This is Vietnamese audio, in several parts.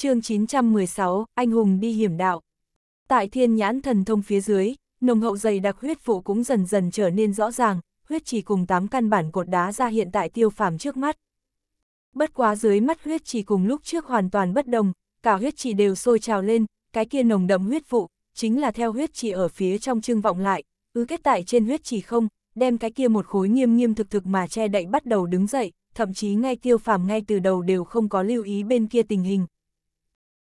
chương 916, anh hùng đi hiểm đạo. Tại thiên nhãn thần thông phía dưới, nồng hậu dày đặc huyết vụ cũng dần dần trở nên rõ ràng, huyết trì cùng tám căn bản cột đá ra hiện tại tiêu phàm trước mắt. Bất quá dưới mắt huyết trì cùng lúc trước hoàn toàn bất đồng, cả huyết trì đều sôi trào lên, cái kia nồng đậm huyết vụ, chính là theo huyết trì ở phía trong trưng vọng lại, ứ kết tại trên huyết trì không, đem cái kia một khối nghiêm nghiêm thực thực mà che đậy bắt đầu đứng dậy, thậm chí ngay tiêu phàm ngay từ đầu đều không có lưu ý bên kia tình hình,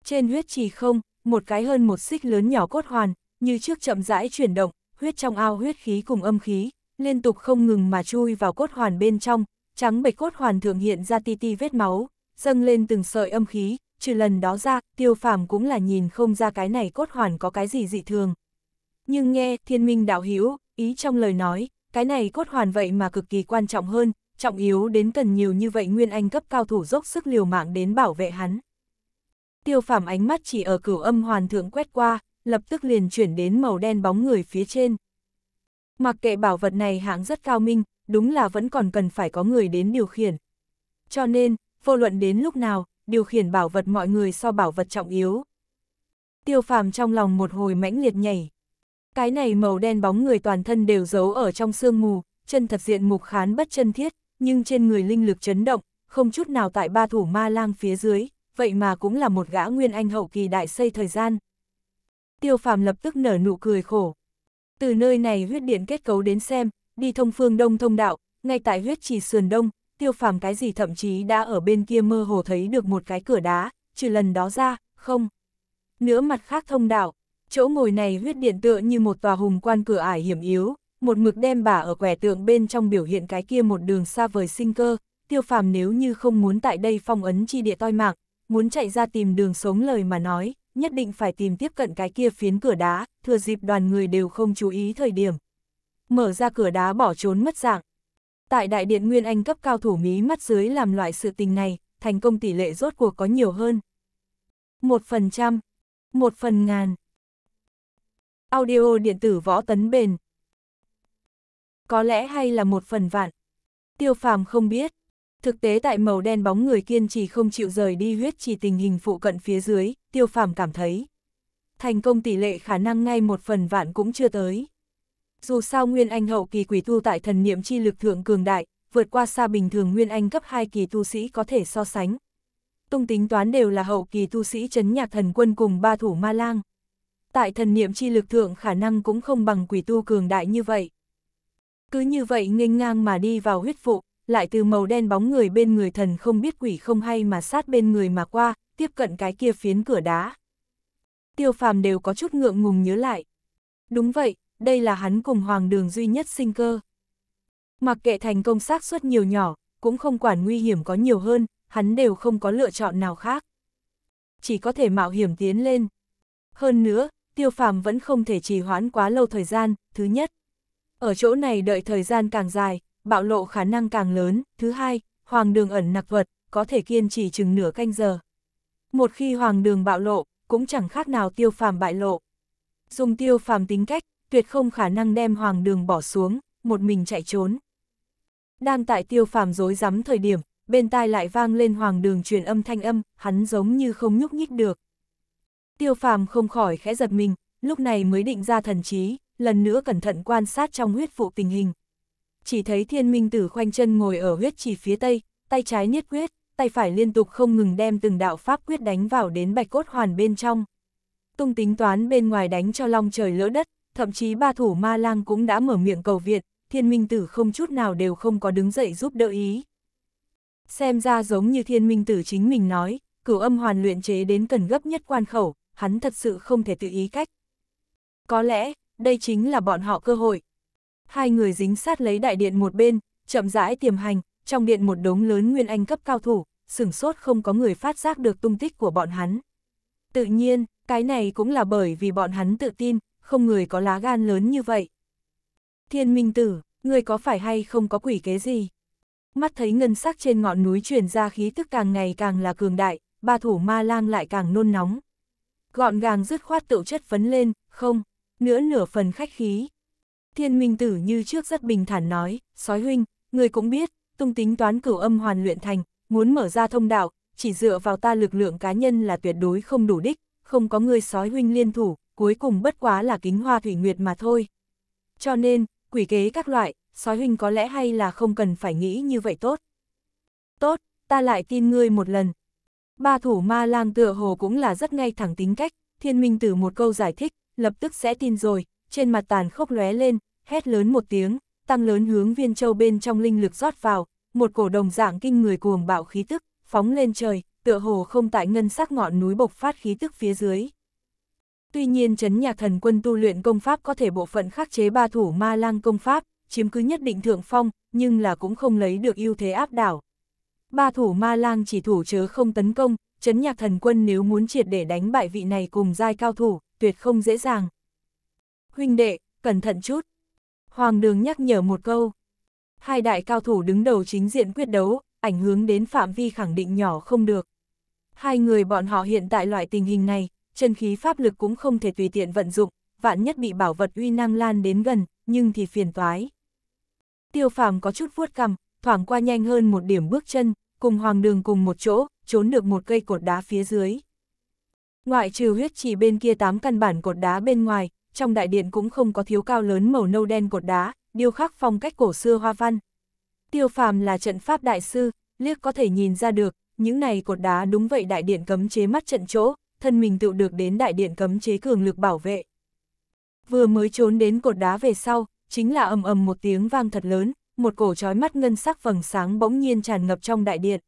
trên huyết trì không, một cái hơn một xích lớn nhỏ cốt hoàn, như trước chậm rãi chuyển động, huyết trong ao huyết khí cùng âm khí, liên tục không ngừng mà chui vào cốt hoàn bên trong, trắng bệch cốt hoàn thượng hiện ra ti ti vết máu, dâng lên từng sợi âm khí, trừ lần đó ra, tiêu phàm cũng là nhìn không ra cái này cốt hoàn có cái gì dị thường. Nhưng nghe, thiên minh đạo hữu ý trong lời nói, cái này cốt hoàn vậy mà cực kỳ quan trọng hơn, trọng yếu đến cần nhiều như vậy nguyên anh cấp cao thủ dốc sức liều mạng đến bảo vệ hắn tiêu phàm ánh mắt chỉ ở cửu âm hoàn thượng quét qua, lập tức liền chuyển đến màu đen bóng người phía trên. Mặc kệ bảo vật này hạng rất cao minh, đúng là vẫn còn cần phải có người đến điều khiển. Cho nên, vô luận đến lúc nào, điều khiển bảo vật mọi người so bảo vật trọng yếu. Tiêu phàm trong lòng một hồi mãnh liệt nhảy. Cái này màu đen bóng người toàn thân đều giấu ở trong sương mù, chân thật diện mục khán bất chân thiết, nhưng trên người linh lực chấn động, không chút nào tại ba thủ ma lang phía dưới, vậy mà cũng là một gã nguyên anh hậu kỳ đại xây thời gian. Tiêu phàm lập tức nở nụ cười khổ. Từ nơi này huyết điện kết cấu đến xem, đi thông phương đông thông đạo, ngay tại huyết trì sườn đông, tiêu phàm cái gì thậm chí đã ở bên kia mơ hồ thấy được một cái cửa đá, trừ lần đó ra, không. Nữa mặt khác thông đạo, chỗ ngồi này huyết điện tựa như một tòa hùng quan cửa ải hiểm yếu, một mực đem bà ở quẻ tượng bên trong biểu hiện cái kia một đường xa vời sinh cơ, tiêu phàm nếu như không muốn tại đây phong ấn chi địa toi mạc, muốn chạy ra tìm đường sống lời mà nói, nhất định phải tìm tiếp cận cái kia phiến cửa đá, thừa dịp đoàn người đều không chú ý thời điểm. Mở ra cửa đá bỏ trốn mất dạng. Tại đại điện Nguyên Anh cấp cao thủ mí mắt dưới làm loại sự tình này, thành công tỷ lệ rốt cuộc có nhiều hơn. Một phần trăm, một phần ngàn. Audio điện tử võ tấn bền. Có lẽ hay là một phần vạn. Tiêu phàm không biết. Thực tế tại màu đen bóng người kiên trì không chịu rời đi huyết trì tình hình phụ cận phía dưới, tiêu phàm cảm thấy. Thành công tỷ lệ khả năng ngay một phần vạn cũng chưa tới. Dù sao Nguyên Anh hậu kỳ quỷ tu tại thần niệm chi lực thượng cường đại, vượt qua xa bình thường Nguyên Anh cấp 2 kỳ tu sĩ có thể so sánh. Tung tính toán đều là hậu kỳ tu sĩ chấn nhạc thần quân cùng ba thủ ma lang. Tại thần niệm chi lực thượng khả năng cũng không bằng quỷ tu cường đại như vậy. Cứ như vậy nghênh ngang mà đi vào huyết vụ, lại từ màu đen bóng người bên người thần không biết quỷ không hay mà sát bên người mà qua, tiếp cận cái kia phiến cửa đá. Tiêu phàm đều có chút ngượng ngùng nhớ lại. Đúng vậy, đây là hắn cùng hoàng đường duy nhất sinh cơ. Mặc kệ thành công xác suất nhiều nhỏ, cũng không quản nguy hiểm có nhiều hơn, hắn đều không có lựa chọn nào khác. Chỉ có thể mạo hiểm tiến lên. Hơn nữa, tiêu phàm vẫn không thể trì hoãn quá lâu thời gian, thứ nhất. Ở chỗ này đợi thời gian càng dài, bạo lộ khả năng càng lớn. Thứ hai, hoàng đường ẩn nặc vật, có thể kiên trì chừng nửa canh giờ. Một khi hoàng đường bạo lộ, cũng chẳng khác nào tiêu phàm bại lộ. Dùng tiêu phàm tính cách, tuyệt không khả năng đem hoàng đường bỏ xuống, một mình chạy trốn. Đang tại tiêu phàm dối rắm thời điểm, bên tai lại vang lên hoàng đường truyền âm thanh âm, hắn giống như không nhúc nhích được. Tiêu phàm không khỏi khẽ giật mình, lúc này mới định ra thần trí, lần nữa cẩn thận quan sát trong huyết vụ tình hình chỉ thấy thiên minh tử khoanh chân ngồi ở huyết chỉ phía tây, tay trái niết quyết, tay phải liên tục không ngừng đem từng đạo pháp quyết đánh vào đến bạch cốt hoàn bên trong. Tung tính toán bên ngoài đánh cho long trời lỡ đất, thậm chí ba thủ ma lang cũng đã mở miệng cầu viện. thiên minh tử không chút nào đều không có đứng dậy giúp đỡ ý. Xem ra giống như thiên minh tử chính mình nói, cửu âm hoàn luyện chế đến cần gấp nhất quan khẩu, hắn thật sự không thể tự ý cách. Có lẽ, đây chính là bọn họ cơ hội, Hai người dính sát lấy đại điện một bên, chậm rãi tiềm hành, trong điện một đống lớn nguyên anh cấp cao thủ, sửng sốt không có người phát giác được tung tích của bọn hắn. Tự nhiên, cái này cũng là bởi vì bọn hắn tự tin, không người có lá gan lớn như vậy. Thiên Minh Tử, người có phải hay không có quỷ kế gì? Mắt thấy ngân sắc trên ngọn núi truyền ra khí tức càng ngày càng là cường đại, ba thủ ma lang lại càng nôn nóng. Gọn gàng dứt khoát tự chất vấn lên, không, nửa nửa phần khách khí. Thiên Minh tử như trước rất bình thản nói, sói huynh, người cũng biết, tung tính toán cửu âm hoàn luyện thành, muốn mở ra thông đạo, chỉ dựa vào ta lực lượng cá nhân là tuyệt đối không đủ đích, không có người sói huynh liên thủ, cuối cùng bất quá là kính hoa thủy nguyệt mà thôi. Cho nên, quỷ kế các loại, sói huynh có lẽ hay là không cần phải nghĩ như vậy tốt. Tốt, ta lại tin ngươi một lần. Ba thủ ma lang tựa hồ cũng là rất ngay thẳng tính cách, thiên minh tử một câu giải thích, lập tức sẽ tin rồi, trên mặt tàn khốc lóe lên, hét lớn một tiếng, tăng lớn hướng viên châu bên trong linh lực rót vào, một cổ đồng dạng kinh người cuồng bạo khí tức, phóng lên trời, tựa hồ không tại ngân sắc ngọn núi bộc phát khí tức phía dưới. Tuy nhiên chấn nhạc thần quân tu luyện công pháp có thể bộ phận khắc chế ba thủ ma lang công pháp, chiếm cứ nhất định thượng phong, nhưng là cũng không lấy được ưu thế áp đảo. Ba thủ ma lang chỉ thủ chớ không tấn công, chấn nhạc thần quân nếu muốn triệt để đánh bại vị này cùng giai cao thủ, tuyệt không dễ dàng huynh đệ, cẩn thận chút. Hoàng đường nhắc nhở một câu. Hai đại cao thủ đứng đầu chính diện quyết đấu, ảnh hướng đến phạm vi khẳng định nhỏ không được. Hai người bọn họ hiện tại loại tình hình này, chân khí pháp lực cũng không thể tùy tiện vận dụng, vạn nhất bị bảo vật uy năng lan đến gần, nhưng thì phiền toái. Tiêu phàm có chút vuốt cằm, thoảng qua nhanh hơn một điểm bước chân, cùng hoàng đường cùng một chỗ, trốn được một cây cột đá phía dưới. Ngoại trừ huyết chỉ bên kia tám căn bản cột đá bên ngoài, trong đại điện cũng không có thiếu cao lớn màu nâu đen cột đá, điêu khắc phong cách cổ xưa hoa văn. Tiêu phàm là trận pháp đại sư, liếc có thể nhìn ra được, những này cột đá đúng vậy đại điện cấm chế mắt trận chỗ, thân mình tự được đến đại điện cấm chế cường lực bảo vệ. Vừa mới trốn đến cột đá về sau, chính là ầm ầm một tiếng vang thật lớn, một cổ trói mắt ngân sắc vầng sáng bỗng nhiên tràn ngập trong đại điện.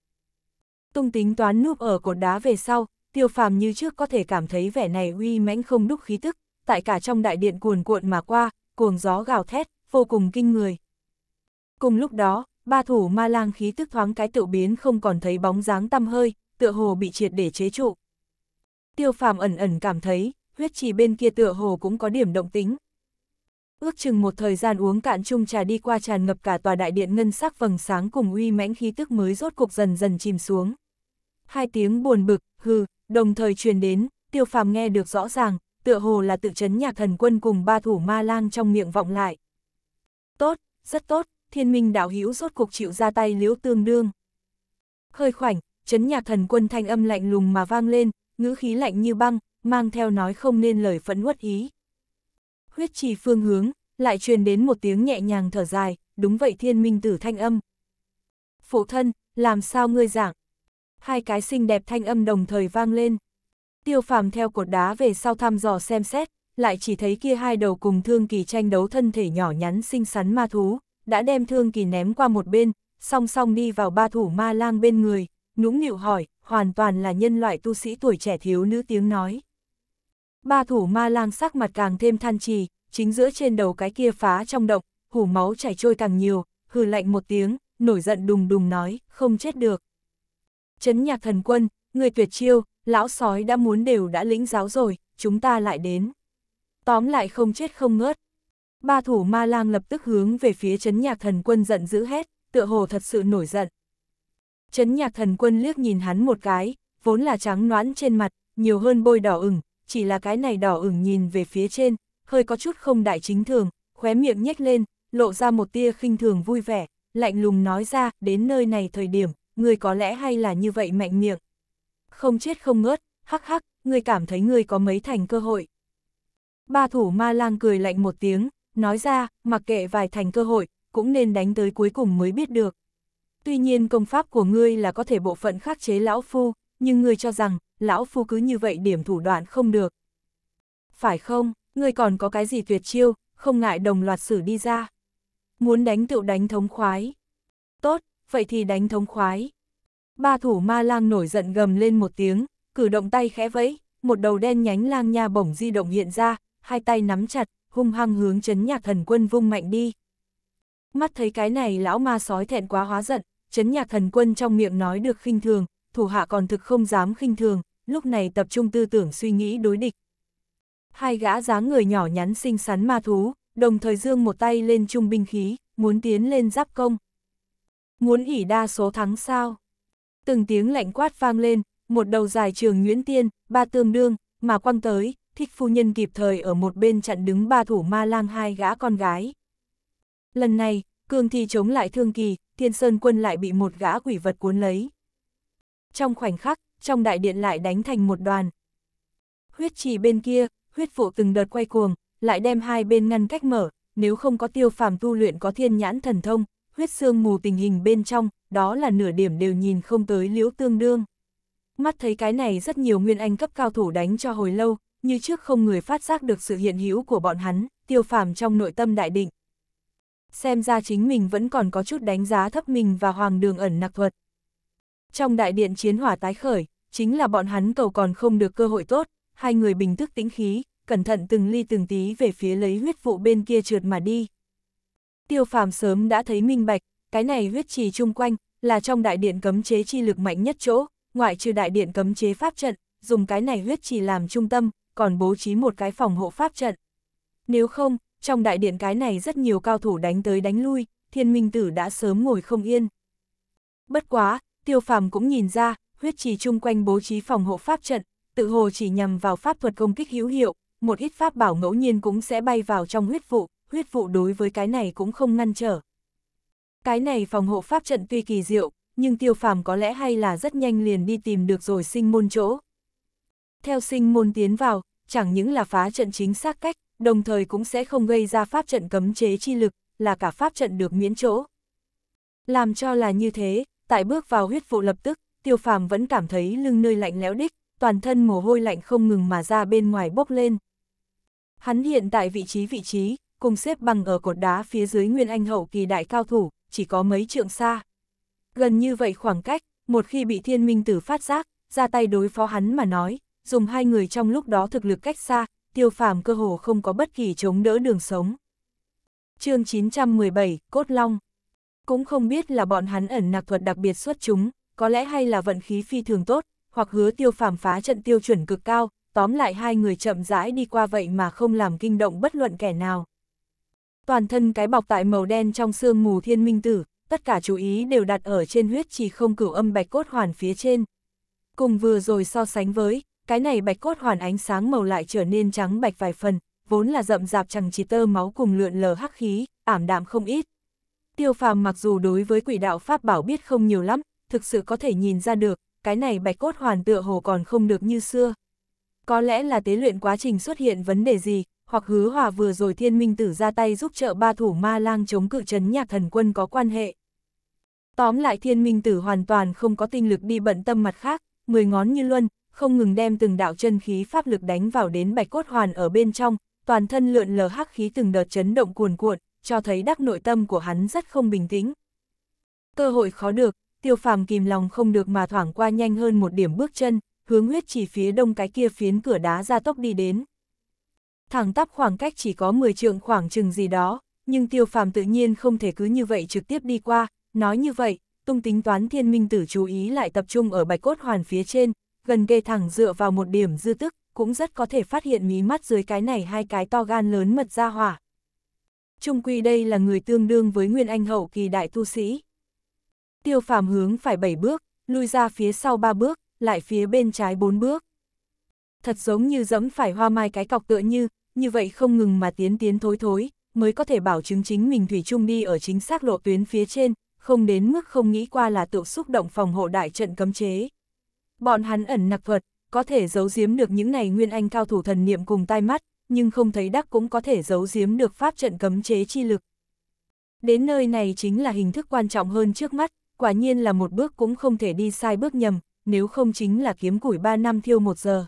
Tung tính toán núp ở cột đá về sau, tiêu phàm như trước có thể cảm thấy vẻ này uy mãnh không đúc khí tức, tại cả trong đại điện cuồn cuộn mà qua, cuồng gió gào thét, vô cùng kinh người. Cùng lúc đó, ba thủ ma lang khí tức thoáng cái tự biến không còn thấy bóng dáng tăm hơi, tựa hồ bị triệt để chế trụ. Tiêu phàm ẩn ẩn cảm thấy, huyết trì bên kia tựa hồ cũng có điểm động tính. Ước chừng một thời gian uống cạn chung trà đi qua tràn ngập cả tòa đại điện ngân sắc vầng sáng cùng uy mãnh khí tức mới rốt cục dần dần chìm xuống. Hai tiếng buồn bực, hừ, đồng thời truyền đến, tiêu phàm nghe được rõ ràng, tựa hồ là tự chấn nhạc thần quân cùng ba thủ ma lang trong miệng vọng lại. Tốt, rất tốt, thiên minh đạo hữu rốt cuộc chịu ra tay liễu tương đương. Hơi khoảnh, chấn nhạc thần quân thanh âm lạnh lùng mà vang lên, ngữ khí lạnh như băng, mang theo nói không nên lời phẫn uất ý. Huyết trì phương hướng, lại truyền đến một tiếng nhẹ nhàng thở dài, đúng vậy thiên minh tử thanh âm. Phụ thân, làm sao ngươi giảng? Hai cái xinh đẹp thanh âm đồng thời vang lên tiêu phàm theo cột đá về sau thăm dò xem xét, lại chỉ thấy kia hai đầu cùng thương kỳ tranh đấu thân thể nhỏ nhắn xinh xắn ma thú, đã đem thương kỳ ném qua một bên, song song đi vào ba thủ ma lang bên người, nũng nịu hỏi, hoàn toàn là nhân loại tu sĩ tuổi trẻ thiếu nữ tiếng nói. Ba thủ ma lang sắc mặt càng thêm than trì, chính giữa trên đầu cái kia phá trong động, hủ máu chảy trôi càng nhiều, hừ lạnh một tiếng, nổi giận đùng đùng nói, không chết được. Chấn nhạc thần quân, người tuyệt chiêu, lão sói đã muốn đều đã lĩnh giáo rồi, chúng ta lại đến. Tóm lại không chết không ngớt. Ba thủ ma lang lập tức hướng về phía chấn nhạc thần quân giận dữ hết, tựa hồ thật sự nổi giận. Chấn nhạc thần quân liếc nhìn hắn một cái, vốn là trắng noãn trên mặt, nhiều hơn bôi đỏ ửng, chỉ là cái này đỏ ửng nhìn về phía trên, hơi có chút không đại chính thường, khóe miệng nhếch lên, lộ ra một tia khinh thường vui vẻ, lạnh lùng nói ra, đến nơi này thời điểm, người có lẽ hay là như vậy mạnh miệng không chết không ngớt, hắc hắc, ngươi cảm thấy ngươi có mấy thành cơ hội. Ba thủ ma lang cười lạnh một tiếng, nói ra, mặc kệ vài thành cơ hội, cũng nên đánh tới cuối cùng mới biết được. Tuy nhiên công pháp của ngươi là có thể bộ phận khắc chế lão phu, nhưng ngươi cho rằng, lão phu cứ như vậy điểm thủ đoạn không được. Phải không, ngươi còn có cái gì tuyệt chiêu, không ngại đồng loạt xử đi ra. Muốn đánh tựu đánh thống khoái. Tốt, vậy thì đánh thống khoái. Ba thủ ma lang nổi giận gầm lên một tiếng, cử động tay khẽ vẫy, một đầu đen nhánh lang nha bổng di động hiện ra, hai tay nắm chặt, hung hăng hướng chấn nhạc thần quân vung mạnh đi. Mắt thấy cái này lão ma sói thẹn quá hóa giận, chấn nhạc thần quân trong miệng nói được khinh thường, thủ hạ còn thực không dám khinh thường, lúc này tập trung tư tưởng suy nghĩ đối địch. Hai gã dáng người nhỏ nhắn xinh xắn ma thú, đồng thời dương một tay lên trung binh khí, muốn tiến lên giáp công. Muốn ỉ đa số thắng sao? từng tiếng lạnh quát vang lên, một đầu dài trường nguyễn tiên, ba tương đương, mà quăng tới, thích phu nhân kịp thời ở một bên chặn đứng ba thủ ma lang hai gã con gái. Lần này, cường thi chống lại thương kỳ, thiên sơn quân lại bị một gã quỷ vật cuốn lấy. Trong khoảnh khắc, trong đại điện lại đánh thành một đoàn. Huyết trì bên kia, huyết vụ từng đợt quay cuồng, lại đem hai bên ngăn cách mở, nếu không có tiêu phàm tu luyện có thiên nhãn thần thông, huyết xương mù tình hình bên trong, đó là nửa điểm đều nhìn không tới liễu tương đương. Mắt thấy cái này rất nhiều nguyên anh cấp cao thủ đánh cho hồi lâu, như trước không người phát giác được sự hiện hữu của bọn hắn, tiêu phàm trong nội tâm đại định. Xem ra chính mình vẫn còn có chút đánh giá thấp mình và hoàng đường ẩn nặc thuật. Trong đại điện chiến hỏa tái khởi, chính là bọn hắn cầu còn không được cơ hội tốt, hai người bình thức tĩnh khí, cẩn thận từng ly từng tí về phía lấy huyết vụ bên kia trượt mà đi. Tiêu phàm sớm đã thấy minh bạch, cái này huyết trì chung quanh, là trong đại điện cấm chế chi lực mạnh nhất chỗ, ngoại trừ đại điện cấm chế pháp trận, dùng cái này huyết trì làm trung tâm, còn bố trí một cái phòng hộ pháp trận. Nếu không, trong đại điện cái này rất nhiều cao thủ đánh tới đánh lui, thiên minh tử đã sớm ngồi không yên. Bất quá, tiêu phàm cũng nhìn ra, huyết trì chung quanh bố trí phòng hộ pháp trận, tự hồ chỉ nhằm vào pháp thuật công kích hữu hiệu, một ít pháp bảo ngẫu nhiên cũng sẽ bay vào trong huyết vụ, huyết vụ đối với cái này cũng không ngăn trở, cái này phòng hộ pháp trận tuy kỳ diệu, nhưng tiêu phàm có lẽ hay là rất nhanh liền đi tìm được rồi sinh môn chỗ. Theo sinh môn tiến vào, chẳng những là phá trận chính xác cách, đồng thời cũng sẽ không gây ra pháp trận cấm chế chi lực, là cả pháp trận được miễn chỗ. Làm cho là như thế, tại bước vào huyết vụ lập tức, tiêu phàm vẫn cảm thấy lưng nơi lạnh lẽo đích, toàn thân mồ hôi lạnh không ngừng mà ra bên ngoài bốc lên. Hắn hiện tại vị trí vị trí, cùng xếp bằng ở cột đá phía dưới Nguyên Anh hậu kỳ đại cao thủ, chỉ có mấy trượng xa. Gần như vậy khoảng cách, một khi bị thiên minh tử phát giác, ra tay đối phó hắn mà nói, dùng hai người trong lúc đó thực lực cách xa, tiêu phàm cơ hồ không có bất kỳ chống đỡ đường sống. chương 917, Cốt Long Cũng không biết là bọn hắn ẩn nạc thuật đặc biệt xuất chúng, có lẽ hay là vận khí phi thường tốt, hoặc hứa tiêu phàm phá trận tiêu chuẩn cực cao, tóm lại hai người chậm rãi đi qua vậy mà không làm kinh động bất luận kẻ nào toàn thân cái bọc tại màu đen trong sương mù thiên minh tử, tất cả chú ý đều đặt ở trên huyết chỉ không cửu âm bạch cốt hoàn phía trên. Cùng vừa rồi so sánh với, cái này bạch cốt hoàn ánh sáng màu lại trở nên trắng bạch vài phần, vốn là rậm rạp chẳng chỉ tơ máu cùng lượn lờ hắc khí, ảm đạm không ít. Tiêu phàm mặc dù đối với quỷ đạo Pháp bảo biết không nhiều lắm, thực sự có thể nhìn ra được, cái này bạch cốt hoàn tựa hồ còn không được như xưa. Có lẽ là tế luyện quá trình xuất hiện vấn đề gì, hoặc hứa hòa vừa rồi thiên minh tử ra tay giúp trợ ba thủ ma lang chống cự chấn nhạc thần quân có quan hệ. Tóm lại thiên minh tử hoàn toàn không có tinh lực đi bận tâm mặt khác, mười ngón như luân, không ngừng đem từng đạo chân khí pháp lực đánh vào đến bạch cốt hoàn ở bên trong, toàn thân lượn lờ hắc khí từng đợt chấn động cuồn cuộn, cho thấy đắc nội tâm của hắn rất không bình tĩnh. Cơ hội khó được, tiêu phàm kìm lòng không được mà thoảng qua nhanh hơn một điểm bước chân, hướng huyết chỉ phía đông cái kia phiến cửa đá ra tốc đi đến thẳng tắp khoảng cách chỉ có 10 trượng khoảng chừng gì đó, nhưng tiêu phàm tự nhiên không thể cứ như vậy trực tiếp đi qua, nói như vậy, tung tính toán thiên minh tử chú ý lại tập trung ở bạch cốt hoàn phía trên, gần kề thẳng dựa vào một điểm dư tức, cũng rất có thể phát hiện mí mắt dưới cái này hai cái to gan lớn mật ra hỏa. Trung quy đây là người tương đương với Nguyên Anh hậu kỳ đại tu sĩ. Tiêu phàm hướng phải 7 bước, lui ra phía sau 3 bước, lại phía bên trái 4 bước. Thật giống như giẫm phải hoa mai cái cọc tựa như, như vậy không ngừng mà tiến tiến thối thối, mới có thể bảo chứng chính mình Thủy chung đi ở chính xác lộ tuyến phía trên, không đến mức không nghĩ qua là tự xúc động phòng hộ đại trận cấm chế. Bọn hắn ẩn nặc thuật, có thể giấu giếm được những này nguyên anh cao thủ thần niệm cùng tai mắt, nhưng không thấy đắc cũng có thể giấu giếm được pháp trận cấm chế chi lực. Đến nơi này chính là hình thức quan trọng hơn trước mắt, quả nhiên là một bước cũng không thể đi sai bước nhầm, nếu không chính là kiếm củi 3 năm thiêu 1 giờ.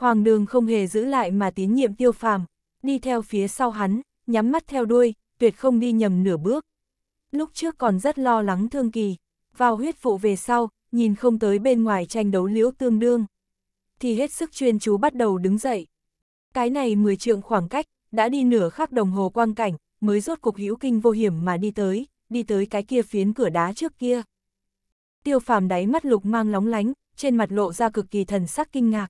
Hoàng đường không hề giữ lại mà tín nhiệm tiêu phàm, đi theo phía sau hắn, nhắm mắt theo đuôi, tuyệt không đi nhầm nửa bước. Lúc trước còn rất lo lắng thương kỳ, vào huyết phụ về sau, nhìn không tới bên ngoài tranh đấu liễu tương đương. Thì hết sức chuyên chú bắt đầu đứng dậy. Cái này 10 trượng khoảng cách, đã đi nửa khắc đồng hồ quang cảnh, mới rốt cục hữu kinh vô hiểm mà đi tới, đi tới cái kia phiến cửa đá trước kia. Tiêu phàm đáy mắt lục mang lóng lánh, trên mặt lộ ra cực kỳ thần sắc kinh ngạc.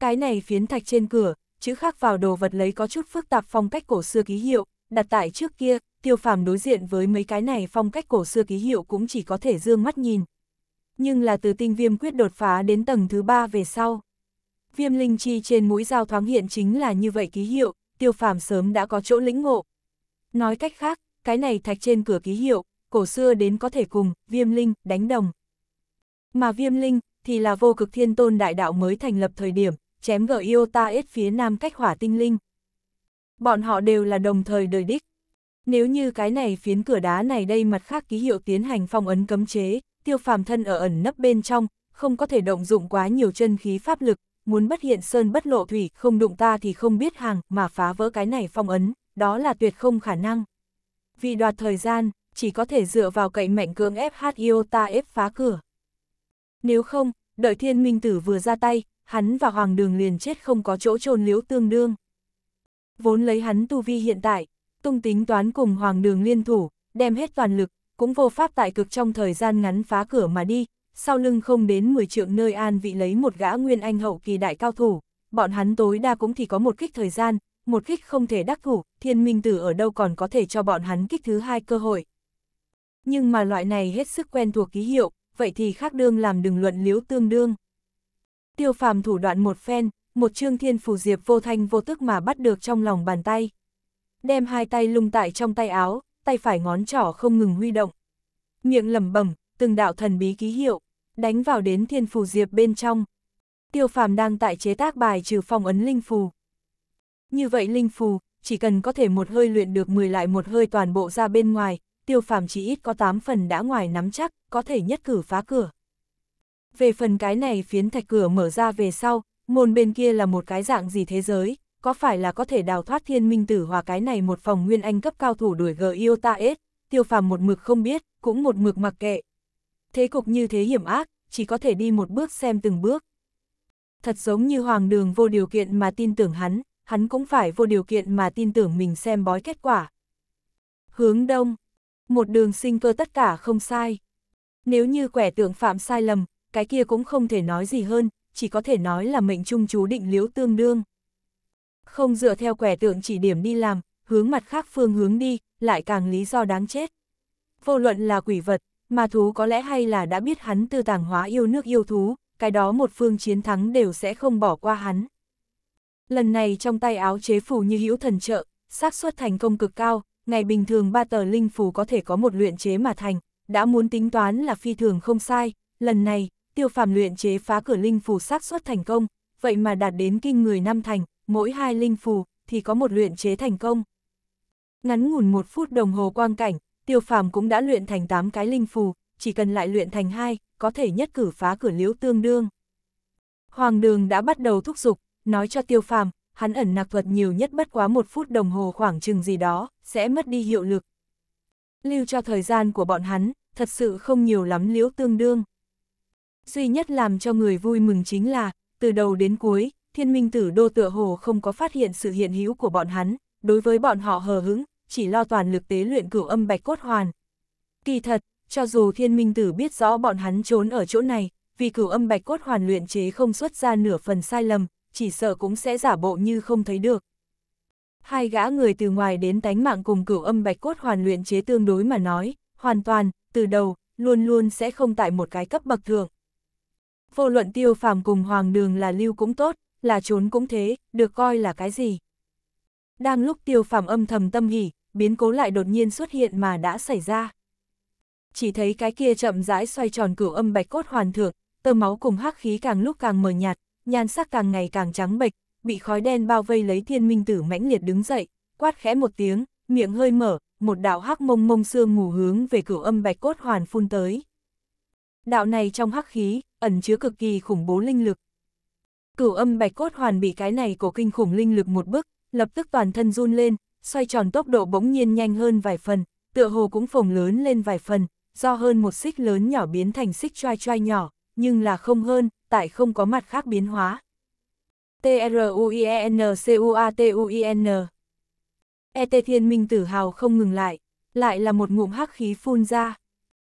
Cái này phiến thạch trên cửa, chữ khắc vào đồ vật lấy có chút phức tạp phong cách cổ xưa ký hiệu, đặt tại trước kia, tiêu phàm đối diện với mấy cái này phong cách cổ xưa ký hiệu cũng chỉ có thể dương mắt nhìn. Nhưng là từ tinh viêm quyết đột phá đến tầng thứ ba về sau. Viêm linh chi trên mũi dao thoáng hiện chính là như vậy ký hiệu, tiêu phàm sớm đã có chỗ lĩnh ngộ. Nói cách khác, cái này thạch trên cửa ký hiệu, cổ xưa đến có thể cùng, viêm linh, đánh đồng. Mà viêm linh, thì là vô cực thiên tôn đại đạo mới thành lập thời điểm, chém gở Iota S phía nam cách hỏa tinh linh. Bọn họ đều là đồng thời đời đích. Nếu như cái này phiến cửa đá này đây mặt khác ký hiệu tiến hành phong ấn cấm chế, tiêu phàm thân ở ẩn nấp bên trong, không có thể động dụng quá nhiều chân khí pháp lực, muốn bất hiện sơn bất lộ thủy, không đụng ta thì không biết hàng, mà phá vỡ cái này phong ấn, đó là tuyệt không khả năng. Vì đoạt thời gian, chỉ có thể dựa vào cậy mạnh cưỡng ép hát yêu ta ép phá cửa. Nếu không, đợi thiên minh tử vừa ra tay, hắn và Hoàng Đường liền chết không có chỗ chôn liếu tương đương. Vốn lấy hắn tu vi hiện tại, tung tính toán cùng Hoàng Đường liên thủ, đem hết toàn lực, cũng vô pháp tại cực trong thời gian ngắn phá cửa mà đi, sau lưng không đến 10 trượng nơi an vị lấy một gã nguyên anh hậu kỳ đại cao thủ, bọn hắn tối đa cũng chỉ có một kích thời gian, một kích không thể đắc thủ, thiên minh tử ở đâu còn có thể cho bọn hắn kích thứ hai cơ hội. Nhưng mà loại này hết sức quen thuộc ký hiệu, vậy thì khác đương làm đừng luận liếu tương đương tiêu phàm thủ đoạn một phen, một chương thiên phù diệp vô thanh vô tức mà bắt được trong lòng bàn tay. Đem hai tay lung tại trong tay áo, tay phải ngón trỏ không ngừng huy động. Miệng lẩm bẩm, từng đạo thần bí ký hiệu, đánh vào đến thiên phù diệp bên trong. Tiêu phàm đang tại chế tác bài trừ phong ấn linh phù. Như vậy linh phù, chỉ cần có thể một hơi luyện được 10 lại một hơi toàn bộ ra bên ngoài, tiêu phàm chỉ ít có 8 phần đã ngoài nắm chắc, có thể nhất cử phá cửa. Về phần cái này phiến thạch cửa mở ra về sau, môn bên kia là một cái dạng gì thế giới, có phải là có thể đào thoát thiên minh tử hòa cái này một phòng nguyên anh cấp cao thủ đuổi gờ Iota S, tiêu phàm một mực không biết, cũng một mực mặc kệ. Thế cục như thế hiểm ác, chỉ có thể đi một bước xem từng bước. Thật giống như hoàng đường vô điều kiện mà tin tưởng hắn, hắn cũng phải vô điều kiện mà tin tưởng mình xem bói kết quả. Hướng đông, một đường sinh cơ tất cả không sai. Nếu như quẻ tượng phạm sai lầm, cái kia cũng không thể nói gì hơn, chỉ có thể nói là mệnh trung chú định liễu tương đương. Không dựa theo quẻ tượng chỉ điểm đi làm, hướng mặt khác phương hướng đi, lại càng lý do đáng chết. Vô luận là quỷ vật, mà thú có lẽ hay là đã biết hắn tư tàng hóa yêu nước yêu thú, cái đó một phương chiến thắng đều sẽ không bỏ qua hắn. Lần này trong tay áo chế phù như hữu thần trợ, xác suất thành công cực cao, ngày bình thường ba tờ linh phù có thể có một luyện chế mà thành, đã muốn tính toán là phi thường không sai, lần này, tiêu phàm luyện chế phá cửa linh phù xác suất thành công, vậy mà đạt đến kinh người năm thành, mỗi hai linh phù thì có một luyện chế thành công. Ngắn ngủn một phút đồng hồ quang cảnh, tiêu phàm cũng đã luyện thành 8 cái linh phù, chỉ cần lại luyện thành hai có thể nhất cử phá cửa liễu tương đương. Hoàng đường đã bắt đầu thúc giục, nói cho tiêu phàm, hắn ẩn nạc thuật nhiều nhất bất quá một phút đồng hồ khoảng chừng gì đó, sẽ mất đi hiệu lực. Lưu cho thời gian của bọn hắn, thật sự không nhiều lắm liễu tương đương. Duy nhất làm cho người vui mừng chính là, từ đầu đến cuối, thiên minh tử đô tựa hồ không có phát hiện sự hiện hữu của bọn hắn, đối với bọn họ hờ hững, chỉ lo toàn lực tế luyện cửu âm bạch cốt hoàn. Kỳ thật, cho dù thiên minh tử biết rõ bọn hắn trốn ở chỗ này, vì cửu âm bạch cốt hoàn luyện chế không xuất ra nửa phần sai lầm, chỉ sợ cũng sẽ giả bộ như không thấy được. Hai gã người từ ngoài đến tánh mạng cùng cửu âm bạch cốt hoàn luyện chế tương đối mà nói, hoàn toàn, từ đầu, luôn luôn sẽ không tại một cái cấp bậc thường vô luận tiêu phàm cùng hoàng đường là lưu cũng tốt, là trốn cũng thế, được coi là cái gì. Đang lúc tiêu phàm âm thầm tâm hỉ, biến cố lại đột nhiên xuất hiện mà đã xảy ra. Chỉ thấy cái kia chậm rãi xoay tròn cửu âm bạch cốt hoàn thượng, tơ máu cùng hắc khí càng lúc càng mờ nhạt, nhan sắc càng ngày càng trắng bệch, bị khói đen bao vây lấy thiên minh tử mãnh liệt đứng dậy, quát khẽ một tiếng, miệng hơi mở, một đạo hắc mông mông xương mù hướng về cửu âm bạch cốt hoàn phun tới. Đạo này trong hắc khí, ẩn chứa cực kỳ khủng bố linh lực. Cửu âm bạch cốt hoàn bị cái này của kinh khủng linh lực một bước, lập tức toàn thân run lên, xoay tròn tốc độ bỗng nhiên nhanh hơn vài phần, tựa hồ cũng phồng lớn lên vài phần, do hơn một xích lớn nhỏ biến thành xích choai choai nhỏ, nhưng là không hơn, tại không có mặt khác biến hóa. T-R-U-I-E-N-C-U-A-T-U-I-N E-T Thiên Minh tử hào không ngừng lại, lại là một ngụm hắc khí phun ra.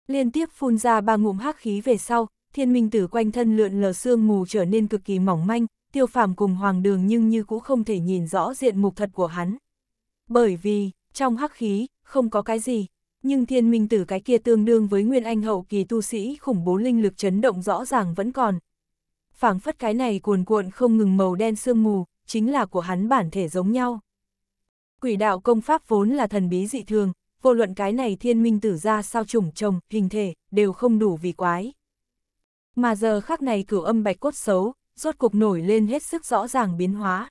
Liên tiếp phun ra ba ngụm hắc khí về sau, thiên minh tử quanh thân lượn lờ sương mù trở nên cực kỳ mỏng manh, tiêu phàm cùng hoàng đường nhưng như cũng không thể nhìn rõ diện mục thật của hắn. Bởi vì, trong hắc khí, không có cái gì, nhưng thiên minh tử cái kia tương đương với nguyên anh hậu kỳ tu sĩ khủng bố linh lực chấn động rõ ràng vẫn còn. phảng phất cái này cuồn cuộn không ngừng màu đen sương mù, chính là của hắn bản thể giống nhau. Quỷ đạo công pháp vốn là thần bí dị thường, vô luận cái này thiên minh tử ra sao trùng trồng, hình thể, đều không đủ vì quái mà giờ khắc này cửu âm bạch cốt xấu, rốt cục nổi lên hết sức rõ ràng biến hóa.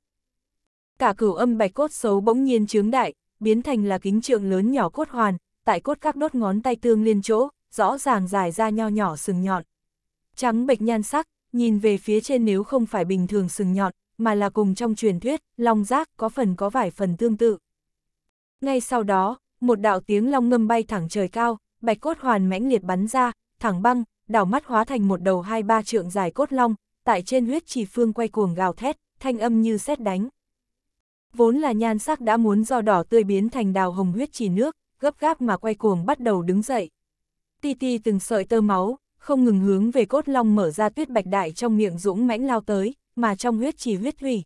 Cả cửu âm bạch cốt xấu bỗng nhiên chướng đại, biến thành là kính trượng lớn nhỏ cốt hoàn, tại cốt các đốt ngón tay tương liên chỗ, rõ ràng dài ra nho nhỏ sừng nhọn. Trắng bạch nhan sắc, nhìn về phía trên nếu không phải bình thường sừng nhọn, mà là cùng trong truyền thuyết, long giác có phần có vài phần tương tự. Ngay sau đó, một đạo tiếng long ngâm bay thẳng trời cao, bạch cốt hoàn mãnh liệt bắn ra, thẳng băng, đảo mắt hóa thành một đầu hai ba trượng dài cốt long, tại trên huyết trì phương quay cuồng gào thét, thanh âm như sét đánh. Vốn là nhan sắc đã muốn do đỏ tươi biến thành đào hồng huyết trì nước, gấp gáp mà quay cuồng bắt đầu đứng dậy. Ti ti từng sợi tơ máu, không ngừng hướng về cốt long mở ra tuyết bạch đại trong miệng dũng mãnh lao tới, mà trong huyết trì huyết hủy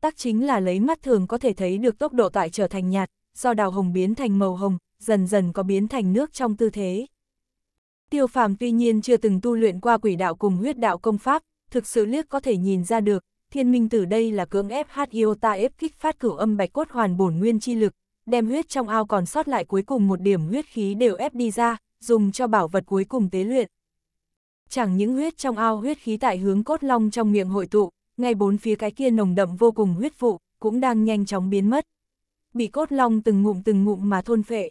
Tắc chính là lấy mắt thường có thể thấy được tốc độ tại trở thành nhạt, do đào hồng biến thành màu hồng, dần dần có biến thành nước trong tư thế. Tiêu phàm tuy nhiên chưa từng tu luyện qua quỷ đạo cùng huyết đạo công pháp, thực sự liếc có thể nhìn ra được, thiên minh tử đây là cưỡng ép hát yêu ta ép kích phát cửu âm bạch cốt hoàn bổn nguyên chi lực, đem huyết trong ao còn sót lại cuối cùng một điểm huyết khí đều ép đi ra, dùng cho bảo vật cuối cùng tế luyện. Chẳng những huyết trong ao huyết khí tại hướng cốt long trong miệng hội tụ, ngay bốn phía cái kia nồng đậm vô cùng huyết vụ, cũng đang nhanh chóng biến mất. Bị cốt long từng ngụm từng ngụm mà thôn phệ.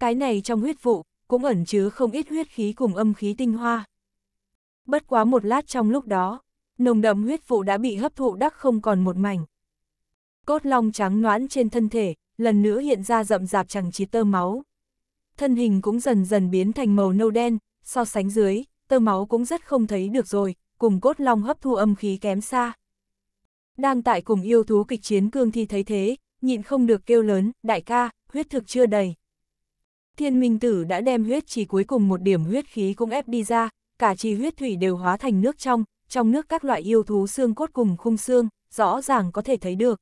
Cái này trong huyết vụ, cũng ẩn chứa không ít huyết khí cùng âm khí tinh hoa. Bất quá một lát trong lúc đó, nồng đậm huyết vụ đã bị hấp thụ đắc không còn một mảnh. Cốt long trắng noãn trên thân thể, lần nữa hiện ra rậm rạp chẳng chỉ tơ máu. Thân hình cũng dần dần biến thành màu nâu đen, so sánh dưới, tơ máu cũng rất không thấy được rồi, cùng cốt long hấp thu âm khí kém xa. Đang tại cùng yêu thú kịch chiến cương thi thấy thế, nhịn không được kêu lớn, đại ca, huyết thực chưa đầy thiên minh tử đã đem huyết chỉ cuối cùng một điểm huyết khí cũng ép đi ra, cả chi huyết thủy đều hóa thành nước trong, trong nước các loại yêu thú xương cốt cùng khung xương, rõ ràng có thể thấy được.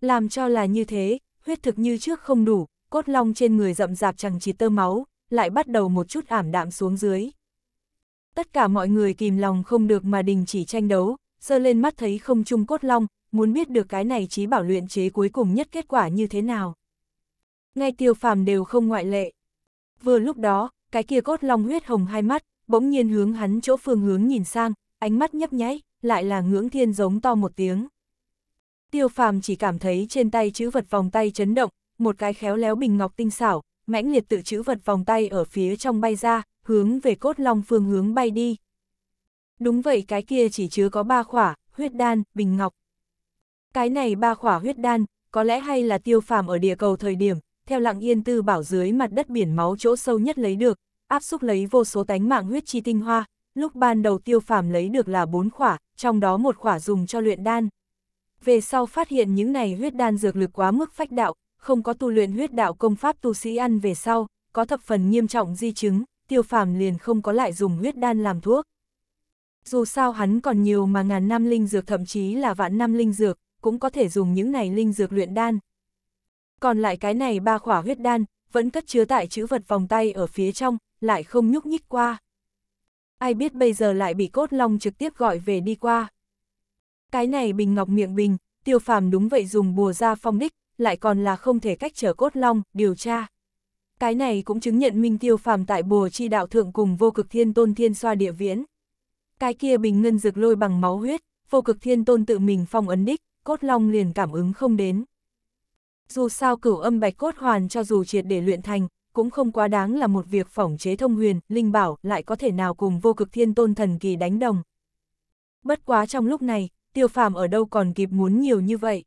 Làm cho là như thế, huyết thực như trước không đủ, cốt long trên người rậm rạp chẳng chỉ tơ máu, lại bắt đầu một chút ảm đạm xuống dưới. Tất cả mọi người kìm lòng không được mà đình chỉ tranh đấu, sơ lên mắt thấy không chung cốt long, muốn biết được cái này trí bảo luyện chế cuối cùng nhất kết quả như thế nào. Ngay tiêu phàm đều không ngoại lệ, Vừa lúc đó, cái kia cốt long huyết hồng hai mắt, bỗng nhiên hướng hắn chỗ phương hướng nhìn sang, ánh mắt nhấp nháy, lại là ngưỡng thiên giống to một tiếng. Tiêu phàm chỉ cảm thấy trên tay chữ vật vòng tay chấn động, một cái khéo léo bình ngọc tinh xảo, mãnh liệt tự chữ vật vòng tay ở phía trong bay ra, hướng về cốt long phương hướng bay đi. Đúng vậy cái kia chỉ chứa có ba khỏa, huyết đan, bình ngọc. Cái này ba khỏa huyết đan, có lẽ hay là tiêu phàm ở địa cầu thời điểm, theo lặng yên tư bảo dưới mặt đất biển máu chỗ sâu nhất lấy được, áp xúc lấy vô số tánh mạng huyết chi tinh hoa, lúc ban đầu tiêu phàm lấy được là bốn khỏa, trong đó một khỏa dùng cho luyện đan. Về sau phát hiện những này huyết đan dược lực quá mức phách đạo, không có tu luyện huyết đạo công pháp tu sĩ ăn về sau, có thập phần nghiêm trọng di chứng, tiêu phàm liền không có lại dùng huyết đan làm thuốc. Dù sao hắn còn nhiều mà ngàn năm linh dược thậm chí là vạn năm linh dược, cũng có thể dùng những này linh dược luyện đan, còn lại cái này ba khỏa huyết đan, vẫn cất chứa tại chữ vật vòng tay ở phía trong, lại không nhúc nhích qua. Ai biết bây giờ lại bị cốt long trực tiếp gọi về đi qua. Cái này bình ngọc miệng bình, tiêu phàm đúng vậy dùng bùa ra phong đích, lại còn là không thể cách trở cốt long, điều tra. Cái này cũng chứng nhận minh tiêu phàm tại bùa chi đạo thượng cùng vô cực thiên tôn thiên xoa địa viễn. Cái kia bình ngân dược lôi bằng máu huyết, vô cực thiên tôn tự mình phong ấn đích, cốt long liền cảm ứng không đến. Dù sao cửu âm bạch cốt hoàn cho dù triệt để luyện thành, cũng không quá đáng là một việc phỏng chế thông huyền, linh bảo lại có thể nào cùng vô cực thiên tôn thần kỳ đánh đồng. Bất quá trong lúc này, tiêu phàm ở đâu còn kịp muốn nhiều như vậy.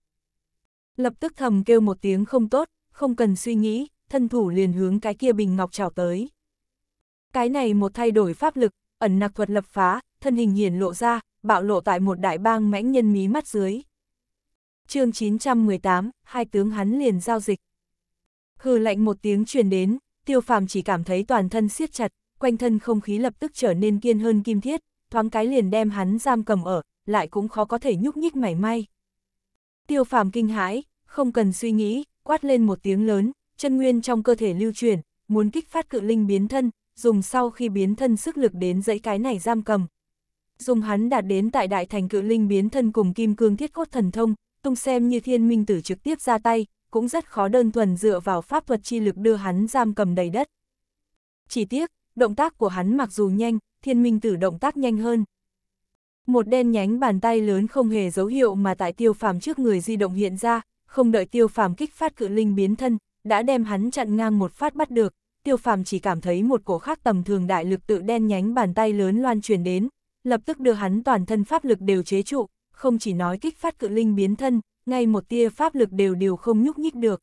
Lập tức thầm kêu một tiếng không tốt, không cần suy nghĩ, thân thủ liền hướng cái kia bình ngọc trào tới. Cái này một thay đổi pháp lực, ẩn nặc thuật lập phá, thân hình hiển lộ ra, bạo lộ tại một đại bang mãnh nhân mí mắt dưới chương 918, hai tướng hắn liền giao dịch. Hừ lạnh một tiếng truyền đến, tiêu phàm chỉ cảm thấy toàn thân siết chặt, quanh thân không khí lập tức trở nên kiên hơn kim thiết, thoáng cái liền đem hắn giam cầm ở, lại cũng khó có thể nhúc nhích mảy may. Tiêu phàm kinh hãi, không cần suy nghĩ, quát lên một tiếng lớn, chân nguyên trong cơ thể lưu chuyển, muốn kích phát cự linh biến thân, dùng sau khi biến thân sức lực đến dãy cái này giam cầm. Dùng hắn đạt đến tại đại thành cự linh biến thân cùng kim cương thiết cốt thần thông, Tung xem như thiên minh tử trực tiếp ra tay, cũng rất khó đơn thuần dựa vào pháp thuật chi lực đưa hắn giam cầm đầy đất. Chỉ tiếc, động tác của hắn mặc dù nhanh, thiên minh tử động tác nhanh hơn. Một đen nhánh bàn tay lớn không hề dấu hiệu mà tại tiêu phàm trước người di động hiện ra, không đợi tiêu phàm kích phát cự linh biến thân, đã đem hắn chặn ngang một phát bắt được, tiêu phàm chỉ cảm thấy một cổ khác tầm thường đại lực tự đen nhánh bàn tay lớn loan truyền đến, lập tức đưa hắn toàn thân pháp lực đều chế trụ, không chỉ nói kích phát cự linh biến thân, ngay một tia pháp lực đều đều không nhúc nhích được.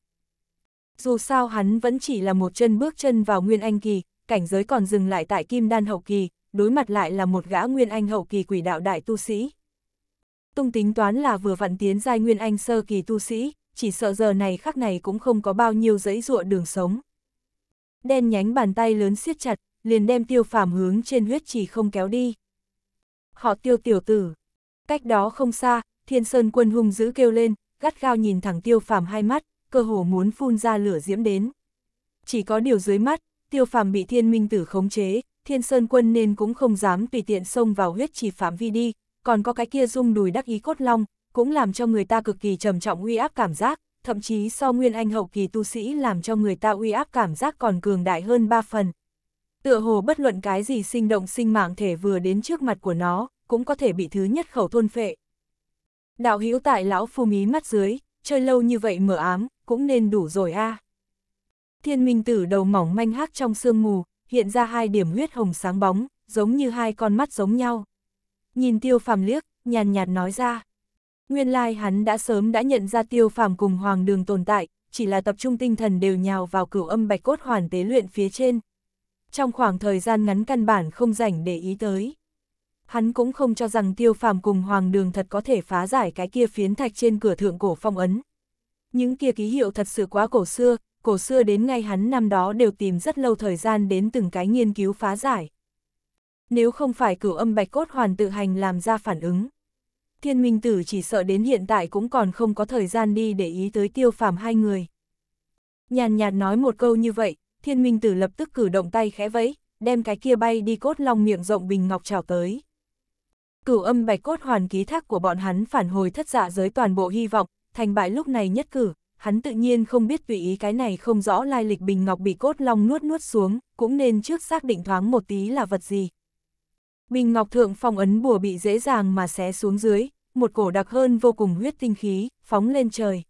Dù sao hắn vẫn chỉ là một chân bước chân vào Nguyên Anh kỳ, cảnh giới còn dừng lại tại Kim Đan hậu kỳ, đối mặt lại là một gã Nguyên Anh hậu kỳ quỷ đạo đại tu sĩ. Tung tính toán là vừa vặn tiến giai Nguyên Anh sơ kỳ tu sĩ, chỉ sợ giờ này khắc này cũng không có bao nhiêu giấy dụa đường sống. Đen nhánh bàn tay lớn siết chặt, liền đem tiêu phàm hướng trên huyết chỉ không kéo đi. Họ tiêu tiểu tử, Cách đó không xa, thiên sơn quân hung dữ kêu lên, gắt gao nhìn thẳng tiêu phàm hai mắt, cơ hồ muốn phun ra lửa diễm đến. Chỉ có điều dưới mắt, tiêu phàm bị thiên minh tử khống chế, thiên sơn quân nên cũng không dám tùy tiện xông vào huyết chỉ phạm vi đi, còn có cái kia rung đùi đắc ý cốt long, cũng làm cho người ta cực kỳ trầm trọng uy áp cảm giác, thậm chí so nguyên anh hậu kỳ tu sĩ làm cho người ta uy áp cảm giác còn cường đại hơn ba phần. Tựa hồ bất luận cái gì sinh động sinh mạng thể vừa đến trước mặt của nó, cũng có thể bị thứ nhất khẩu thôn phệ. Đạo hữu tại lão phu mí mắt dưới, chơi lâu như vậy mở ám, cũng nên đủ rồi a. À. Thiên minh tử đầu mỏng manh hắc trong sương mù, hiện ra hai điểm huyết hồng sáng bóng, giống như hai con mắt giống nhau. Nhìn tiêu phàm liếc, nhàn nhạt nói ra. Nguyên lai like hắn đã sớm đã nhận ra tiêu phàm cùng hoàng đường tồn tại, chỉ là tập trung tinh thần đều nhào vào cửu âm bạch cốt hoàn tế luyện phía trên. Trong khoảng thời gian ngắn căn bản không rảnh để ý tới hắn cũng không cho rằng tiêu phàm cùng hoàng đường thật có thể phá giải cái kia phiến thạch trên cửa thượng cổ phong ấn. Những kia ký hiệu thật sự quá cổ xưa, cổ xưa đến ngay hắn năm đó đều tìm rất lâu thời gian đến từng cái nghiên cứu phá giải. Nếu không phải cửu âm bạch cốt hoàn tự hành làm ra phản ứng, thiên minh tử chỉ sợ đến hiện tại cũng còn không có thời gian đi để ý tới tiêu phàm hai người. Nhàn nhạt nói một câu như vậy, thiên minh tử lập tức cử động tay khẽ vẫy, đem cái kia bay đi cốt long miệng rộng bình ngọc trào tới. Cửu âm bạch cốt hoàn ký thác của bọn hắn phản hồi thất dạ giới toàn bộ hy vọng, thành bại lúc này nhất cử, hắn tự nhiên không biết tùy ý cái này không rõ lai lịch bình ngọc bị cốt long nuốt nuốt xuống, cũng nên trước xác định thoáng một tí là vật gì. Bình ngọc thượng phong ấn bùa bị dễ dàng mà xé xuống dưới, một cổ đặc hơn vô cùng huyết tinh khí, phóng lên trời.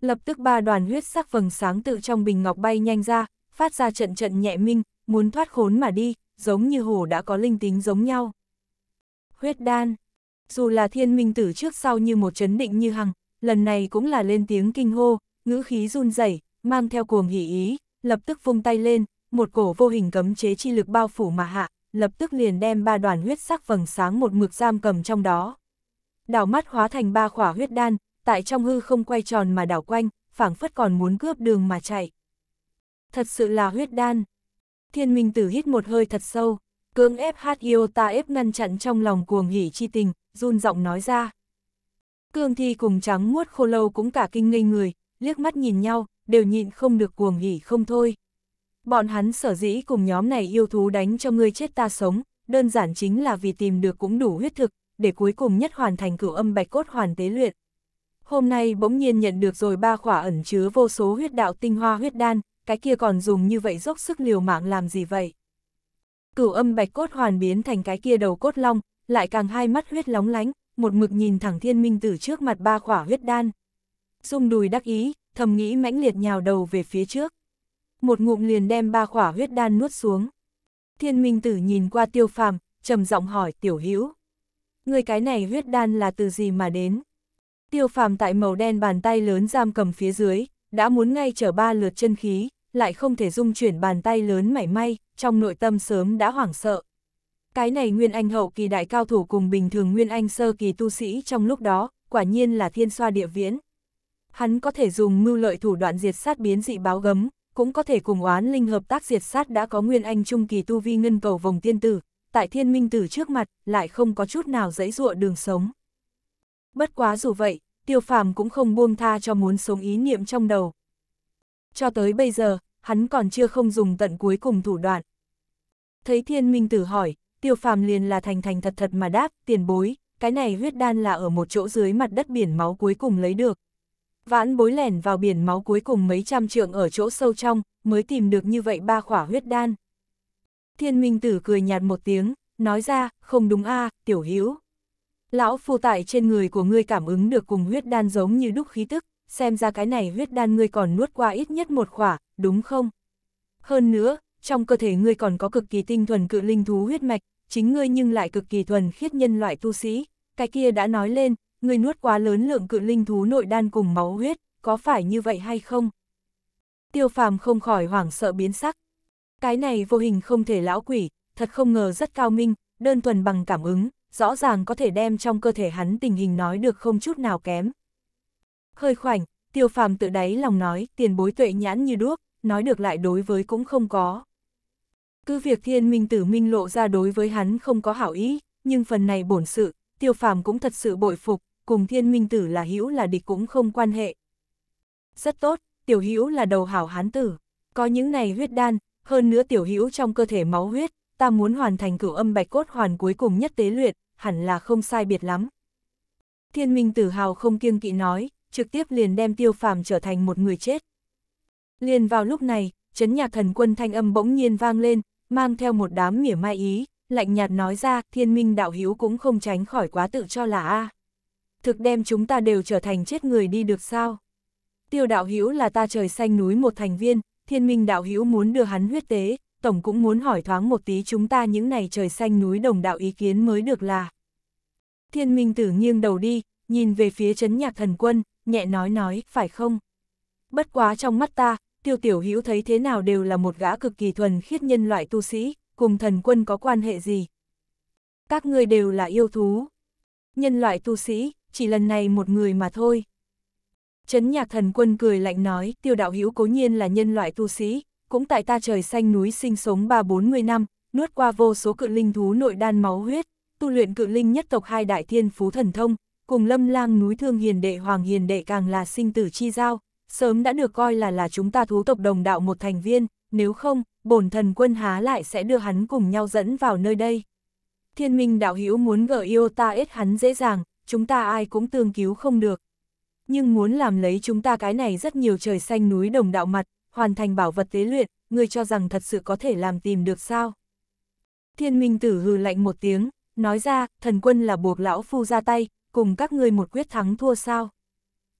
Lập tức ba đoàn huyết sắc vầng sáng tự trong bình ngọc bay nhanh ra, phát ra trận trận nhẹ minh, muốn thoát khốn mà đi, giống như hổ đã có linh tính giống nhau huyết đan. Dù là thiên minh tử trước sau như một chấn định như hằng, lần này cũng là lên tiếng kinh hô, ngữ khí run rẩy mang theo cuồng hỷ ý, lập tức vung tay lên, một cổ vô hình cấm chế chi lực bao phủ mà hạ, lập tức liền đem ba đoàn huyết sắc vầng sáng một mực giam cầm trong đó. Đảo mắt hóa thành ba khỏa huyết đan, tại trong hư không quay tròn mà đảo quanh, phảng phất còn muốn cướp đường mà chạy. Thật sự là huyết đan. Thiên Minh Tử hít một hơi thật sâu, Cưỡng ép hát yêu ta ép ngăn chặn trong lòng cuồng hỉ chi tình, run giọng nói ra. Cương thi cùng trắng muốt khô lâu cũng cả kinh ngây người, liếc mắt nhìn nhau, đều nhịn không được cuồng hỉ không thôi. Bọn hắn sở dĩ cùng nhóm này yêu thú đánh cho ngươi chết ta sống, đơn giản chính là vì tìm được cũng đủ huyết thực, để cuối cùng nhất hoàn thành cửu âm bạch cốt hoàn tế luyện. Hôm nay bỗng nhiên nhận được rồi ba khỏa ẩn chứa vô số huyết đạo tinh hoa huyết đan, cái kia còn dùng như vậy dốc sức liều mạng làm gì vậy? cửu âm bạch cốt hoàn biến thành cái kia đầu cốt long, lại càng hai mắt huyết lóng lánh, một mực nhìn thẳng thiên minh tử trước mặt ba khỏa huyết đan. Dung đùi đắc ý, thầm nghĩ mãnh liệt nhào đầu về phía trước. Một ngụm liền đem ba khỏa huyết đan nuốt xuống. Thiên minh tử nhìn qua tiêu phàm, trầm giọng hỏi tiểu hữu Người cái này huyết đan là từ gì mà đến? Tiêu phàm tại màu đen bàn tay lớn giam cầm phía dưới, đã muốn ngay trở ba lượt chân khí, lại không thể dung chuyển bàn tay lớn mảy may, trong nội tâm sớm đã hoảng sợ. Cái này Nguyên Anh hậu kỳ đại cao thủ cùng bình thường Nguyên Anh sơ kỳ tu sĩ trong lúc đó, quả nhiên là thiên xoa địa viễn. Hắn có thể dùng mưu lợi thủ đoạn diệt sát biến dị báo gấm, cũng có thể cùng oán linh hợp tác diệt sát đã có Nguyên Anh trung kỳ tu vi ngân cầu vòng tiên tử, tại thiên minh tử trước mặt, lại không có chút nào dãy dụa đường sống. Bất quá dù vậy, tiêu phàm cũng không buông tha cho muốn sống ý niệm trong đầu, cho tới bây giờ, hắn còn chưa không dùng tận cuối cùng thủ đoạn. Thấy thiên minh tử hỏi, tiêu phàm liền là thành thành thật thật mà đáp, tiền bối, cái này huyết đan là ở một chỗ dưới mặt đất biển máu cuối cùng lấy được. Vãn bối lẻn vào biển máu cuối cùng mấy trăm trượng ở chỗ sâu trong, mới tìm được như vậy ba khỏa huyết đan. Thiên minh tử cười nhạt một tiếng, nói ra, không đúng a tiểu hữu Lão phu tại trên người của ngươi cảm ứng được cùng huyết đan giống như đúc khí tức, xem ra cái này huyết đan ngươi còn nuốt qua ít nhất một khỏa, đúng không? Hơn nữa, trong cơ thể ngươi còn có cực kỳ tinh thuần cự linh thú huyết mạch, chính ngươi nhưng lại cực kỳ thuần khiết nhân loại tu sĩ, cái kia đã nói lên, ngươi nuốt quá lớn lượng cự linh thú nội đan cùng máu huyết, có phải như vậy hay không? Tiêu phàm không khỏi hoảng sợ biến sắc. Cái này vô hình không thể lão quỷ, thật không ngờ rất cao minh, đơn thuần bằng cảm ứng, rõ ràng có thể đem trong cơ thể hắn tình hình nói được không chút nào kém. Hơi khoảnh, tiêu phàm tự đáy lòng nói, tiền bối tuệ nhãn như đuốc, nói được lại đối với cũng không có. Cứ việc thiên minh tử minh lộ ra đối với hắn không có hảo ý, nhưng phần này bổn sự, tiêu phàm cũng thật sự bội phục, cùng thiên minh tử là hữu là địch cũng không quan hệ. Rất tốt, tiểu hữu là đầu hảo hán tử, có những này huyết đan, hơn nữa tiểu hữu trong cơ thể máu huyết, ta muốn hoàn thành cửu âm bạch cốt hoàn cuối cùng nhất tế luyện, hẳn là không sai biệt lắm. Thiên minh tử hào không kiêng kỵ nói, trực tiếp liền đem tiêu phàm trở thành một người chết. Liền vào lúc này, chấn nhạc thần quân thanh âm bỗng nhiên vang lên, mang theo một đám mỉa mai ý, lạnh nhạt nói ra thiên minh đạo hiếu cũng không tránh khỏi quá tự cho là A. Thực đem chúng ta đều trở thành chết người đi được sao? Tiêu đạo hiếu là ta trời xanh núi một thành viên, thiên minh đạo hiếu muốn đưa hắn huyết tế, tổng cũng muốn hỏi thoáng một tí chúng ta những này trời xanh núi đồng đạo ý kiến mới được là. Thiên minh tử nghiêng đầu đi, nhìn về phía chấn nhạc thần quân, nhẹ nói nói, phải không? Bất quá trong mắt ta, tiêu tiểu hữu thấy thế nào đều là một gã cực kỳ thuần khiết nhân loại tu sĩ, cùng thần quân có quan hệ gì? Các ngươi đều là yêu thú. Nhân loại tu sĩ, chỉ lần này một người mà thôi. chấn nhạc thần quân cười lạnh nói, tiêu đạo hữu cố nhiên là nhân loại tu sĩ, cũng tại ta trời xanh núi sinh sống ba bốn mươi năm, nuốt qua vô số cự linh thú nội đan máu huyết, tu luyện cự linh nhất tộc hai đại thiên phú thần thông, cùng lâm lang núi thương hiền đệ hoàng hiền đệ càng là sinh tử chi giao, sớm đã được coi là là chúng ta thú tộc đồng đạo một thành viên, nếu không, bổn thần quân há lại sẽ đưa hắn cùng nhau dẫn vào nơi đây. Thiên minh đạo hữu muốn gỡ yêu ta ết hắn dễ dàng, chúng ta ai cũng tương cứu không được. Nhưng muốn làm lấy chúng ta cái này rất nhiều trời xanh núi đồng đạo mặt, hoàn thành bảo vật tế luyện, người cho rằng thật sự có thể làm tìm được sao. Thiên minh tử hừ lạnh một tiếng, nói ra, thần quân là buộc lão phu ra tay, cùng các ngươi một quyết thắng thua sao?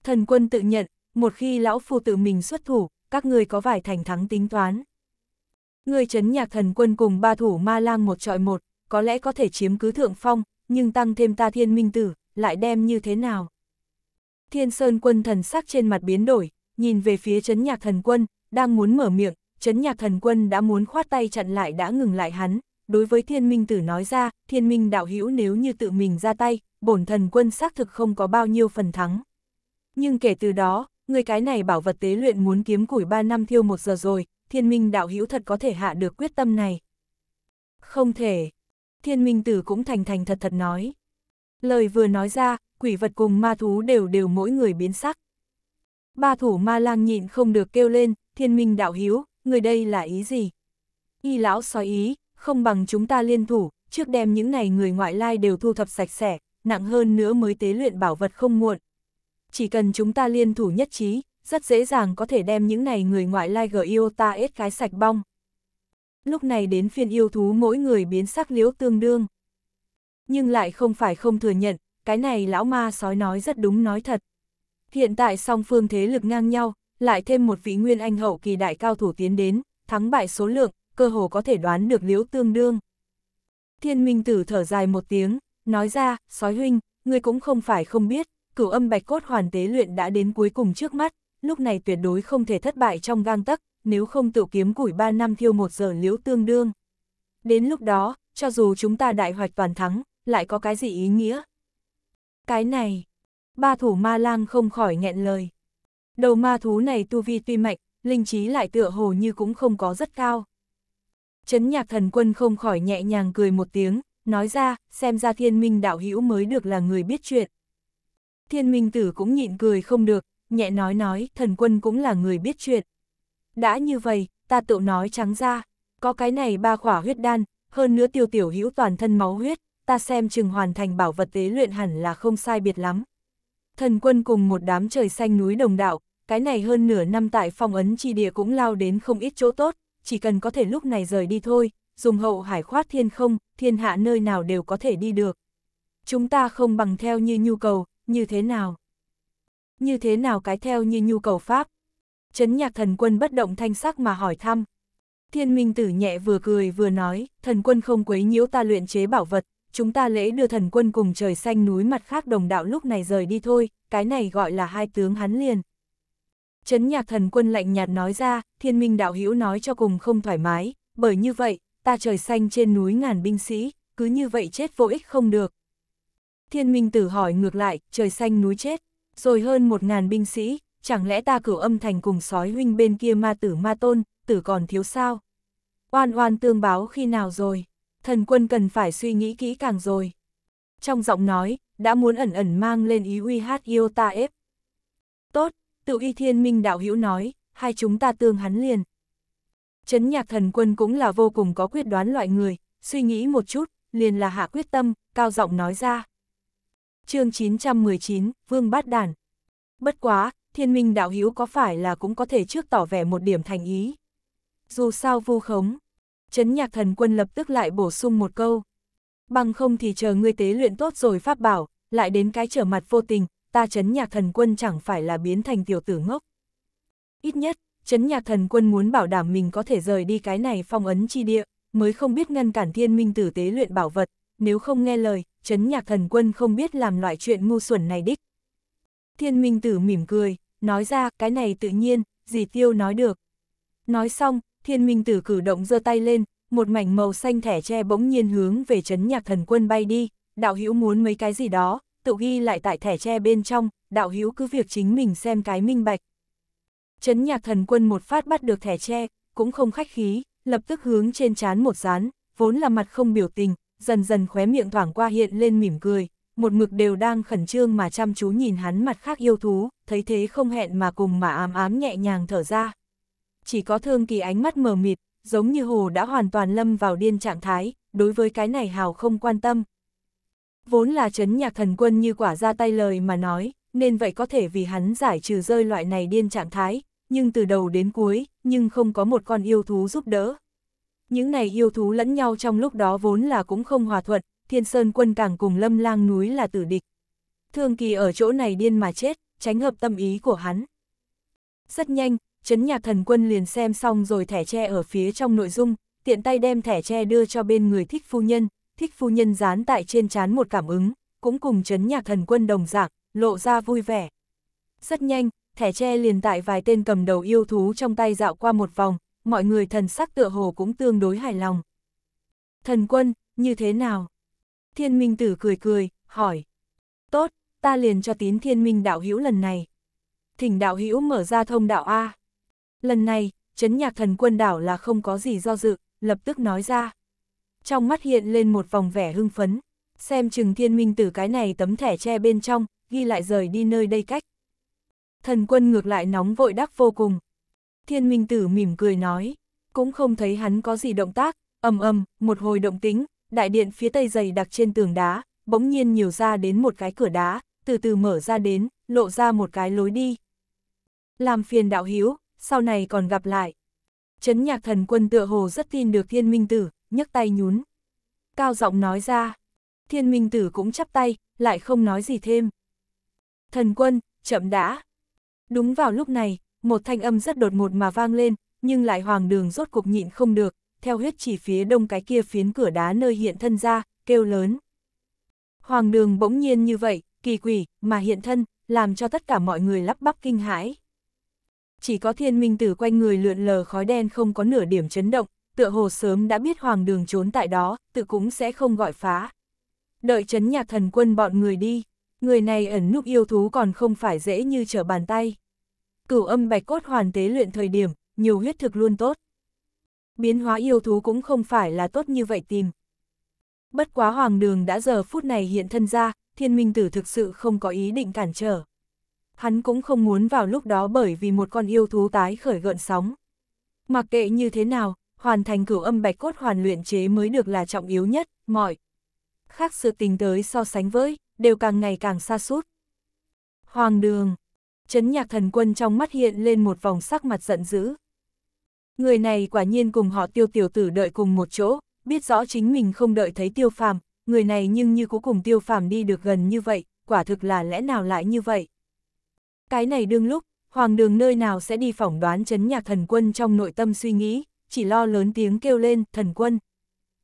Thần quân tự nhận, một khi lão phu tự mình xuất thủ, các ngươi có vài thành thắng tính toán. người chấn nhạc thần quân cùng ba thủ ma lang một trọi một, có lẽ có thể chiếm cứ thượng phong, nhưng tăng thêm ta thiên minh tử, lại đem như thế nào? Thiên sơn quân thần sắc trên mặt biến đổi, nhìn về phía chấn nhạc thần quân, đang muốn mở miệng, chấn nhạc thần quân đã muốn khoát tay chặn lại đã ngừng lại hắn. Đối với thiên minh tử nói ra, thiên minh đạo hữu nếu như tự mình ra tay, bổn thần quân xác thực không có bao nhiêu phần thắng. Nhưng kể từ đó, người cái này bảo vật tế luyện muốn kiếm củi 3 năm thiêu một giờ rồi, thiên minh đạo hữu thật có thể hạ được quyết tâm này. Không thể. Thiên minh tử cũng thành thành thật thật nói. Lời vừa nói ra, quỷ vật cùng ma thú đều đều mỗi người biến sắc. Ba thủ ma lang nhịn không được kêu lên, thiên minh đạo Hiếu, người đây là ý gì? Y lão sói ý, không bằng chúng ta liên thủ, trước đem những này người ngoại lai đều thu thập sạch sẽ, nặng hơn nữa mới tế luyện bảo vật không muộn. Chỉ cần chúng ta liên thủ nhất trí, rất dễ dàng có thể đem những này người ngoại lai gở yêu ta ết cái sạch bong. Lúc này đến phiên yêu thú mỗi người biến sắc liễu tương đương. Nhưng lại không phải không thừa nhận, cái này lão ma sói nói rất đúng nói thật. Hiện tại song phương thế lực ngang nhau, lại thêm một vị nguyên anh hậu kỳ đại cao thủ tiến đến, thắng bại số lượng, cơ hồ có thể đoán được liễu tương đương. Thiên Minh Tử thở dài một tiếng, nói ra, sói huynh, ngươi cũng không phải không biết, cửu âm bạch cốt hoàn tế luyện đã đến cuối cùng trước mắt, lúc này tuyệt đối không thể thất bại trong gang tắc, nếu không tự kiếm củi 3 năm thiêu một giờ liễu tương đương. Đến lúc đó, cho dù chúng ta đại hoạch toàn thắng, lại có cái gì ý nghĩa? Cái này, ba thủ ma lang không khỏi nghẹn lời. Đầu ma thú này tu vi tuy mạnh, linh trí lại tựa hồ như cũng không có rất cao. Chấn nhạc thần quân không khỏi nhẹ nhàng cười một tiếng, nói ra, xem ra thiên minh đạo hữu mới được là người biết chuyện. Thiên minh tử cũng nhịn cười không được, nhẹ nói nói, thần quân cũng là người biết chuyện. Đã như vậy, ta tự nói trắng ra, có cái này ba khỏa huyết đan, hơn nữa tiêu tiểu hữu toàn thân máu huyết, ta xem chừng hoàn thành bảo vật tế luyện hẳn là không sai biệt lắm. Thần quân cùng một đám trời xanh núi đồng đạo, cái này hơn nửa năm tại phong ấn chi địa cũng lao đến không ít chỗ tốt, chỉ cần có thể lúc này rời đi thôi, dùng hậu hải khoát thiên không, thiên hạ nơi nào đều có thể đi được. Chúng ta không bằng theo như nhu cầu, như thế nào? Như thế nào cái theo như nhu cầu Pháp? Chấn nhạc thần quân bất động thanh sắc mà hỏi thăm. Thiên minh tử nhẹ vừa cười vừa nói, thần quân không quấy nhiễu ta luyện chế bảo vật, chúng ta lễ đưa thần quân cùng trời xanh núi mặt khác đồng đạo lúc này rời đi thôi, cái này gọi là hai tướng hắn liền. Chấn nhạc thần quân lạnh nhạt nói ra, thiên minh đạo hữu nói cho cùng không thoải mái, bởi như vậy, ta trời xanh trên núi ngàn binh sĩ, cứ như vậy chết vô ích không được. Thiên Minh Tử hỏi ngược lại, trời xanh núi chết, rồi hơn một ngàn binh sĩ, chẳng lẽ ta cửu âm thành cùng sói huynh bên kia ma tử ma tôn, tử còn thiếu sao? Oan oan tương báo khi nào rồi? Thần quân cần phải suy nghĩ kỹ càng rồi. Trong giọng nói, đã muốn ẩn ẩn mang lên ý uy hát yêu ta ép. Tốt, tự y thiên minh đạo hữu nói, hai chúng ta tương hắn liền. Chấn nhạc thần quân cũng là vô cùng có quyết đoán loại người, suy nghĩ một chút, liền là hạ quyết tâm, cao giọng nói ra. chương 919, Vương Bát Đản. Bất quá, thiên minh đạo hữu có phải là cũng có thể trước tỏ vẻ một điểm thành ý. Dù sao vu khống, chấn nhạc thần quân lập tức lại bổ sung một câu. Bằng không thì chờ ngươi tế luyện tốt rồi pháp bảo, lại đến cái trở mặt vô tình, ta chấn nhạc thần quân chẳng phải là biến thành tiểu tử ngốc. Ít nhất, chấn nhạc thần quân muốn bảo đảm mình có thể rời đi cái này phong ấn chi địa, mới không biết ngăn cản thiên minh tử tế luyện bảo vật, nếu không nghe lời, chấn nhạc thần quân không biết làm loại chuyện ngu xuẩn này đích. Thiên minh tử mỉm cười, nói ra cái này tự nhiên, gì tiêu nói được. Nói xong, thiên minh tử cử động giơ tay lên, một mảnh màu xanh thẻ tre bỗng nhiên hướng về chấn nhạc thần quân bay đi, đạo hữu muốn mấy cái gì đó, tự ghi lại tại thẻ tre bên trong, đạo hữu cứ việc chính mình xem cái minh bạch chấn nhạc thần quân một phát bắt được thẻ tre, cũng không khách khí, lập tức hướng trên chán một dán, vốn là mặt không biểu tình, dần dần khóe miệng thoảng qua hiện lên mỉm cười, một mực đều đang khẩn trương mà chăm chú nhìn hắn mặt khác yêu thú, thấy thế không hẹn mà cùng mà ám ám nhẹ nhàng thở ra. Chỉ có thương kỳ ánh mắt mờ mịt, giống như hồ đã hoàn toàn lâm vào điên trạng thái, đối với cái này hào không quan tâm. Vốn là chấn nhạc thần quân như quả ra tay lời mà nói, nên vậy có thể vì hắn giải trừ rơi loại này điên trạng thái, nhưng từ đầu đến cuối, nhưng không có một con yêu thú giúp đỡ. Những này yêu thú lẫn nhau trong lúc đó vốn là cũng không hòa thuận, thiên sơn quân càng cùng lâm lang núi là tử địch. Thương kỳ ở chỗ này điên mà chết, tránh hợp tâm ý của hắn. Rất nhanh, chấn nhạc thần quân liền xem xong rồi thẻ tre ở phía trong nội dung, tiện tay đem thẻ tre đưa cho bên người thích phu nhân, thích phu nhân dán tại trên chán một cảm ứng, cũng cùng chấn nhạc thần quân đồng dạng, lộ ra vui vẻ. Rất nhanh, thẻ tre liền tại vài tên cầm đầu yêu thú trong tay dạo qua một vòng, mọi người thần sắc tựa hồ cũng tương đối hài lòng. Thần quân, như thế nào? Thiên minh tử cười cười, hỏi. Tốt, ta liền cho tín thiên minh đạo hữu lần này. Thỉnh đạo hữu mở ra thông đạo A. Lần này, chấn nhạc thần quân đảo là không có gì do dự, lập tức nói ra. Trong mắt hiện lên một vòng vẻ hưng phấn, xem chừng thiên minh tử cái này tấm thẻ tre bên trong, ghi lại rời đi nơi đây cách thần quân ngược lại nóng vội đắc vô cùng. Thiên minh tử mỉm cười nói, cũng không thấy hắn có gì động tác, ầm ầm, một hồi động tính, đại điện phía tây dày đặc trên tường đá, bỗng nhiên nhiều ra đến một cái cửa đá, từ từ mở ra đến, lộ ra một cái lối đi. Làm phiền đạo hiếu, sau này còn gặp lại. Chấn nhạc thần quân tựa hồ rất tin được thiên minh tử, nhấc tay nhún. Cao giọng nói ra, thiên minh tử cũng chắp tay, lại không nói gì thêm. Thần quân, chậm đã, Đúng vào lúc này, một thanh âm rất đột ngột mà vang lên, nhưng lại hoàng đường rốt cục nhịn không được, theo huyết chỉ phía đông cái kia phiến cửa đá nơi hiện thân ra, kêu lớn. Hoàng đường bỗng nhiên như vậy, kỳ quỷ, mà hiện thân, làm cho tất cả mọi người lắp bắp kinh hãi. Chỉ có thiên minh tử quanh người lượn lờ khói đen không có nửa điểm chấn động, tựa hồ sớm đã biết hoàng đường trốn tại đó, tự cũng sẽ không gọi phá. Đợi chấn nhạc thần quân bọn người đi người này ẩn núp yêu thú còn không phải dễ như trở bàn tay. Cửu âm bạch cốt hoàn tế luyện thời điểm, nhiều huyết thực luôn tốt. Biến hóa yêu thú cũng không phải là tốt như vậy tìm. Bất quá hoàng đường đã giờ phút này hiện thân ra, thiên minh tử thực sự không có ý định cản trở. Hắn cũng không muốn vào lúc đó bởi vì một con yêu thú tái khởi gợn sóng. Mặc kệ như thế nào, hoàn thành cửu âm bạch cốt hoàn luyện chế mới được là trọng yếu nhất, mọi. Khác sự tình tới so sánh với đều càng ngày càng xa sút Hoàng đường, chấn nhạc thần quân trong mắt hiện lên một vòng sắc mặt giận dữ. Người này quả nhiên cùng họ tiêu tiểu tử đợi cùng một chỗ, biết rõ chính mình không đợi thấy tiêu phàm, người này nhưng như cũng cùng tiêu phàm đi được gần như vậy, quả thực là lẽ nào lại như vậy. Cái này đương lúc, hoàng đường nơi nào sẽ đi phỏng đoán chấn nhạc thần quân trong nội tâm suy nghĩ, chỉ lo lớn tiếng kêu lên, thần quân.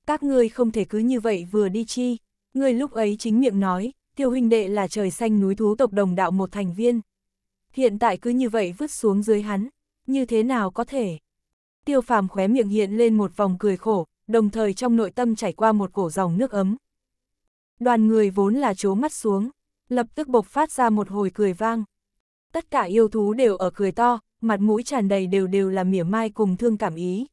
Các ngươi không thể cứ như vậy vừa đi chi, người lúc ấy chính miệng nói, tiêu huynh đệ là trời xanh núi thú tộc đồng đạo một thành viên. Hiện tại cứ như vậy vứt xuống dưới hắn, như thế nào có thể? Tiêu phàm khóe miệng hiện lên một vòng cười khổ, đồng thời trong nội tâm chảy qua một cổ dòng nước ấm. Đoàn người vốn là chố mắt xuống, lập tức bộc phát ra một hồi cười vang. Tất cả yêu thú đều ở cười to, mặt mũi tràn đầy đều đều là mỉa mai cùng thương cảm ý.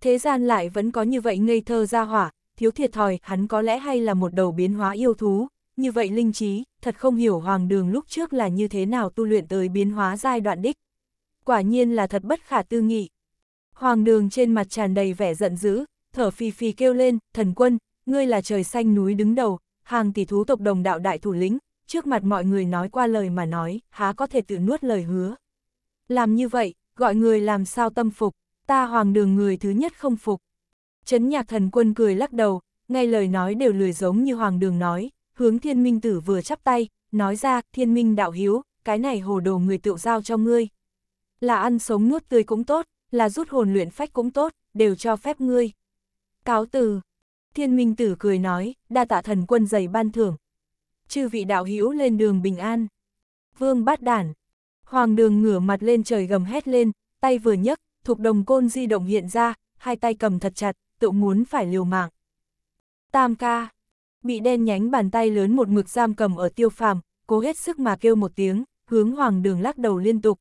Thế gian lại vẫn có như vậy ngây thơ ra hỏa, thiếu thiệt thòi, hắn có lẽ hay là một đầu biến hóa yêu thú, như vậy linh trí, thật không hiểu hoàng đường lúc trước là như thế nào tu luyện tới biến hóa giai đoạn đích. Quả nhiên là thật bất khả tư nghị. Hoàng đường trên mặt tràn đầy vẻ giận dữ, thở phì phì kêu lên, thần quân, ngươi là trời xanh núi đứng đầu, hàng tỷ thú tộc đồng đạo đại thủ lĩnh, trước mặt mọi người nói qua lời mà nói, há có thể tự nuốt lời hứa. Làm như vậy, gọi người làm sao tâm phục, ta hoàng đường người thứ nhất không phục. Chấn nhạc thần quân cười lắc đầu, ngay lời nói đều lười giống như hoàng đường nói, Hướng thiên minh tử vừa chắp tay, nói ra, thiên minh đạo hiếu, cái này hồ đồ người tựu giao cho ngươi. Là ăn sống nuốt tươi cũng tốt, là rút hồn luyện phách cũng tốt, đều cho phép ngươi. Cáo từ, thiên minh tử cười nói, đa tạ thần quân dày ban thưởng. Chư vị đạo hiếu lên đường bình an. Vương bát đản, hoàng đường ngửa mặt lên trời gầm hét lên, tay vừa nhấc, thuộc đồng côn di động hiện ra, hai tay cầm thật chặt, tựu muốn phải liều mạng. Tam ca, Bị đen nhánh bàn tay lớn một mực giam cầm ở tiêu phàm, cố hết sức mà kêu một tiếng, hướng hoàng đường lắc đầu liên tục.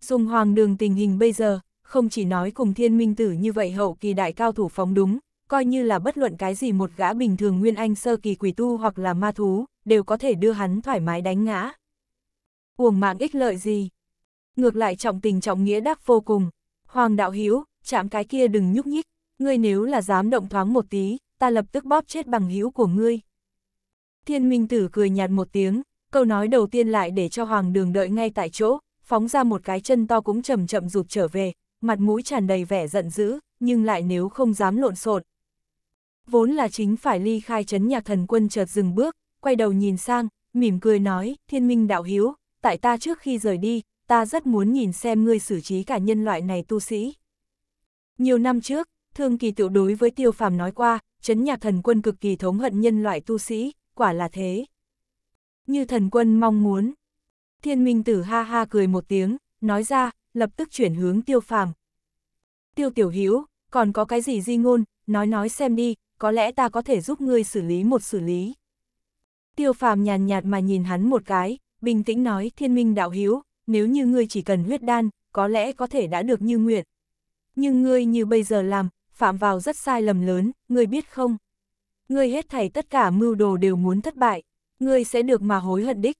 Dùng hoàng đường tình hình bây giờ, không chỉ nói cùng thiên minh tử như vậy hậu kỳ đại cao thủ phóng đúng, coi như là bất luận cái gì một gã bình thường nguyên anh sơ kỳ quỷ tu hoặc là ma thú, đều có thể đưa hắn thoải mái đánh ngã. Uổng mạng ích lợi gì? Ngược lại trọng tình trọng nghĩa đắc vô cùng. Hoàng đạo hiếu, chạm cái kia đừng nhúc nhích, ngươi nếu là dám động thoáng một tí, ta lập tức bóp chết bằng hữu của ngươi. Thiên Minh Tử cười nhạt một tiếng, câu nói đầu tiên lại để cho Hoàng Đường đợi ngay tại chỗ, phóng ra một cái chân to cũng chậm chậm rụt trở về, mặt mũi tràn đầy vẻ giận dữ, nhưng lại nếu không dám lộn xộn. Vốn là chính phải ly khai chấn nhạc thần quân chợt dừng bước, quay đầu nhìn sang, mỉm cười nói, thiên minh đạo hiếu, tại ta trước khi rời đi, ta rất muốn nhìn xem ngươi xử trí cả nhân loại này tu sĩ. Nhiều năm trước, Thương Kỳ Tiểu đối với Tiêu Phàm nói qua, chấn nhạc thần quân cực kỳ thống hận nhân loại tu sĩ, quả là thế. Như thần quân mong muốn. Thiên minh tử ha ha cười một tiếng, nói ra, lập tức chuyển hướng tiêu phàm. Tiêu tiểu Hiếu, còn có cái gì di ngôn, nói nói xem đi, có lẽ ta có thể giúp ngươi xử lý một xử lý. Tiêu phàm nhàn nhạt mà nhìn hắn một cái, bình tĩnh nói thiên minh đạo hiếu, nếu như ngươi chỉ cần huyết đan, có lẽ có thể đã được như nguyện. Nhưng ngươi như bây giờ làm, phạm vào rất sai lầm lớn, ngươi biết không? Ngươi hết thảy tất cả mưu đồ đều muốn thất bại, ngươi sẽ được mà hối hận đích.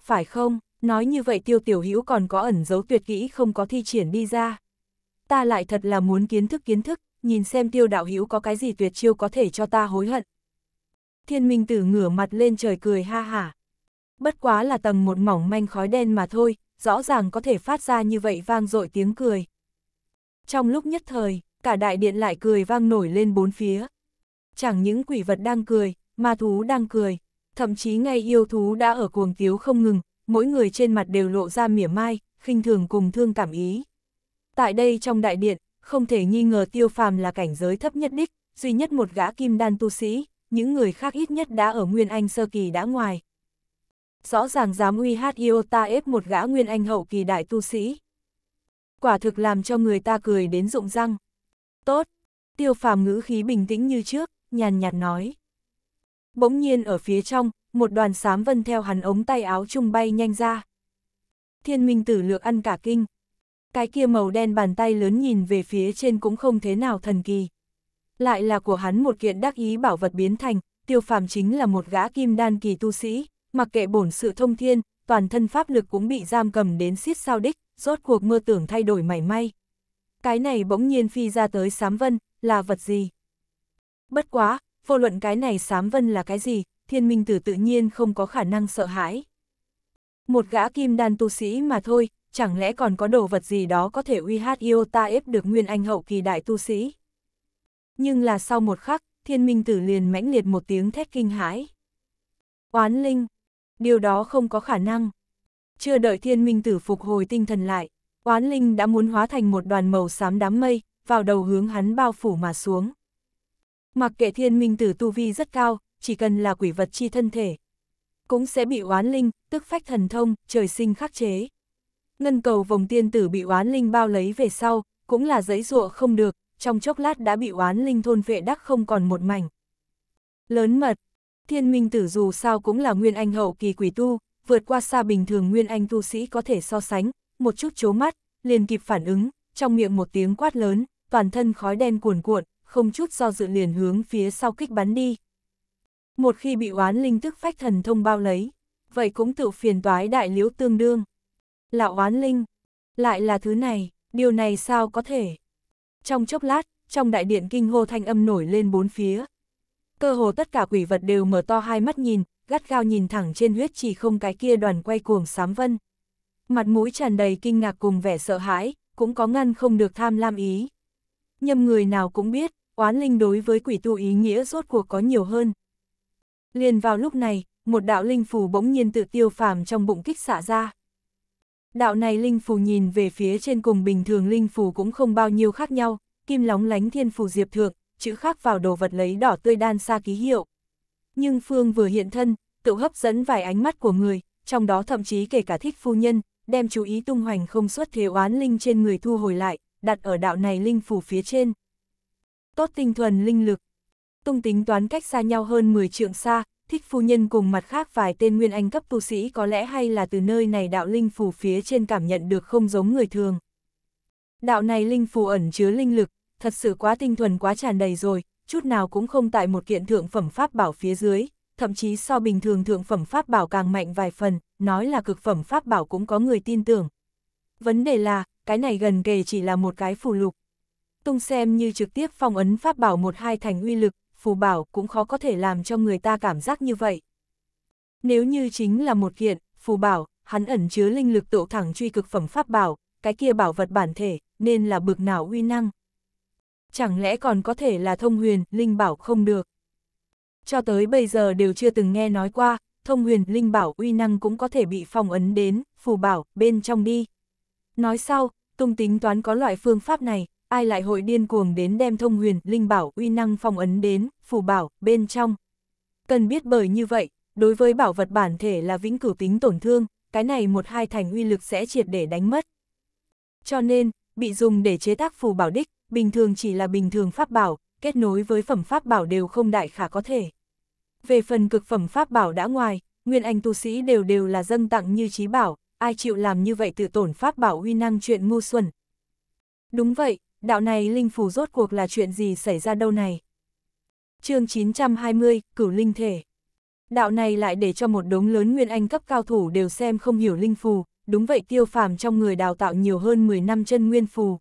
Phải không? Nói như vậy tiêu tiểu hữu còn có ẩn dấu tuyệt kỹ không có thi triển đi ra. Ta lại thật là muốn kiến thức kiến thức, nhìn xem tiêu đạo hữu có cái gì tuyệt chiêu có thể cho ta hối hận. Thiên minh tử ngửa mặt lên trời cười ha hả. Bất quá là tầng một mỏng manh khói đen mà thôi, rõ ràng có thể phát ra như vậy vang dội tiếng cười. Trong lúc nhất thời, cả đại điện lại cười vang nổi lên bốn phía. Chẳng những quỷ vật đang cười, ma thú đang cười, thậm chí ngay yêu thú đã ở cuồng tiếu không ngừng, mỗi người trên mặt đều lộ ra mỉa mai, khinh thường cùng thương cảm ý. Tại đây trong đại điện, không thể nghi ngờ tiêu phàm là cảnh giới thấp nhất đích, duy nhất một gã kim đan tu sĩ, những người khác ít nhất đã ở Nguyên Anh sơ kỳ đã ngoài. Rõ ràng dám uy hát ta ép một gã Nguyên Anh hậu kỳ đại tu sĩ. Quả thực làm cho người ta cười đến rụng răng. Tốt, tiêu phàm ngữ khí bình tĩnh như trước, nhàn nhạt nói. Bỗng nhiên ở phía trong, một đoàn sám vân theo hắn ống tay áo trung bay nhanh ra. Thiên minh tử lược ăn cả kinh. Cái kia màu đen bàn tay lớn nhìn về phía trên cũng không thế nào thần kỳ. Lại là của hắn một kiện đắc ý bảo vật biến thành, tiêu phàm chính là một gã kim đan kỳ tu sĩ, mặc kệ bổn sự thông thiên, toàn thân pháp lực cũng bị giam cầm đến xiết sao đích, rốt cuộc mơ tưởng thay đổi mảy may cái này bỗng nhiên phi ra tới sám vân, là vật gì? Bất quá, vô luận cái này sám vân là cái gì, thiên minh tử tự nhiên không có khả năng sợ hãi. Một gã kim đan tu sĩ mà thôi, chẳng lẽ còn có đồ vật gì đó có thể uy hát yêu ta ép được nguyên anh hậu kỳ đại tu sĩ? Nhưng là sau một khắc, thiên minh tử liền mãnh liệt một tiếng thét kinh hãi. Oán linh, điều đó không có khả năng. Chưa đợi thiên minh tử phục hồi tinh thần lại, Oán linh đã muốn hóa thành một đoàn màu xám đám mây, vào đầu hướng hắn bao phủ mà xuống. Mặc kệ thiên minh tử tu vi rất cao, chỉ cần là quỷ vật chi thân thể. Cũng sẽ bị oán linh, tức phách thần thông, trời sinh khắc chế. Ngân cầu vòng tiên tử bị oán linh bao lấy về sau, cũng là giấy ruộng không được, trong chốc lát đã bị oán linh thôn vệ đắc không còn một mảnh. Lớn mật, thiên minh tử dù sao cũng là nguyên anh hậu kỳ quỷ tu, vượt qua xa bình thường nguyên anh tu sĩ có thể so sánh, một chút chố mắt, liền kịp phản ứng, trong miệng một tiếng quát lớn, toàn thân khói đen cuồn cuộn, không chút do dự liền hướng phía sau kích bắn đi. Một khi bị oán linh tức phách thần thông bao lấy, vậy cũng tự phiền toái đại liễu tương đương. Là oán linh, lại là thứ này, điều này sao có thể? Trong chốc lát, trong đại điện kinh hô thanh âm nổi lên bốn phía. Cơ hồ tất cả quỷ vật đều mở to hai mắt nhìn, gắt gao nhìn thẳng trên huyết chỉ không cái kia đoàn quay cuồng sám vân mặt mũi tràn đầy kinh ngạc cùng vẻ sợ hãi, cũng có ngăn không được tham lam ý. Nhâm người nào cũng biết, oán linh đối với quỷ tu ý nghĩa rốt cuộc có nhiều hơn. Liền vào lúc này, một đạo linh phù bỗng nhiên tự tiêu phàm trong bụng kích xả ra. Đạo này linh phù nhìn về phía trên cùng bình thường linh phù cũng không bao nhiêu khác nhau, kim lóng lánh thiên phù diệp thượng, chữ khác vào đồ vật lấy đỏ tươi đan xa ký hiệu. Nhưng Phương vừa hiện thân, tự hấp dẫn vài ánh mắt của người, trong đó thậm chí kể cả thích phu nhân, đem chú ý tung hoành không xuất thế oán linh trên người thu hồi lại, đặt ở đạo này linh phủ phía trên. Tốt tinh thuần linh lực. Tung tính toán cách xa nhau hơn 10 trượng xa, thích phu nhân cùng mặt khác vài tên nguyên anh cấp tu sĩ có lẽ hay là từ nơi này đạo linh phủ phía trên cảm nhận được không giống người thường. Đạo này linh phù ẩn chứa linh lực, thật sự quá tinh thuần quá tràn đầy rồi, chút nào cũng không tại một kiện thượng phẩm pháp bảo phía dưới thậm chí so bình thường thượng phẩm pháp bảo càng mạnh vài phần, nói là cực phẩm pháp bảo cũng có người tin tưởng. Vấn đề là, cái này gần kề chỉ là một cái phù lục. Tung xem như trực tiếp phong ấn pháp bảo một hai thành uy lực, phù bảo cũng khó có thể làm cho người ta cảm giác như vậy. Nếu như chính là một kiện, phù bảo, hắn ẩn chứa linh lực tụ thẳng truy cực phẩm pháp bảo, cái kia bảo vật bản thể, nên là bực nào uy năng. Chẳng lẽ còn có thể là thông huyền, linh bảo không được cho tới bây giờ đều chưa từng nghe nói qua, thông huyền linh bảo uy năng cũng có thể bị phong ấn đến, phù bảo, bên trong đi. Nói sau, tung tính toán có loại phương pháp này, ai lại hội điên cuồng đến đem thông huyền linh bảo uy năng phong ấn đến, phù bảo, bên trong. Cần biết bởi như vậy, đối với bảo vật bản thể là vĩnh cửu tính tổn thương, cái này một hai thành uy lực sẽ triệt để đánh mất. Cho nên, bị dùng để chế tác phù bảo đích, bình thường chỉ là bình thường pháp bảo, kết nối với phẩm pháp bảo đều không đại khả có thể. Về phần cực phẩm pháp bảo đã ngoài, nguyên anh tu sĩ đều đều là dâng tặng như trí bảo, ai chịu làm như vậy tự tổn pháp bảo uy năng chuyện ngu xuẩn. Đúng vậy, đạo này linh phù rốt cuộc là chuyện gì xảy ra đâu này? chương 920, Cửu Linh Thể Đạo này lại để cho một đống lớn nguyên anh cấp cao thủ đều xem không hiểu linh phù, đúng vậy tiêu phàm trong người đào tạo nhiều hơn 10 năm chân nguyên phù.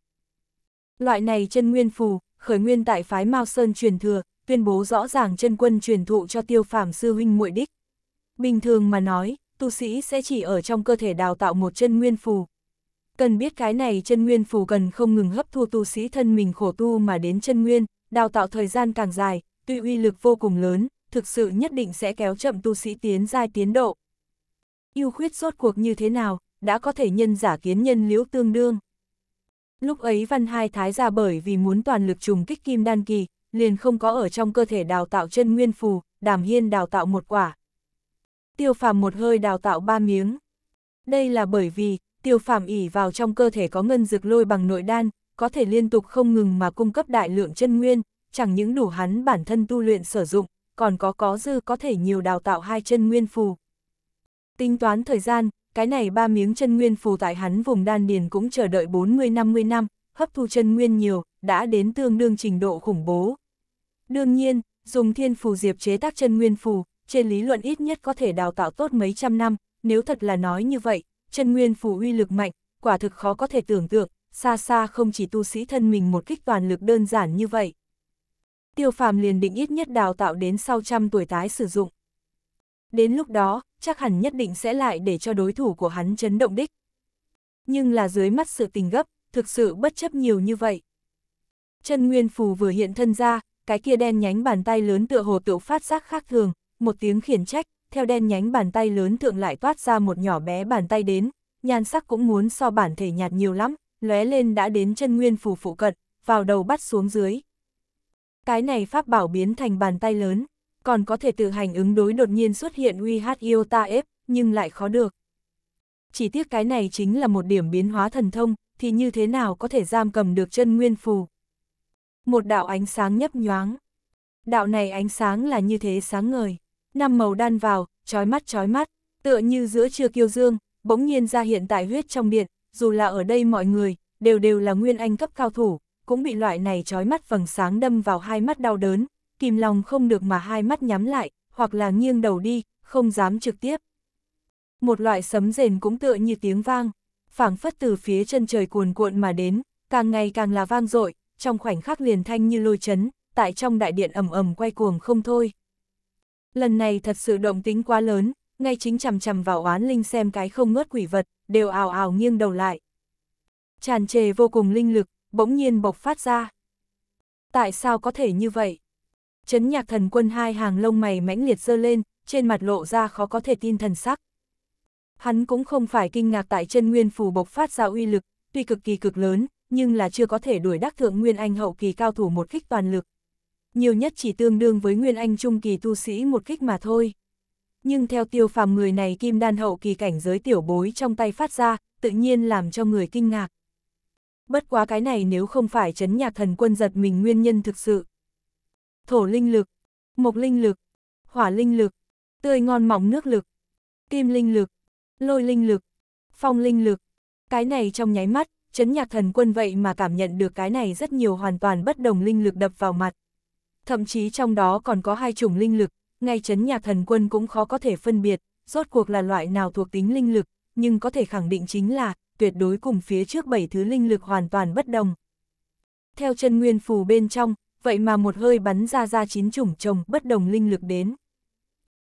Loại này chân nguyên phù, khởi nguyên tại phái Mao Sơn truyền thừa, tuyên bố rõ ràng chân quân truyền thụ cho tiêu phàm sư huynh muội đích. Bình thường mà nói, tu sĩ sẽ chỉ ở trong cơ thể đào tạo một chân nguyên phù. Cần biết cái này chân nguyên phù cần không ngừng hấp thu tu sĩ thân mình khổ tu mà đến chân nguyên, đào tạo thời gian càng dài, tuy uy lực vô cùng lớn, thực sự nhất định sẽ kéo chậm tu sĩ tiến giai tiến độ. Yêu khuyết rốt cuộc như thế nào, đã có thể nhân giả kiến nhân liễu tương đương. Lúc ấy văn hai thái gia bởi vì muốn toàn lực trùng kích kim đan kỳ, liền không có ở trong cơ thể đào tạo chân nguyên phù, đàm hiên đào tạo một quả. Tiêu phàm một hơi đào tạo ba miếng. Đây là bởi vì, tiêu phàm ỉ vào trong cơ thể có ngân dược lôi bằng nội đan, có thể liên tục không ngừng mà cung cấp đại lượng chân nguyên, chẳng những đủ hắn bản thân tu luyện sử dụng, còn có có dư có thể nhiều đào tạo hai chân nguyên phù. Tính toán thời gian, cái này ba miếng chân nguyên phù tại hắn vùng đan điền cũng chờ đợi 40-50 năm, hấp thu chân nguyên nhiều, đã đến tương đương trình độ khủng bố. Đương nhiên, dùng thiên phù diệp chế tác chân nguyên phù, trên lý luận ít nhất có thể đào tạo tốt mấy trăm năm, nếu thật là nói như vậy, chân nguyên phù uy lực mạnh, quả thực khó có thể tưởng tượng, xa xa không chỉ tu sĩ thân mình một kích toàn lực đơn giản như vậy. Tiêu phàm liền định ít nhất đào tạo đến sau trăm tuổi tái sử dụng. Đến lúc đó, chắc hẳn nhất định sẽ lại để cho đối thủ của hắn chấn động đích. Nhưng là dưới mắt sự tình gấp, thực sự bất chấp nhiều như vậy. Chân Nguyên Phù vừa hiện thân ra, cái kia đen nhánh bàn tay lớn tựa hồ tựu phát giác khác thường, một tiếng khiển trách, theo đen nhánh bàn tay lớn thượng lại toát ra một nhỏ bé bàn tay đến, nhan sắc cũng muốn so bản thể nhạt nhiều lắm, lóe lên đã đến chân Nguyên Phù phụ cận, vào đầu bắt xuống dưới. Cái này pháp bảo biến thành bàn tay lớn, còn có thể tự hành ứng đối đột nhiên xuất hiện uy hát yêu ta ép, nhưng lại khó được. Chỉ tiếc cái này chính là một điểm biến hóa thần thông, thì như thế nào có thể giam cầm được chân nguyên phù. Một đạo ánh sáng nhấp nhoáng. Đạo này ánh sáng là như thế sáng ngời, năm màu đan vào, trói mắt trói mắt, tựa như giữa trưa kiêu dương, bỗng nhiên ra hiện tại huyết trong điện, dù là ở đây mọi người, đều đều là nguyên anh cấp cao thủ, cũng bị loại này trói mắt vầng sáng đâm vào hai mắt đau đớn, kìm lòng không được mà hai mắt nhắm lại, hoặc là nghiêng đầu đi, không dám trực tiếp. Một loại sấm rền cũng tựa như tiếng vang, phảng phất từ phía chân trời cuồn cuộn mà đến, càng ngày càng là vang dội, trong khoảnh khắc liền thanh như lôi chấn, tại trong đại điện ầm ầm quay cuồng không thôi. Lần này thật sự động tính quá lớn, ngay chính chằm chằm vào oán linh xem cái không ngớt quỷ vật, đều ào ào nghiêng đầu lại. Tràn trề vô cùng linh lực, bỗng nhiên bộc phát ra. Tại sao có thể như vậy? Chấn nhạc thần quân hai hàng lông mày mãnh liệt dơ lên, trên mặt lộ ra khó có thể tin thần sắc. Hắn cũng không phải kinh ngạc tại chân nguyên phù bộc phát ra uy lực, tuy cực kỳ cực lớn, nhưng là chưa có thể đuổi đắc thượng Nguyên Anh hậu kỳ cao thủ một kích toàn lực. Nhiều nhất chỉ tương đương với Nguyên Anh trung kỳ tu sĩ một kích mà thôi. Nhưng theo tiêu phàm người này kim đan hậu kỳ cảnh giới tiểu bối trong tay phát ra, tự nhiên làm cho người kinh ngạc. Bất quá cái này nếu không phải chấn nhạc thần quân giật mình nguyên nhân thực sự. Thổ linh lực, mộc linh lực, hỏa linh lực, tươi ngon mỏng nước lực, kim linh lực, Lôi linh lực, phong linh lực, cái này trong nháy mắt, chấn nhạc thần quân vậy mà cảm nhận được cái này rất nhiều hoàn toàn bất đồng linh lực đập vào mặt. Thậm chí trong đó còn có hai chủng linh lực, ngay chấn nhạc thần quân cũng khó có thể phân biệt, rốt cuộc là loại nào thuộc tính linh lực, nhưng có thể khẳng định chính là, tuyệt đối cùng phía trước bảy thứ linh lực hoàn toàn bất đồng. Theo chân nguyên phù bên trong, vậy mà một hơi bắn ra ra chín chủng chồng bất đồng linh lực đến.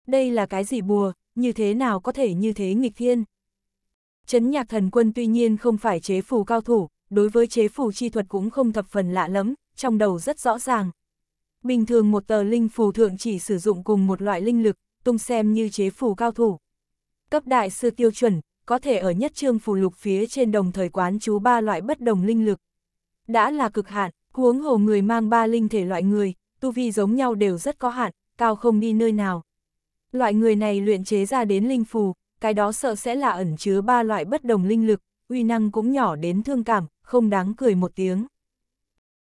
Đây là cái gì bùa, như thế nào có thể như thế nghịch thiên. Chấn nhạc thần quân tuy nhiên không phải chế phù cao thủ, đối với chế phù chi thuật cũng không thập phần lạ lắm, trong đầu rất rõ ràng. Bình thường một tờ linh phù thượng chỉ sử dụng cùng một loại linh lực, tung xem như chế phù cao thủ. Cấp đại sư tiêu chuẩn, có thể ở nhất trương phù lục phía trên đồng thời quán chú ba loại bất đồng linh lực. Đã là cực hạn, huống hồ người mang ba linh thể loại người, tu vi giống nhau đều rất có hạn, cao không đi nơi nào. Loại người này luyện chế ra đến linh phù, cái đó sợ sẽ là ẩn chứa ba loại bất đồng linh lực, uy năng cũng nhỏ đến thương cảm, không đáng cười một tiếng.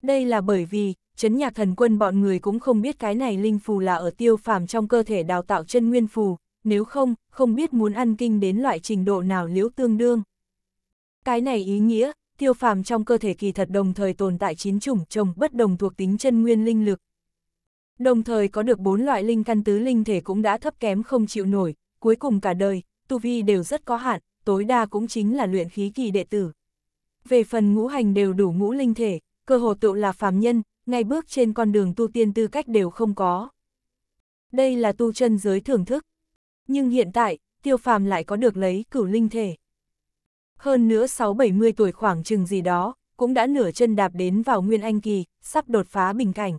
Đây là bởi vì, chấn nhạc thần quân bọn người cũng không biết cái này linh phù là ở tiêu phàm trong cơ thể đào tạo chân nguyên phù, nếu không, không biết muốn ăn kinh đến loại trình độ nào liễu tương đương. Cái này ý nghĩa, tiêu phàm trong cơ thể kỳ thật đồng thời tồn tại chín chủng trồng bất đồng thuộc tính chân nguyên linh lực, đồng thời có được bốn loại linh căn tứ linh thể cũng đã thấp kém không chịu nổi, cuối cùng cả đời, tu vi đều rất có hạn, tối đa cũng chính là luyện khí kỳ đệ tử. Về phần ngũ hành đều đủ ngũ linh thể, cơ hồ tựu là phàm nhân, ngay bước trên con đường tu tiên tư cách đều không có. Đây là tu chân giới thưởng thức. Nhưng hiện tại, tiêu phàm lại có được lấy cửu linh thể. Hơn nữa 6-70 tuổi khoảng chừng gì đó, cũng đã nửa chân đạp đến vào nguyên anh kỳ, sắp đột phá bình cảnh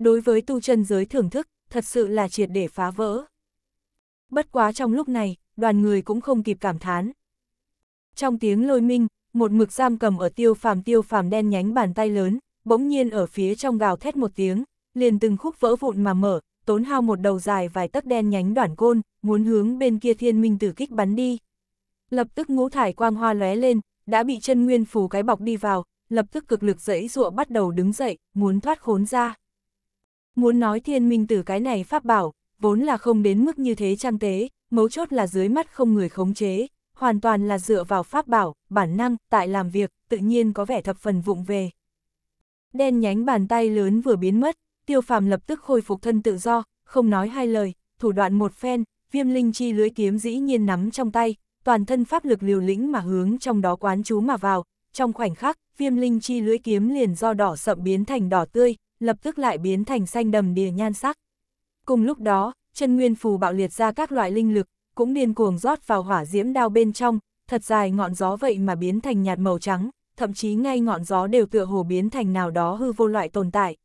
đối với tu chân giới thưởng thức, thật sự là triệt để phá vỡ. Bất quá trong lúc này, đoàn người cũng không kịp cảm thán. Trong tiếng lôi minh, một mực giam cầm ở tiêu phàm tiêu phàm đen nhánh bàn tay lớn, bỗng nhiên ở phía trong gào thét một tiếng, liền từng khúc vỡ vụn mà mở, tốn hao một đầu dài vài tấc đen nhánh đoạn côn, muốn hướng bên kia thiên minh tử kích bắn đi. Lập tức ngũ thải quang hoa lóe lên, đã bị chân nguyên phù cái bọc đi vào, lập tức cực lực dẫy dụa bắt đầu đứng dậy, muốn thoát khốn ra. Muốn nói thiên minh tử cái này pháp bảo, vốn là không đến mức như thế trang tế, mấu chốt là dưới mắt không người khống chế, hoàn toàn là dựa vào pháp bảo, bản năng, tại làm việc, tự nhiên có vẻ thập phần vụng về. Đen nhánh bàn tay lớn vừa biến mất, tiêu phàm lập tức khôi phục thân tự do, không nói hai lời, thủ đoạn một phen, viêm linh chi lưới kiếm dĩ nhiên nắm trong tay, toàn thân pháp lực liều lĩnh mà hướng trong đó quán chú mà vào, trong khoảnh khắc, viêm linh chi lưới kiếm liền do đỏ sậm biến thành đỏ tươi, lập tức lại biến thành xanh đầm đìa nhan sắc. Cùng lúc đó, chân nguyên phù bạo liệt ra các loại linh lực, cũng điên cuồng rót vào hỏa diễm đao bên trong, thật dài ngọn gió vậy mà biến thành nhạt màu trắng, thậm chí ngay ngọn gió đều tựa hồ biến thành nào đó hư vô loại tồn tại.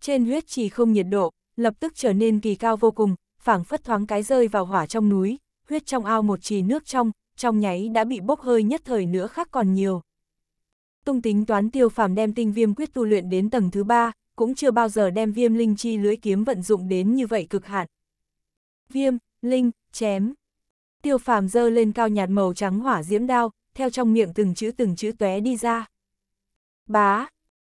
Trên huyết trì không nhiệt độ, lập tức trở nên kỳ cao vô cùng, phảng phất thoáng cái rơi vào hỏa trong núi, huyết trong ao một trì nước trong, trong nháy đã bị bốc hơi nhất thời nữa khác còn nhiều. Tung tính toán tiêu phàm đem tinh viêm quyết tu luyện đến tầng thứ ba, cũng chưa bao giờ đem viêm linh chi lưới kiếm vận dụng đến như vậy cực hạn. Viêm, linh, chém. Tiêu phàm dơ lên cao nhạt màu trắng hỏa diễm đao, theo trong miệng từng chữ từng chữ tóe đi ra. Bá.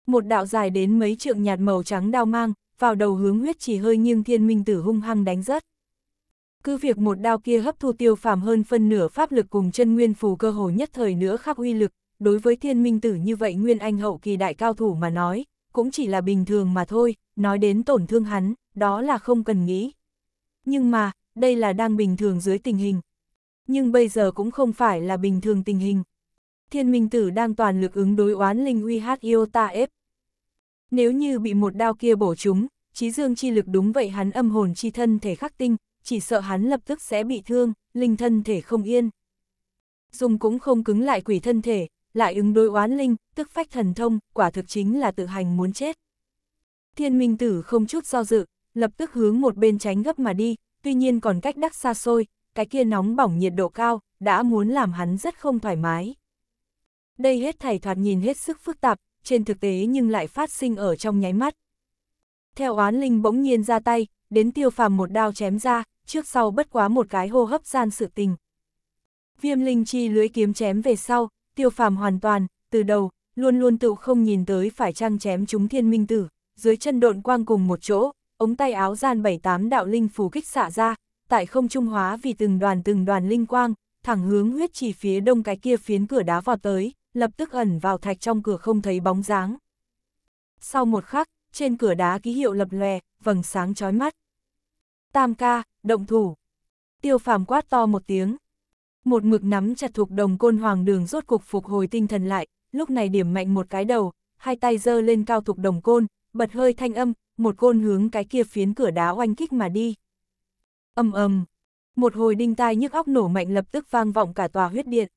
Một đạo dài đến mấy trượng nhạt màu trắng đao mang, vào đầu hướng huyết chỉ hơi nghiêng thiên minh tử hung hăng đánh rớt. Cứ việc một đao kia hấp thu tiêu phàm hơn phân nửa pháp lực cùng chân nguyên phù cơ hồ nhất thời nữa khắc uy lực, đối với thiên minh tử như vậy nguyên anh hậu kỳ đại cao thủ mà nói, cũng chỉ là bình thường mà thôi, nói đến tổn thương hắn, đó là không cần nghĩ. Nhưng mà, đây là đang bình thường dưới tình hình. Nhưng bây giờ cũng không phải là bình thường tình hình. Thiên minh tử đang toàn lực ứng đối oán linh uy hát Iota ép. Nếu như bị một đao kia bổ trúng, trí dương chi lực đúng vậy hắn âm hồn chi thân thể khắc tinh, chỉ sợ hắn lập tức sẽ bị thương, linh thân thể không yên. Dùng cũng không cứng lại quỷ thân thể, lại ứng đối oán linh, tức phách thần thông, quả thực chính là tự hành muốn chết. Thiên minh tử không chút do dự, lập tức hướng một bên tránh gấp mà đi, tuy nhiên còn cách đắc xa xôi, cái kia nóng bỏng nhiệt độ cao, đã muốn làm hắn rất không thoải mái. Đây hết thảy thoạt nhìn hết sức phức tạp, trên thực tế nhưng lại phát sinh ở trong nháy mắt. Theo oán linh bỗng nhiên ra tay, đến tiêu phàm một đao chém ra, trước sau bất quá một cái hô hấp gian sự tình. Viêm linh chi lưới kiếm chém về sau, tiêu phàm hoàn toàn, từ đầu, luôn luôn tự không nhìn tới phải trăng chém chúng thiên minh tử, dưới chân độn quang cùng một chỗ, ống tay áo gian bảy tám đạo linh phù kích xả ra, tại không trung hóa vì từng đoàn từng đoàn linh quang, thẳng hướng huyết chỉ phía đông cái kia phiến cửa đá vọt tới, lập tức ẩn vào thạch trong cửa không thấy bóng dáng. Sau một khắc, trên cửa đá ký hiệu lập lòe, vầng sáng chói mắt. Tam ca, động thủ. Tiêu phàm quát to một tiếng, một mực nắm chặt thuộc đồng côn hoàng đường rốt cục phục hồi tinh thần lại, lúc này điểm mạnh một cái đầu, hai tay giơ lên cao thuộc đồng côn, bật hơi thanh âm, một côn hướng cái kia phiến cửa đá oanh kích mà đi. Âm ầm, một hồi đinh tai nhức óc nổ mạnh lập tức vang vọng cả tòa huyết điện.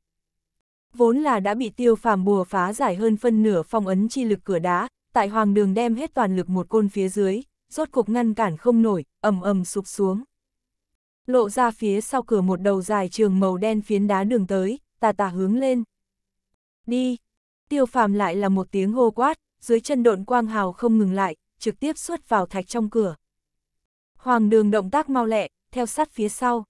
Vốn là đã bị tiêu phàm bùa phá giải hơn phân nửa phong ấn chi lực cửa đá, tại hoàng đường đem hết toàn lực một côn phía dưới, rốt cục ngăn cản không nổi, ầm ầm sụp xuống lộ ra phía sau cửa một đầu dài trường màu đen phiến đá đường tới, tà tà hướng lên. Đi! Tiêu phàm lại là một tiếng hô quát, dưới chân độn quang hào không ngừng lại, trực tiếp xuất vào thạch trong cửa. Hoàng đường động tác mau lẹ, theo sát phía sau.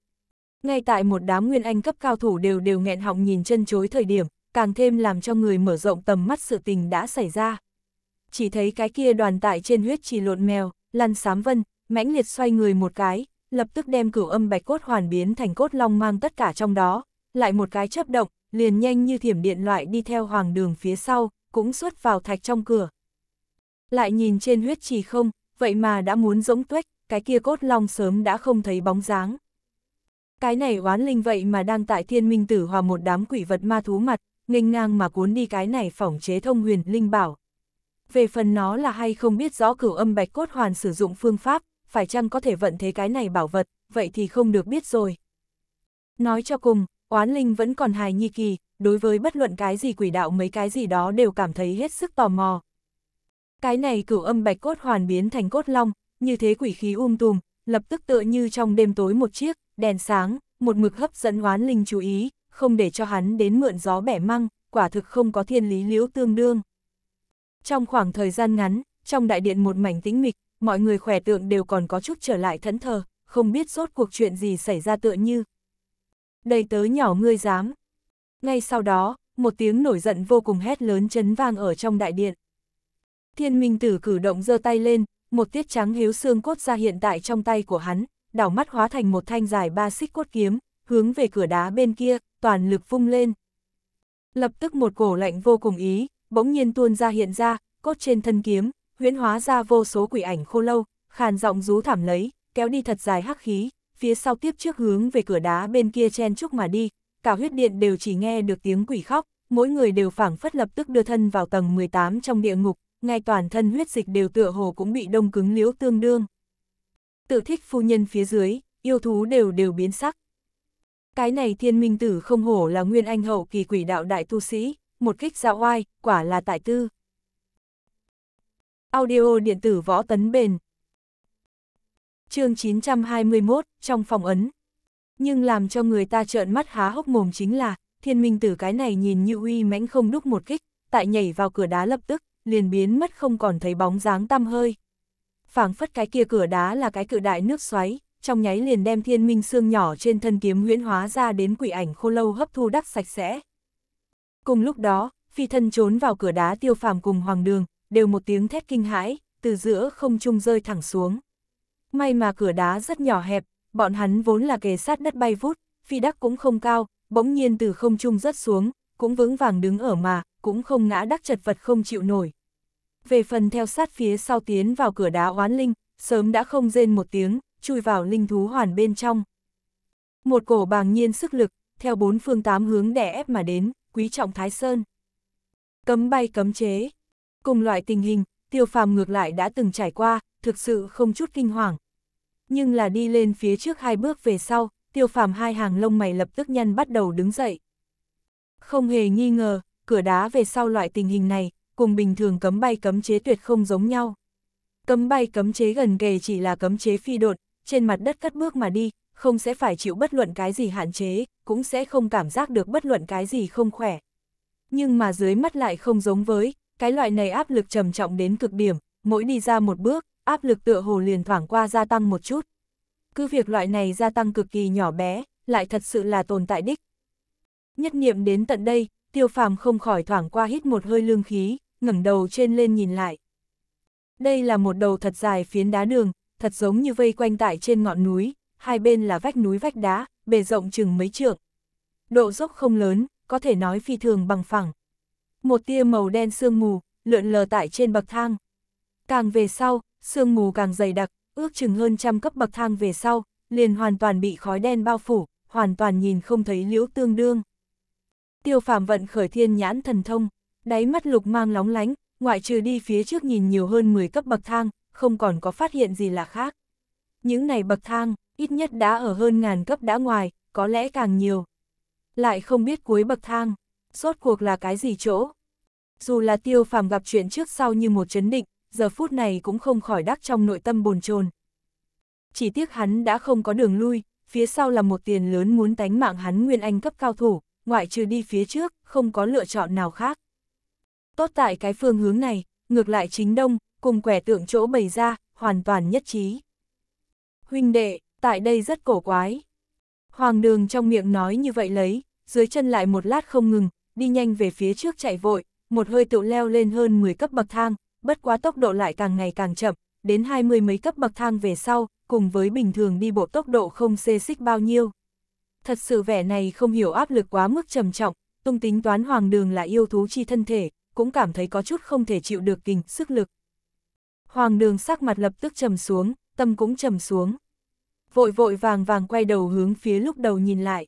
Ngay tại một đám nguyên anh cấp cao thủ đều đều nghẹn họng nhìn chân chối thời điểm, càng thêm làm cho người mở rộng tầm mắt sự tình đã xảy ra. Chỉ thấy cái kia đoàn tại trên huyết trì lộn mèo, lăn sám vân, mãnh liệt xoay người một cái, lập tức đem cửu âm bạch cốt hoàn biến thành cốt long mang tất cả trong đó, lại một cái chấp động, liền nhanh như thiểm điện loại đi theo hoàng đường phía sau, cũng xuất vào thạch trong cửa. Lại nhìn trên huyết trì không, vậy mà đã muốn rỗng tuếch, cái kia cốt long sớm đã không thấy bóng dáng. Cái này oán linh vậy mà đang tại thiên minh tử hòa một đám quỷ vật ma thú mặt, nghênh ngang mà cuốn đi cái này phỏng chế thông huyền linh bảo. Về phần nó là hay không biết rõ cửu âm bạch cốt hoàn sử dụng phương pháp, phải chăng có thể vận thế cái này bảo vật, vậy thì không được biết rồi. Nói cho cùng, oán linh vẫn còn hài nhi kỳ, đối với bất luận cái gì quỷ đạo mấy cái gì đó đều cảm thấy hết sức tò mò. Cái này cửu âm bạch cốt hoàn biến thành cốt long, như thế quỷ khí um tùm, lập tức tựa như trong đêm tối một chiếc, đèn sáng, một mực hấp dẫn oán linh chú ý, không để cho hắn đến mượn gió bẻ măng, quả thực không có thiên lý liễu tương đương. Trong khoảng thời gian ngắn, trong đại điện một mảnh tĩnh mịch, mọi người khỏe tượng đều còn có chút trở lại thẫn thờ, không biết rốt cuộc chuyện gì xảy ra tựa như. Đây tớ nhỏ ngươi dám. Ngay sau đó, một tiếng nổi giận vô cùng hét lớn chấn vang ở trong đại điện. Thiên minh tử cử động giơ tay lên, một tiết trắng hiếu xương cốt ra hiện tại trong tay của hắn, đảo mắt hóa thành một thanh dài ba xích cốt kiếm, hướng về cửa đá bên kia, toàn lực vung lên. Lập tức một cổ lạnh vô cùng ý, bỗng nhiên tuôn ra hiện ra, cốt trên thân kiếm, huyễn hóa ra vô số quỷ ảnh khô lâu, khàn giọng rú thảm lấy, kéo đi thật dài hắc khí, phía sau tiếp trước hướng về cửa đá bên kia chen chúc mà đi, cả huyết điện đều chỉ nghe được tiếng quỷ khóc, mỗi người đều phảng phất lập tức đưa thân vào tầng 18 trong địa ngục, ngay toàn thân huyết dịch đều tựa hồ cũng bị đông cứng liễu tương đương. Tự thích phu nhân phía dưới, yêu thú đều đều biến sắc. Cái này thiên minh tử không hổ là nguyên anh hậu kỳ quỷ đạo đại tu sĩ, một kích dạo oai, quả là tại tư. Audio điện tử võ tấn bền. chương 921, trong phòng ấn. Nhưng làm cho người ta trợn mắt há hốc mồm chính là, thiên minh tử cái này nhìn như uy mãnh không đúc một kích, tại nhảy vào cửa đá lập tức, liền biến mất không còn thấy bóng dáng tăm hơi. phảng phất cái kia cửa đá là cái cự đại nước xoáy, trong nháy liền đem thiên minh xương nhỏ trên thân kiếm huyễn hóa ra đến quỷ ảnh khô lâu hấp thu đắc sạch sẽ. Cùng lúc đó, phi thân trốn vào cửa đá tiêu phàm cùng hoàng đường, đều một tiếng thét kinh hãi, từ giữa không trung rơi thẳng xuống. May mà cửa đá rất nhỏ hẹp, bọn hắn vốn là kề sát đất bay vút, phi đắc cũng không cao, bỗng nhiên từ không trung rớt xuống, cũng vững vàng đứng ở mà, cũng không ngã đắc chật vật không chịu nổi. Về phần theo sát phía sau tiến vào cửa đá oán linh, sớm đã không rên một tiếng, chui vào linh thú hoàn bên trong. Một cổ bàng nhiên sức lực, theo bốn phương tám hướng đè ép mà đến, quý trọng Thái Sơn. Cấm bay cấm chế, cùng loại tình hình, tiêu phàm ngược lại đã từng trải qua, thực sự không chút kinh hoàng. Nhưng là đi lên phía trước hai bước về sau, tiêu phàm hai hàng lông mày lập tức nhăn bắt đầu đứng dậy. Không hề nghi ngờ, cửa đá về sau loại tình hình này, cùng bình thường cấm bay cấm chế tuyệt không giống nhau. Cấm bay cấm chế gần kề chỉ là cấm chế phi đột, trên mặt đất cắt bước mà đi, không sẽ phải chịu bất luận cái gì hạn chế, cũng sẽ không cảm giác được bất luận cái gì không khỏe. Nhưng mà dưới mắt lại không giống với, cái loại này áp lực trầm trọng đến cực điểm, mỗi đi ra một bước, áp lực tựa hồ liền thoảng qua gia tăng một chút. Cứ việc loại này gia tăng cực kỳ nhỏ bé, lại thật sự là tồn tại đích. Nhất niệm đến tận đây, tiêu phàm không khỏi thoảng qua hít một hơi lương khí, ngẩng đầu trên lên nhìn lại. Đây là một đầu thật dài phiến đá đường, thật giống như vây quanh tại trên ngọn núi, hai bên là vách núi vách đá, bề rộng chừng mấy trượng. Độ dốc không lớn, có thể nói phi thường bằng phẳng một tia màu đen sương mù, lượn lờ tại trên bậc thang. Càng về sau, sương mù càng dày đặc, ước chừng hơn trăm cấp bậc thang về sau, liền hoàn toàn bị khói đen bao phủ, hoàn toàn nhìn không thấy liễu tương đương. Tiêu phàm vận khởi thiên nhãn thần thông, đáy mắt lục mang lóng lánh, ngoại trừ đi phía trước nhìn nhiều hơn 10 cấp bậc thang, không còn có phát hiện gì là khác. Những này bậc thang, ít nhất đã ở hơn ngàn cấp đã ngoài, có lẽ càng nhiều. Lại không biết cuối bậc thang, rốt cuộc là cái gì chỗ. Dù là tiêu phàm gặp chuyện trước sau như một chấn định, giờ phút này cũng không khỏi đắc trong nội tâm bồn chồn. Chỉ tiếc hắn đã không có đường lui, phía sau là một tiền lớn muốn tánh mạng hắn Nguyên Anh cấp cao thủ, ngoại trừ đi phía trước, không có lựa chọn nào khác. Tốt tại cái phương hướng này, ngược lại chính đông, cùng quẻ tượng chỗ bày ra, hoàn toàn nhất trí. Huynh đệ, tại đây rất cổ quái. Hoàng đường trong miệng nói như vậy lấy, dưới chân lại một lát không ngừng, đi nhanh về phía trước chạy vội, một hơi tựu leo lên hơn 10 cấp bậc thang, bất quá tốc độ lại càng ngày càng chậm, đến 20 mấy cấp bậc thang về sau, cùng với bình thường đi bộ tốc độ không xê xích bao nhiêu. Thật sự vẻ này không hiểu áp lực quá mức trầm trọng, tung tính toán hoàng đường là yêu thú chi thân thể, cũng cảm thấy có chút không thể chịu được kình, sức lực. Hoàng đường sắc mặt lập tức trầm xuống, tâm cũng trầm xuống. Vội vội vàng vàng quay đầu hướng phía lúc đầu nhìn lại.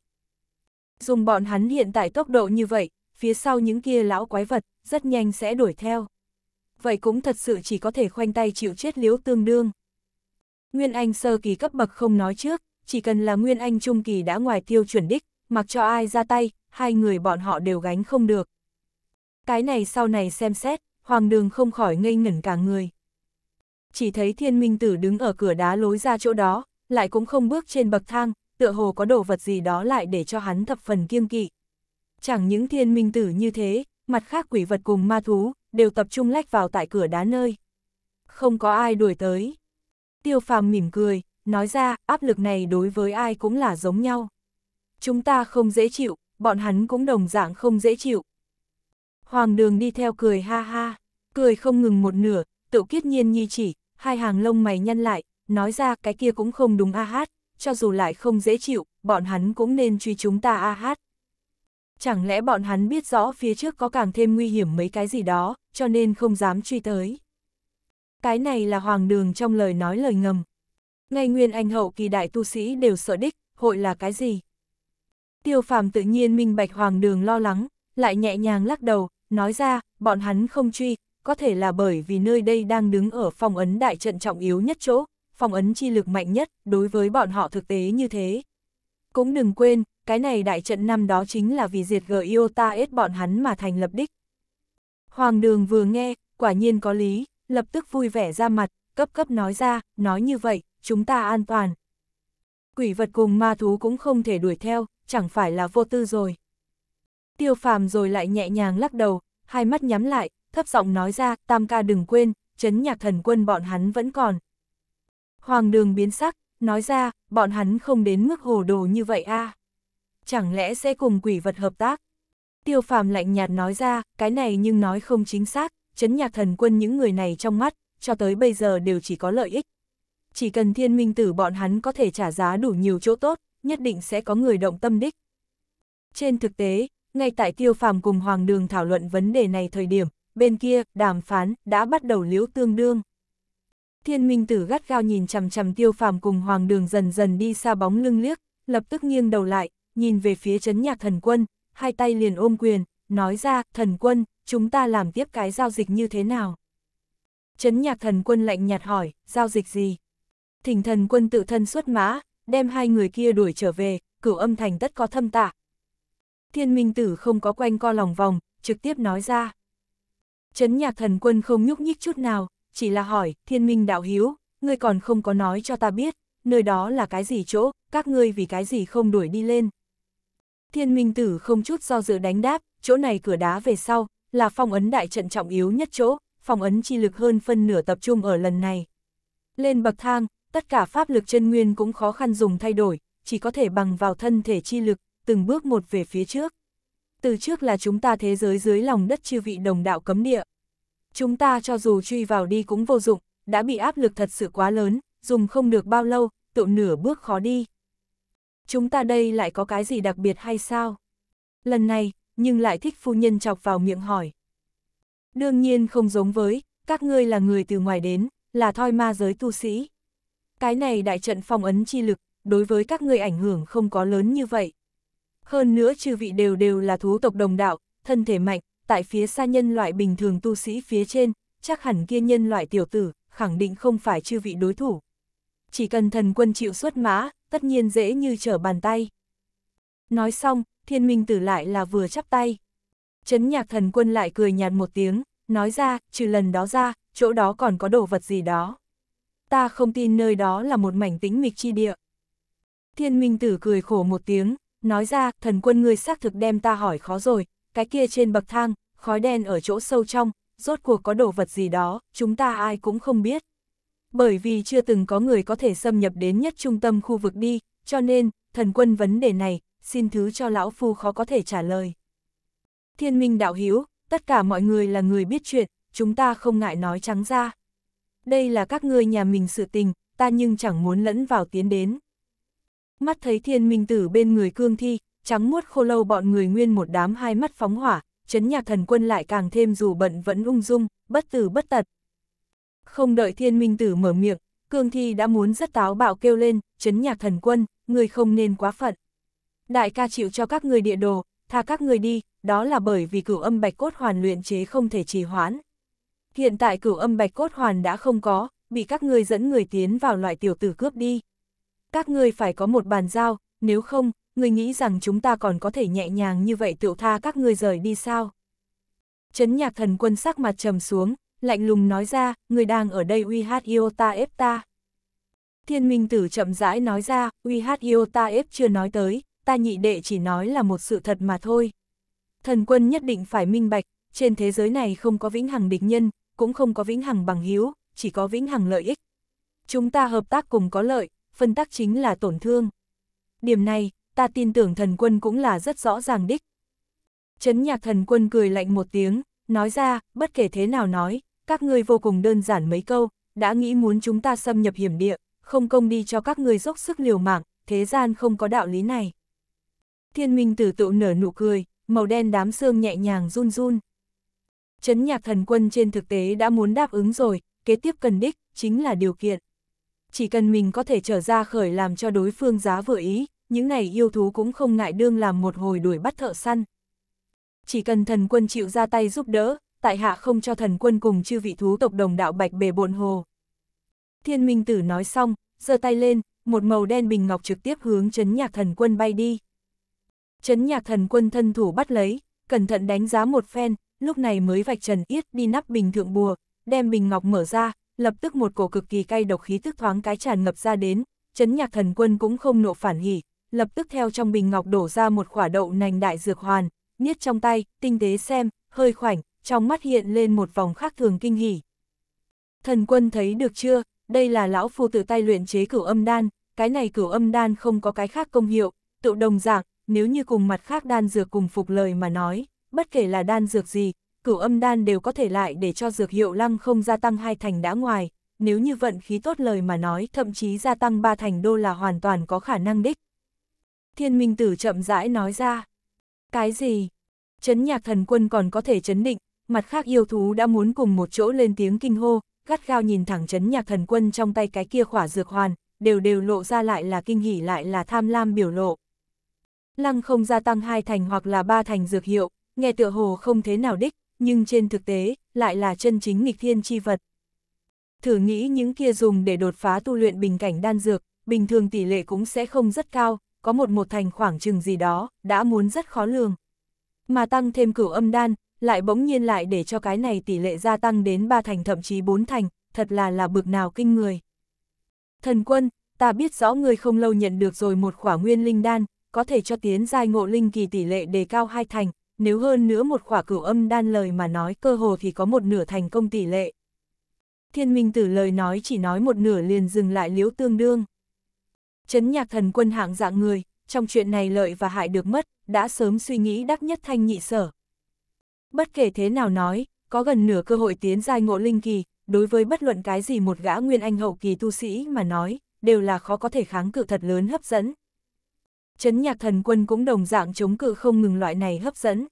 Dùng bọn hắn hiện tại tốc độ như vậy, phía sau những kia lão quái vật, rất nhanh sẽ đuổi theo. Vậy cũng thật sự chỉ có thể khoanh tay chịu chết liếu tương đương. Nguyên Anh sơ kỳ cấp bậc không nói trước, chỉ cần là Nguyên Anh trung kỳ đã ngoài tiêu chuẩn đích, mặc cho ai ra tay, hai người bọn họ đều gánh không được. Cái này sau này xem xét, hoàng đường không khỏi ngây ngẩn cả người. Chỉ thấy thiên minh tử đứng ở cửa đá lối ra chỗ đó, lại cũng không bước trên bậc thang, tựa hồ có đồ vật gì đó lại để cho hắn thập phần kiêng kỵ. Chẳng những thiên minh tử như thế, mặt khác quỷ vật cùng ma thú, đều tập trung lách vào tại cửa đá nơi. Không có ai đuổi tới. Tiêu phàm mỉm cười, nói ra, áp lực này đối với ai cũng là giống nhau. Chúng ta không dễ chịu, bọn hắn cũng đồng dạng không dễ chịu. Hoàng đường đi theo cười ha ha, cười không ngừng một nửa, tự kiết nhiên nhi chỉ, hai hàng lông mày nhăn lại, nói ra cái kia cũng không đúng a à hát, cho dù lại không dễ chịu, bọn hắn cũng nên truy chúng ta a hát. Chẳng lẽ bọn hắn biết rõ phía trước có càng thêm nguy hiểm mấy cái gì đó, cho nên không dám truy tới. Cái này là hoàng đường trong lời nói lời ngầm. Ngay nguyên anh hậu kỳ đại tu sĩ đều sợ đích, hội là cái gì? Tiêu phàm tự nhiên minh bạch hoàng đường lo lắng, lại nhẹ nhàng lắc đầu, nói ra, bọn hắn không truy, có thể là bởi vì nơi đây đang đứng ở phòng ấn đại trận trọng yếu nhất chỗ, phong ấn chi lực mạnh nhất, đối với bọn họ thực tế như thế. Cũng đừng quên, cái này đại trận năm đó chính là vì diệt gờ Iota ết bọn hắn mà thành lập đích. Hoàng đường vừa nghe, quả nhiên có lý, lập tức vui vẻ ra mặt, cấp cấp nói ra, nói như vậy, chúng ta an toàn. Quỷ vật cùng ma thú cũng không thể đuổi theo, chẳng phải là vô tư rồi. Tiêu phàm rồi lại nhẹ nhàng lắc đầu, hai mắt nhắm lại, thấp giọng nói ra, tam ca đừng quên, chấn nhạc thần quân bọn hắn vẫn còn. Hoàng đường biến sắc, nói ra, bọn hắn không đến mức hồ đồ như vậy a. À. Chẳng lẽ sẽ cùng quỷ vật hợp tác? Tiêu phàm lạnh nhạt nói ra, cái này nhưng nói không chính xác, chấn nhạc thần quân những người này trong mắt, cho tới bây giờ đều chỉ có lợi ích. Chỉ cần thiên minh tử bọn hắn có thể trả giá đủ nhiều chỗ tốt, nhất định sẽ có người động tâm đích. Trên thực tế, ngay tại tiêu phàm cùng Hoàng Đường thảo luận vấn đề này thời điểm, bên kia, đàm phán, đã bắt đầu liễu tương đương. Thiên Minh Tử gắt gao nhìn chằm chằm Tiêu Phàm cùng Hoàng Đường dần dần đi xa bóng lưng liếc, lập tức nghiêng đầu lại, nhìn về phía Trấn Nhạc Thần Quân, hai tay liền ôm quyền, nói ra, "Thần Quân, chúng ta làm tiếp cái giao dịch như thế nào?" Trấn Nhạc Thần Quân lạnh nhạt hỏi, "Giao dịch gì?" Thỉnh Thần Quân tự thân xuất mã, đem hai người kia đuổi trở về, cửu âm thành tất có thâm tạ. Thiên Minh Tử không có quanh co lòng vòng, trực tiếp nói ra. Trấn Nhạc Thần Quân không nhúc nhích chút nào, chỉ là hỏi, thiên minh đạo hiếu, ngươi còn không có nói cho ta biết, nơi đó là cái gì chỗ, các ngươi vì cái gì không đuổi đi lên. Thiên minh tử không chút do dự đánh đáp, chỗ này cửa đá về sau, là phong ấn đại trận trọng yếu nhất chỗ, phong ấn chi lực hơn phân nửa tập trung ở lần này. Lên bậc thang, tất cả pháp lực chân nguyên cũng khó khăn dùng thay đổi, chỉ có thể bằng vào thân thể chi lực, từng bước một về phía trước. Từ trước là chúng ta thế giới dưới lòng đất chư vị đồng đạo cấm địa, chúng ta cho dù truy vào đi cũng vô dụng, đã bị áp lực thật sự quá lớn, dùng không được bao lâu, tựu nửa bước khó đi. Chúng ta đây lại có cái gì đặc biệt hay sao? Lần này, nhưng lại thích phu nhân chọc vào miệng hỏi. Đương nhiên không giống với, các ngươi là người từ ngoài đến, là thoi ma giới tu sĩ. Cái này đại trận phong ấn chi lực, đối với các ngươi ảnh hưởng không có lớn như vậy. Hơn nữa chư vị đều đều là thú tộc đồng đạo, thân thể mạnh, tại phía xa nhân loại bình thường tu sĩ phía trên, chắc hẳn kia nhân loại tiểu tử, khẳng định không phải chư vị đối thủ. Chỉ cần thần quân chịu xuất mã, tất nhiên dễ như trở bàn tay. Nói xong, thiên minh tử lại là vừa chắp tay. Chấn nhạc thần quân lại cười nhạt một tiếng, nói ra, trừ lần đó ra, chỗ đó còn có đồ vật gì đó. Ta không tin nơi đó là một mảnh tĩnh mịch chi địa. Thiên minh tử cười khổ một tiếng, nói ra, thần quân ngươi xác thực đem ta hỏi khó rồi, cái kia trên bậc thang, khói đen ở chỗ sâu trong, rốt cuộc có đồ vật gì đó, chúng ta ai cũng không biết. Bởi vì chưa từng có người có thể xâm nhập đến nhất trung tâm khu vực đi, cho nên, thần quân vấn đề này, xin thứ cho lão phu khó có thể trả lời. Thiên minh đạo hiếu, tất cả mọi người là người biết chuyện, chúng ta không ngại nói trắng ra. Đây là các ngươi nhà mình sự tình, ta nhưng chẳng muốn lẫn vào tiến đến. Mắt thấy thiên minh tử bên người cương thi, trắng muốt khô lâu bọn người nguyên một đám hai mắt phóng hỏa, chấn nhạc thần quân lại càng thêm dù bận vẫn ung dung, bất tử bất tật. Không đợi thiên minh tử mở miệng, cương thi đã muốn rất táo bạo kêu lên, chấn nhạc thần quân, người không nên quá phận. Đại ca chịu cho các người địa đồ, tha các người đi, đó là bởi vì cửu âm bạch cốt hoàn luyện chế không thể trì hoãn. Hiện tại cửu âm bạch cốt hoàn đã không có, bị các người dẫn người tiến vào loại tiểu tử cướp đi. Các người phải có một bàn giao, nếu không, người nghĩ rằng chúng ta còn có thể nhẹ nhàng như vậy tiểu tha các ngươi rời đi sao? Chấn nhạc thần quân sắc mặt trầm xuống, lạnh lùng nói ra, người đang ở đây uy hát ta ép ta. Thiên minh tử chậm rãi nói ra, uy hát ta ép chưa nói tới, ta nhị đệ chỉ nói là một sự thật mà thôi. Thần quân nhất định phải minh bạch, trên thế giới này không có vĩnh hằng địch nhân, cũng không có vĩnh hằng bằng hiếu, chỉ có vĩnh hằng lợi ích. Chúng ta hợp tác cùng có lợi, phân tắc chính là tổn thương. Điểm này, ta tin tưởng thần quân cũng là rất rõ ràng đích. Chấn nhạc thần quân cười lạnh một tiếng, nói ra, bất kể thế nào nói, các ngươi vô cùng đơn giản mấy câu, đã nghĩ muốn chúng ta xâm nhập hiểm địa, không công đi cho các ngươi dốc sức liều mạng, thế gian không có đạo lý này. Thiên minh tử tụ nở nụ cười, màu đen đám xương nhẹ nhàng run run. Chấn nhạc thần quân trên thực tế đã muốn đáp ứng rồi, kế tiếp cần đích, chính là điều kiện. Chỉ cần mình có thể trở ra khởi làm cho đối phương giá vừa ý, những này yêu thú cũng không ngại đương làm một hồi đuổi bắt thợ săn. Chỉ cần thần quân chịu ra tay giúp đỡ, tại hạ không cho thần quân cùng chư vị thú tộc đồng đạo bạch bề bộn hồ. Thiên Minh Tử nói xong, giơ tay lên, một màu đen bình ngọc trực tiếp hướng chấn nhạc thần quân bay đi. Chấn nhạc thần quân thân thủ bắt lấy, cẩn thận đánh giá một phen, lúc này mới vạch trần yết đi nắp bình thượng bùa, đem bình ngọc mở ra, lập tức một cổ cực kỳ cay độc khí tức thoáng cái tràn ngập ra đến, chấn nhạc thần quân cũng không nộ phản hỉ, lập tức theo trong bình ngọc đổ ra một quả đậu nành đại dược hoàn, niết trong tay, tinh tế xem, hơi khoảnh, trong mắt hiện lên một vòng khác thường kinh hỉ. Thần quân thấy được chưa, đây là lão phu tự tay luyện chế cửu âm đan, cái này cửu âm đan không có cái khác công hiệu, tự đồng dạng, nếu như cùng mặt khác đan dược cùng phục lời mà nói, bất kể là đan dược gì, cửu âm đan đều có thể lại để cho dược hiệu lăng không gia tăng hai thành đã ngoài, nếu như vận khí tốt lời mà nói thậm chí gia tăng ba thành đô là hoàn toàn có khả năng đích thiên minh tử chậm rãi nói ra. Cái gì? Chấn nhạc thần quân còn có thể chấn định, mặt khác yêu thú đã muốn cùng một chỗ lên tiếng kinh hô, gắt gao nhìn thẳng chấn nhạc thần quân trong tay cái kia khỏa dược hoàn, đều đều lộ ra lại là kinh hỉ lại là tham lam biểu lộ. Lăng không gia tăng hai thành hoặc là ba thành dược hiệu, nghe tựa hồ không thế nào đích, nhưng trên thực tế, lại là chân chính nghịch thiên chi vật. Thử nghĩ những kia dùng để đột phá tu luyện bình cảnh đan dược, bình thường tỷ lệ cũng sẽ không rất cao, có một một thành khoảng chừng gì đó, đã muốn rất khó lường. Mà tăng thêm cửu âm đan, lại bỗng nhiên lại để cho cái này tỷ lệ gia tăng đến 3 thành thậm chí 4 thành, thật là là bực nào kinh người. Thần quân, ta biết rõ người không lâu nhận được rồi một khỏa nguyên linh đan, có thể cho tiến giai ngộ linh kỳ tỷ lệ đề cao 2 thành, nếu hơn nữa một khỏa cửu âm đan lời mà nói cơ hồ thì có một nửa thành công tỷ lệ. Thiên minh tử lời nói chỉ nói một nửa liền dừng lại liếu tương đương. Chấn nhạc thần quân hạng dạng người, trong chuyện này lợi và hại được mất, đã sớm suy nghĩ đắc nhất thanh nhị sở. Bất kể thế nào nói, có gần nửa cơ hội tiến giai ngộ linh kỳ, đối với bất luận cái gì một gã nguyên anh hậu kỳ tu sĩ mà nói, đều là khó có thể kháng cự thật lớn hấp dẫn. Chấn nhạc thần quân cũng đồng dạng chống cự không ngừng loại này hấp dẫn.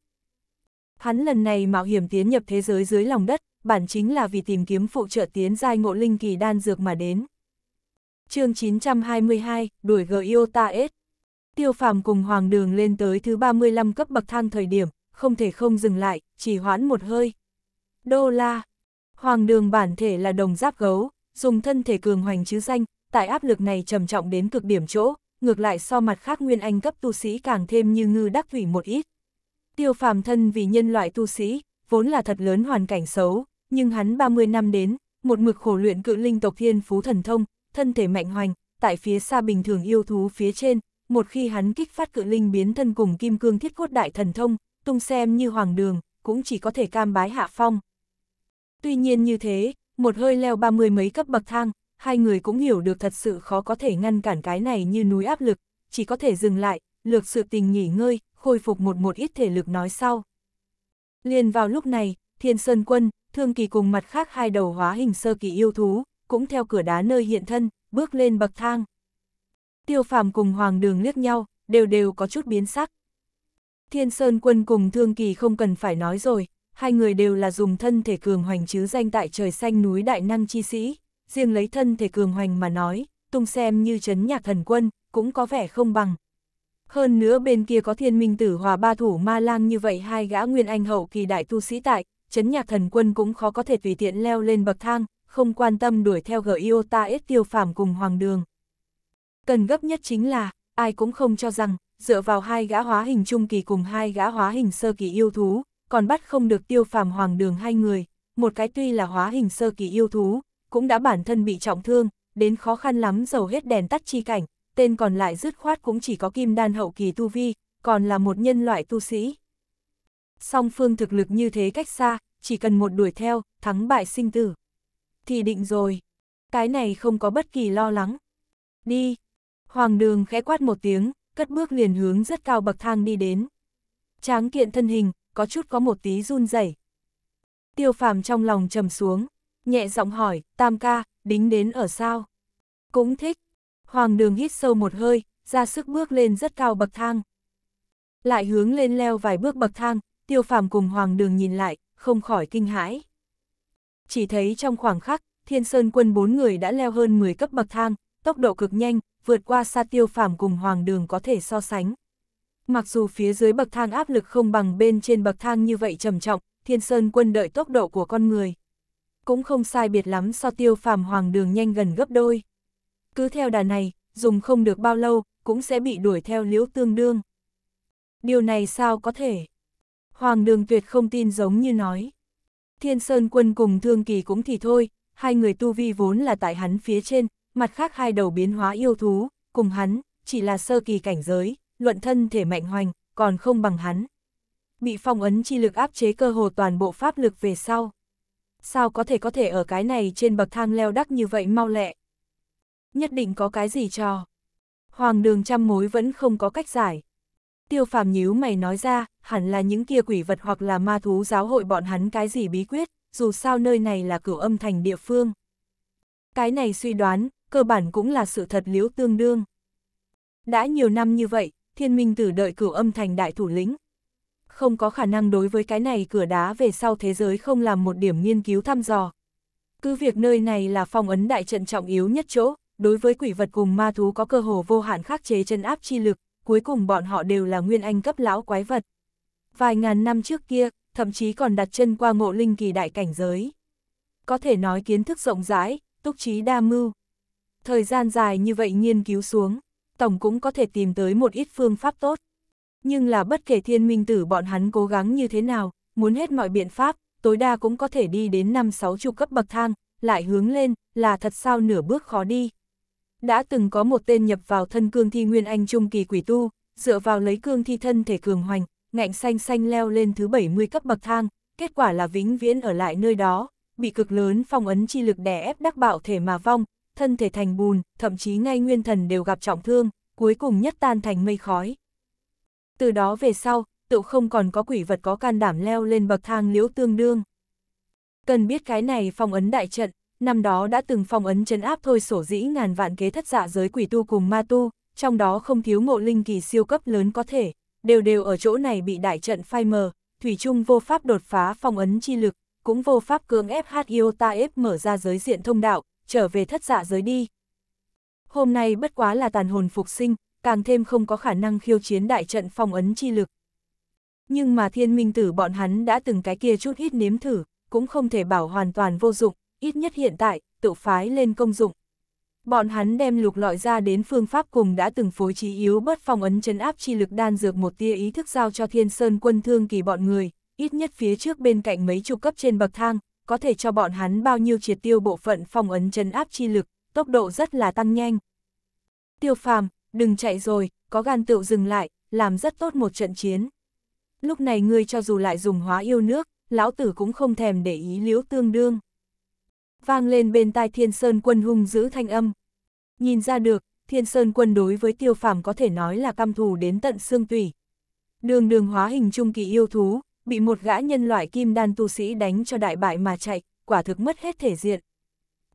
Hắn lần này mạo hiểm tiến nhập thế giới dưới lòng đất, bản chính là vì tìm kiếm phụ trợ tiến giai ngộ linh kỳ đan dược mà đến chương 922, đuổi gờ Iota S. Tiêu phàm cùng hoàng đường lên tới thứ 35 cấp bậc thang thời điểm, không thể không dừng lại, chỉ hoãn một hơi. Đô la. Hoàng đường bản thể là đồng giáp gấu, dùng thân thể cường hoành chứ danh, tại áp lực này trầm trọng đến cực điểm chỗ, ngược lại so mặt khác nguyên anh cấp tu sĩ càng thêm như ngư đắc thủy một ít. Tiêu phàm thân vì nhân loại tu sĩ, vốn là thật lớn hoàn cảnh xấu, nhưng hắn 30 năm đến, một mực khổ luyện cự linh tộc thiên phú thần thông, thân thể mạnh hoành, tại phía xa bình thường yêu thú phía trên, một khi hắn kích phát cự linh biến thân cùng kim cương thiết cốt đại thần thông, tung xem như hoàng đường, cũng chỉ có thể cam bái hạ phong. Tuy nhiên như thế, một hơi leo ba mươi mấy cấp bậc thang, hai người cũng hiểu được thật sự khó có thể ngăn cản cái này như núi áp lực, chỉ có thể dừng lại, lược sự tình nghỉ ngơi, khôi phục một một ít thể lực nói sau. Liền vào lúc này, Thiên Sơn Quân, Thương Kỳ cùng mặt khác hai đầu hóa hình sơ kỳ yêu thú, cũng theo cửa đá nơi hiện thân, bước lên bậc thang. Tiêu phàm cùng Hoàng Đường liếc nhau, đều đều có chút biến sắc. Thiên Sơn quân cùng Thương Kỳ không cần phải nói rồi, hai người đều là dùng thân thể cường hoành chứ danh tại trời xanh núi đại năng chi sĩ, riêng lấy thân thể cường hoành mà nói, tung xem như chấn nhạc thần quân, cũng có vẻ không bằng. Hơn nữa bên kia có thiên minh tử hòa ba thủ ma lang như vậy hai gã nguyên anh hậu kỳ đại tu sĩ tại, chấn nhạc thần quân cũng khó có thể tùy tiện leo lên bậc thang, không quan tâm đuổi theo Giota s tiêu phàm cùng Hoàng Đường. Cần gấp nhất chính là, ai cũng không cho rằng, dựa vào hai gã hóa hình trung kỳ cùng hai gã hóa hình sơ kỳ yêu thú, còn bắt không được tiêu phàm Hoàng Đường hai người, một cái tuy là hóa hình sơ kỳ yêu thú, cũng đã bản thân bị trọng thương, đến khó khăn lắm dầu hết đèn tắt chi cảnh, tên còn lại dứt khoát cũng chỉ có kim đan hậu kỳ tu vi, còn là một nhân loại tu sĩ. Song phương thực lực như thế cách xa, chỉ cần một đuổi theo, thắng bại sinh tử thì định rồi. Cái này không có bất kỳ lo lắng. Đi. Hoàng đường khẽ quát một tiếng, cất bước liền hướng rất cao bậc thang đi đến. Tráng kiện thân hình, có chút có một tí run rẩy. Tiêu phàm trong lòng trầm xuống, nhẹ giọng hỏi, tam ca, đính đến ở sao? Cũng thích. Hoàng đường hít sâu một hơi, ra sức bước lên rất cao bậc thang. Lại hướng lên leo vài bước bậc thang, tiêu phàm cùng hoàng đường nhìn lại, không khỏi kinh hãi chỉ thấy trong khoảng khắc, thiên sơn quân bốn người đã leo hơn 10 cấp bậc thang, tốc độ cực nhanh, vượt qua xa tiêu phàm cùng hoàng đường có thể so sánh. Mặc dù phía dưới bậc thang áp lực không bằng bên trên bậc thang như vậy trầm trọng, thiên sơn quân đợi tốc độ của con người. Cũng không sai biệt lắm so tiêu phàm hoàng đường nhanh gần gấp đôi. Cứ theo đà này, dùng không được bao lâu, cũng sẽ bị đuổi theo liễu tương đương. Điều này sao có thể? Hoàng đường tuyệt không tin giống như nói. Thiên Sơn quân cùng Thương Kỳ cũng thì thôi, hai người tu vi vốn là tại hắn phía trên, mặt khác hai đầu biến hóa yêu thú, cùng hắn, chỉ là sơ kỳ cảnh giới, luận thân thể mạnh hoành, còn không bằng hắn. Bị phong ấn chi lực áp chế cơ hồ toàn bộ pháp lực về sau. Sao có thể có thể ở cái này trên bậc thang leo đắc như vậy mau lẹ? Nhất định có cái gì trò. Hoàng đường trăm mối vẫn không có cách giải. Tiêu phàm nhíu mày nói ra, hẳn là những kia quỷ vật hoặc là ma thú giáo hội bọn hắn cái gì bí quyết, dù sao nơi này là cửu âm thành địa phương. Cái này suy đoán, cơ bản cũng là sự thật liếu tương đương. Đã nhiều năm như vậy, thiên minh tử đợi cửu âm thành đại thủ lĩnh. Không có khả năng đối với cái này cửa đá về sau thế giới không làm một điểm nghiên cứu thăm dò. Cứ việc nơi này là phong ấn đại trận trọng yếu nhất chỗ, đối với quỷ vật cùng ma thú có cơ hồ vô hạn khắc chế chân áp chi lực, cuối cùng bọn họ đều là nguyên anh cấp lão quái vật. Vài ngàn năm trước kia, thậm chí còn đặt chân qua ngộ linh kỳ đại cảnh giới. Có thể nói kiến thức rộng rãi, túc trí đa mưu. Thời gian dài như vậy nghiên cứu xuống, Tổng cũng có thể tìm tới một ít phương pháp tốt. Nhưng là bất kể thiên minh tử bọn hắn cố gắng như thế nào, muốn hết mọi biện pháp, tối đa cũng có thể đi đến năm sáu chục cấp bậc thang, lại hướng lên, là thật sao nửa bước khó đi. Đã từng có một tên nhập vào thân cương thi nguyên anh trung kỳ quỷ tu, dựa vào lấy cương thi thân thể cường hoành, ngạnh xanh xanh leo lên thứ 70 cấp bậc thang, kết quả là vĩnh viễn ở lại nơi đó, bị cực lớn phong ấn chi lực đè ép đắc bạo thể mà vong, thân thể thành bùn, thậm chí ngay nguyên thần đều gặp trọng thương, cuối cùng nhất tan thành mây khói. Từ đó về sau, tự không còn có quỷ vật có can đảm leo lên bậc thang liễu tương đương. Cần biết cái này phong ấn đại trận, năm đó đã từng phong ấn chấn áp thôi sổ dĩ ngàn vạn kế thất dạ giới quỷ tu cùng ma tu, trong đó không thiếu ngộ linh kỳ siêu cấp lớn có thể đều đều ở chỗ này bị đại trận phai mờ, Thủy Trung vô pháp đột phá phong ấn chi lực, cũng vô pháp cưỡng ép Hiota ép mở ra giới diện thông đạo, trở về thất dạ giới đi. Hôm nay bất quá là tàn hồn phục sinh, càng thêm không có khả năng khiêu chiến đại trận phong ấn chi lực. Nhưng mà thiên minh tử bọn hắn đã từng cái kia chút ít nếm thử, cũng không thể bảo hoàn toàn vô dụng, ít nhất hiện tại, tự phái lên công dụng. Bọn hắn đem lục lọi ra đến phương pháp cùng đã từng phối trí yếu bất phòng ấn chấn áp chi lực đan dược một tia ý thức giao cho thiên sơn quân thương kỳ bọn người, ít nhất phía trước bên cạnh mấy chục cấp trên bậc thang, có thể cho bọn hắn bao nhiêu triệt tiêu bộ phận phòng ấn chấn áp chi lực, tốc độ rất là tăng nhanh. Tiêu phàm, đừng chạy rồi, có gan tựu dừng lại, làm rất tốt một trận chiến. Lúc này ngươi cho dù lại dùng hóa yêu nước, lão tử cũng không thèm để ý liễu tương đương vang lên bên tai Thiên Sơn quân hung giữ thanh âm. Nhìn ra được, Thiên Sơn quân đối với tiêu phàm có thể nói là căm thù đến tận xương tủy. Đường đường hóa hình trung kỳ yêu thú, bị một gã nhân loại kim đan tu sĩ đánh cho đại bại mà chạy, quả thực mất hết thể diện.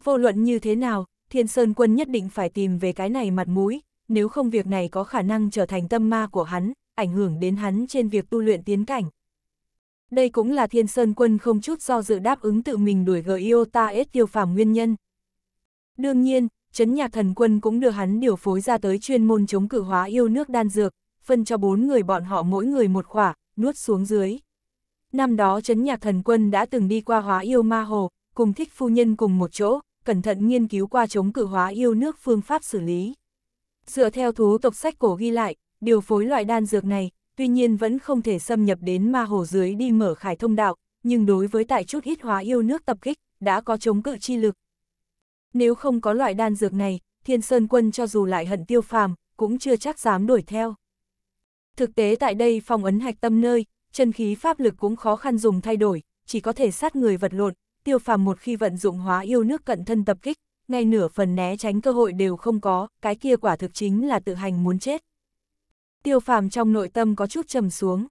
Vô luận như thế nào, Thiên Sơn quân nhất định phải tìm về cái này mặt mũi, nếu không việc này có khả năng trở thành tâm ma của hắn, ảnh hưởng đến hắn trên việc tu luyện tiến cảnh. Đây cũng là Thiên Sơn quân không chút do dự đáp ứng tự mình đuổi gờ Iota S tiêu phàm nguyên nhân. Đương nhiên, chấn nhạc thần quân cũng đưa hắn điều phối ra tới chuyên môn chống cự hóa yêu nước đan dược, phân cho bốn người bọn họ mỗi người một khỏa, nuốt xuống dưới. Năm đó chấn nhạc thần quân đã từng đi qua hóa yêu ma hồ, cùng thích phu nhân cùng một chỗ, cẩn thận nghiên cứu qua chống cự hóa yêu nước phương pháp xử lý. Dựa theo thú tộc sách cổ ghi lại, điều phối loại đan dược này, tuy nhiên vẫn không thể xâm nhập đến ma hồ dưới đi mở khải thông đạo, nhưng đối với tại chút hít hóa yêu nước tập kích, đã có chống cự chi lực. Nếu không có loại đan dược này, thiên sơn quân cho dù lại hận tiêu phàm, cũng chưa chắc dám đuổi theo. Thực tế tại đây phong ấn hạch tâm nơi, chân khí pháp lực cũng khó khăn dùng thay đổi, chỉ có thể sát người vật lộn, tiêu phàm một khi vận dụng hóa yêu nước cận thân tập kích, ngay nửa phần né tránh cơ hội đều không có, cái kia quả thực chính là tự hành muốn chết tiêu phàm trong nội tâm có chút trầm xuống.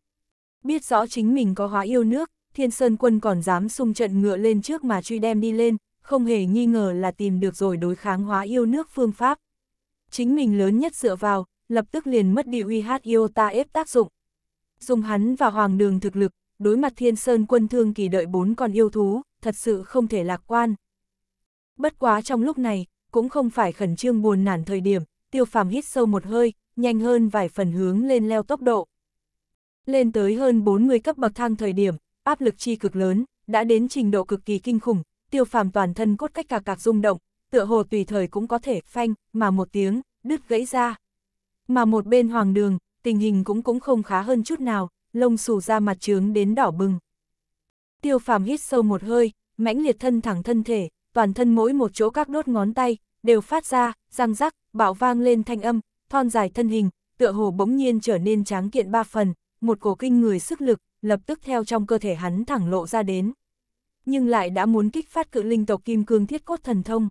Biết rõ chính mình có hóa yêu nước, thiên sơn quân còn dám xung trận ngựa lên trước mà truy đem đi lên, không hề nghi ngờ là tìm được rồi đối kháng hóa yêu nước phương pháp. Chính mình lớn nhất dựa vào, lập tức liền mất đi uy hát yêu ta ép tác dụng. Dùng hắn và hoàng đường thực lực, đối mặt thiên sơn quân thương kỳ đợi bốn con yêu thú, thật sự không thể lạc quan. Bất quá trong lúc này, cũng không phải khẩn trương buồn nản thời điểm, tiêu phàm hít sâu một hơi, nhanh hơn vài phần hướng lên leo tốc độ. Lên tới hơn 40 cấp bậc thang thời điểm, áp lực chi cực lớn, đã đến trình độ cực kỳ kinh khủng, tiêu phàm toàn thân cốt cách cạc cạc rung động, tựa hồ tùy thời cũng có thể phanh, mà một tiếng, đứt gãy ra. Mà một bên hoàng đường, tình hình cũng cũng không khá hơn chút nào, lông xù ra mặt trướng đến đỏ bừng. Tiêu phàm hít sâu một hơi, mãnh liệt thân thẳng thân thể, toàn thân mỗi một chỗ các đốt ngón tay, đều phát ra, răng rắc, bạo vang lên thanh âm, thon dài thân hình, tựa hồ bỗng nhiên trở nên tráng kiện ba phần, một cổ kinh người sức lực, lập tức theo trong cơ thể hắn thẳng lộ ra đến. Nhưng lại đã muốn kích phát cự linh tộc kim cương thiết cốt thần thông.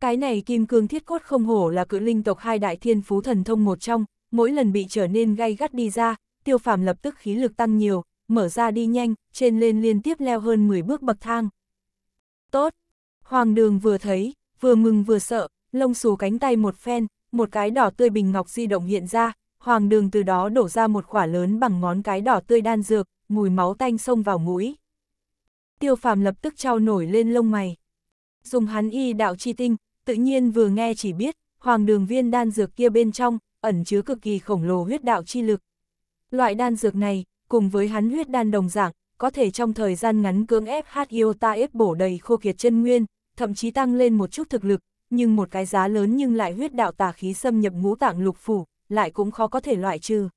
Cái này kim cương thiết cốt không hổ là cự linh tộc hai đại thiên phú thần thông một trong, mỗi lần bị trở nên gay gắt đi ra, tiêu phàm lập tức khí lực tăng nhiều, mở ra đi nhanh, trên lên liên tiếp leo hơn 10 bước bậc thang. Tốt! Hoàng đường vừa thấy, vừa mừng vừa sợ, lông xù cánh tay một phen, một cái đỏ tươi bình ngọc di động hiện ra, hoàng đường từ đó đổ ra một khỏa lớn bằng ngón cái đỏ tươi đan dược, mùi máu tanh xông vào mũi. Tiêu phàm lập tức trao nổi lên lông mày. Dùng hắn y đạo chi tinh, tự nhiên vừa nghe chỉ biết, hoàng đường viên đan dược kia bên trong, ẩn chứa cực kỳ khổng lồ huyết đạo chi lực. Loại đan dược này, cùng với hắn huyết đan đồng dạng, có thể trong thời gian ngắn cưỡng ép ta ép bổ đầy khô kiệt chân nguyên, thậm chí tăng lên một chút thực lực, nhưng một cái giá lớn nhưng lại huyết đạo tà khí xâm nhập ngũ tạng lục phủ, lại cũng khó có thể loại trừ.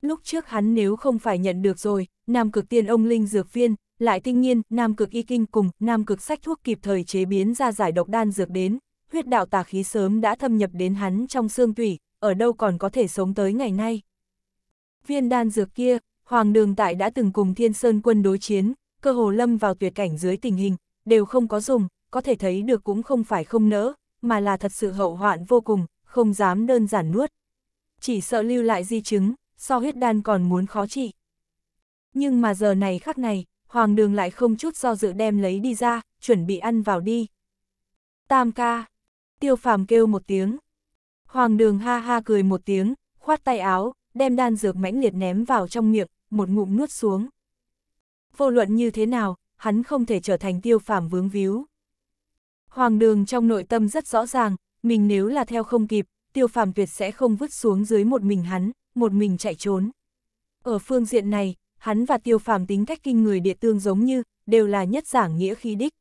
Lúc trước hắn nếu không phải nhận được rồi, Nam Cực Tiên Ông Linh Dược Viên, lại tinh nhiên, Nam Cực Y Kinh cùng Nam Cực Sách Thuốc kịp thời chế biến ra giải độc đan dược đến, huyết đạo tà khí sớm đã thâm nhập đến hắn trong xương tủy, ở đâu còn có thể sống tới ngày nay. Viên đan dược kia, Hoàng Đường Tại đã từng cùng Thiên Sơn quân đối chiến, cơ hồ lâm vào tuyệt cảnh dưới tình hình, đều không có dùng, có thể thấy được cũng không phải không nỡ, mà là thật sự hậu hoạn vô cùng, không dám đơn giản nuốt. Chỉ sợ lưu lại di chứng, so huyết đan còn muốn khó trị. Nhưng mà giờ này khắc này, Hoàng đường lại không chút do dự đem lấy đi ra, chuẩn bị ăn vào đi. Tam ca. Tiêu phàm kêu một tiếng. Hoàng đường ha ha cười một tiếng, khoát tay áo, đem đan dược mãnh liệt ném vào trong miệng, một ngụm nuốt xuống. Vô luận như thế nào, hắn không thể trở thành tiêu phàm vướng víu. Hoàng đường trong nội tâm rất rõ ràng, mình nếu là theo không kịp, tiêu phàm tuyệt sẽ không vứt xuống dưới một mình hắn, một mình chạy trốn. Ở phương diện này, hắn và tiêu phàm tính cách kinh người địa tương giống như, đều là nhất giảng nghĩa khí đích.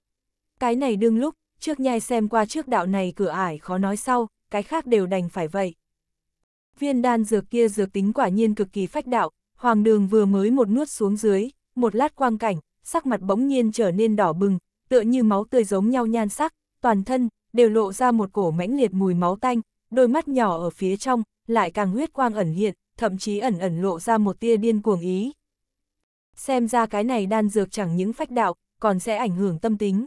Cái này đương lúc, trước nhai xem qua trước đạo này cửa ải khó nói sau, cái khác đều đành phải vậy. Viên đan dược kia dược tính quả nhiên cực kỳ phách đạo, hoàng đường vừa mới một nuốt xuống dưới, một lát quang cảnh, sắc mặt bỗng nhiên trở nên đỏ bừng, tựa như máu tươi giống nhau nhan sắc, toàn thân, đều lộ ra một cổ mãnh liệt mùi máu tanh, đôi mắt nhỏ ở phía trong, lại càng huyết quang ẩn hiện, thậm chí ẩn ẩn lộ ra một tia điên cuồng ý. Xem ra cái này đan dược chẳng những phách đạo, còn sẽ ảnh hưởng tâm tính.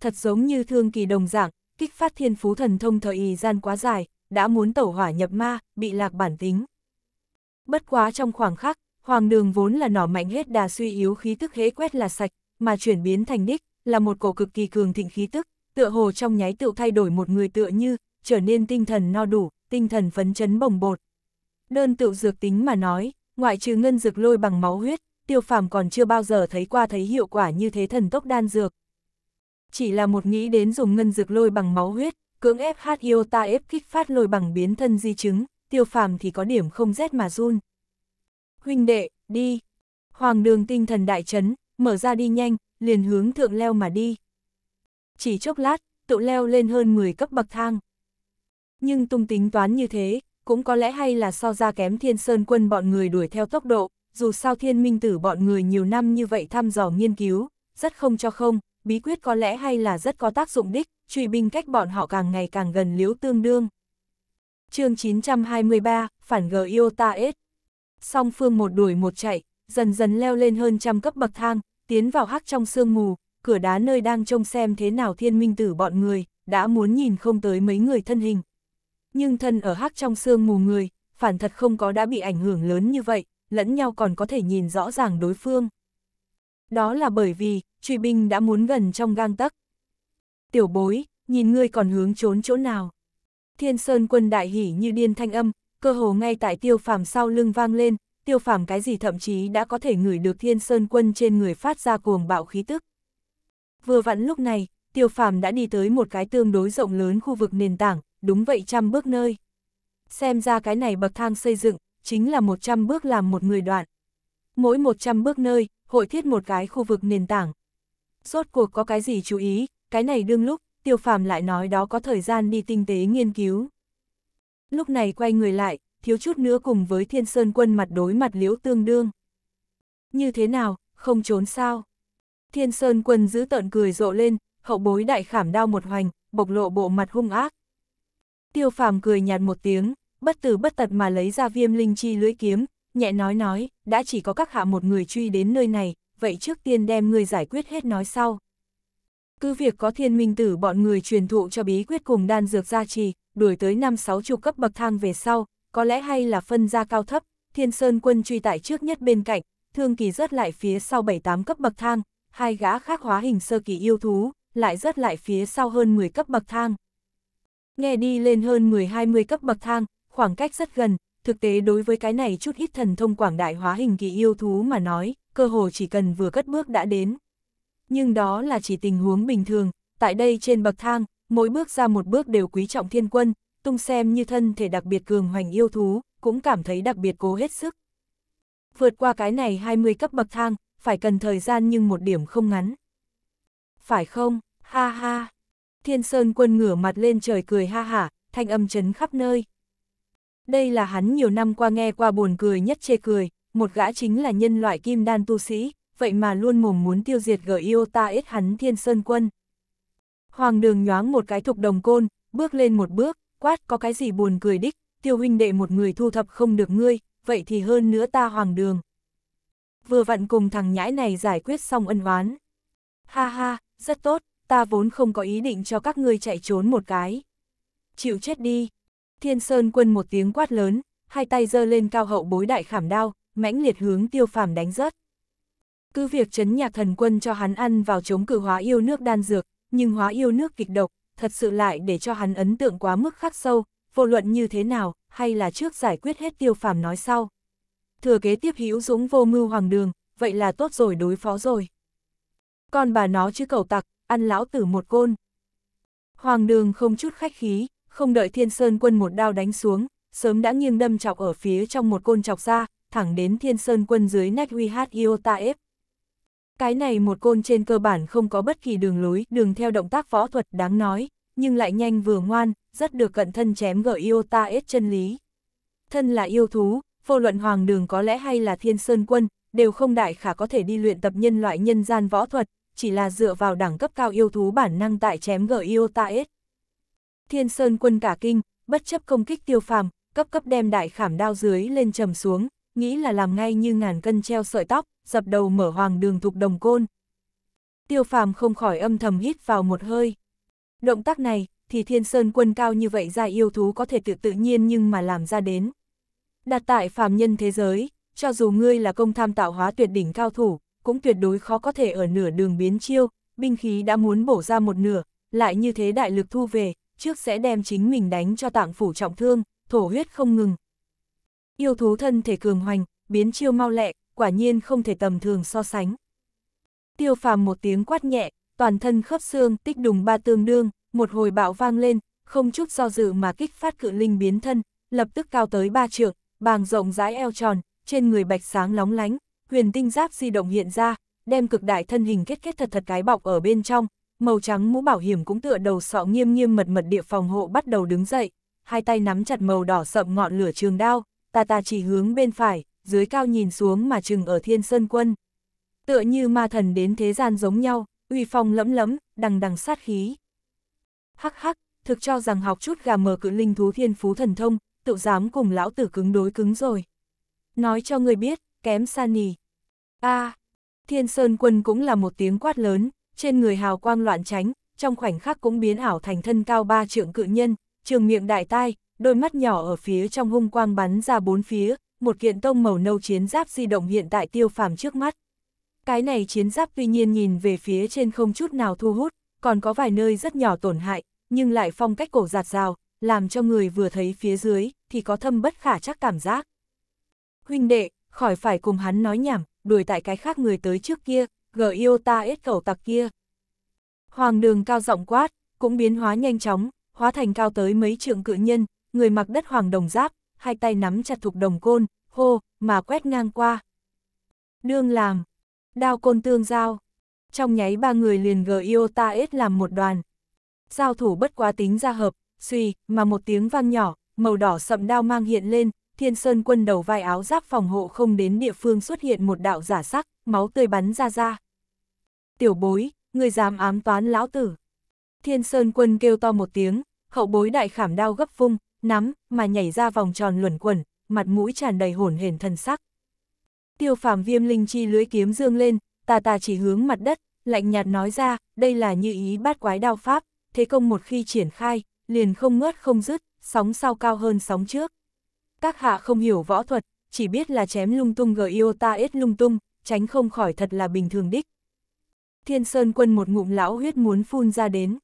Thật giống như thương kỳ đồng dạng, kích phát thiên phú thần thông thời gian quá dài, đã muốn tẩu hỏa nhập ma, bị lạc bản tính. Bất quá trong khoảng khắc, hoàng đường vốn là nỏ mạnh hết đà suy yếu khí tức hễ quét là sạch, mà chuyển biến thành đích, là một cổ cực kỳ cường thịnh khí tức, tựa hồ trong nháy tựu thay đổi một người tựa như, trở nên tinh thần no đủ, tinh thần phấn chấn bồng bột. Đơn tựu dược tính mà nói, ngoại trừ ngân dược lôi bằng máu huyết, tiêu phàm còn chưa bao giờ thấy qua thấy hiệu quả như thế thần tốc đan dược. Chỉ là một nghĩ đến dùng ngân dược lôi bằng máu huyết, cưỡng ép hát ta ép kích phát lôi bằng biến thân di chứng, tiêu phàm thì có điểm không rét mà run. Huynh đệ, đi. Hoàng đường tinh thần đại chấn, mở ra đi nhanh, liền hướng thượng leo mà đi chỉ chốc lát, tự leo lên hơn 10 cấp bậc thang. Nhưng tung tính toán như thế, cũng có lẽ hay là so ra kém thiên sơn quân bọn người đuổi theo tốc độ, dù sao thiên minh tử bọn người nhiều năm như vậy thăm dò nghiên cứu, rất không cho không, bí quyết có lẽ hay là rất có tác dụng đích, truy binh cách bọn họ càng ngày càng gần liếu tương đương. chương 923, phản g Iota S. Song phương một đuổi một chạy, dần dần leo lên hơn trăm cấp bậc thang, tiến vào hắc trong sương mù, cửa đá nơi đang trông xem thế nào thiên minh tử bọn người, đã muốn nhìn không tới mấy người thân hình. Nhưng thân ở hắc trong xương mù người, phản thật không có đã bị ảnh hưởng lớn như vậy, lẫn nhau còn có thể nhìn rõ ràng đối phương. Đó là bởi vì, truy binh đã muốn gần trong gang tấc. Tiểu bối, nhìn ngươi còn hướng trốn chỗ nào. Thiên Sơn quân đại hỉ như điên thanh âm, cơ hồ ngay tại tiêu phàm sau lưng vang lên, tiêu phàm cái gì thậm chí đã có thể ngửi được thiên sơn quân trên người phát ra cuồng bạo khí tức. Vừa vặn lúc này, tiêu phàm đã đi tới một cái tương đối rộng lớn khu vực nền tảng, đúng vậy trăm bước nơi. Xem ra cái này bậc thang xây dựng, chính là một trăm bước làm một người đoạn. Mỗi một trăm bước nơi, hội thiết một cái khu vực nền tảng. Rốt cuộc có cái gì chú ý, cái này đương lúc, tiêu phàm lại nói đó có thời gian đi tinh tế nghiên cứu. Lúc này quay người lại, thiếu chút nữa cùng với thiên sơn quân mặt đối mặt liễu tương đương. Như thế nào, không trốn sao? Thiên Sơn quân giữ tợn cười rộ lên, hậu bối đại khảm đao một hoành, bộc lộ bộ mặt hung ác. Tiêu phàm cười nhạt một tiếng, bất tử bất tật mà lấy ra viêm linh chi lưỡi kiếm, nhẹ nói nói, đã chỉ có các hạ một người truy đến nơi này, vậy trước tiên đem người giải quyết hết nói sau. Cứ việc có thiên minh tử bọn người truyền thụ cho bí quyết cùng đan dược gia trì, đuổi tới năm sáu chục cấp bậc thang về sau, có lẽ hay là phân ra cao thấp, thiên sơn quân truy tại trước nhất bên cạnh, thương kỳ rớt lại phía sau bảy tám cấp bậc thang, hai gã khác hóa hình sơ kỳ yêu thú, lại rớt lại phía sau hơn 10 cấp bậc thang. Nghe đi lên hơn 10-20 cấp bậc thang, khoảng cách rất gần, thực tế đối với cái này chút ít thần thông quảng đại hóa hình kỳ yêu thú mà nói, cơ hồ chỉ cần vừa cất bước đã đến. Nhưng đó là chỉ tình huống bình thường, tại đây trên bậc thang, mỗi bước ra một bước đều quý trọng thiên quân, tung xem như thân thể đặc biệt cường hoành yêu thú, cũng cảm thấy đặc biệt cố hết sức. Vượt qua cái này 20 cấp bậc thang, phải cần thời gian nhưng một điểm không ngắn. Phải không, ha ha. Thiên Sơn quân ngửa mặt lên trời cười ha hả, thanh âm chấn khắp nơi. Đây là hắn nhiều năm qua nghe qua buồn cười nhất chê cười, một gã chính là nhân loại kim đan tu sĩ, vậy mà luôn mồm muốn tiêu diệt gở yêu ta ít hắn Thiên Sơn quân. Hoàng đường nhoáng một cái thục đồng côn, bước lên một bước, quát có cái gì buồn cười đích, tiêu huynh đệ một người thu thập không được ngươi, vậy thì hơn nữa ta hoàng đường vừa vặn cùng thằng nhãi này giải quyết xong ân oán. Ha ha, rất tốt, ta vốn không có ý định cho các ngươi chạy trốn một cái. Chịu chết đi. Thiên Sơn quân một tiếng quát lớn, hai tay giơ lên cao hậu bối đại khảm đao, mãnh liệt hướng tiêu phàm đánh rớt. Cứ việc chấn nhạc thần quân cho hắn ăn vào chống cử hóa yêu nước đan dược, nhưng hóa yêu nước kịch độc, thật sự lại để cho hắn ấn tượng quá mức khắc sâu, vô luận như thế nào, hay là trước giải quyết hết tiêu phàm nói sau thừa kế tiếp hữu dũng vô mưu hoàng đường, vậy là tốt rồi đối phó rồi. Còn bà nó chứ cầu tặc, ăn lão tử một côn. Hoàng đường không chút khách khí, không đợi thiên sơn quân một đao đánh xuống, sớm đã nghiêng đâm chọc ở phía trong một côn chọc ra, thẳng đến thiên sơn quân dưới nách uy hát Iota ép. Cái này một côn trên cơ bản không có bất kỳ đường lối, đường theo động tác võ thuật đáng nói, nhưng lại nhanh vừa ngoan, rất được cận thân chém gỡ Iota ép chân lý. Thân là yêu thú, vô luận hoàng đường có lẽ hay là thiên sơn quân, đều không đại khả có thể đi luyện tập nhân loại nhân gian võ thuật, chỉ là dựa vào đẳng cấp cao yêu thú bản năng tại chém gở yêu ta ết. Thiên sơn quân cả kinh, bất chấp công kích tiêu phàm, cấp cấp đem đại khảm đao dưới lên trầm xuống, nghĩ là làm ngay như ngàn cân treo sợi tóc, dập đầu mở hoàng đường thục đồng côn. Tiêu phàm không khỏi âm thầm hít vào một hơi. Động tác này, thì thiên sơn quân cao như vậy ra yêu thú có thể tự tự nhiên nhưng mà làm ra đến. Đặt tại phàm nhân thế giới, cho dù ngươi là công tham tạo hóa tuyệt đỉnh cao thủ, cũng tuyệt đối khó có thể ở nửa đường biến chiêu, binh khí đã muốn bổ ra một nửa, lại như thế đại lực thu về, trước sẽ đem chính mình đánh cho tạng phủ trọng thương, thổ huyết không ngừng. Yêu thú thân thể cường hoành, biến chiêu mau lẹ, quả nhiên không thể tầm thường so sánh. Tiêu phàm một tiếng quát nhẹ, toàn thân khớp xương tích đùng ba tương đương, một hồi bạo vang lên, không chút do dự mà kích phát cự linh biến thân, lập tức cao tới ba trượng, bàng rộng rãi eo tròn, trên người bạch sáng lóng lánh, huyền tinh giáp di động hiện ra, đem cực đại thân hình kết kết thật thật cái bọc ở bên trong, màu trắng mũ bảo hiểm cũng tựa đầu sọ nghiêm nghiêm mật mật địa phòng hộ bắt đầu đứng dậy, hai tay nắm chặt màu đỏ sậm ngọn lửa trường đao, ta ta chỉ hướng bên phải, dưới cao nhìn xuống mà chừng ở thiên sơn quân. Tựa như ma thần đến thế gian giống nhau, uy phong lẫm lẫm, đằng đằng sát khí. Hắc hắc, thực cho rằng học chút gà mờ cự linh thú thiên phú thần thông, tự dám cùng lão tử cứng đối cứng rồi. Nói cho người biết, kém san nì. a à, thiên sơn quân cũng là một tiếng quát lớn, trên người hào quang loạn tránh, trong khoảnh khắc cũng biến ảo thành thân cao ba trượng cự nhân, trường miệng đại tai, đôi mắt nhỏ ở phía trong hung quang bắn ra bốn phía, một kiện tông màu nâu chiến giáp di động hiện tại tiêu phàm trước mắt. Cái này chiến giáp tuy nhiên nhìn về phía trên không chút nào thu hút, còn có vài nơi rất nhỏ tổn hại, nhưng lại phong cách cổ giạt rào, làm cho người vừa thấy phía dưới, thì có thâm bất khả chắc cảm giác. Huynh đệ, khỏi phải cùng hắn nói nhảm, đuổi tại cái khác người tới trước kia, gờ yêu ta ết cầu tặc kia. Hoàng đường cao rộng quát, cũng biến hóa nhanh chóng, hóa thành cao tới mấy trượng cự nhân, người mặc đất hoàng đồng giáp, hai tay nắm chặt thục đồng côn, hô, mà quét ngang qua. Đương làm, đao côn tương giao. Trong nháy ba người liền gờ yêu ta ết làm một đoàn. Giao thủ bất quá tính ra hợp, suy, mà một tiếng vang nhỏ, màu đỏ sậm đao mang hiện lên, thiên sơn quân đầu vai áo giáp phòng hộ không đến địa phương xuất hiện một đạo giả sắc, máu tươi bắn ra ra. Tiểu bối, người dám ám toán lão tử. Thiên sơn quân kêu to một tiếng, hậu bối đại khảm đao gấp vung, nắm, mà nhảy ra vòng tròn luẩn quẩn, mặt mũi tràn đầy hồn hển thần sắc. Tiêu phàm viêm linh chi lưới kiếm dương lên, tà tà chỉ hướng mặt đất, lạnh nhạt nói ra, đây là như ý bát quái đao pháp, thế công một khi triển khai, liền không ngớt không dứt, sóng sau cao hơn sóng trước. Các hạ không hiểu võ thuật, chỉ biết là chém lung tung gờ yêu ta ít lung tung, tránh không khỏi thật là bình thường đích. Thiên Sơn quân một ngụm lão huyết muốn phun ra đến.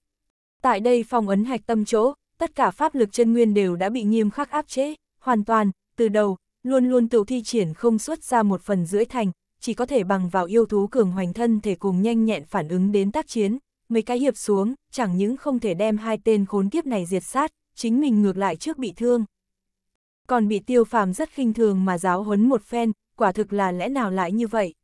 Tại đây phong ấn hạch tâm chỗ, tất cả pháp lực chân nguyên đều đã bị nghiêm khắc áp chế, hoàn toàn, từ đầu, luôn luôn tự thi triển không xuất ra một phần rưỡi thành, chỉ có thể bằng vào yêu thú cường hoành thân thể cùng nhanh nhẹn phản ứng đến tác chiến, mấy cái hiệp xuống, chẳng những không thể đem hai tên khốn kiếp này diệt sát, chính mình ngược lại trước bị thương. Còn bị tiêu phàm rất khinh thường mà giáo huấn một phen, quả thực là lẽ nào lại như vậy.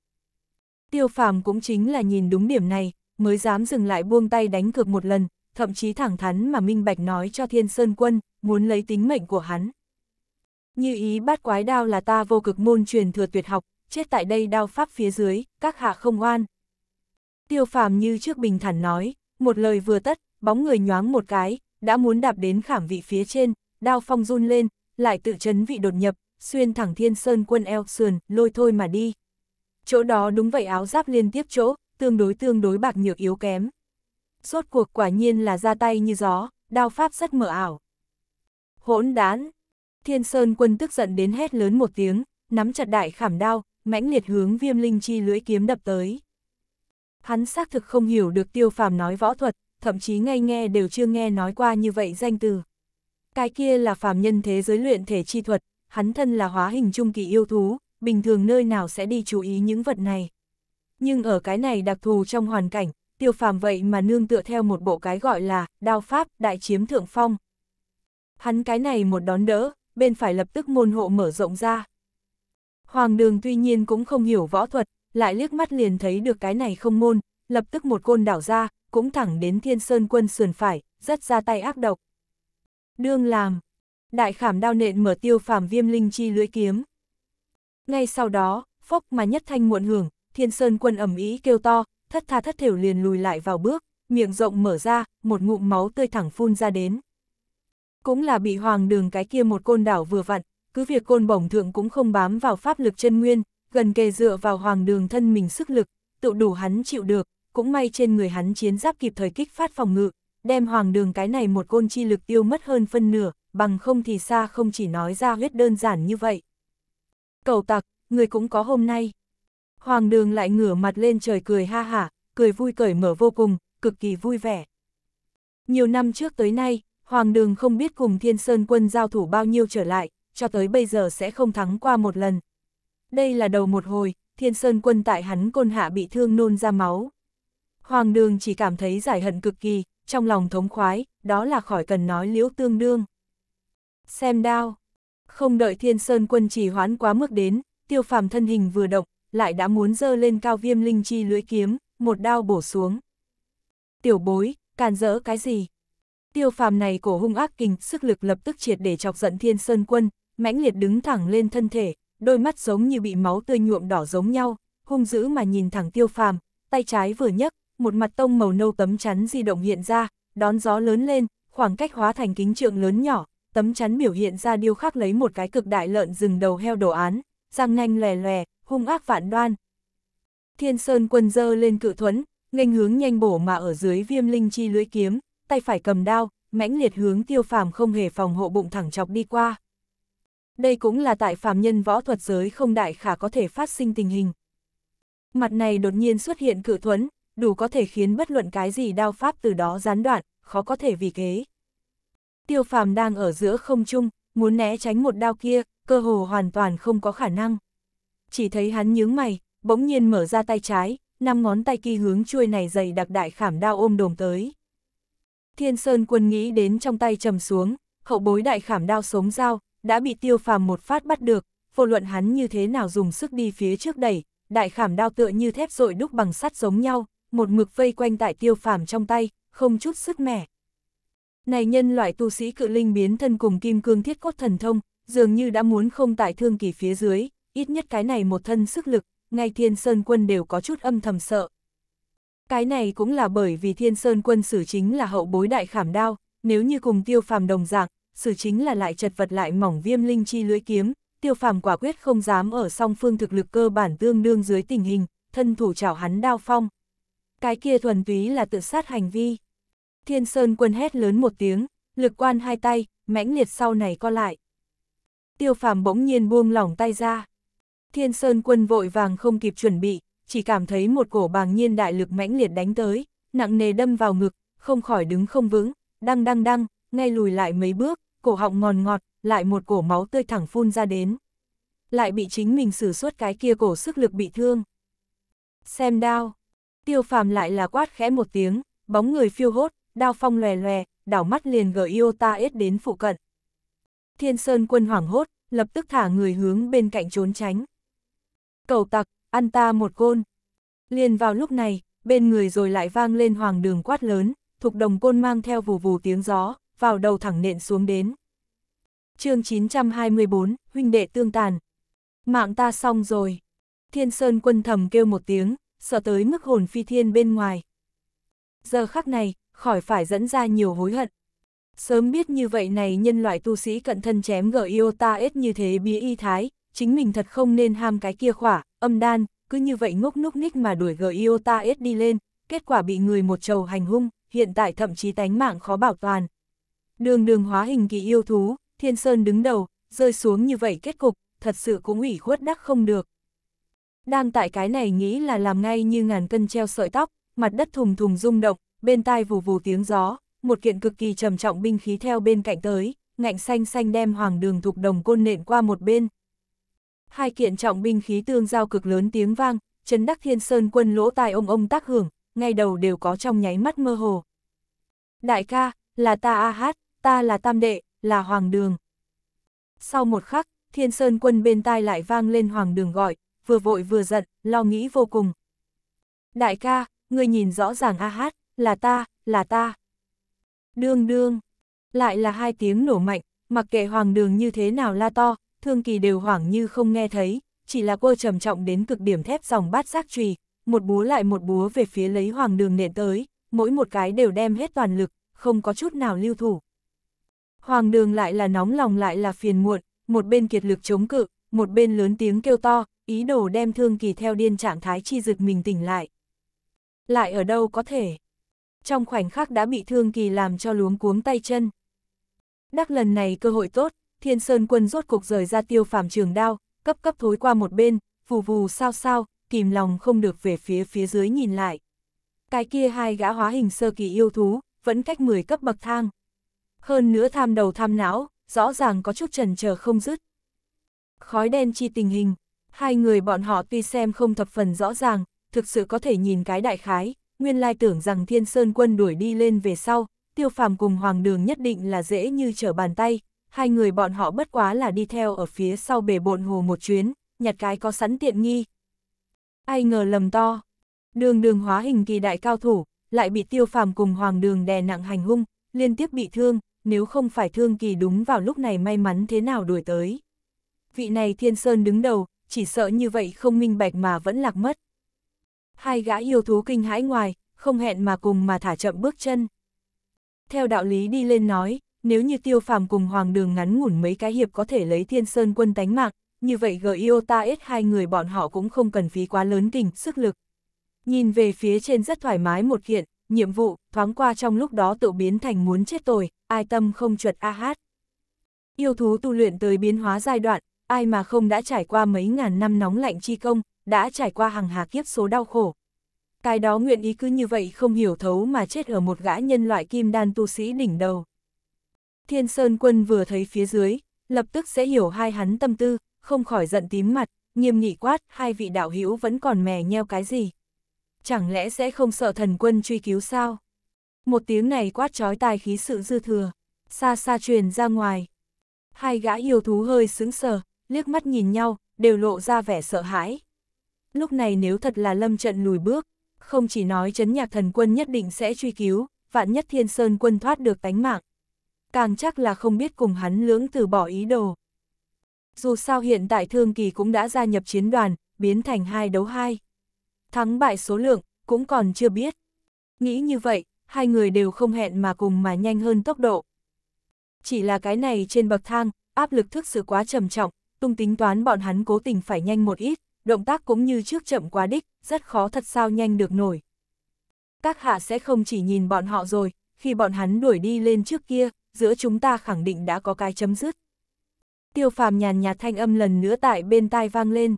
Tiêu phàm cũng chính là nhìn đúng điểm này, mới dám dừng lại buông tay đánh cược một lần, thậm chí thẳng thắn mà minh bạch nói cho thiên sơn quân, muốn lấy tính mệnh của hắn. Như ý bát quái đao là ta vô cực môn truyền thừa tuyệt học, chết tại đây đao pháp phía dưới, các hạ không oan, Tiêu phàm như trước bình thản nói, một lời vừa tất, bóng người nhoáng một cái, đã muốn đạp đến khảm vị phía trên, đao phong run lên, lại tự chấn vị đột nhập, xuyên thẳng thiên sơn quân eo sườn, lôi thôi mà đi. Chỗ đó đúng vậy áo giáp liên tiếp chỗ, tương đối tương đối bạc nhược yếu kém. Rốt cuộc quả nhiên là ra tay như gió, đao pháp rất mở ảo. Hỗn đán! Thiên sơn quân tức giận đến hét lớn một tiếng, nắm chặt đại khảm đao, mãnh liệt hướng viêm linh chi lưỡi kiếm đập tới hắn xác thực không hiểu được tiêu phàm nói võ thuật, thậm chí ngay nghe đều chưa nghe nói qua như vậy danh từ. Cái kia là phàm nhân thế giới luyện thể chi thuật, hắn thân là hóa hình trung kỳ yêu thú, bình thường nơi nào sẽ đi chú ý những vật này. Nhưng ở cái này đặc thù trong hoàn cảnh, tiêu phàm vậy mà nương tựa theo một bộ cái gọi là đao pháp đại chiếm thượng phong. Hắn cái này một đón đỡ, bên phải lập tức môn hộ mở rộng ra. Hoàng đường tuy nhiên cũng không hiểu võ thuật, lại liếc mắt liền thấy được cái này không môn, lập tức một côn đảo ra, cũng thẳng đến thiên sơn quân sườn phải, rất ra tay ác độc. Đương làm, đại khảm đao nện mở tiêu phàm viêm linh chi lưỡi kiếm. Ngay sau đó, phốc mà nhất thanh muộn hưởng, thiên sơn quân ẩm ý kêu to, thất tha thất thiểu liền lùi lại vào bước, miệng rộng mở ra, một ngụm máu tươi thẳng phun ra đến. Cũng là bị hoàng đường cái kia một côn đảo vừa vặn, cứ việc côn bổng thượng cũng không bám vào pháp lực chân nguyên, gần kề dựa vào hoàng đường thân mình sức lực, tự đủ hắn chịu được, cũng may trên người hắn chiến giáp kịp thời kích phát phòng ngự, đem hoàng đường cái này một côn chi lực tiêu mất hơn phân nửa, bằng không thì xa không chỉ nói ra huyết đơn giản như vậy. Cầu tặc, người cũng có hôm nay. Hoàng đường lại ngửa mặt lên trời cười ha hả, cười vui cởi mở vô cùng, cực kỳ vui vẻ. Nhiều năm trước tới nay, Hoàng đường không biết cùng Thiên Sơn quân giao thủ bao nhiêu trở lại, cho tới bây giờ sẽ không thắng qua một lần, đây là đầu một hồi, thiên sơn quân tại hắn côn hạ bị thương nôn ra máu. Hoàng đường chỉ cảm thấy giải hận cực kỳ, trong lòng thống khoái, đó là khỏi cần nói liễu tương đương. Xem đao, không đợi thiên sơn quân chỉ hoãn quá mức đến, tiêu phàm thân hình vừa động, lại đã muốn dơ lên cao viêm linh chi lưỡi kiếm, một đao bổ xuống. Tiểu bối, càn rỡ cái gì? Tiêu phàm này cổ hung ác kinh, sức lực lập tức triệt để chọc giận thiên sơn quân, mãnh liệt đứng thẳng lên thân thể, đôi mắt giống như bị máu tươi nhuộm đỏ giống nhau, hung dữ mà nhìn thẳng tiêu phàm, tay trái vừa nhấc, một mặt tông màu nâu tấm chắn di động hiện ra, đón gió lớn lên, khoảng cách hóa thành kính trượng lớn nhỏ, tấm chắn biểu hiện ra điêu khắc lấy một cái cực đại lợn rừng đầu heo đồ án, răng nanh lè lè, hung ác vạn đoan. Thiên Sơn quân dơ lên cự thuẫn, nghênh hướng nhanh bổ mà ở dưới viêm linh chi lưỡi kiếm, tay phải cầm đao, mãnh liệt hướng tiêu phàm không hề phòng hộ bụng thẳng chọc đi qua đây cũng là tại phàm nhân võ thuật giới không đại khả có thể phát sinh tình hình. Mặt này đột nhiên xuất hiện cự thuẫn, đủ có thể khiến bất luận cái gì đao pháp từ đó gián đoạn, khó có thể vì kế. Tiêu phàm đang ở giữa không trung, muốn né tránh một đao kia, cơ hồ hoàn toàn không có khả năng. Chỉ thấy hắn nhướng mày, bỗng nhiên mở ra tay trái, năm ngón tay kỳ hướng chuôi này dày đặc đại khảm đao ôm đồm tới. Thiên Sơn quân nghĩ đến trong tay trầm xuống, hậu bối đại khảm đao sống dao, đã bị tiêu phàm một phát bắt được, vô luận hắn như thế nào dùng sức đi phía trước đẩy, đại khảm đao tựa như thép rội đúc bằng sắt giống nhau, một mực vây quanh tại tiêu phàm trong tay, không chút sức mẻ. Này nhân loại tu sĩ cự linh biến thân cùng kim cương thiết cốt thần thông, dường như đã muốn không tại thương kỳ phía dưới, ít nhất cái này một thân sức lực, ngay thiên sơn quân đều có chút âm thầm sợ. Cái này cũng là bởi vì thiên sơn quân xử chính là hậu bối đại khảm đao, nếu như cùng tiêu phàm đồng dạng, xử chính là lại chật vật lại mỏng viêm linh chi lưỡi kiếm, tiêu phàm quả quyết không dám ở song phương thực lực cơ bản tương đương dưới tình hình, thân thủ chảo hắn đao phong. Cái kia thuần túy là tự sát hành vi. Thiên Sơn quân hét lớn một tiếng, lực quan hai tay, mãnh liệt sau này co lại. Tiêu phàm bỗng nhiên buông lỏng tay ra. Thiên Sơn quân vội vàng không kịp chuẩn bị, chỉ cảm thấy một cổ bàng nhiên đại lực mãnh liệt đánh tới, nặng nề đâm vào ngực, không khỏi đứng không vững, đăng đăng đăng, ngay lùi lại mấy bước, cổ họng ngòn ngọt, lại một cổ máu tươi thẳng phun ra đến. Lại bị chính mình sử suốt cái kia cổ sức lực bị thương. Xem đao, tiêu phàm lại là quát khẽ một tiếng, bóng người phiêu hốt, đao phong lòe lòe, đảo mắt liền gờ Iota ết đến phụ cận. Thiên Sơn quân hoảng hốt, lập tức thả người hướng bên cạnh trốn tránh. Cầu tặc, ăn ta một côn. Liền vào lúc này, bên người rồi lại vang lên hoàng đường quát lớn, thục đồng côn mang theo vù vù tiếng gió, vào đầu thẳng nện xuống đến. chương 924, huynh đệ tương tàn. Mạng ta xong rồi. Thiên Sơn quân thầm kêu một tiếng, sợ tới mức hồn phi thiên bên ngoài. Giờ khắc này, khỏi phải dẫn ra nhiều hối hận. Sớm biết như vậy này nhân loại tu sĩ cận thân chém gở yêu ta ết như thế bia y thái, chính mình thật không nên ham cái kia khỏa, âm đan, cứ như vậy ngốc núc ních mà đuổi gở yêu ta ết đi lên, kết quả bị người một trầu hành hung, hiện tại thậm chí tánh mạng khó bảo toàn. Đường đường hóa hình kỳ yêu thú, thiên sơn đứng đầu, rơi xuống như vậy kết cục, thật sự cũng ủy khuất đắc không được. Đang tại cái này nghĩ là làm ngay như ngàn cân treo sợi tóc, mặt đất thùng thùng rung động, bên tai vù vù tiếng gió, một kiện cực kỳ trầm trọng binh khí theo bên cạnh tới, ngạnh xanh xanh đem hoàng đường thục đồng côn nện qua một bên. Hai kiện trọng binh khí tương giao cực lớn tiếng vang, chấn đắc thiên sơn quân lỗ tai ông ông tác hưởng, ngay đầu đều có trong nháy mắt mơ hồ. Đại ca, là ta a hát, ta là tam đệ, là hoàng đường. Sau một khắc, thiên sơn quân bên tai lại vang lên hoàng đường gọi, vừa vội vừa giận, lo nghĩ vô cùng. Đại ca, ngươi nhìn rõ ràng a hát, là ta, là ta. Đương đương, lại là hai tiếng nổ mạnh, mặc kệ hoàng đường như thế nào la to, thương kỳ đều hoảng như không nghe thấy, chỉ là cô trầm trọng đến cực điểm thép dòng bát giác trùy, một búa lại một búa về phía lấy hoàng đường nện tới, mỗi một cái đều đem hết toàn lực, không có chút nào lưu thủ. Hoàng đường lại là nóng lòng lại là phiền muộn, một bên kiệt lực chống cự, một bên lớn tiếng kêu to, ý đồ đem thương kỳ theo điên trạng thái chi dực mình tỉnh lại. Lại ở đâu có thể? Trong khoảnh khắc đã bị thương kỳ làm cho luống cuống tay chân. Đắc lần này cơ hội tốt, thiên sơn quân rốt cục rời ra tiêu phàm trường đao, cấp cấp thối qua một bên, phù vù sao sao, kìm lòng không được về phía phía dưới nhìn lại. Cái kia hai gã hóa hình sơ kỳ yêu thú, vẫn cách 10 cấp bậc thang. Hơn nữa tham đầu tham não, rõ ràng có chút trần chờ không dứt. Khói đen chi tình hình, hai người bọn họ tuy xem không thập phần rõ ràng, thực sự có thể nhìn cái đại khái, nguyên lai tưởng rằng Thiên Sơn quân đuổi đi lên về sau, tiêu phàm cùng hoàng đường nhất định là dễ như trở bàn tay, hai người bọn họ bất quá là đi theo ở phía sau bể bộn hồ một chuyến, nhặt cái có sẵn tiện nghi. Ai ngờ lầm to, đường đường hóa hình kỳ đại cao thủ, lại bị tiêu phàm cùng hoàng đường đè nặng hành hung, liên tiếp bị thương, nếu không phải Thương Kỳ đúng vào lúc này may mắn thế nào đuổi tới. Vị này Thiên Sơn đứng đầu, chỉ sợ như vậy không minh bạch mà vẫn lạc mất. Hai gã yêu thú kinh hãi ngoài, không hẹn mà cùng mà thả chậm bước chân. Theo đạo lý đi lên nói, nếu như tiêu phàm cùng hoàng đường ngắn ngủn mấy cái hiệp có thể lấy thiên sơn quân tánh mạng, như vậy yêu ta ít hai người bọn họ cũng không cần phí quá lớn tình, sức lực. Nhìn về phía trên rất thoải mái một kiện, nhiệm vụ, thoáng qua trong lúc đó tự biến thành muốn chết tồi, ai tâm không chuột a hát. Yêu thú tu luyện tới biến hóa giai đoạn, ai mà không đã trải qua mấy ngàn năm nóng lạnh chi công, đã trải qua hàng hà kiếp số đau khổ. Cái đó nguyện ý cứ như vậy không hiểu thấu mà chết ở một gã nhân loại kim đan tu sĩ đỉnh đầu. Thiên Sơn quân vừa thấy phía dưới, lập tức sẽ hiểu hai hắn tâm tư, không khỏi giận tím mặt, nghiêm nghị quát, hai vị đạo hữu vẫn còn mè nheo cái gì chẳng lẽ sẽ không sợ thần quân truy cứu sao? Một tiếng này quát trói tài khí sự dư thừa, xa xa truyền ra ngoài. Hai gã yêu thú hơi sững sờ, liếc mắt nhìn nhau, đều lộ ra vẻ sợ hãi. Lúc này nếu thật là lâm trận lùi bước, không chỉ nói chấn nhạc thần quân nhất định sẽ truy cứu, vạn nhất thiên sơn quân thoát được tánh mạng. Càng chắc là không biết cùng hắn lưỡng từ bỏ ý đồ. Dù sao hiện tại Thương Kỳ cũng đã gia nhập chiến đoàn, biến thành hai đấu hai. Thắng bại số lượng, cũng còn chưa biết. Nghĩ như vậy, hai người đều không hẹn mà cùng mà nhanh hơn tốc độ. Chỉ là cái này trên bậc thang, áp lực thức sự quá trầm trọng, tung tính toán bọn hắn cố tình phải nhanh một ít, động tác cũng như trước chậm quá đích, rất khó thật sao nhanh được nổi. Các hạ sẽ không chỉ nhìn bọn họ rồi, khi bọn hắn đuổi đi lên trước kia, giữa chúng ta khẳng định đã có cái chấm dứt. Tiêu phàm nhàn nhạt thanh âm lần nữa tại bên tai vang lên.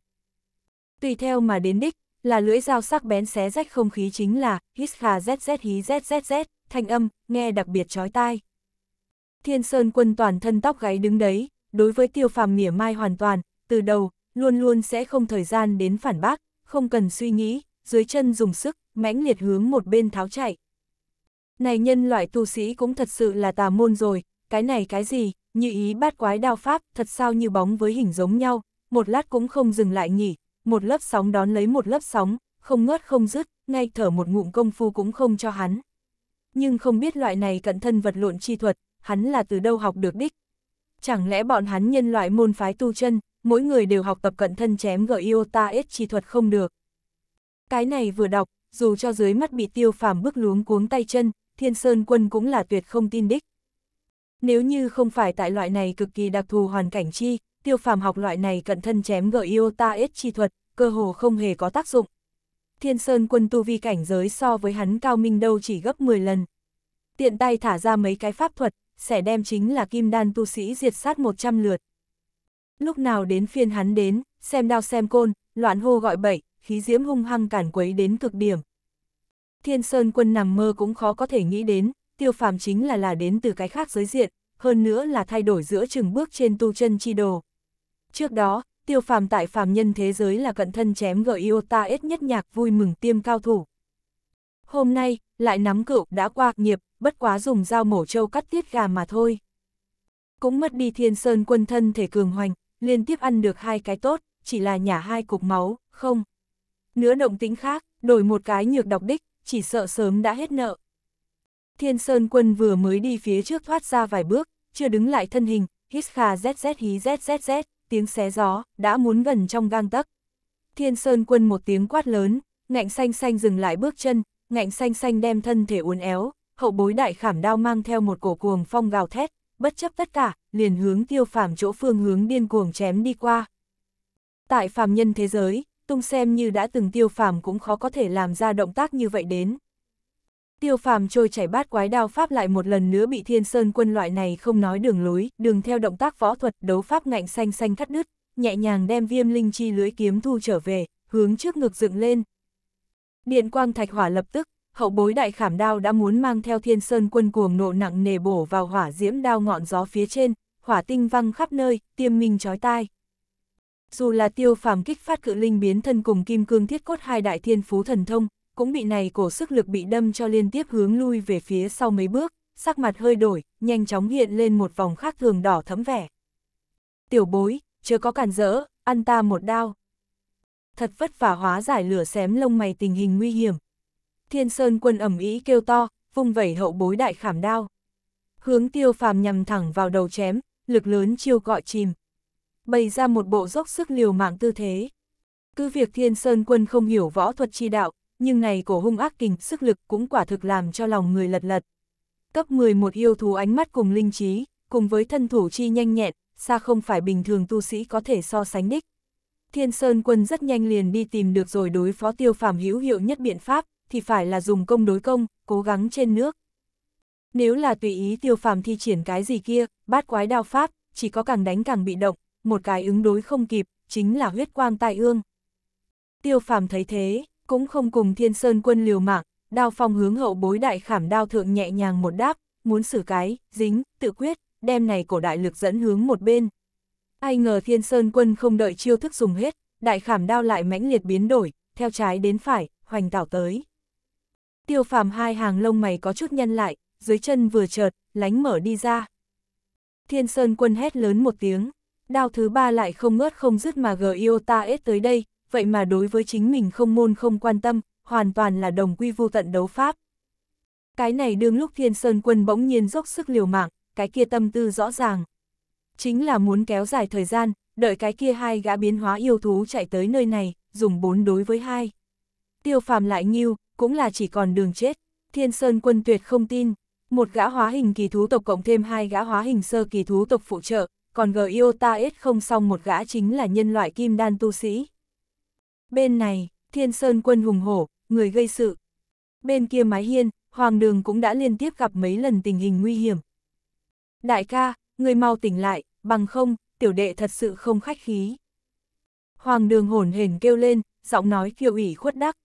Tùy theo mà đến đích, là lưỡi dao sắc bén xé rách không khí chính là hít khà zz hí zzz, thanh âm, nghe đặc biệt chói tai. Thiên Sơn quân toàn thân tóc gáy đứng đấy, đối với tiêu phàm mỉa mai hoàn toàn, từ đầu, luôn luôn sẽ không thời gian đến phản bác, không cần suy nghĩ, dưới chân dùng sức, mãnh liệt hướng một bên tháo chạy. Này nhân loại tu sĩ cũng thật sự là tà môn rồi, cái này cái gì, như ý bát quái đao pháp, thật sao như bóng với hình giống nhau, một lát cũng không dừng lại nghỉ, một lớp sóng đón lấy một lớp sóng, không ngớt không dứt, ngay thở một ngụm công phu cũng không cho hắn. Nhưng không biết loại này cận thân vật lộn chi thuật, hắn là từ đâu học được đích. Chẳng lẽ bọn hắn nhân loại môn phái tu chân, mỗi người đều học tập cận thân chém gợi iota ít chi thuật không được. Cái này vừa đọc, dù cho dưới mắt bị tiêu phàm bức luống cuống tay chân, thiên sơn quân cũng là tuyệt không tin đích. Nếu như không phải tại loại này cực kỳ đặc thù hoàn cảnh chi, tiêu phàm học loại này cận thân chém gợi iota ta ít chi thuật, cơ hồ không hề có tác dụng. Thiên Sơn quân tu vi cảnh giới so với hắn cao minh đâu chỉ gấp 10 lần. Tiện tay thả ra mấy cái pháp thuật, sẽ đem chính là kim đan tu sĩ diệt sát 100 lượt. Lúc nào đến phiên hắn đến, xem đao xem côn, loạn hô gọi bậy, khí diễm hung hăng cản quấy đến cực điểm. Thiên Sơn quân nằm mơ cũng khó có thể nghĩ đến, tiêu phàm chính là là đến từ cái khác giới diện, hơn nữa là thay đổi giữa chừng bước trên tu chân chi đồ. Trước đó, tiêu phàm tại phàm nhân thế giới là cận thân chém gợi Iota ít nhất nhạc vui mừng tiêm cao thủ. Hôm nay, lại nắm cựu đã qua nghiệp, bất quá dùng dao mổ trâu cắt tiết gà mà thôi. Cũng mất đi thiên sơn quân thân thể cường hoành, liên tiếp ăn được hai cái tốt, chỉ là nhả hai cục máu, không. nửa động tính khác, đổi một cái nhược đọc đích, chỉ sợ sớm đã hết nợ. Thiên Sơn quân vừa mới đi phía trước thoát ra vài bước, chưa đứng lại thân hình, hít khà zzz hí zzz tiếng xé gió, đã muốn gần trong gang tấc. Thiên Sơn quân một tiếng quát lớn, ngạnh xanh xanh dừng lại bước chân, ngạnh xanh xanh đem thân thể uốn éo, hậu bối đại khảm đao mang theo một cổ cuồng phong gào thét, bất chấp tất cả, liền hướng tiêu phàm chỗ phương hướng điên cuồng chém đi qua. Tại phàm nhân thế giới, tung xem như đã từng tiêu phàm cũng khó có thể làm ra động tác như vậy đến tiêu phàm trôi chảy bát quái đao pháp lại một lần nữa bị thiên sơn quân loại này không nói đường lối, đường theo động tác võ thuật đấu pháp ngạnh xanh xanh cắt đứt, nhẹ nhàng đem viêm linh chi lưới kiếm thu trở về, hướng trước ngực dựng lên. Điện quang thạch hỏa lập tức, hậu bối đại khảm đao đã muốn mang theo thiên sơn quân cuồng nộ nặng nề bổ vào hỏa diễm đao ngọn gió phía trên, hỏa tinh văng khắp nơi, tiêm minh chói tai. Dù là tiêu phàm kích phát cự linh biến thân cùng kim cương thiết cốt hai đại thiên phú thần thông, cũng bị này cổ sức lực bị đâm cho liên tiếp hướng lui về phía sau mấy bước, sắc mặt hơi đổi, nhanh chóng hiện lên một vòng khác thường đỏ thấm vẻ. Tiểu bối, chưa có cản rỡ, ăn ta một đao. Thật vất vả hóa giải lửa xém lông mày tình hình nguy hiểm. Thiên Sơn quân ẩm ý kêu to, vung vẩy hậu bối đại khảm đao. Hướng tiêu phàm nhằm thẳng vào đầu chém, lực lớn chiêu gọi chìm. Bày ra một bộ dốc sức liều mạng tư thế. Cứ việc Thiên Sơn quân không hiểu võ thuật chi đạo, nhưng này cổ hung ác kình, sức lực cũng quả thực làm cho lòng người lật lật. Cấp 11 yêu thú ánh mắt cùng linh trí, cùng với thân thủ chi nhanh nhẹn, xa không phải bình thường tu sĩ có thể so sánh đích. Thiên Sơn quân rất nhanh liền đi tìm được rồi đối phó tiêu phàm hữu hiệu nhất biện pháp, thì phải là dùng công đối công, cố gắng trên nước. Nếu là tùy ý tiêu phàm thi triển cái gì kia, bát quái đao pháp, chỉ có càng đánh càng bị động, một cái ứng đối không kịp, chính là huyết quang tai ương. Tiêu phàm thấy thế, cũng không cùng thiên sơn quân liều mạng, đao phong hướng hậu bối đại khảm đao thượng nhẹ nhàng một đáp, muốn xử cái, dính, tự quyết, đem này cổ đại lực dẫn hướng một bên. Ai ngờ thiên sơn quân không đợi chiêu thức dùng hết, đại khảm đao lại mãnh liệt biến đổi, theo trái đến phải, hoành tảo tới. Tiêu phàm hai hàng lông mày có chút nhăn lại, dưới chân vừa chợt, lánh mở đi ra. Thiên Sơn quân hét lớn một tiếng, đao thứ ba lại không ngớt không dứt mà gờ yêu ta ết tới đây, vậy mà đối với chính mình không môn không quan tâm, hoàn toàn là đồng quy vô tận đấu pháp. Cái này đương lúc thiên sơn quân bỗng nhiên dốc sức liều mạng, cái kia tâm tư rõ ràng. Chính là muốn kéo dài thời gian, đợi cái kia hai gã biến hóa yêu thú chạy tới nơi này, dùng bốn đối với hai. Tiêu phàm lại nghiêu, cũng là chỉ còn đường chết, thiên sơn quân tuyệt không tin. Một gã hóa hình kỳ thú tộc cộng thêm hai gã hóa hình sơ kỳ thú tộc phụ trợ, còn gờ Giota S không xong một gã chính là nhân loại kim đan tu sĩ. Bên này, Thiên Sơn quân hùng hổ, người gây sự. Bên kia mái hiên, Hoàng đường cũng đã liên tiếp gặp mấy lần tình hình nguy hiểm. Đại ca, người mau tỉnh lại, bằng không, tiểu đệ thật sự không khách khí. Hoàng đường hổn hển kêu lên, giọng nói kiêu ủy khuất đắc.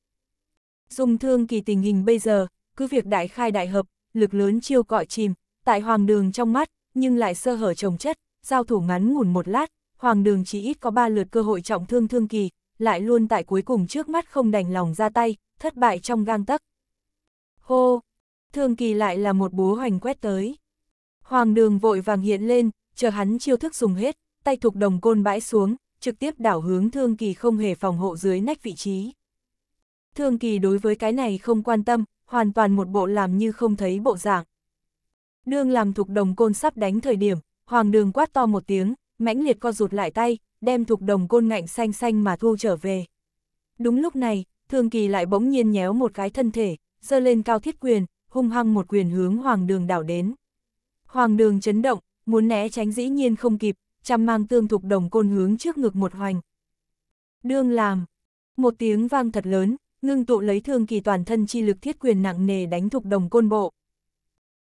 Dùng thương kỳ tình hình bây giờ, cứ việc đại khai đại hợp, lực lớn chiêu cọi chìm, tại hoàng đường trong mắt, nhưng lại sơ hở trồng chất, giao thủ ngắn ngủn một lát, hoàng đường chỉ ít có ba lượt cơ hội trọng thương thương kỳ, lại luôn tại cuối cùng trước mắt không đành lòng ra tay, thất bại trong gang tấc. Hô! thương kỳ lại là một búa hoành quét tới. Hoàng đường vội vàng hiện lên, chờ hắn chiêu thức dùng hết, tay thục đồng côn bãi xuống, trực tiếp đảo hướng thương kỳ không hề phòng hộ dưới nách vị trí. Thương kỳ đối với cái này không quan tâm, hoàn toàn một bộ làm như không thấy bộ dạng. Đương làm thục đồng côn sắp đánh thời điểm, hoàng đường quát to một tiếng, mãnh liệt co rụt lại tay, đem thuộc đồng côn ngạnh xanh xanh mà thu trở về. Đúng lúc này, thương Kỳ lại bỗng nhiên nhéo một cái thân thể, dơ lên cao thiết quyền, hung hăng một quyền hướng hoàng đường đảo đến. Hoàng đường chấn động, muốn né tránh dĩ nhiên không kịp, chăm mang tương thuộc đồng côn hướng trước ngực một hoành. Đương làm, một tiếng vang thật lớn, ngưng tụ lấy thương Kỳ toàn thân chi lực thiết quyền nặng nề đánh thuộc đồng côn bộ.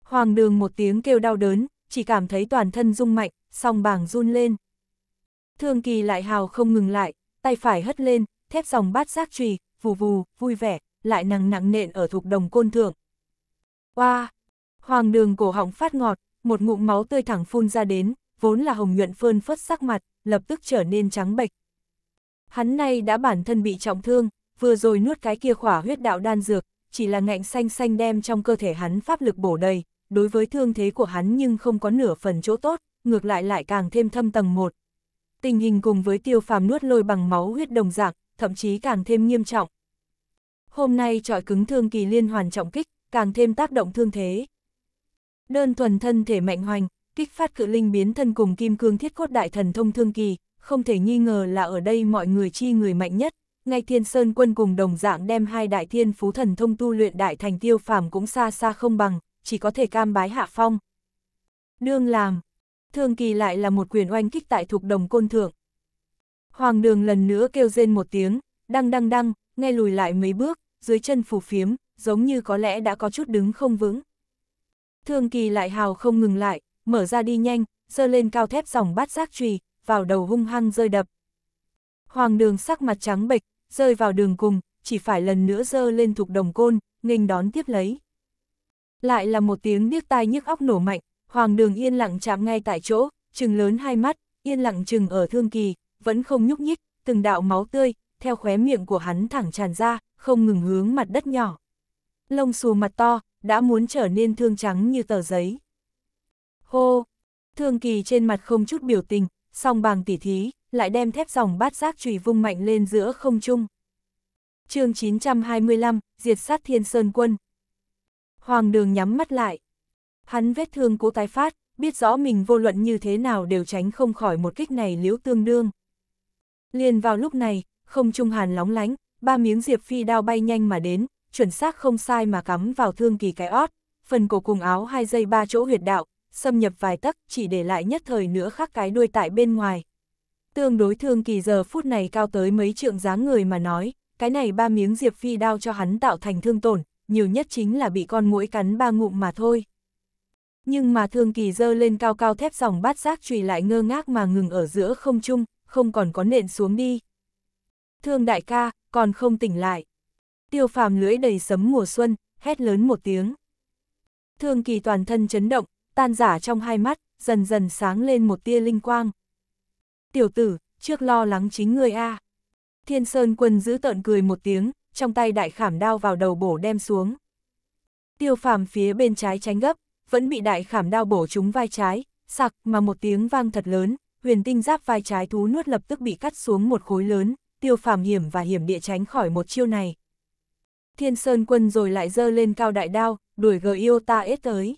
Hoàng đường một tiếng kêu đau đớn, chỉ cảm thấy toàn thân rung mạnh, song bảng run lên. Thương kỳ lại hào không ngừng lại, tay phải hất lên, thép dòng bát giác trùy, vù vù, vui vẻ, lại nặng nặng nện ở thục đồng côn thượng. Oa! Wow. Hoàng đường cổ họng phát ngọt, một ngụm máu tươi thẳng phun ra đến, vốn là hồng nhuận phơn phất sắc mặt, lập tức trở nên trắng bệch. Hắn nay đã bản thân bị trọng thương, vừa rồi nuốt cái kia khỏa huyết đạo đan dược, chỉ là ngạnh xanh xanh đem trong cơ thể hắn pháp lực bổ đầy, đối với thương thế của hắn nhưng không có nửa phần chỗ tốt, ngược lại lại càng thêm thâm tầng một, tình hình cùng với tiêu phàm nuốt lôi bằng máu huyết đồng dạng, thậm chí càng thêm nghiêm trọng. Hôm nay trọi cứng thương kỳ liên hoàn trọng kích, càng thêm tác động thương thế. Đơn thuần thân thể mạnh hoành, kích phát cự linh biến thân cùng kim cương thiết cốt đại thần thông thương kỳ, không thể nghi ngờ là ở đây mọi người chi người mạnh nhất. Ngay thiên sơn quân cùng đồng dạng đem hai đại thiên phú thần thông tu luyện đại thành tiêu phàm cũng xa xa không bằng, chỉ có thể cam bái hạ phong. Đương làm, Thương kỳ lại là một quyền oanh kích tại thuộc đồng côn thượng. Hoàng đường lần nữa kêu rên một tiếng, đăng đăng đăng, nghe lùi lại mấy bước, dưới chân phủ phiếm, giống như có lẽ đã có chút đứng không vững. Thương kỳ lại hào không ngừng lại, mở ra đi nhanh, giơ lên cao thép dòng bát giác trùy, vào đầu hung hăng rơi đập. Hoàng đường sắc mặt trắng bệch, rơi vào đường cùng, chỉ phải lần nữa dơ lên thuộc đồng côn, nghênh đón tiếp lấy. Lại là một tiếng điếc tai nhức óc nổ mạnh, Hoàng đường yên lặng chạm ngay tại chỗ, trừng lớn hai mắt, yên lặng trừng ở thương kỳ, vẫn không nhúc nhích, từng đạo máu tươi, theo khóe miệng của hắn thẳng tràn ra, không ngừng hướng mặt đất nhỏ. Lông xù mặt to, đã muốn trở nên thương trắng như tờ giấy. Hô! Thương kỳ trên mặt không chút biểu tình, song bàng tỉ thí, lại đem thép dòng bát giác chùy vung mạnh lên giữa không trung. chương 925, Diệt sát Thiên Sơn Quân. Hoàng đường nhắm mắt lại. Hắn vết thương cũ tái phát, biết rõ mình vô luận như thế nào đều tránh không khỏi một kích này liễu tương đương. Liền vào lúc này, không trung hàn lóng lánh, ba miếng diệp phi đao bay nhanh mà đến, chuẩn xác không sai mà cắm vào thương kỳ cái ót, phần cổ cùng áo hai dây ba chỗ huyệt đạo, xâm nhập vài tấc chỉ để lại nhất thời nữa khắc cái đuôi tại bên ngoài. Tương đối thương kỳ giờ phút này cao tới mấy trượng dáng người mà nói, cái này ba miếng diệp phi đao cho hắn tạo thành thương tổn, nhiều nhất chính là bị con mũi cắn ba ngụm mà thôi. Nhưng mà thương kỳ dơ lên cao cao thép dòng bát giác trùy lại ngơ ngác mà ngừng ở giữa không chung không còn có nện xuống đi. Thương đại ca, còn không tỉnh lại. Tiêu phàm lưỡi đầy sấm mùa xuân, hét lớn một tiếng. Thương kỳ toàn thân chấn động, tan giả trong hai mắt, dần dần sáng lên một tia linh quang. Tiểu tử, trước lo lắng chính người A. Thiên Sơn quân giữ tợn cười một tiếng, trong tay đại khảm đao vào đầu bổ đem xuống. Tiêu phàm phía bên trái tránh gấp, vẫn bị đại khảm đao bổ trúng vai trái, sặc mà một tiếng vang thật lớn, huyền tinh giáp vai trái thú nuốt lập tức bị cắt xuống một khối lớn, tiêu phàm hiểm và hiểm địa tránh khỏi một chiêu này. Thiên Sơn quân rồi lại dơ lên cao đại đao, đuổi gờ yêu ta ết tới.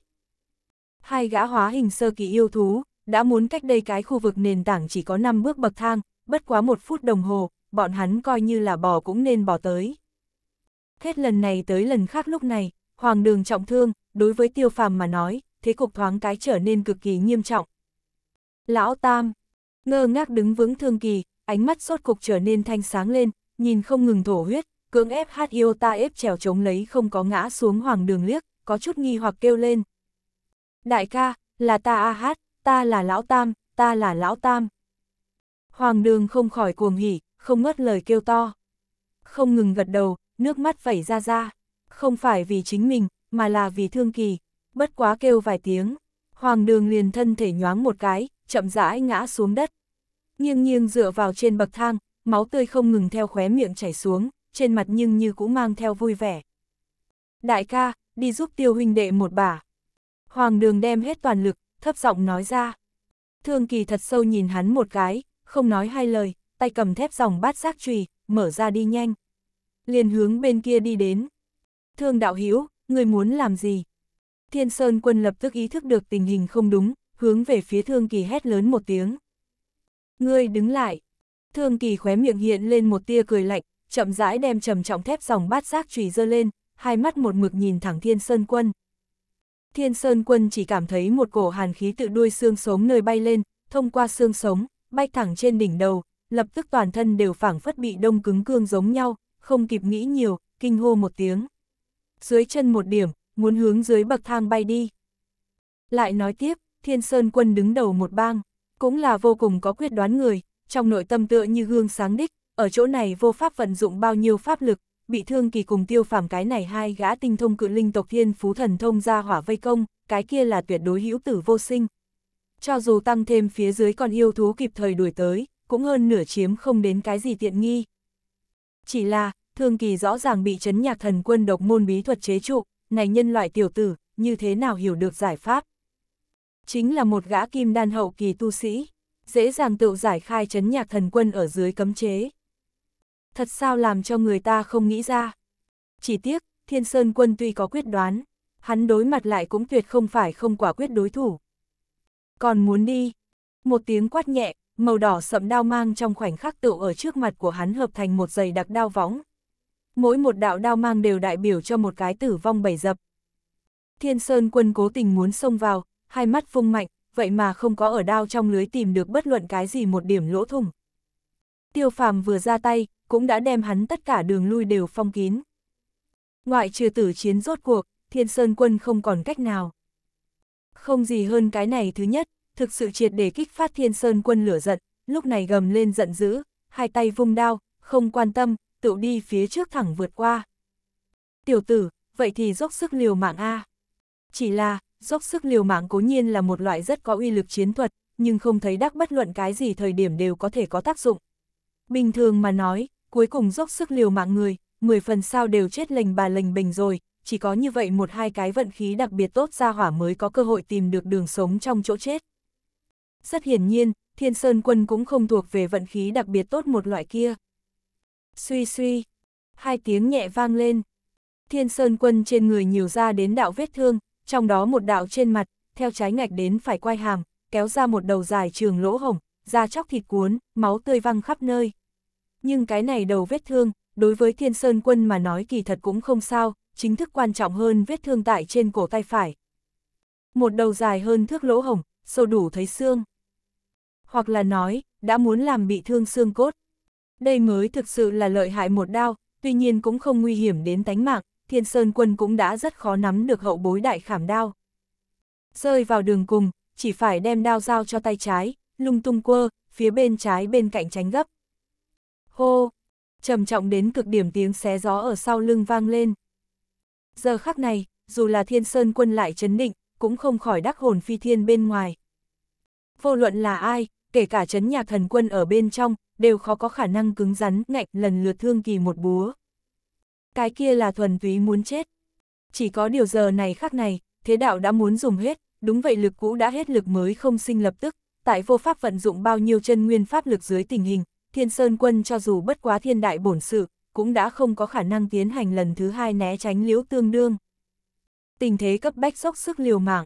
Hai gã hóa hình sơ kỳ yêu thú, đã muốn cách đây cái khu vực nền tảng chỉ có 5 bước bậc thang, bất quá một phút đồng hồ, bọn hắn coi như là bò cũng nên bò tới. Hết lần này tới lần khác lúc này, Hoàng đường trọng thương, đối với tiêu phàm mà nói, thế cục thoáng cái trở nên cực kỳ nghiêm trọng. Lão Tam, ngơ ngác đứng vững thương kỳ, ánh mắt sốt cục trở nên thanh sáng lên, nhìn không ngừng thổ huyết, cưỡng ép hát yêu ta ép trèo chống lấy không có ngã xuống hoàng đường liếc, có chút nghi hoặc kêu lên. Đại ca, là ta a hát, ta là lão tam, ta là lão tam. Hoàng đường không khỏi cuồng hỉ, không ngớt lời kêu to. Không ngừng gật đầu, nước mắt vẩy ra ra. Không phải vì chính mình, mà là vì thương kỳ. Bất quá kêu vài tiếng, hoàng đường liền thân thể nhoáng một cái, chậm rãi ngã xuống đất. Nghiêng nghiêng dựa vào trên bậc thang, máu tươi không ngừng theo khóe miệng chảy xuống, trên mặt nhưng như cũng mang theo vui vẻ. Đại ca, đi giúp tiêu huynh đệ một bà. Hoàng đường đem hết toàn lực, thấp giọng nói ra. Thương kỳ thật sâu nhìn hắn một cái, không nói hai lời, tay cầm thép dòng bát giác trùy, mở ra đi nhanh. Liền hướng bên kia đi đến. Thương đạo hữu người muốn làm gì? Thiên Sơn quân lập tức ý thức được tình hình không đúng, hướng về phía Thương Kỳ hét lớn một tiếng. Ngươi đứng lại. Thương Kỳ khóe miệng hiện lên một tia cười lạnh, chậm rãi đem trầm trọng thép dòng bát giác chùy dơ lên, hai mắt một mực nhìn thẳng Thiên Sơn quân. Thiên Sơn quân chỉ cảm thấy một cổ hàn khí tự đuôi xương sống nơi bay lên, thông qua xương sống, bay thẳng trên đỉnh đầu, lập tức toàn thân đều phảng phất bị đông cứng cương giống nhau, không kịp nghĩ nhiều, kinh hô một tiếng dưới chân một điểm, muốn hướng dưới bậc thang bay đi. Lại nói tiếp, Thiên Sơn quân đứng đầu một bang, cũng là vô cùng có quyết đoán người, trong nội tâm tựa như gương sáng đích, ở chỗ này vô pháp vận dụng bao nhiêu pháp lực, bị thương kỳ cùng tiêu phàm cái này hai gã tinh thông cự linh tộc thiên phú thần thông ra hỏa vây công, cái kia là tuyệt đối hữu tử vô sinh. Cho dù tăng thêm phía dưới còn yêu thú kịp thời đuổi tới, cũng hơn nửa chiếm không đến cái gì tiện nghi. Chỉ là, Thương Kỳ rõ ràng bị chấn nhạc thần quân độc môn bí thuật chế trụ, này nhân loại tiểu tử, như thế nào hiểu được giải pháp. Chính là một gã kim đan hậu kỳ tu sĩ, dễ dàng tự giải khai chấn nhạc thần quân ở dưới cấm chế. Thật sao làm cho người ta không nghĩ ra. Chỉ tiếc, Thiên Sơn quân tuy có quyết đoán, hắn đối mặt lại cũng tuyệt không phải không quả quyết đối thủ. Còn muốn đi, một tiếng quát nhẹ, màu đỏ sậm đao mang trong khoảnh khắc tựu ở trước mặt của hắn hợp thành một giày đặc đao võng, mỗi một đạo đao mang đều đại biểu cho một cái tử vong bảy dập. Thiên Sơn quân cố tình muốn xông vào, hai mắt phung mạnh, vậy mà không có ở đao trong lưới tìm được bất luận cái gì một điểm lỗ thủng. Tiêu phàm vừa ra tay, cũng đã đem hắn tất cả đường lui đều phong kín. Ngoại trừ tử chiến rốt cuộc, Thiên Sơn quân không còn cách nào. Không gì hơn cái này thứ nhất, thực sự triệt để kích phát Thiên Sơn quân lửa giận, lúc này gầm lên giận dữ, hai tay vung đao, không quan tâm, tự đi phía trước thẳng vượt qua. Tiểu tử, vậy thì dốc sức liều mạng A. Chỉ là, dốc sức liều mạng cố nhiên là một loại rất có uy lực chiến thuật, nhưng không thấy đắc bất luận cái gì thời điểm đều có thể có tác dụng. Bình thường mà nói, cuối cùng dốc sức liều mạng người, 10 phần sau đều chết lành bà lành bình rồi, chỉ có như vậy một hai cái vận khí đặc biệt tốt ra hỏa mới có cơ hội tìm được đường sống trong chỗ chết. Rất hiển nhiên, Thiên Sơn Quân cũng không thuộc về vận khí đặc biệt tốt một loại kia. Suy suy, hai tiếng nhẹ vang lên. Thiên Sơn Quân trên người nhiều ra đến đạo vết thương, trong đó một đạo trên mặt, theo trái ngạch đến phải quay hàm, kéo ra một đầu dài trường lỗ hổng, da chóc thịt cuốn, máu tươi văng khắp nơi. Nhưng cái này đầu vết thương, đối với Thiên Sơn Quân mà nói kỳ thật cũng không sao, chính thức quan trọng hơn vết thương tại trên cổ tay phải. Một đầu dài hơn thước lỗ hổng, sâu đủ thấy xương. Hoặc là nói, đã muốn làm bị thương xương cốt, đây mới thực sự là lợi hại một đao, tuy nhiên cũng không nguy hiểm đến tánh mạng, thiên sơn quân cũng đã rất khó nắm được hậu bối đại khảm đao. Rơi vào đường cùng, chỉ phải đem đao giao cho tay trái, lung tung quơ, phía bên trái bên cạnh tránh gấp. Hô! trầm trọng đến cực điểm tiếng xé gió ở sau lưng vang lên. Giờ khắc này, dù là thiên sơn quân lại chấn định, cũng không khỏi đắc hồn phi thiên bên ngoài. Vô luận là ai, kể cả chấn nhạc thần quân ở bên trong, đều khó có khả năng cứng rắn ngạnh lần lượt thương kỳ một búa. Cái kia là thuần túy muốn chết. Chỉ có điều giờ này khác này, thế đạo đã muốn dùng hết, đúng vậy lực cũ đã hết lực mới không sinh lập tức, tại vô pháp vận dụng bao nhiêu chân nguyên pháp lực dưới tình hình, thiên sơn quân cho dù bất quá thiên đại bổn sự, cũng đã không có khả năng tiến hành lần thứ hai né tránh liễu tương đương. Tình thế cấp bách sốc sức liều mạng.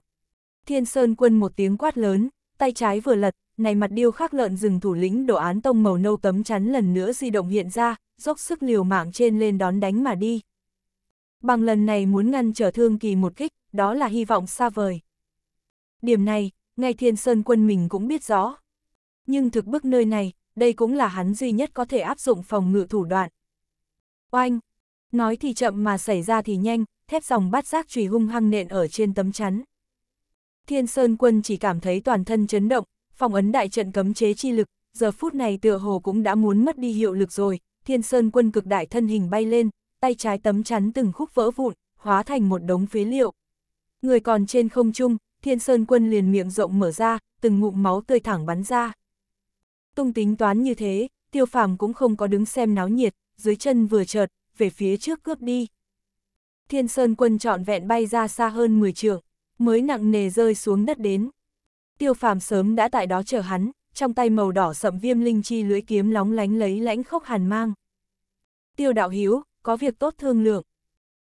Thiên sơn quân một tiếng quát lớn, tay trái vừa lật, này mặt điêu khắc lợn rừng thủ lĩnh đồ án tông màu nâu tấm chắn lần nữa di động hiện ra, dốc sức liều mạng trên lên đón đánh mà đi. Bằng lần này muốn ngăn trở thương kỳ một kích, đó là hy vọng xa vời. Điểm này, ngay thiên sơn quân mình cũng biết rõ. Nhưng thực bức nơi này, đây cũng là hắn duy nhất có thể áp dụng phòng ngự thủ đoạn. Oanh! Nói thì chậm mà xảy ra thì nhanh, thép dòng bát giác trùy hung hăng nện ở trên tấm chắn. Thiên Sơn quân chỉ cảm thấy toàn thân chấn động, phong ấn đại trận cấm chế chi lực, giờ phút này tựa hồ cũng đã muốn mất đi hiệu lực rồi, thiên sơn quân cực đại thân hình bay lên, tay trái tấm chắn từng khúc vỡ vụn, hóa thành một đống phế liệu. Người còn trên không trung, thiên sơn quân liền miệng rộng mở ra, từng ngụm máu tươi thẳng bắn ra. Tung tính toán như thế, tiêu phàm cũng không có đứng xem náo nhiệt, dưới chân vừa chợt, về phía trước cướp đi. Thiên sơn quân trọn vẹn bay ra xa hơn 10 trường, mới nặng nề rơi xuống đất đến. Tiêu phàm sớm đã tại đó chờ hắn, trong tay màu đỏ sậm viêm linh chi lưỡi kiếm lóng lánh lấy lãnh khốc hàn mang. Tiêu đạo hiếu, có việc tốt thương lượng.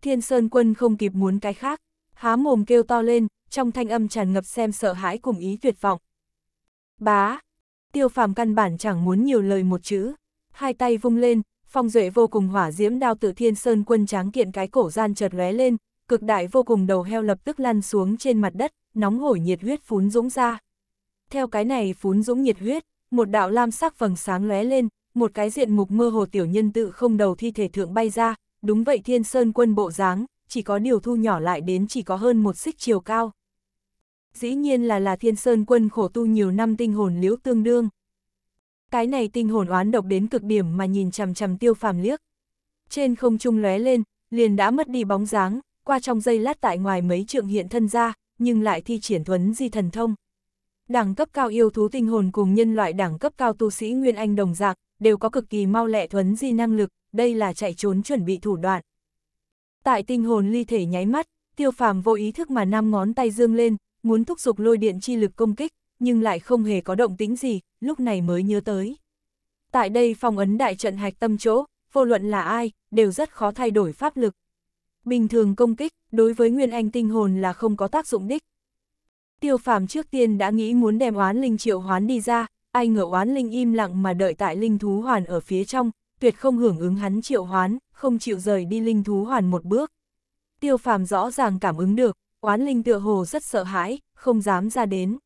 Thiên Sơn quân không kịp muốn cái khác, há mồm kêu to lên, trong thanh âm tràn ngập xem sợ hãi cùng ý tuyệt vọng. Bá! Tiêu phàm căn bản chẳng muốn nhiều lời một chữ, hai tay vung lên, phong duệ vô cùng hỏa diễm đao tự thiên sơn quân tráng kiện cái cổ gian chợt lóe lên, cực đại vô cùng đầu heo lập tức lăn xuống trên mặt đất, nóng hổi nhiệt huyết phún dũng ra. Theo cái này phún dũng nhiệt huyết, một đạo lam sắc vầng sáng lóe lên, một cái diện mục mơ hồ tiểu nhân tự không đầu thi thể thượng bay ra, đúng vậy thiên sơn quân bộ dáng, chỉ có điều thu nhỏ lại đến chỉ có hơn một xích chiều cao. Dĩ nhiên là là thiên sơn quân khổ tu nhiều năm tinh hồn liễu tương đương. Cái này tinh hồn oán độc đến cực điểm mà nhìn chằm chằm tiêu phàm liếc. Trên không trung lóe lên, liền đã mất đi bóng dáng, qua trong dây lát tại ngoài mấy trượng hiện thân ra, nhưng lại thi triển thuấn di thần thông. Đẳng cấp cao yêu thú tinh hồn cùng nhân loại đẳng cấp cao tu sĩ Nguyên Anh đồng dạng, đều có cực kỳ mau lẹ thuấn di năng lực, đây là chạy trốn chuẩn bị thủ đoạn. Tại tinh hồn ly thể nháy mắt, tiêu phàm vô ý thức mà năm ngón tay dương lên, muốn thúc giục lôi điện chi lực công kích, nhưng lại không hề có động tĩnh gì, lúc này mới nhớ tới. Tại đây phong ấn đại trận hạch tâm chỗ, vô luận là ai, đều rất khó thay đổi pháp lực bình thường công kích, đối với Nguyên Anh tinh hồn là không có tác dụng đích. Tiêu phàm trước tiên đã nghĩ muốn đem oán linh triệu hoán đi ra, ai ngờ oán linh im lặng mà đợi tại linh thú hoàn ở phía trong, tuyệt không hưởng ứng hắn triệu hoán, không chịu rời đi linh thú hoàn một bước. Tiêu phàm rõ ràng cảm ứng được, oán linh tựa hồ rất sợ hãi, không dám ra đến.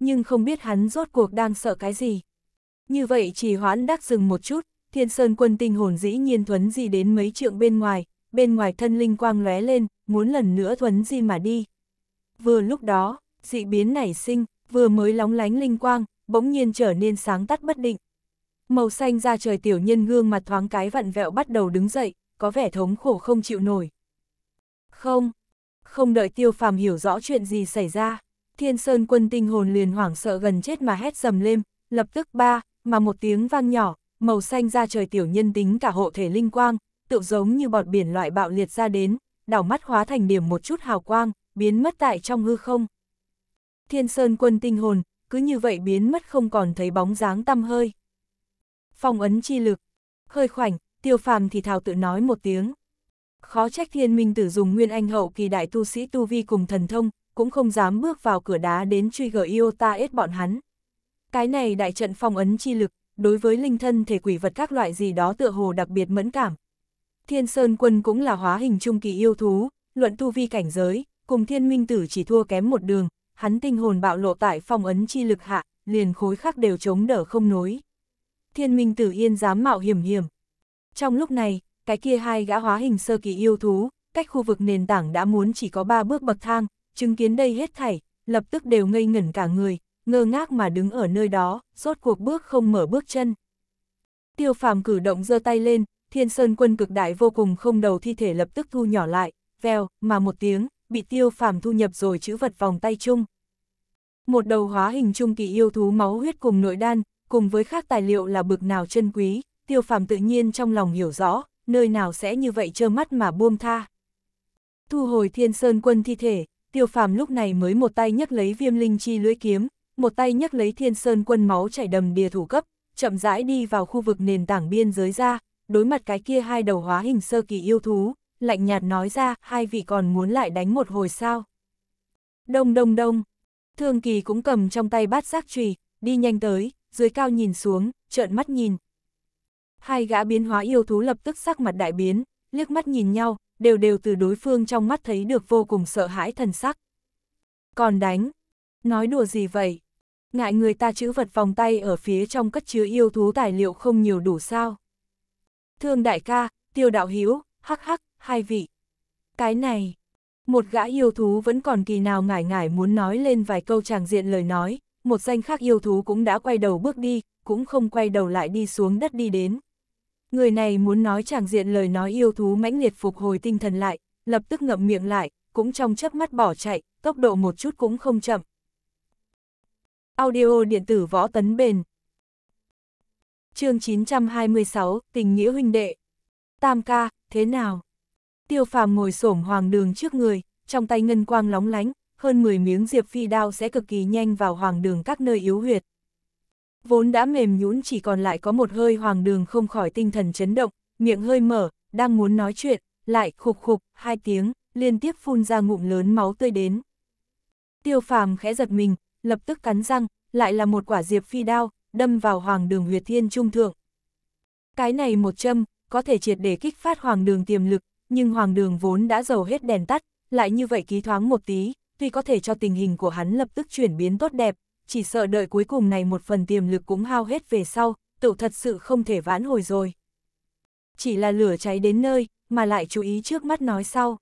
Nhưng không biết hắn rốt cuộc đang sợ cái gì. Như vậy chỉ hoãn đắc dừng một chút, thiên sơn quân tinh hồn dĩ nhiên thuấn gì đến mấy trượng bên ngoài, bên ngoài thân linh quang lóe lên, muốn lần nữa thuấn di mà đi. Vừa lúc đó, dị biến nảy sinh, vừa mới lóng lánh linh quang, bỗng nhiên trở nên sáng tắt bất định. Màu xanh ra trời tiểu nhân gương mặt thoáng cái vặn vẹo bắt đầu đứng dậy, có vẻ thống khổ không chịu nổi. Không, không đợi tiêu phàm hiểu rõ chuyện gì xảy ra, thiên sơn quân tinh hồn liền hoảng sợ gần chết mà hét dầm lên, lập tức ba, mà một tiếng vang nhỏ, màu xanh ra trời tiểu nhân tính cả hộ thể linh quang, tựu giống như bọt biển loại bạo liệt ra đến, đảo mắt hóa thành điểm một chút hào quang, biến mất tại trong hư không. Thiên Sơn quân tinh hồn, cứ như vậy biến mất không còn thấy bóng dáng tăm hơi. Phong ấn chi lực, hơi khoảnh, tiêu phàm thì thào tự nói một tiếng. Khó trách thiên minh tử dùng nguyên anh hậu kỳ đại tu sĩ tu vi cùng thần thông, cũng không dám bước vào cửa đá đến truy gở yêu ta ết bọn hắn. Cái này đại trận phong ấn chi lực, đối với linh thân thể quỷ vật các loại gì đó tựa hồ đặc biệt mẫn cảm, Thiên Sơn Quân cũng là hóa hình trung kỳ yêu thú, luận tu vi cảnh giới, cùng thiên minh tử chỉ thua kém một đường, hắn tinh hồn bạo lộ tại phong ấn chi lực hạ, liền khối khác đều chống đỡ không nối. Thiên minh tử yên dám mạo hiểm hiểm. Trong lúc này, cái kia hai gã hóa hình sơ kỳ yêu thú, cách khu vực nền tảng đã muốn chỉ có ba bước bậc thang, chứng kiến đây hết thảy, lập tức đều ngây ngẩn cả người, ngơ ngác mà đứng ở nơi đó, rốt cuộc bước không mở bước chân. Tiêu phàm cử động giơ tay lên, thiên sơn quân cực đại vô cùng không đầu thi thể lập tức thu nhỏ lại, veo, mà một tiếng, bị tiêu phàm thu nhập rồi chữ vật vòng tay chung. Một đầu hóa hình trung kỳ yêu thú máu huyết cùng nội đan, cùng với khác tài liệu là bực nào chân quý, tiêu phàm tự nhiên trong lòng hiểu rõ, nơi nào sẽ như vậy trơ mắt mà buông tha. Thu hồi thiên sơn quân thi thể, tiêu phàm lúc này mới một tay nhấc lấy viêm linh chi lưỡi kiếm, một tay nhấc lấy thiên sơn quân máu chảy đầm đìa thủ cấp, chậm rãi đi vào khu vực nền tảng biên giới ra, đối mặt cái kia hai đầu hóa hình sơ kỳ yêu thú, lạnh nhạt nói ra, hai vị còn muốn lại đánh một hồi sao. Đông đông đông, thương kỳ cũng cầm trong tay bát giác trùy, đi nhanh tới, dưới cao nhìn xuống, trợn mắt nhìn. Hai gã biến hóa yêu thú lập tức sắc mặt đại biến, liếc mắt nhìn nhau, đều đều từ đối phương trong mắt thấy được vô cùng sợ hãi thần sắc. Còn đánh, nói đùa gì vậy? Ngại người ta chữ vật vòng tay ở phía trong cất chứa yêu thú tài liệu không nhiều đủ sao? Thương đại ca, tiêu đạo hiếu, hắc hắc, hai vị. Cái này, một gã yêu thú vẫn còn kỳ nào ngải ngải muốn nói lên vài câu tràng diện lời nói, một danh khác yêu thú cũng đã quay đầu bước đi, cũng không quay đầu lại đi xuống đất đi đến. Người này muốn nói tràng diện lời nói yêu thú mãnh liệt phục hồi tinh thần lại, lập tức ngậm miệng lại, cũng trong chớp mắt bỏ chạy, tốc độ một chút cũng không chậm. Audio điện tử võ tấn bền, chương 926, tình nghĩa huynh đệ. Tam ca, thế nào? Tiêu phàm ngồi xổm hoàng đường trước người, trong tay ngân quang lóng lánh, hơn 10 miếng diệp phi đao sẽ cực kỳ nhanh vào hoàng đường các nơi yếu huyệt. Vốn đã mềm nhũn chỉ còn lại có một hơi hoàng đường không khỏi tinh thần chấn động, miệng hơi mở, đang muốn nói chuyện, lại khục khục, hai tiếng, liên tiếp phun ra ngụm lớn máu tươi đến. Tiêu phàm khẽ giật mình, lập tức cắn răng, lại là một quả diệp phi đao, đâm vào hoàng đường huyệt thiên trung thượng. Cái này một châm, có thể triệt để kích phát hoàng đường tiềm lực, nhưng hoàng đường vốn đã dầu hết đèn tắt, lại như vậy ký thoáng một tí, tuy có thể cho tình hình của hắn lập tức chuyển biến tốt đẹp, chỉ sợ đợi cuối cùng này một phần tiềm lực cũng hao hết về sau, tự thật sự không thể vãn hồi rồi. Chỉ là lửa cháy đến nơi, mà lại chú ý trước mắt nói sau.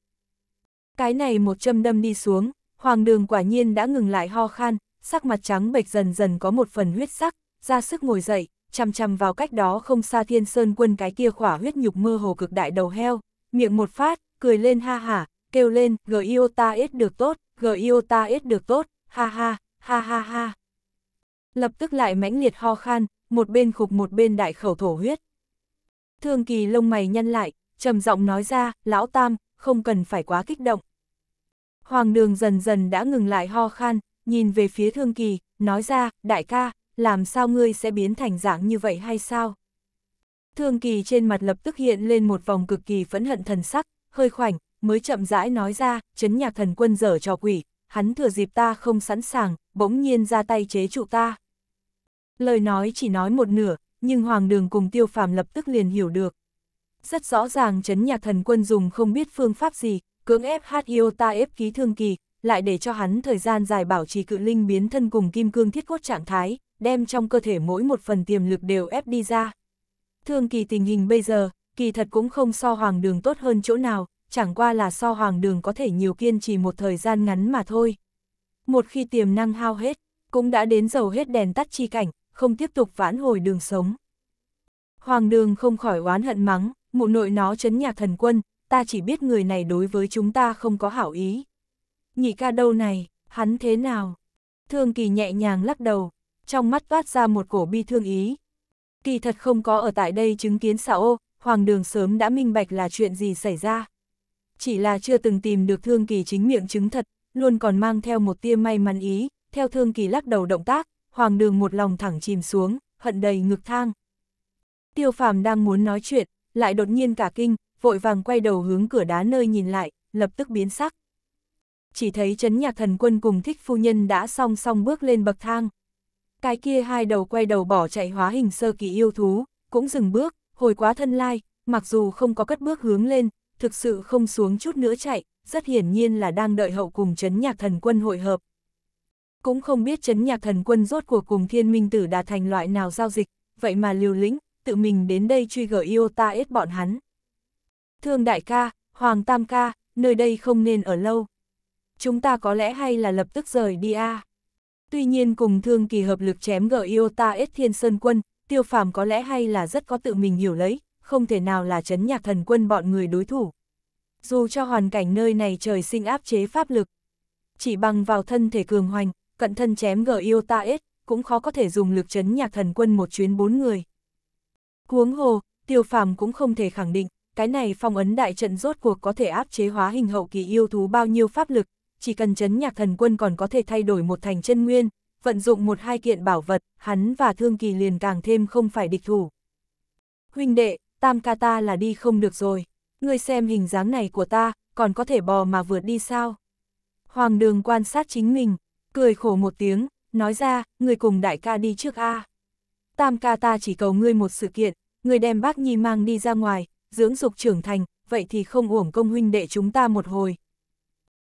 Cái này một châm đâm đi xuống, hoàng đường quả nhiên đã ngừng lại ho khan, sắc mặt trắng bệch dần dần có một phần huyết sắc, ra sức ngồi dậy, chằm chằm vào cách đó không xa thiên sơn quân cái kia khỏa huyết nhục mơ hồ cực đại đầu heo, miệng một phát, cười lên ha hả, kêu lên, gờ yêu ta ít được tốt, gờ yêu ta ít được tốt, ha ha, ha ha ha. Lập tức lại mãnh liệt ho khan, một bên khục một bên đại khẩu thổ huyết. Thương kỳ lông mày nhăn lại, trầm giọng nói ra, lão tam, không cần phải quá kích động. Hoàng đường dần dần đã ngừng lại ho khan, nhìn về phía thương kỳ, nói ra, đại ca, làm sao ngươi sẽ biến thành dạng như vậy hay sao? Thương kỳ trên mặt lập tức hiện lên một vòng cực kỳ phẫn hận thần sắc, hơi khoảnh, mới chậm rãi nói ra, chấn nhạc thần quân dở trò quỷ, hắn thừa dịp ta không sẵn sàng, bỗng nhiên ra tay chế trụ ta. Lời nói chỉ nói một nửa, nhưng Hoàng Đường cùng Tiêu Phàm lập tức liền hiểu được. Rất rõ ràng chấn nhạc thần quân dùng không biết phương pháp gì, cưỡng ép hát yêu ta ép ký thương kỳ, lại để cho hắn thời gian dài bảo trì cự linh biến thân cùng kim cương thiết cốt trạng thái, đem trong cơ thể mỗi một phần tiềm lực đều ép đi ra. Thương kỳ tình hình bây giờ, kỳ thật cũng không so hoàng đường tốt hơn chỗ nào, chẳng qua là so hoàng đường có thể nhiều kiên trì một thời gian ngắn mà thôi. Một khi tiềm năng hao hết, cũng đã đến dầu hết đèn tắt chi cảnh, không tiếp tục vãn hồi đường sống. Hoàng đường không khỏi oán hận mắng, mụ nội nó chấn nhạc thần quân, ta chỉ biết người này đối với chúng ta không có hảo ý nhị ca đâu này, hắn thế nào? Thương kỳ nhẹ nhàng lắc đầu, trong mắt toát ra một cổ bi thương ý. Kỳ thật không có ở tại đây chứng kiến xạo ô, hoàng đường sớm đã minh bạch là chuyện gì xảy ra. Chỉ là chưa từng tìm được thương kỳ chính miệng chứng thật, luôn còn mang theo một tia may mắn ý, theo thương kỳ lắc đầu động tác, hoàng đường một lòng thẳng chìm xuống, hận đầy ngực thang. Tiêu phàm đang muốn nói chuyện, lại đột nhiên cả kinh, vội vàng quay đầu hướng cửa đá nơi nhìn lại, lập tức biến sắc chỉ thấy chấn nhạc thần quân cùng thích phu nhân đã song song bước lên bậc thang. Cái kia hai đầu quay đầu bỏ chạy hóa hình sơ kỳ yêu thú, cũng dừng bước, hồi quá thân lai, mặc dù không có cất bước hướng lên, thực sự không xuống chút nữa chạy, rất hiển nhiên là đang đợi hậu cùng chấn nhạc thần quân hội hợp. Cũng không biết chấn nhạc thần quân rốt của cùng thiên minh tử đạt thành loại nào giao dịch, vậy mà liều lĩnh, tự mình đến đây truy gỡ yêu ta ết bọn hắn. Thương đại ca, hoàng tam ca, nơi đây không nên ở lâu chúng ta có lẽ hay là lập tức rời đi a. À. Tuy nhiên cùng thương kỳ hợp lực chém gỡ Iota S Thiên Sơn Quân, tiêu phàm có lẽ hay là rất có tự mình hiểu lấy, không thể nào là chấn nhạc thần quân bọn người đối thủ. Dù cho hoàn cảnh nơi này trời sinh áp chế pháp lực, chỉ bằng vào thân thể cường hoành, cận thân chém gỡ Iota S, cũng khó có thể dùng lực chấn nhạc thần quân một chuyến bốn người. Cuống hồ, tiêu phàm cũng không thể khẳng định, cái này phong ấn đại trận rốt cuộc có thể áp chế hóa hình hậu kỳ yêu thú bao nhiêu pháp lực, chỉ cần chấn nhạc thần quân còn có thể thay đổi một thành chân nguyên, vận dụng một hai kiện bảo vật, hắn và thương kỳ liền càng thêm không phải địch thủ. Huynh đệ, tam ca ta là đi không được rồi, ngươi xem hình dáng này của ta, còn có thể bò mà vượt đi sao? Hoàng đường quan sát chính mình, cười khổ một tiếng, nói ra, người cùng đại ca đi trước A. Tam ca ta chỉ cầu ngươi một sự kiện, ngươi đem bác nhi mang đi ra ngoài, dưỡng dục trưởng thành, vậy thì không uổng công huynh đệ chúng ta một hồi,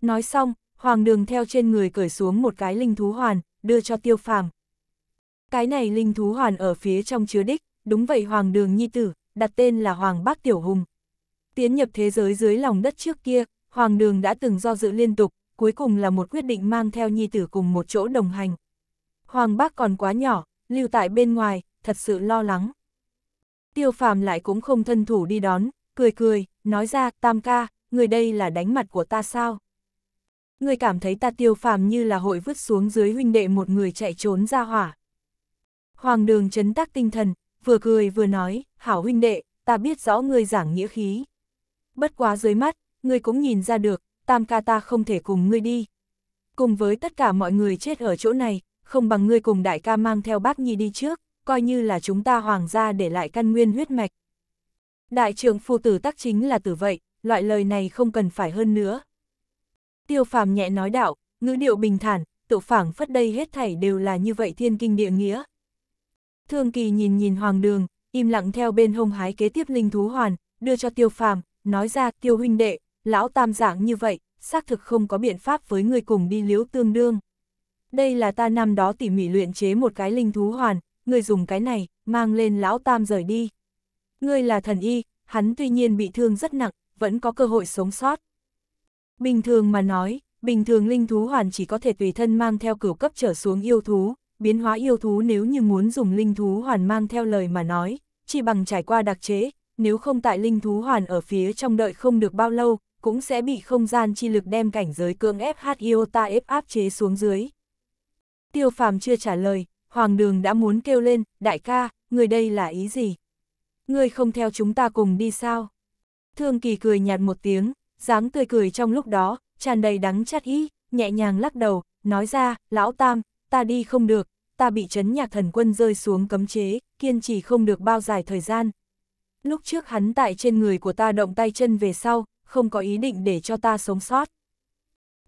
Nói xong, Hoàng đường theo trên người cởi xuống một cái linh thú hoàn, đưa cho tiêu phàm. Cái này linh thú hoàn ở phía trong chứa đích, đúng vậy Hoàng đường nhi tử, đặt tên là Hoàng Bác Tiểu Hùng. Tiến nhập thế giới dưới lòng đất trước kia, Hoàng đường đã từng do dự liên tục, cuối cùng là một quyết định mang theo nhi tử cùng một chỗ đồng hành. Hoàng Bác còn quá nhỏ, lưu tại bên ngoài, thật sự lo lắng. Tiêu phàm lại cũng không thân thủ đi đón, cười cười, nói ra, tam ca, người đây là đánh mặt của ta sao? Người cảm thấy ta tiêu phàm như là hội vứt xuống dưới huynh đệ một người chạy trốn ra hỏa. Hoàng đường chấn tác tinh thần, vừa cười vừa nói, hảo huynh đệ, ta biết rõ người giảng nghĩa khí. Bất quá dưới mắt, người cũng nhìn ra được, tam ca ta không thể cùng ngươi đi. Cùng với tất cả mọi người chết ở chỗ này, không bằng ngươi cùng đại ca mang theo bác nhi đi trước, coi như là chúng ta hoàng gia để lại căn nguyên huyết mạch. Đại trưởng phu tử tác chính là tử vậy, loại lời này không cần phải hơn nữa, Tiêu phàm nhẹ nói đạo, ngữ điệu bình thản, tự phảng phất đây hết thảy đều là như vậy thiên kinh địa nghĩa. Thương kỳ nhìn nhìn hoàng đường, im lặng theo bên hông hái kế tiếp linh thú hoàn, đưa cho tiêu phàm, nói ra tiêu huynh đệ, lão tam giảng như vậy, xác thực không có biện pháp với người cùng đi liếu tương đương. Đây là ta năm đó tỉ mỉ luyện chế một cái linh thú hoàn, người dùng cái này, mang lên lão tam rời đi. Ngươi là thần y, hắn tuy nhiên bị thương rất nặng, vẫn có cơ hội sống sót. Bình thường mà nói, bình thường linh thú hoàn chỉ có thể tùy thân mang theo cửu cấp trở xuống yêu thú, biến hóa yêu thú nếu như muốn dùng linh thú hoàn mang theo lời mà nói, chỉ bằng trải qua đặc chế, nếu không tại linh thú hoàn ở phía trong đợi không được bao lâu, cũng sẽ bị không gian chi lực đem cảnh giới cưỡng ép Hiota ép áp chế xuống dưới. Tiêu phàm chưa trả lời, Hoàng đường đã muốn kêu lên, đại ca, người đây là ý gì? Người không theo chúng ta cùng đi sao? Thương kỳ cười nhạt một tiếng, dáng tươi cười trong lúc đó, tràn đầy đắng chát ý, nhẹ nhàng lắc đầu, nói ra, lão tam, ta đi không được, ta bị chấn nhạc thần quân rơi xuống cấm chế, kiên trì không được bao dài thời gian. Lúc trước hắn tại trên người của ta động tay chân về sau, không có ý định để cho ta sống sót.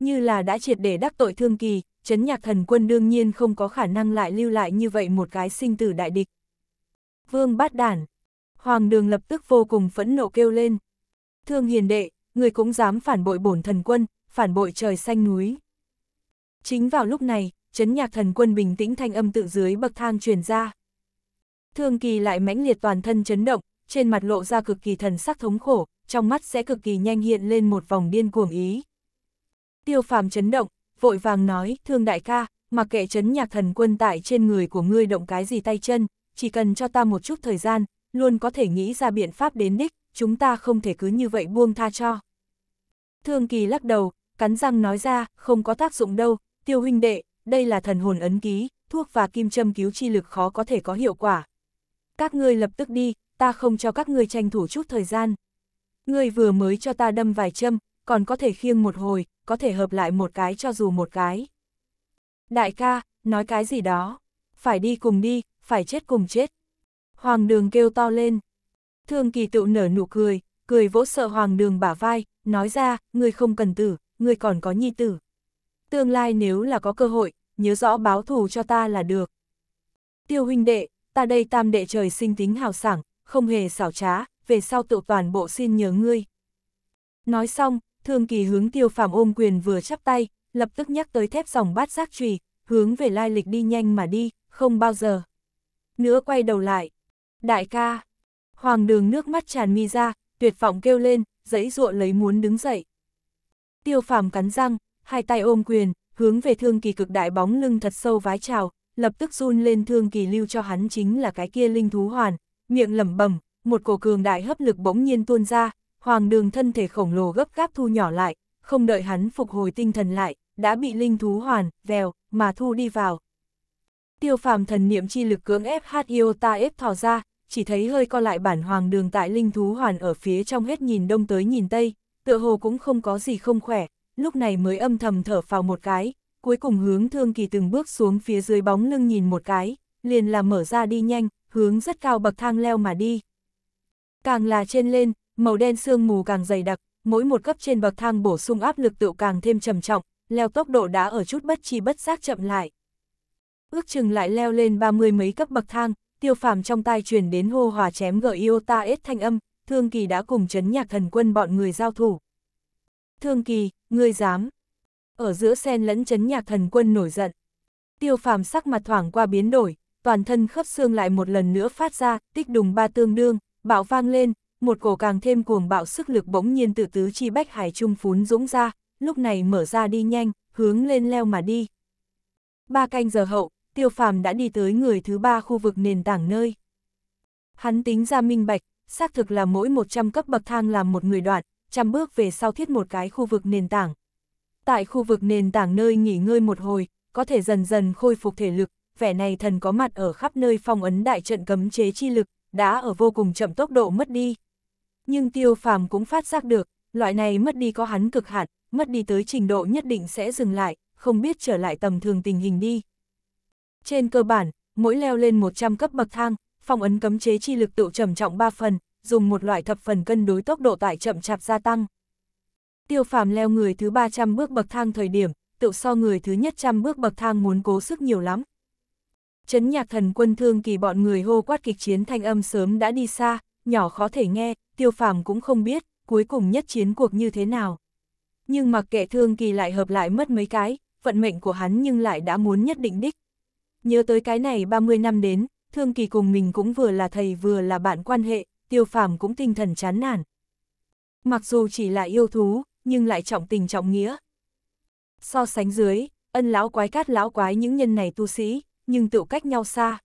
Như là đã triệt để đắc tội thương kỳ, chấn nhạc thần quân đương nhiên không có khả năng lại lưu lại như vậy một cái sinh tử đại địch. Vương bát đản. Hoàng đường lập tức vô cùng phẫn nộ kêu lên. Thương hiền đệ, người cũng dám phản bội bổn thần quân, phản bội trời xanh núi. Chính vào lúc này, chấn nhạc thần quân bình tĩnh thanh âm tự dưới bậc thang truyền ra. Thương kỳ lại mãnh liệt toàn thân chấn động, trên mặt lộ ra cực kỳ thần sắc thống khổ, trong mắt sẽ cực kỳ nhanh hiện lên một vòng điên cuồng ý. Tiêu phàm chấn động, vội vàng nói, thương đại ca, mặc kệ chấn nhạc thần quân tại trên người của ngươi động cái gì tay chân, chỉ cần cho ta một chút thời gian, luôn có thể nghĩ ra biện pháp đến đích, chúng ta không thể cứ như vậy buông tha cho. Thương Kỳ lắc đầu, cắn răng nói ra, không có tác dụng đâu, tiêu huynh đệ, đây là thần hồn ấn ký, thuốc và kim châm cứu chi lực khó có thể có hiệu quả. Các ngươi lập tức đi, ta không cho các ngươi tranh thủ chút thời gian. Ngươi vừa mới cho ta đâm vài châm, còn có thể khiêng một hồi, có thể hợp lại một cái cho dù một cái. Đại ca, nói cái gì đó, phải đi cùng đi, phải chết cùng chết. Hoàng đường kêu to lên. Thương kỳ tựu nở nụ cười, cười vỗ sợ hoàng đường bả vai, nói ra, ngươi không cần tử, ngươi còn có nhi tử. Tương lai nếu là có cơ hội, nhớ rõ báo thù cho ta là được. Tiêu huynh đệ, ta đây tam đệ trời sinh tính hào sảng, không hề xảo trá, về sau tự toàn bộ xin nhớ ngươi. Nói xong, thương kỳ hướng tiêu phàm ôm quyền vừa chắp tay, lập tức nhắc tới thép dòng bát giác trùy, hướng về lai lịch đi nhanh mà đi, không bao giờ. Nữa quay đầu lại. Đại ca, hoàng đường nước mắt tràn mi ra, tuyệt vọng kêu lên, dãy ruộng lấy muốn đứng dậy. Tiêu phàm cắn răng, hai tay ôm quyền, hướng về thương kỳ cực đại bóng lưng thật sâu vái chào, lập tức run lên thương kỳ lưu cho hắn chính là cái kia linh thú hoàn, miệng lẩm bẩm, một cổ cường đại hấp lực bỗng nhiên tuôn ra, hoàng đường thân thể khổng lồ gấp gáp thu nhỏ lại, không đợi hắn phục hồi tinh thần lại, đã bị linh thú hoàn, vèo, mà thu đi vào. Tiêu phàm thần niệm chi lực cưỡng ép hát yêu ta ép thỏ ra, chỉ thấy hơi co lại bản hoàng đường tại linh thú hoàn ở phía trong hết nhìn đông tới nhìn tây, tựa hồ cũng không có gì không khỏe, lúc này mới âm thầm thở phào một cái, cuối cùng hướng thương kỳ từng bước xuống phía dưới bóng lưng nhìn một cái, liền là mở ra đi nhanh, hướng rất cao bậc thang leo mà đi. Càng là trên lên, màu đen sương mù càng dày đặc, mỗi một cấp trên bậc thang bổ sung áp lực tựu càng thêm trầm trọng, leo tốc độ đã ở chút bất chi bất giác chậm lại. Ước chừng lại leo lên 30 mấy cấp bậc thang, tiêu phàm trong tai truyền đến hô hòa chém gợi iota ta ết thanh âm, thương kỳ đã cùng chấn nhạc thần quân bọn người giao thủ. Thương kỳ, ngươi dám. Ở giữa sen lẫn chấn nhạc thần quân nổi giận. Tiêu phàm sắc mặt thoảng qua biến đổi, toàn thân khớp xương lại một lần nữa phát ra, tích đùng ba tương đương, bạo vang lên, một cổ càng thêm cuồng bạo sức lực bỗng nhiên từ tứ chi bách hải trung phún dũng ra, lúc này mở ra đi nhanh, hướng lên leo mà đi. Ba canh giờ hậu, tiêu phàm đã đi tới người thứ ba khu vực nền tảng nơi. Hắn tính ra minh bạch, xác thực là mỗi 100 cấp bậc thang làm một người đoạn, trăm bước về sau thiết một cái khu vực nền tảng. Tại khu vực nền tảng nơi nghỉ ngơi một hồi, có thể dần dần khôi phục thể lực, vẻ này thần có mặt ở khắp nơi phong ấn đại trận cấm chế chi lực, đã ở vô cùng chậm tốc độ mất đi. Nhưng tiêu phàm cũng phát giác được, loại này mất đi có hắn cực hạn, mất đi tới trình độ nhất định sẽ dừng lại, không biết trở lại tầm thường tình hình đi, trên cơ bản, mỗi leo lên 100 cấp bậc thang, phong ấn cấm chế chi lực tự trầm trọng 3 phần, dùng một loại thập phần cân đối tốc độ tải chậm chạp gia tăng. Tiêu phàm leo người thứ 300 bước bậc thang thời điểm, tự so người thứ nhất trăm bước bậc thang muốn cố sức nhiều lắm. Chấn nhạc thần quân thương kỳ bọn người hô quát kịch chiến thanh âm sớm đã đi xa, nhỏ khó thể nghe, tiêu phàm cũng không biết, cuối cùng nhất chiến cuộc như thế nào. Nhưng mặc kệ thương kỳ lại hợp lại mất mấy cái, vận mệnh của hắn nhưng lại đã muốn nhất định đích. Nhớ tới cái này 30 năm đến, Thương Kỳ cùng mình cũng vừa là thầy vừa là bạn quan hệ, tiêu phàm cũng tinh thần chán nản. Mặc dù chỉ là yêu thú, nhưng lại trọng tình trọng nghĩa. So sánh dưới, ân lão quái cát lão quái những nhân này tu sĩ, nhưng tự cách nhau xa.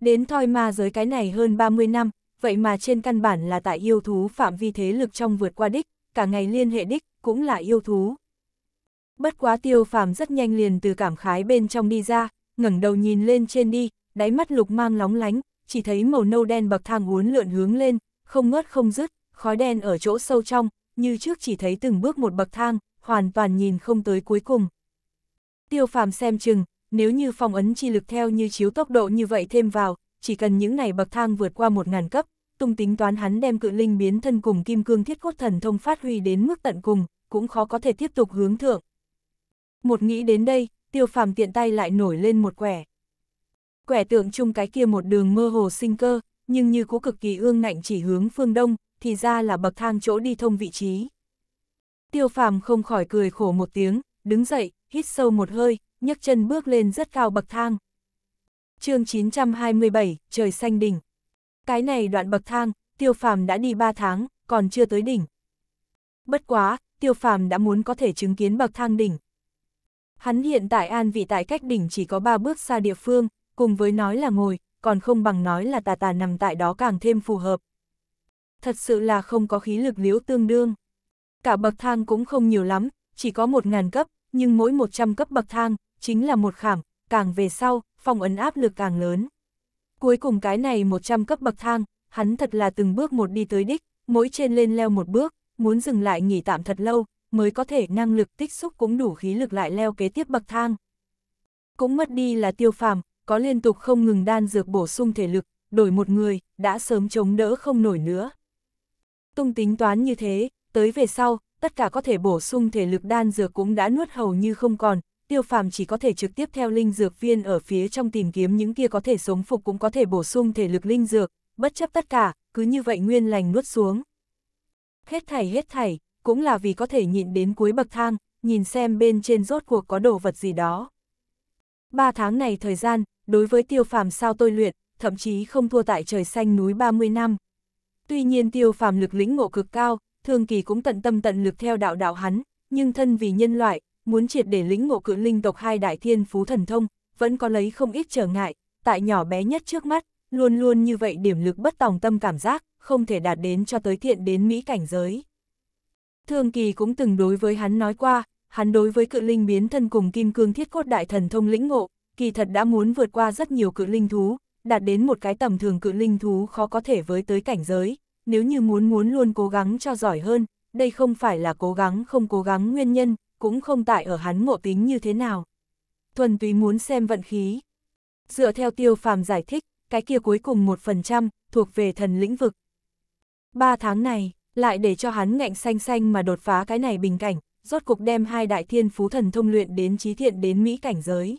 Đến thoi ma giới cái này hơn 30 năm, vậy mà trên căn bản là tại yêu thú phạm vi thế lực trong vượt qua đích, cả ngày liên hệ đích, cũng là yêu thú. Bất quá tiêu phàm rất nhanh liền từ cảm khái bên trong đi ra, ngẩng đầu nhìn lên trên đi, đáy mắt lục mang lóng lánh, chỉ thấy màu nâu đen bậc thang uốn lượn hướng lên, không ngớt không dứt, khói đen ở chỗ sâu trong, như trước chỉ thấy từng bước một bậc thang, hoàn toàn nhìn không tới cuối cùng. Tiêu phàm xem chừng, nếu như phong ấn chi lực theo như chiếu tốc độ như vậy thêm vào, chỉ cần những này bậc thang vượt qua một ngàn cấp, tung tính toán hắn đem cự linh biến thân cùng kim cương thiết cốt thần thông phát huy đến mức tận cùng, cũng khó có thể tiếp tục hướng thượng. Một nghĩ đến đây, tiêu phàm tiện tay lại nổi lên một quẻ. Quẻ tượng trung cái kia một đường mơ hồ sinh cơ, nhưng như cố cực kỳ ương ngạnh chỉ hướng phương đông, thì ra là bậc thang chỗ đi thông vị trí. Tiêu phàm không khỏi cười khổ một tiếng, đứng dậy, hít sâu một hơi, nhấc chân bước lên rất cao bậc thang. chương 927, trời xanh đỉnh. Cái này đoạn bậc thang, tiêu phàm đã đi 3 tháng, còn chưa tới đỉnh. Bất quá, tiêu phàm đã muốn có thể chứng kiến bậc thang đỉnh, Hắn hiện tại an vị tại cách đỉnh chỉ có ba bước xa địa phương, cùng với nói là ngồi, còn không bằng nói là tà tà nằm tại đó càng thêm phù hợp. Thật sự là không có khí lực liễu tương đương. Cả bậc thang cũng không nhiều lắm, chỉ có một ngàn cấp, nhưng mỗi một trăm cấp bậc thang, chính là một khảm, càng về sau, phòng ấn áp lực càng lớn. Cuối cùng cái này một trăm cấp bậc thang, hắn thật là từng bước một đi tới đích, mỗi trên lên leo một bước, muốn dừng lại nghỉ tạm thật lâu, mới có thể năng lực tích xúc cũng đủ khí lực lại leo kế tiếp bậc thang. Cũng mất đi là tiêu phàm, có liên tục không ngừng đan dược bổ sung thể lực, đổi một người, đã sớm chống đỡ không nổi nữa. Tung tính toán như thế, tới về sau, tất cả có thể bổ sung thể lực đan dược cũng đã nuốt hầu như không còn, tiêu phàm chỉ có thể trực tiếp theo linh dược viên ở phía trong tìm kiếm những kia có thể sống phục cũng có thể bổ sung thể lực linh dược, bất chấp tất cả, cứ như vậy nguyên lành nuốt xuống. Hết thảy hết thảy, cũng là vì có thể nhịn đến cuối bậc thang, nhìn xem bên trên rốt cuộc có đồ vật gì đó. Ba tháng này thời gian, đối với tiêu phàm sao tôi luyện, thậm chí không thua tại trời xanh núi 30 năm. Tuy nhiên tiêu phàm lực lĩnh ngộ cực cao, thường kỳ cũng tận tâm tận lực theo đạo đạo hắn, nhưng thân vì nhân loại, muốn triệt để lĩnh ngộ cự linh tộc hai đại thiên phú thần thông, vẫn có lấy không ít trở ngại, tại nhỏ bé nhất trước mắt, luôn luôn như vậy điểm lực bất tòng tâm cảm giác, không thể đạt đến cho tới thiện đến mỹ cảnh giới. Thương Kỳ cũng từng đối với hắn nói qua, hắn đối với cự linh biến thân cùng kim cương thiết cốt đại thần thông lĩnh ngộ, kỳ thật đã muốn vượt qua rất nhiều cự linh thú, đạt đến một cái tầm thường cự linh thú khó có thể với tới cảnh giới, nếu như muốn muốn luôn cố gắng cho giỏi hơn, đây không phải là cố gắng không cố gắng nguyên nhân, cũng không tại ở hắn ngộ tính như thế nào. Thuần túy muốn xem vận khí. Dựa theo tiêu phàm giải thích, cái kia cuối cùng 1% thuộc về thần lĩnh vực. 3 tháng này, lại để cho hắn ngạnh xanh xanh mà đột phá cái này bình cảnh, rốt cục đem hai đại thiên phú thần thông luyện đến trí thiện đến mỹ cảnh giới.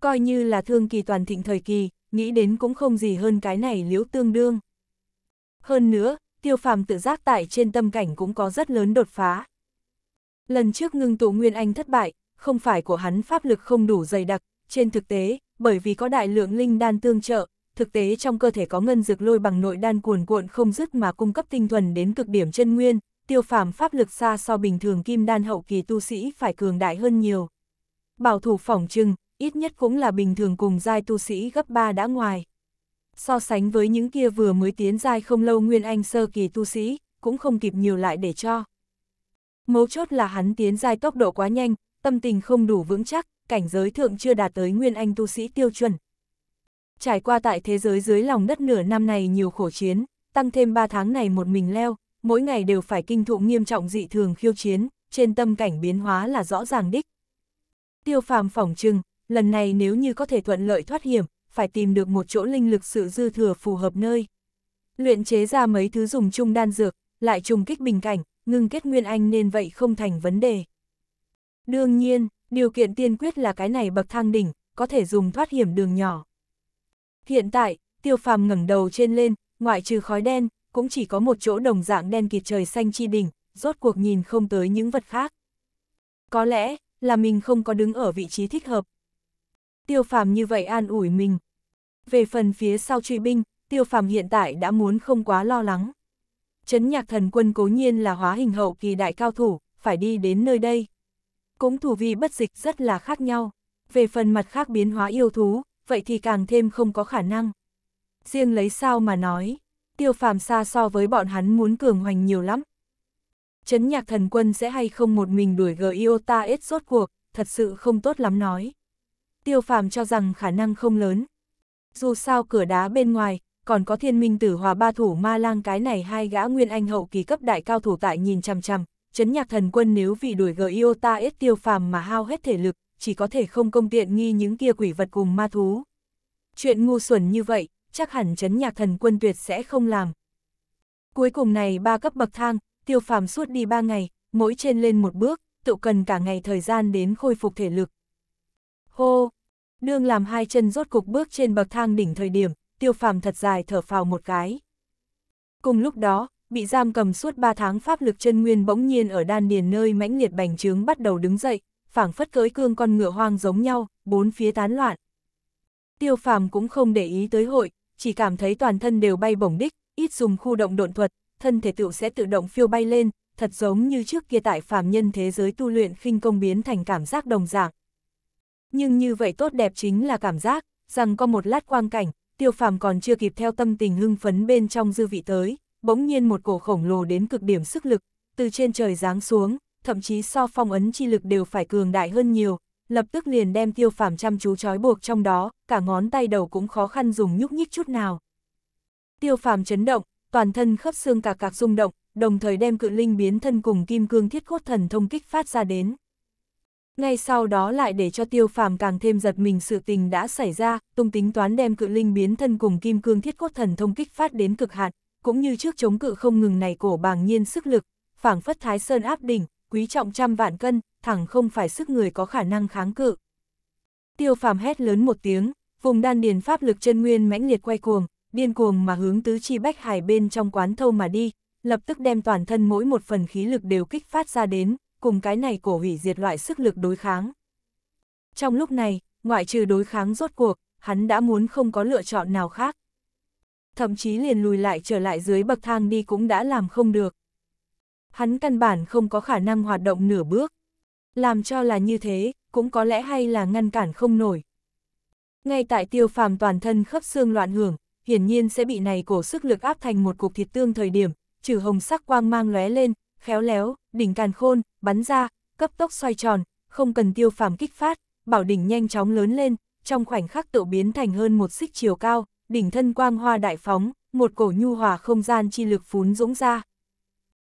Coi như là thương kỳ toàn thịnh thời kỳ, nghĩ đến cũng không gì hơn cái này liễu tương đương. Hơn nữa, tiêu phàm tự giác tại trên tâm cảnh cũng có rất lớn đột phá. Lần trước ngưng tụ Nguyên Anh thất bại, không phải của hắn pháp lực không đủ dày đặc, trên thực tế, bởi vì có đại lượng linh đan tương trợ, thực tế trong cơ thể có ngân dược lôi bằng nội đan cuồn cuộn không dứt mà cung cấp tinh thuần đến cực điểm chân nguyên, tiêu phàm pháp lực xa so bình thường kim đan hậu kỳ tu sĩ phải cường đại hơn nhiều. Bảo thủ phỏng trưng, ít nhất cũng là bình thường cùng giai tu sĩ gấp 3 đã ngoài. So sánh với những kia vừa mới tiến giai không lâu nguyên anh sơ kỳ tu sĩ, cũng không kịp nhiều lại để cho. Mấu chốt là hắn tiến giai tốc độ quá nhanh, tâm tình không đủ vững chắc, cảnh giới thượng chưa đạt tới nguyên anh tu sĩ tiêu chuẩn, Trải qua tại thế giới dưới lòng đất nửa năm này nhiều khổ chiến, tăng thêm 3 tháng này một mình leo, mỗi ngày đều phải kinh thụ nghiêm trọng dị thường khiêu chiến, trên tâm cảnh biến hóa là rõ ràng đích. Tiêu phàm phỏng chừng, lần này nếu như có thể thuận lợi thoát hiểm, phải tìm được một chỗ linh lực sự dư thừa phù hợp nơi. Luyện chế ra mấy thứ dùng chung đan dược, lại trùng kích bình cảnh, ngưng kết nguyên anh nên vậy không thành vấn đề. Đương nhiên, điều kiện tiên quyết là cái này bậc thang đỉnh, có thể dùng thoát hiểm đường nhỏ. Hiện tại, tiêu phàm ngẩng đầu trên lên, ngoại trừ khói đen, cũng chỉ có một chỗ đồng dạng đen kịt trời xanh chi đỉnh, rốt cuộc nhìn không tới những vật khác. Có lẽ, là mình không có đứng ở vị trí thích hợp. Tiêu phàm như vậy an ủi mình. Về phần phía sau truy binh, tiêu phàm hiện tại đã muốn không quá lo lắng. Chấn nhạc thần quân cố nhiên là hóa hình hậu kỳ đại cao thủ, phải đi đến nơi đây. Cũng thủ vi bất dịch rất là khác nhau. Về phần mặt khác biến hóa yêu thú, vậy thì càng thêm không có khả năng. Riêng lấy sao mà nói, tiêu phàm xa so với bọn hắn muốn cường hoành nhiều lắm. Chấn nhạc thần quân sẽ hay không một mình đuổi gờ Iota ít rốt cuộc, thật sự không tốt lắm nói. Tiêu phàm cho rằng khả năng không lớn. Dù sao cửa đá bên ngoài, còn có thiên minh tử hòa ba thủ ma lang cái này hai gã nguyên anh hậu kỳ cấp đại cao thủ tại nhìn chằm chằm. Chấn nhạc thần quân nếu vì đuổi gờ Iota ít tiêu phàm mà hao hết thể lực, chỉ có thể không công tiện nghi những kia quỷ vật cùng ma thú. Chuyện ngu xuẩn như vậy, chắc hẳn chấn nhạc thần quân tuyệt sẽ không làm. Cuối cùng này ba cấp bậc thang, tiêu phàm suốt đi ba ngày, mỗi trên lên một bước, tự cần cả ngày thời gian đến khôi phục thể lực. Hô! Đương làm hai chân rốt cục bước trên bậc thang đỉnh thời điểm, tiêu phàm thật dài thở phào một cái. Cùng lúc đó, bị giam cầm suốt ba tháng pháp lực chân nguyên bỗng nhiên ở đan điền nơi mãnh liệt bành trướng bắt đầu đứng dậy, phảng phất cưỡi cương con ngựa hoang giống nhau, bốn phía tán loạn. Tiêu phàm cũng không để ý tới hội, chỉ cảm thấy toàn thân đều bay bổng đích, ít dùng khu động độn thuật, thân thể tựu sẽ tự động phiêu bay lên, thật giống như trước kia tại phàm nhân thế giới tu luyện khinh công biến thành cảm giác đồng dạng. Nhưng như vậy tốt đẹp chính là cảm giác, rằng có một lát quang cảnh, tiêu phàm còn chưa kịp theo tâm tình hưng phấn bên trong dư vị tới, bỗng nhiên một cổ khổng lồ đến cực điểm sức lực, từ trên trời giáng xuống, thậm chí so phong ấn chi lực đều phải cường đại hơn nhiều, lập tức liền đem tiêu phàm chăm chú trói buộc trong đó, cả ngón tay đầu cũng khó khăn dùng nhúc nhích chút nào. Tiêu phàm chấn động, toàn thân khớp xương cả cạc rung động, đồng thời đem cự linh biến thân cùng kim cương thiết cốt thần thông kích phát ra đến. Ngay sau đó lại để cho tiêu phàm càng thêm giật mình sự tình đã xảy ra, tung tính toán đem cự linh biến thân cùng kim cương thiết cốt thần thông kích phát đến cực hạn, cũng như trước chống cự không ngừng này cổ bàng nhiên sức lực, phảng phất thái sơn áp đỉnh, quý trọng trăm vạn cân, thẳng không phải sức người có khả năng kháng cự. Tiêu phàm hét lớn một tiếng, vùng đan điền pháp lực chân nguyên mãnh liệt quay cuồng, điên cuồng mà hướng tứ chi bách hải bên trong quán thâu mà đi, lập tức đem toàn thân mỗi một phần khí lực đều kích phát ra đến, cùng cái này cổ hủy diệt loại sức lực đối kháng. Trong lúc này, ngoại trừ đối kháng rốt cuộc, hắn đã muốn không có lựa chọn nào khác. Thậm chí liền lùi lại trở lại dưới bậc thang đi cũng đã làm không được hắn căn bản không có khả năng hoạt động nửa bước. Làm cho là như thế, cũng có lẽ hay là ngăn cản không nổi. Ngay tại tiêu phàm toàn thân khớp xương loạn hưởng, hiển nhiên sẽ bị này cổ sức lực áp thành một cục thịt tương thời điểm, trừ hồng sắc quang mang lóe lên, khéo léo, đỉnh càn khôn, bắn ra, cấp tốc xoay tròn, không cần tiêu phàm kích phát, bảo đỉnh nhanh chóng lớn lên, trong khoảnh khắc tự biến thành hơn một xích chiều cao, đỉnh thân quang hoa đại phóng, một cổ nhu hòa không gian chi lực phún dũng ra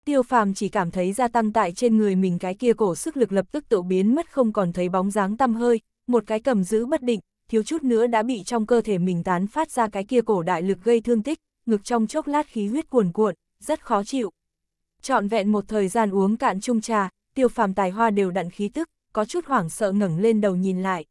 tiêu phàm chỉ cảm thấy gia tăng tại trên người mình cái kia cổ sức lực lập tức tự biến mất không còn thấy bóng dáng tăm hơi, một cái cầm giữ bất định, thiếu chút nữa đã bị trong cơ thể mình tán phát ra cái kia cổ đại lực gây thương tích, ngực trong chốc lát khí huyết cuồn cuộn, rất khó chịu. Trọn vẹn một thời gian uống cạn chung trà, tiêu phàm tài hoa đều đặn khí tức, có chút hoảng sợ ngẩng lên đầu nhìn lại.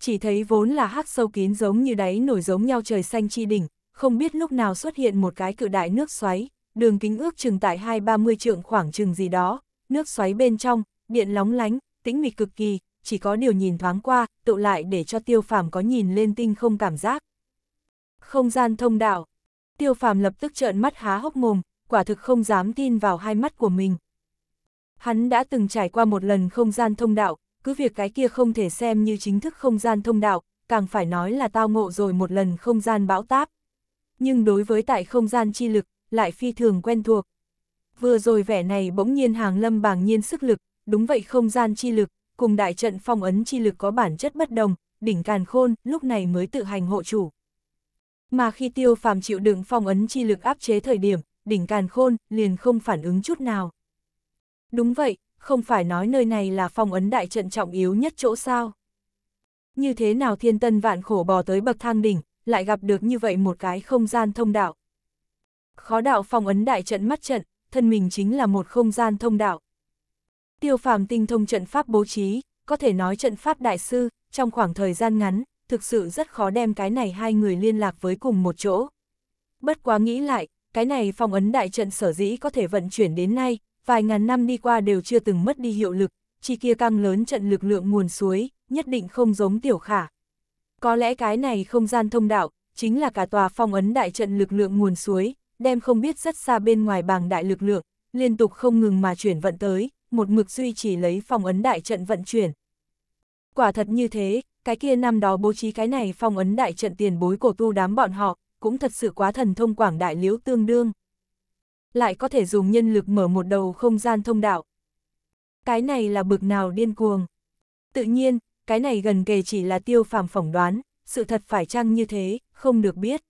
Chỉ thấy vốn là hắc sâu kín giống như đáy nổi giống nhau trời xanh chi đỉnh, không biết lúc nào xuất hiện một cái cự đại nước xoáy, đường kính ước chừng tại hai ba mươi trượng khoảng chừng gì đó, nước xoáy bên trong, điện lóng lánh, tĩnh mịch cực kỳ, chỉ có điều nhìn thoáng qua, tụ lại để cho tiêu phàm có nhìn lên tinh không cảm giác. Không gian thông đạo, tiêu phàm lập tức trợn mắt há hốc mồm, quả thực không dám tin vào hai mắt của mình. Hắn đã từng trải qua một lần không gian thông đạo, cứ việc cái kia không thể xem như chính thức không gian thông đạo, càng phải nói là tao ngộ rồi một lần không gian bão táp. Nhưng đối với tại không gian chi lực, lại phi thường quen thuộc. Vừa rồi vẻ này bỗng nhiên hàng lâm bàng nhiên sức lực, đúng vậy không gian chi lực, cùng đại trận phong ấn chi lực có bản chất bất đồng, đỉnh càn khôn, lúc này mới tự hành hộ chủ. Mà khi tiêu phàm chịu đựng phong ấn chi lực áp chế thời điểm, đỉnh càn khôn liền không phản ứng chút nào. Đúng vậy, không phải nói nơi này là phong ấn đại trận trọng yếu nhất chỗ sao. Như thế nào thiên tân vạn khổ bò tới bậc thang đỉnh, lại gặp được như vậy một cái không gian thông đạo, khó đạo phong ấn đại trận mắt trận, thân mình chính là một không gian thông đạo. Tiêu phàm tinh thông trận pháp bố trí, có thể nói trận pháp đại sư, trong khoảng thời gian ngắn, thực sự rất khó đem cái này hai người liên lạc với cùng một chỗ. Bất quá nghĩ lại, cái này phong ấn đại trận sở dĩ có thể vận chuyển đến nay, vài ngàn năm đi qua đều chưa từng mất đi hiệu lực, chỉ kia căng lớn trận lực lượng nguồn suối, nhất định không giống tiểu khả. Có lẽ cái này không gian thông đạo, chính là cả tòa phong ấn đại trận lực lượng nguồn suối, đem không biết rất xa bên ngoài bàng đại lực lượng, liên tục không ngừng mà chuyển vận tới, một mực duy trì lấy phòng ấn đại trận vận chuyển. Quả thật như thế, cái kia năm đó bố trí cái này phòng ấn đại trận tiền bối cổ tu đám bọn họ, cũng thật sự quá thần thông quảng đại liễu tương đương. Lại có thể dùng nhân lực mở một đầu không gian thông đạo. Cái này là bực nào điên cuồng. Tự nhiên, cái này gần kề chỉ là tiêu phàm phỏng đoán, sự thật phải chăng như thế, không được biết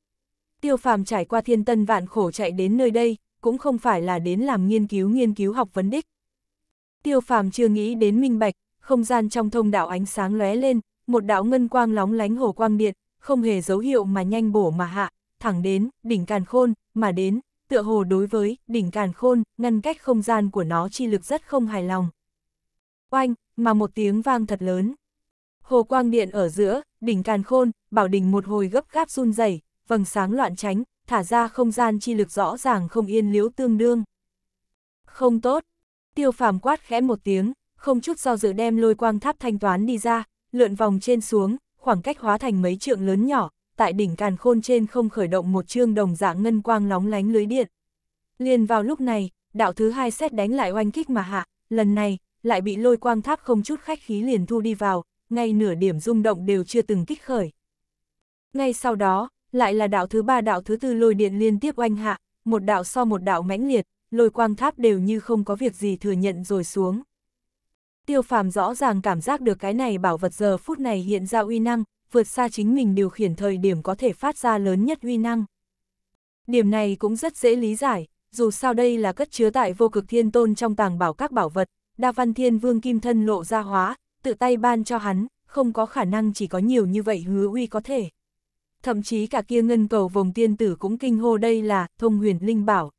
tiêu phàm trải qua thiên tân vạn khổ chạy đến nơi đây, cũng không phải là đến làm nghiên cứu nghiên cứu học vấn đích. Tiêu phàm chưa nghĩ đến minh bạch, không gian trong thông đạo ánh sáng lóe lên, một đạo ngân quang lóng lánh hồ quang điện, không hề dấu hiệu mà nhanh bổ mà hạ, thẳng đến, đỉnh càn khôn, mà đến, tựa hồ đối với, đỉnh càn khôn, ngăn cách không gian của nó chi lực rất không hài lòng. Oanh, mà một tiếng vang thật lớn. Hồ quang điện ở giữa, đỉnh càn khôn, bảo đỉnh một hồi gấp gáp run rẩy vầng sáng loạn tránh, thả ra không gian chi lực rõ ràng không yên liễu tương đương. Không tốt, tiêu phàm quát khẽ một tiếng, không chút do dự đem lôi quang tháp thanh toán đi ra, lượn vòng trên xuống, khoảng cách hóa thành mấy trượng lớn nhỏ, tại đỉnh càn khôn trên không khởi động một chương đồng dạng ngân quang lóng lánh lưới điện. Liền vào lúc này, đạo thứ hai xét đánh lại oanh kích mà hạ, lần này, lại bị lôi quang tháp không chút khách khí liền thu đi vào, ngay nửa điểm rung động đều chưa từng kích khởi. Ngay sau đó, lại là đạo thứ ba đạo thứ tư lôi điện liên tiếp oanh hạ, một đạo so một đạo mãnh liệt, lôi quang tháp đều như không có việc gì thừa nhận rồi xuống. Tiêu phàm rõ ràng cảm giác được cái này bảo vật giờ phút này hiện ra uy năng, vượt xa chính mình điều khiển thời điểm có thể phát ra lớn nhất uy năng. Điểm này cũng rất dễ lý giải, dù sao đây là cất chứa tại vô cực thiên tôn trong tàng bảo các bảo vật, đa văn thiên vương kim thân lộ ra hóa, tự tay ban cho hắn, không có khả năng chỉ có nhiều như vậy hứa uy có thể thậm chí cả kia ngân cầu vòng tiên tử cũng kinh hô đây là thông huyền linh bảo.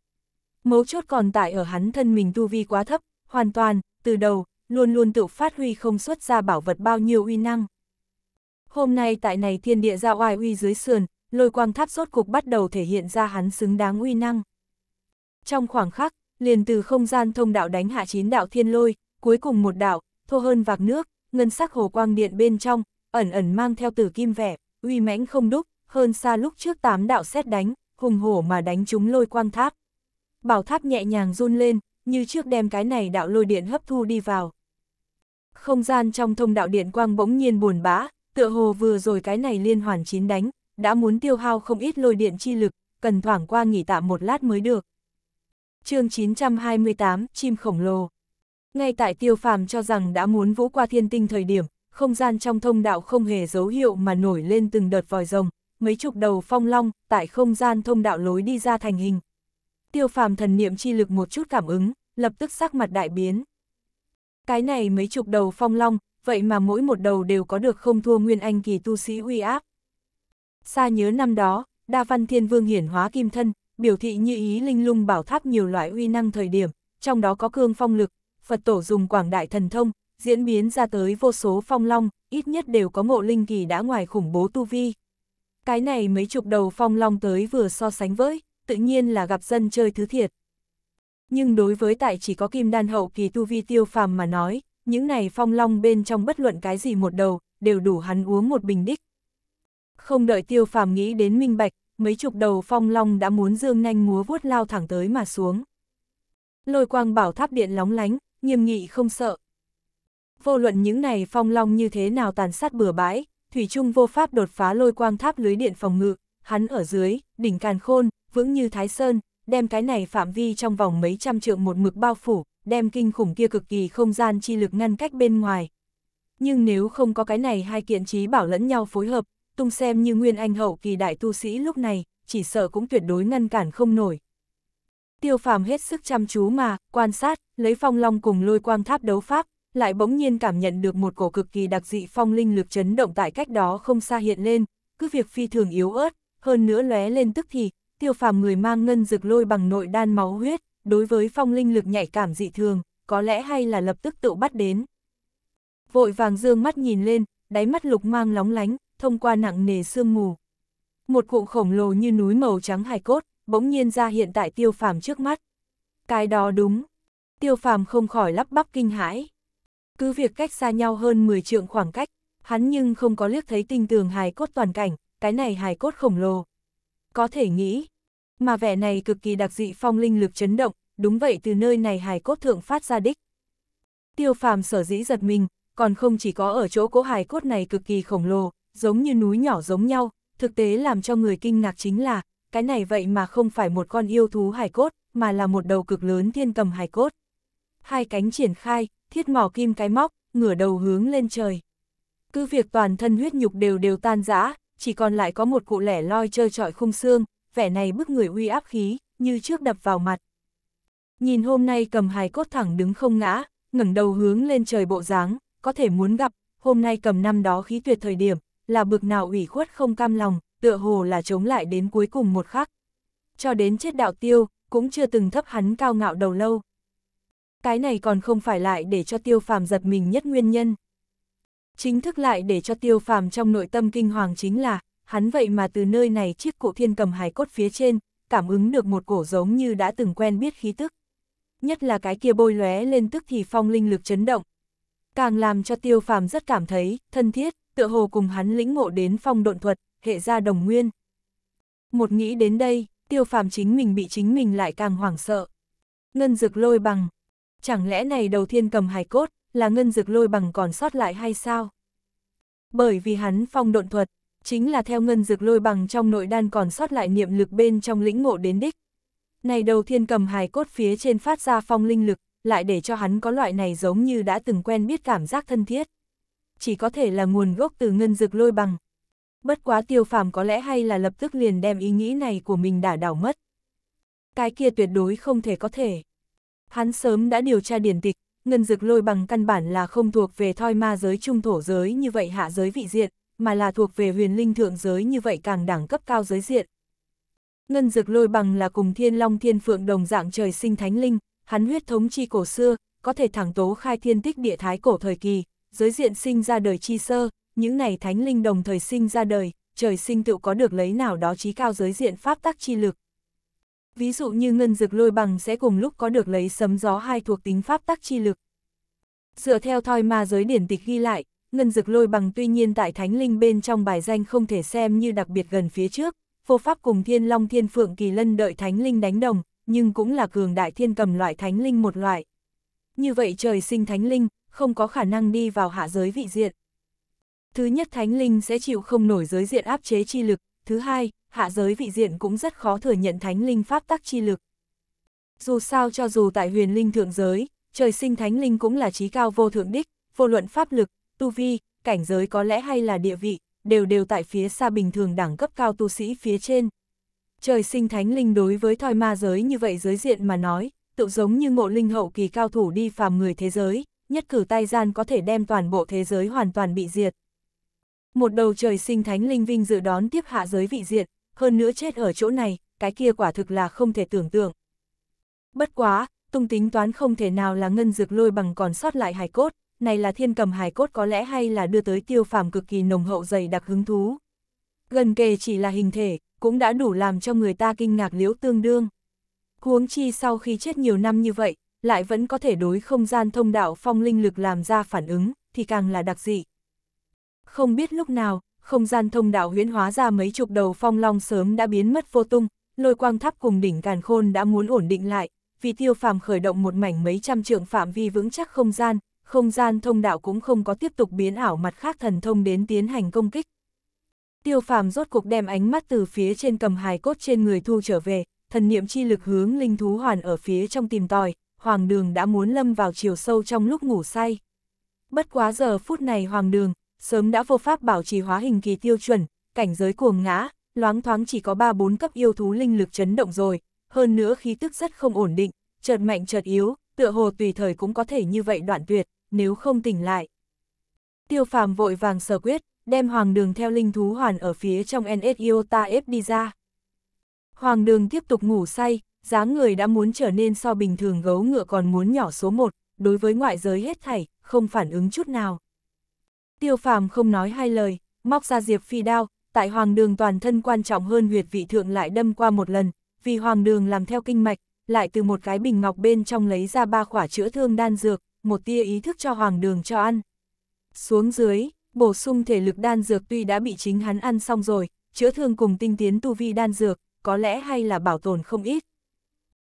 Mấu chốt còn tại ở hắn thân mình tu vi quá thấp, hoàn toàn, từ đầu, luôn luôn tự phát huy không xuất ra bảo vật bao nhiêu uy năng. Hôm nay tại này thiên địa ra oai uy dưới sườn, lôi quang tháp rốt cục bắt đầu thể hiện ra hắn xứng đáng uy năng. Trong khoảng khắc, liền từ không gian thông đạo đánh hạ chín đạo thiên lôi, cuối cùng một đạo, thô hơn vạc nước, ngân sắc hồ quang điện bên trong, ẩn ẩn mang theo tử kim vẻ uy mãnh không đúc, hơn xa lúc trước tám đạo xét đánh, hùng hổ mà đánh chúng lôi quang tháp. Bảo tháp nhẹ nhàng run lên, như trước đem cái này đạo lôi điện hấp thu đi vào. Không gian trong thông đạo điện quang bỗng nhiên buồn bã, tựa hồ vừa rồi cái này liên hoàn chín đánh, đã muốn tiêu hao không ít lôi điện chi lực, cần thoảng qua nghỉ tạm một lát mới được. chương 928, chim khổng lồ. Ngay tại tiêu phàm cho rằng đã muốn vũ qua thiên tinh thời điểm, không gian trong thông đạo không hề dấu hiệu mà nổi lên từng đợt vòi rồng, mấy chục đầu phong long tại không gian thông đạo lối đi ra thành hình. Tiêu phàm thần niệm chi lực một chút cảm ứng, lập tức sắc mặt đại biến. Cái này mấy chục đầu phong long, vậy mà mỗi một đầu đều có được không thua nguyên anh kỳ tu sĩ uy áp. Xa nhớ năm đó, Đa Văn Thiên Vương hiển hóa kim thân, biểu thị như ý linh lung bảo tháp nhiều loại uy năng thời điểm, trong đó có cương phong lực, Phật tổ dùng quảng đại thần thông, diễn biến ra tới vô số phong long, ít nhất đều có ngộ linh kỳ đã ngoài khủng bố tu vi. Cái này mấy chục đầu phong long tới vừa so sánh với, tự nhiên là gặp dân chơi thứ thiệt. Nhưng đối với tại chỉ có kim đan hậu kỳ tu vi tiêu phàm mà nói, những này phong long bên trong bất luận cái gì một đầu, đều đủ hắn uống một bình đích. Không đợi tiêu phàm nghĩ đến minh bạch, mấy chục đầu phong long đã muốn dương nhanh múa vuốt lao thẳng tới mà xuống. Lôi quang bảo tháp điện lóng lánh, nghiêm nghị không sợ, vô luận những này phong long như thế nào tàn sát bừa bãi, Thủy Trung vô pháp đột phá lôi quang tháp lưới điện phòng ngự, hắn ở dưới, đỉnh càn khôn, vững như Thái Sơn, đem cái này phạm vi trong vòng mấy trăm trượng một mực bao phủ, đem kinh khủng kia cực kỳ không gian chi lực ngăn cách bên ngoài. Nhưng nếu không có cái này hai kiện trí bảo lẫn nhau phối hợp, tung xem như nguyên anh hậu kỳ đại tu sĩ lúc này, chỉ sợ cũng tuyệt đối ngăn cản không nổi. Tiêu phàm hết sức chăm chú mà, quan sát, lấy phong long cùng lôi quang tháp đấu pháp, lại bỗng nhiên cảm nhận được một cổ cực kỳ đặc dị phong linh lực chấn động tại cách đó không xa hiện lên, cứ việc phi thường yếu ớt, hơn nữa lóe lên tức thì, tiêu phàm người mang ngân dược lôi bằng nội đan máu huyết, đối với phong linh lực nhạy cảm dị thường, có lẽ hay là lập tức tự bắt đến. Vội vàng dương mắt nhìn lên, đáy mắt lục mang lóng lánh, thông qua nặng nề sương mù. Một cụm khổng lồ như núi màu trắng hài cốt, bỗng nhiên ra hiện tại tiêu phàm trước mắt. Cái đó đúng. Tiêu phàm không khỏi lắp bắp kinh hãi. Cứ việc cách xa nhau hơn 10 trượng khoảng cách, hắn nhưng không có liếc thấy tinh tường hài cốt toàn cảnh, cái này hài cốt khổng lồ. Có thể nghĩ, mà vẻ này cực kỳ đặc dị phong linh lực chấn động, đúng vậy từ nơi này hài cốt thượng phát ra đích. Tiêu phàm sở dĩ giật mình, còn không chỉ có ở chỗ cỗ hài cốt này cực kỳ khổng lồ, giống như núi nhỏ giống nhau, thực tế làm cho người kinh ngạc chính là, cái này vậy mà không phải một con yêu thú hài cốt, mà là một đầu cực lớn thiên cầm hài cốt hai cánh triển khai, thiết mỏ kim cái móc, ngửa đầu hướng lên trời. Cứ việc toàn thân huyết nhục đều đều tan rã, chỉ còn lại có một cụ lẻ loi chơi trọi khung xương, vẻ này bức người uy áp khí, như trước đập vào mặt. Nhìn hôm nay cầm hài cốt thẳng đứng không ngã, ngẩng đầu hướng lên trời bộ dáng, có thể muốn gặp, hôm nay cầm năm đó khí tuyệt thời điểm, là bực nào ủy khuất không cam lòng, tựa hồ là chống lại đến cuối cùng một khắc. Cho đến chết đạo tiêu, cũng chưa từng thấp hắn cao ngạo đầu lâu cái này còn không phải lại để cho tiêu phàm giật mình nhất nguyên nhân. Chính thức lại để cho tiêu phàm trong nội tâm kinh hoàng chính là, hắn vậy mà từ nơi này chiếc cụ thiên cầm hài cốt phía trên, cảm ứng được một cổ giống như đã từng quen biết khí tức. Nhất là cái kia bôi lóe lên tức thì phong linh lực chấn động. Càng làm cho tiêu phàm rất cảm thấy, thân thiết, tựa hồ cùng hắn lĩnh ngộ đến phong độn thuật, hệ gia đồng nguyên. Một nghĩ đến đây, tiêu phàm chính mình bị chính mình lại càng hoảng sợ. Ngân dực lôi bằng, chẳng lẽ này đầu thiên cầm hài cốt, là ngân dực lôi bằng còn sót lại hay sao? Bởi vì hắn phong độn thuật, chính là theo ngân dực lôi bằng trong nội đan còn sót lại niệm lực bên trong lĩnh ngộ đến đích. Này đầu thiên cầm hài cốt phía trên phát ra phong linh lực, lại để cho hắn có loại này giống như đã từng quen biết cảm giác thân thiết. Chỉ có thể là nguồn gốc từ ngân dực lôi bằng. Bất quá tiêu phàm có lẽ hay là lập tức liền đem ý nghĩ này của mình đả đảo mất. Cái kia tuyệt đối không thể có thể. Hắn sớm đã điều tra điển tịch, ngân dực lôi bằng căn bản là không thuộc về thoi ma giới trung thổ giới như vậy hạ giới vị diện, mà là thuộc về huyền linh thượng giới như vậy càng đẳng cấp cao giới diện. Ngân dực lôi bằng là cùng thiên long thiên phượng đồng dạng trời sinh thánh linh, hắn huyết thống chi cổ xưa, có thể thẳng tố khai thiên tích địa thái cổ thời kỳ, giới diện sinh ra đời chi sơ, những này thánh linh đồng thời sinh ra đời, trời sinh tự có được lấy nào đó trí cao giới diện pháp tắc chi lực, Ví dụ như ngân dực lôi bằng sẽ cùng lúc có được lấy sấm gió hai thuộc tính pháp tắc chi lực. Dựa theo thoi ma giới điển tịch ghi lại, ngân dực lôi bằng tuy nhiên tại thánh linh bên trong bài danh không thể xem như đặc biệt gần phía trước, Phô pháp cùng thiên long thiên phượng kỳ lân đợi thánh linh đánh đồng, nhưng cũng là cường đại thiên cầm loại thánh linh một loại. Như vậy trời sinh thánh linh, không có khả năng đi vào hạ giới vị diện. Thứ nhất thánh linh sẽ chịu không nổi giới diện áp chế chi lực, thứ hai, hạ giới vị diện cũng rất khó thừa nhận thánh linh pháp tắc chi lực. Dù sao cho dù tại huyền linh thượng giới, trời sinh thánh linh cũng là trí cao vô thượng đích, vô luận pháp lực, tu vi, cảnh giới có lẽ hay là địa vị, đều đều tại phía xa bình thường đẳng cấp cao tu sĩ phía trên. Trời sinh thánh linh đối với thoi ma giới như vậy giới diện mà nói, tự giống như ngộ linh hậu kỳ cao thủ đi phàm người thế giới, nhất cử tay gian có thể đem toàn bộ thế giới hoàn toàn bị diệt. Một đầu trời sinh thánh linh vinh dự đón tiếp hạ giới vị diện, hơn nữa chết ở chỗ này, cái kia quả thực là không thể tưởng tượng. Bất quá, tung tính toán không thể nào là ngân dược lôi bằng còn sót lại hài cốt, này là thiên cầm hài cốt có lẽ hay là đưa tới tiêu phàm cực kỳ nồng hậu dày đặc hứng thú. Gần kề chỉ là hình thể, cũng đã đủ làm cho người ta kinh ngạc liễu tương đương. Huống chi sau khi chết nhiều năm như vậy, lại vẫn có thể đối không gian thông đạo phong linh lực làm ra phản ứng, thì càng là đặc dị. Không biết lúc nào, không gian thông đạo huyễn hóa ra mấy chục đầu phong long sớm đã biến mất vô tung, lôi quang tháp cùng đỉnh càn khôn đã muốn ổn định lại, vì tiêu phàm khởi động một mảnh mấy trăm trượng phạm vi vững chắc không gian, không gian thông đạo cũng không có tiếp tục biến ảo mặt khác thần thông đến tiến hành công kích. Tiêu phàm rốt cục đem ánh mắt từ phía trên cầm hài cốt trên người thu trở về, thần niệm chi lực hướng linh thú hoàn ở phía trong tìm tòi, hoàng đường đã muốn lâm vào chiều sâu trong lúc ngủ say. Bất quá giờ phút này hoàng đường, sớm đã vô pháp bảo trì hóa hình kỳ tiêu chuẩn, cảnh giới cuồng ngã, loáng thoáng chỉ có 3-4 cấp yêu thú linh lực chấn động rồi, hơn nữa khí tức rất không ổn định, chợt mạnh chợt yếu, tựa hồ tùy thời cũng có thể như vậy đoạn tuyệt, nếu không tỉnh lại. Tiêu phàm vội vàng sở quyết, đem hoàng đường theo linh thú hoàn ở phía trong NSIOTA ép đi ra. Hoàng đường tiếp tục ngủ say, dáng người đã muốn trở nên so bình thường gấu ngựa còn muốn nhỏ số 1, đối với ngoại giới hết thảy, không phản ứng chút nào. Tiêu phàm không nói hai lời, móc ra diệp phi đao, tại hoàng đường toàn thân quan trọng hơn huyệt vị thượng lại đâm qua một lần, vì hoàng đường làm theo kinh mạch, lại từ một cái bình ngọc bên trong lấy ra ba khỏa chữa thương đan dược, một tia ý thức cho hoàng đường cho ăn. Xuống dưới, bổ sung thể lực đan dược tuy đã bị chính hắn ăn xong rồi, chữa thương cùng tinh tiến tu vi đan dược, có lẽ hay là bảo tồn không ít.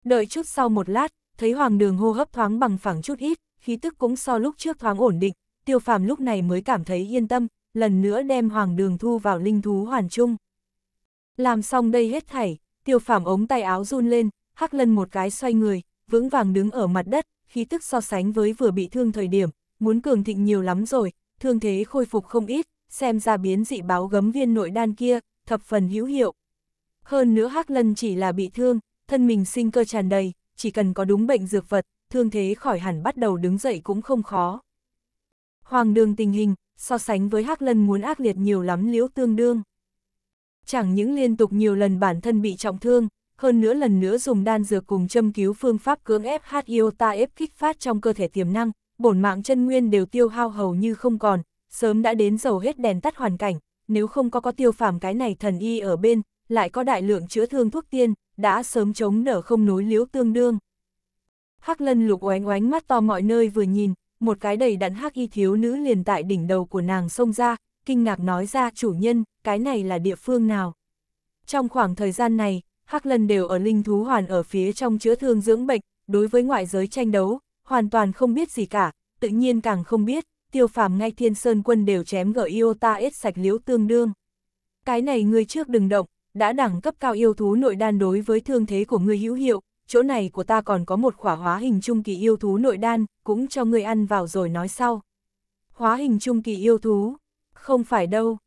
Đợi chút sau một lát, thấy hoàng đường hô hấp thoáng bằng phẳng chút ít, khí tức cũng so lúc trước thoáng ổn định, tiêu phàm lúc này mới cảm thấy yên tâm, lần nữa đem hoàng đường thu vào linh thú hoàn trung. Làm xong đây hết thảy, tiêu phàm ống tay áo run lên, hắc lân một cái xoay người, vững vàng đứng ở mặt đất, khí tức so sánh với vừa bị thương thời điểm, muốn cường thịnh nhiều lắm rồi, thương thế khôi phục không ít, xem ra biến dị báo gấm viên nội đan kia, thập phần hữu hiệu. Hơn nữa hắc lân chỉ là bị thương, thân mình sinh cơ tràn đầy, chỉ cần có đúng bệnh dược vật, thương thế khỏi hẳn bắt đầu đứng dậy cũng không khó. Hoàng đường tình hình, so sánh với Hắc Lân muốn ác liệt nhiều lắm liễu tương đương. Chẳng những liên tục nhiều lần bản thân bị trọng thương, hơn nữa lần nữa dùng đan dược cùng châm cứu phương pháp cưỡng ép hát yêu ta ép kích phát trong cơ thể tiềm năng, bổn mạng chân nguyên đều tiêu hao hầu như không còn, sớm đã đến dầu hết đèn tắt hoàn cảnh, nếu không có có tiêu phàm cái này thần y ở bên, lại có đại lượng chữa thương thuốc tiên, đã sớm chống nở không nối liễu tương đương. Hắc lân lục oánh oánh mắt to mọi nơi vừa nhìn, một cái đầy đặn hắc y thiếu nữ liền tại đỉnh đầu của nàng xông ra, kinh ngạc nói ra chủ nhân, cái này là địa phương nào. Trong khoảng thời gian này, hắc lần đều ở linh thú hoàn ở phía trong chữa thương dưỡng bệnh, đối với ngoại giới tranh đấu, hoàn toàn không biết gì cả, tự nhiên càng không biết, tiêu phàm ngay thiên sơn quân đều chém gỡ yêu ta ết sạch liễu tương đương. Cái này ngươi trước đừng động, đã đẳng cấp cao yêu thú nội đan đối với thương thế của ngươi hữu hiệu, chỗ này của ta còn có một khỏa hóa hình trung kỳ yêu thú nội đan, cũng cho ngươi ăn vào rồi nói sau. Hóa hình trung kỳ yêu thú? Không phải đâu.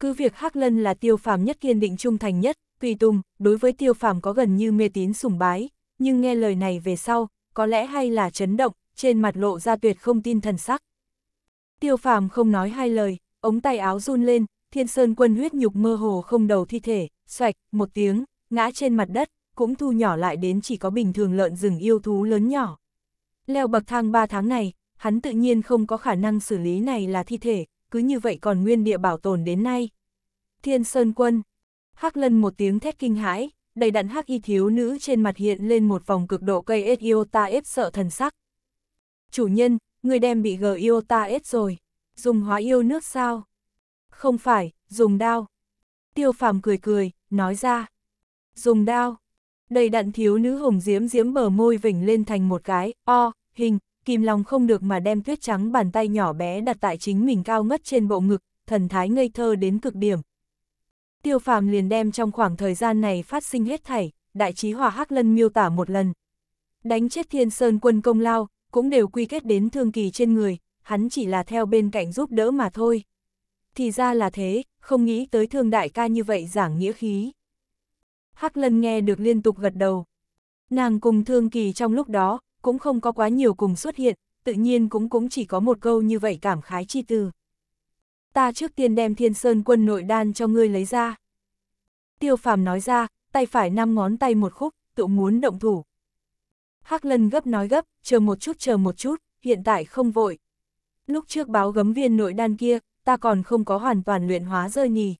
Cứ việc Hắc Lân là tiêu phàm nhất kiên định trung thành nhất, tùy tùng, đối với tiêu phàm có gần như mê tín sùng bái, nhưng nghe lời này về sau, có lẽ hay là chấn động, trên mặt lộ ra tuyệt không tin thần sắc. Tiêu phàm không nói hai lời, ống tay áo run lên, thiên sơn quân huyết nhục mơ hồ không đầu thi thể, xoạch, một tiếng, ngã trên mặt đất, cũng thu nhỏ lại đến chỉ có bình thường lợn rừng yêu thú lớn nhỏ. Leo bậc thang 3 tháng này, hắn tự nhiên không có khả năng xử lý này là thi thể, cứ như vậy còn nguyên địa bảo tồn đến nay. Thiên Sơn Quân Hắc lân một tiếng thét kinh hãi, đầy đặn hắc y thiếu nữ trên mặt hiện lên một vòng cực độ cây s iota ép sợ thần sắc. Chủ nhân, người đem bị g iota ép rồi, dùng hóa yêu nước sao? Không phải, dùng đao. Tiêu phàm cười cười, nói ra. Dùng đao, đầy đặn thiếu nữ hồng diễm diễm bờ môi vỉnh lên thành một cái, o, hình, kìm lòng không được mà đem tuyết trắng bàn tay nhỏ bé đặt tại chính mình cao ngất trên bộ ngực, thần thái ngây thơ đến cực điểm. Tiêu phàm liền đem trong khoảng thời gian này phát sinh hết thảy, đại trí hòa hắc lân miêu tả một lần. Đánh chết thiên sơn quân công lao, cũng đều quy kết đến thương kỳ trên người, hắn chỉ là theo bên cạnh giúp đỡ mà thôi. Thì ra là thế, không nghĩ tới thương đại ca như vậy giảng nghĩa khí. Hắc Lân nghe được liên tục gật đầu. Nàng cùng Thương Kỳ trong lúc đó, cũng không có quá nhiều cùng xuất hiện, tự nhiên cũng cũng chỉ có một câu như vậy cảm khái chi từ. Ta trước tiên đem thiên sơn quân nội đan cho ngươi lấy ra. Tiêu phàm nói ra, tay phải năm ngón tay một khúc, tự muốn động thủ. Hắc lân gấp nói gấp, chờ một chút chờ một chút, hiện tại không vội. Lúc trước báo gấm viên nội đan kia, ta còn không có hoàn toàn luyện hóa rơi nhì.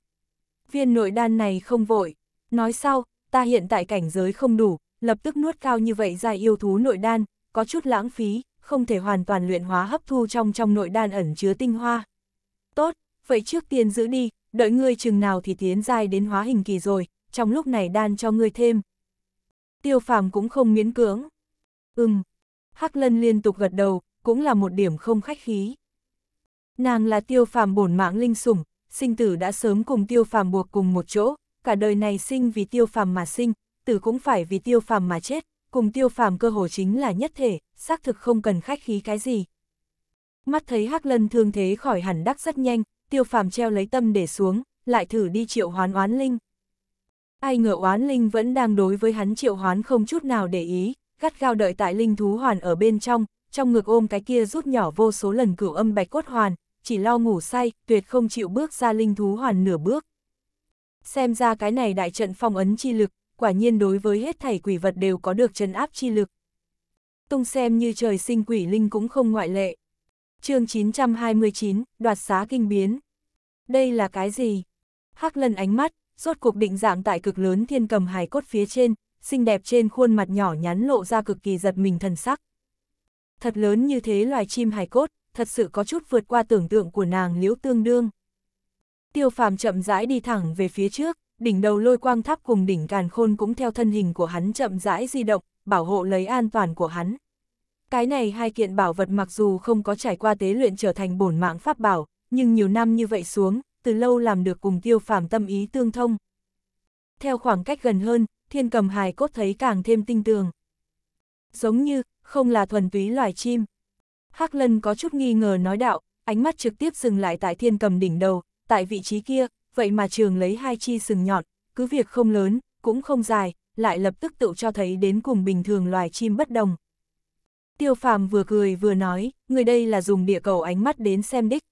Viên nội đan này không vội. Nói sau, ta hiện tại cảnh giới không đủ, lập tức nuốt cao như vậy dài yêu thú nội đan, có chút lãng phí, không thể hoàn toàn luyện hóa hấp thu trong trong nội đan ẩn chứa tinh hoa. Tốt, vậy trước tiên giữ đi, đợi ngươi chừng nào thì tiến dài đến hóa hình kỳ rồi, trong lúc này đan cho ngươi thêm. Tiêu phàm cũng không miễn cưỡng. Ừm, Hắc Lân liên tục gật đầu, cũng là một điểm không khách khí. Nàng là tiêu phàm bổn mạng linh sủng, sinh tử đã sớm cùng tiêu phàm buộc cùng một chỗ, cả đời này sinh vì tiêu phàm mà sinh, tử cũng phải vì tiêu phàm mà chết, cùng tiêu phàm cơ hồ chính là nhất thể, xác thực không cần khách khí cái gì. Mắt thấy Hắc Lân thương thế khỏi hẳn đắc rất nhanh, tiêu phàm treo lấy tâm để xuống, lại thử đi triệu hoán oán linh. Ai ngờ oán linh vẫn đang đối với hắn triệu hoán không chút nào để ý, gắt gao đợi tại linh thú hoàn ở bên trong, trong ngực ôm cái kia rút nhỏ vô số lần cửu âm bạch cốt hoàn, chỉ lo ngủ say, tuyệt không chịu bước ra linh thú hoàn nửa bước. Xem ra cái này đại trận phong ấn chi lực, quả nhiên đối với hết thảy quỷ vật đều có được trấn áp chi lực. Tung xem như trời sinh quỷ linh cũng không ngoại lệ. chương 929, đoạt xá kinh biến. Đây là cái gì? Hắc lân ánh mắt, rốt cuộc định dạng tại cực lớn thiên cầm hài cốt phía trên, xinh đẹp trên khuôn mặt nhỏ nhắn lộ ra cực kỳ giật mình thần sắc. Thật lớn như thế loài chim hài cốt, thật sự có chút vượt qua tưởng tượng của nàng liễu tương đương. Tiêu phàm chậm rãi đi thẳng về phía trước, đỉnh đầu lôi quang tháp cùng đỉnh càn khôn cũng theo thân hình của hắn chậm rãi di động, bảo hộ lấy an toàn của hắn. Cái này hai kiện bảo vật mặc dù không có trải qua tế luyện trở thành bổn mạng pháp bảo, nhưng nhiều năm như vậy xuống, từ lâu làm được cùng tiêu phàm tâm ý tương thông. Theo khoảng cách gần hơn, thiên cầm hài cốt thấy càng thêm tinh tường. Giống như, không là thuần túy loài chim. Hắc lân có chút nghi ngờ nói đạo, ánh mắt trực tiếp dừng lại tại thiên cầm đỉnh đầu, tại vị trí kia, vậy mà trường lấy hai chi sừng nhọn, cứ việc không lớn, cũng không dài, lại lập tức tự cho thấy đến cùng bình thường loài chim bất đồng. Tiêu phàm vừa cười vừa nói, người đây là dùng địa cầu ánh mắt đến xem đích.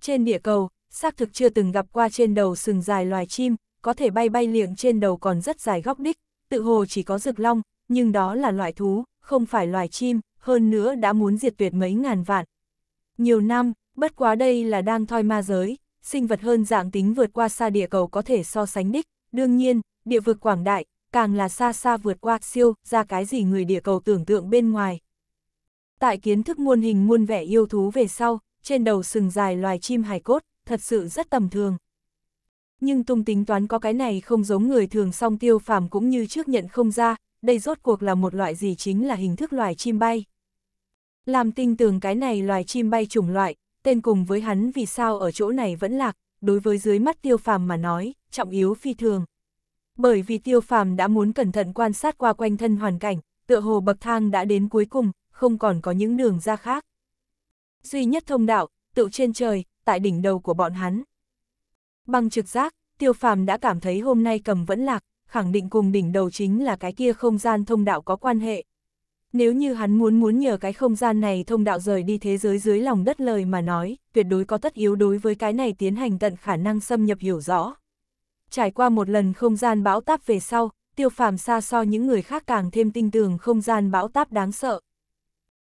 Trên địa cầu, xác thực chưa từng gặp qua trên đầu sừng dài loài chim, có thể bay bay liệng trên đầu còn rất dài góc đích, tự hồ chỉ có rực long, nhưng đó là loại thú, không phải loài chim, hơn nữa đã muốn diệt tuyệt mấy ngàn vạn. Nhiều năm, bất quá đây là đang thoi ma giới, sinh vật hơn dạng tính vượt qua xa địa cầu có thể so sánh đích, đương nhiên, địa vực quảng đại, càng là xa xa vượt qua siêu ra cái gì người địa cầu tưởng tượng bên ngoài. Tại kiến thức muôn hình muôn vẻ yêu thú về sau, trên đầu sừng dài loài chim hải cốt, thật sự rất tầm thường. Nhưng tung tính toán có cái này không giống người thường song tiêu phàm cũng như trước nhận không ra, đây rốt cuộc là một loại gì chính là hình thức loài chim bay. Làm tinh tường cái này loài chim bay chủng loại, tên cùng với hắn vì sao ở chỗ này vẫn lạc, đối với dưới mắt tiêu phàm mà nói, trọng yếu phi thường. Bởi vì tiêu phàm đã muốn cẩn thận quan sát qua quanh thân hoàn cảnh, tựa hồ bậc thang đã đến cuối cùng, không còn có những đường ra khác. Duy nhất thông đạo, tự trên trời, tại đỉnh đầu của bọn hắn. Bằng trực giác, tiêu phàm đã cảm thấy hôm nay cầm vẫn lạc, khẳng định cùng đỉnh đầu chính là cái kia không gian thông đạo có quan hệ. Nếu như hắn muốn muốn nhờ cái không gian này thông đạo rời đi thế giới dưới lòng đất lời mà nói, tuyệt đối có tất yếu đối với cái này tiến hành tận khả năng xâm nhập hiểu rõ. Trải qua một lần không gian bão táp về sau, tiêu phàm xa so những người khác càng thêm tinh tường không gian bão táp đáng sợ.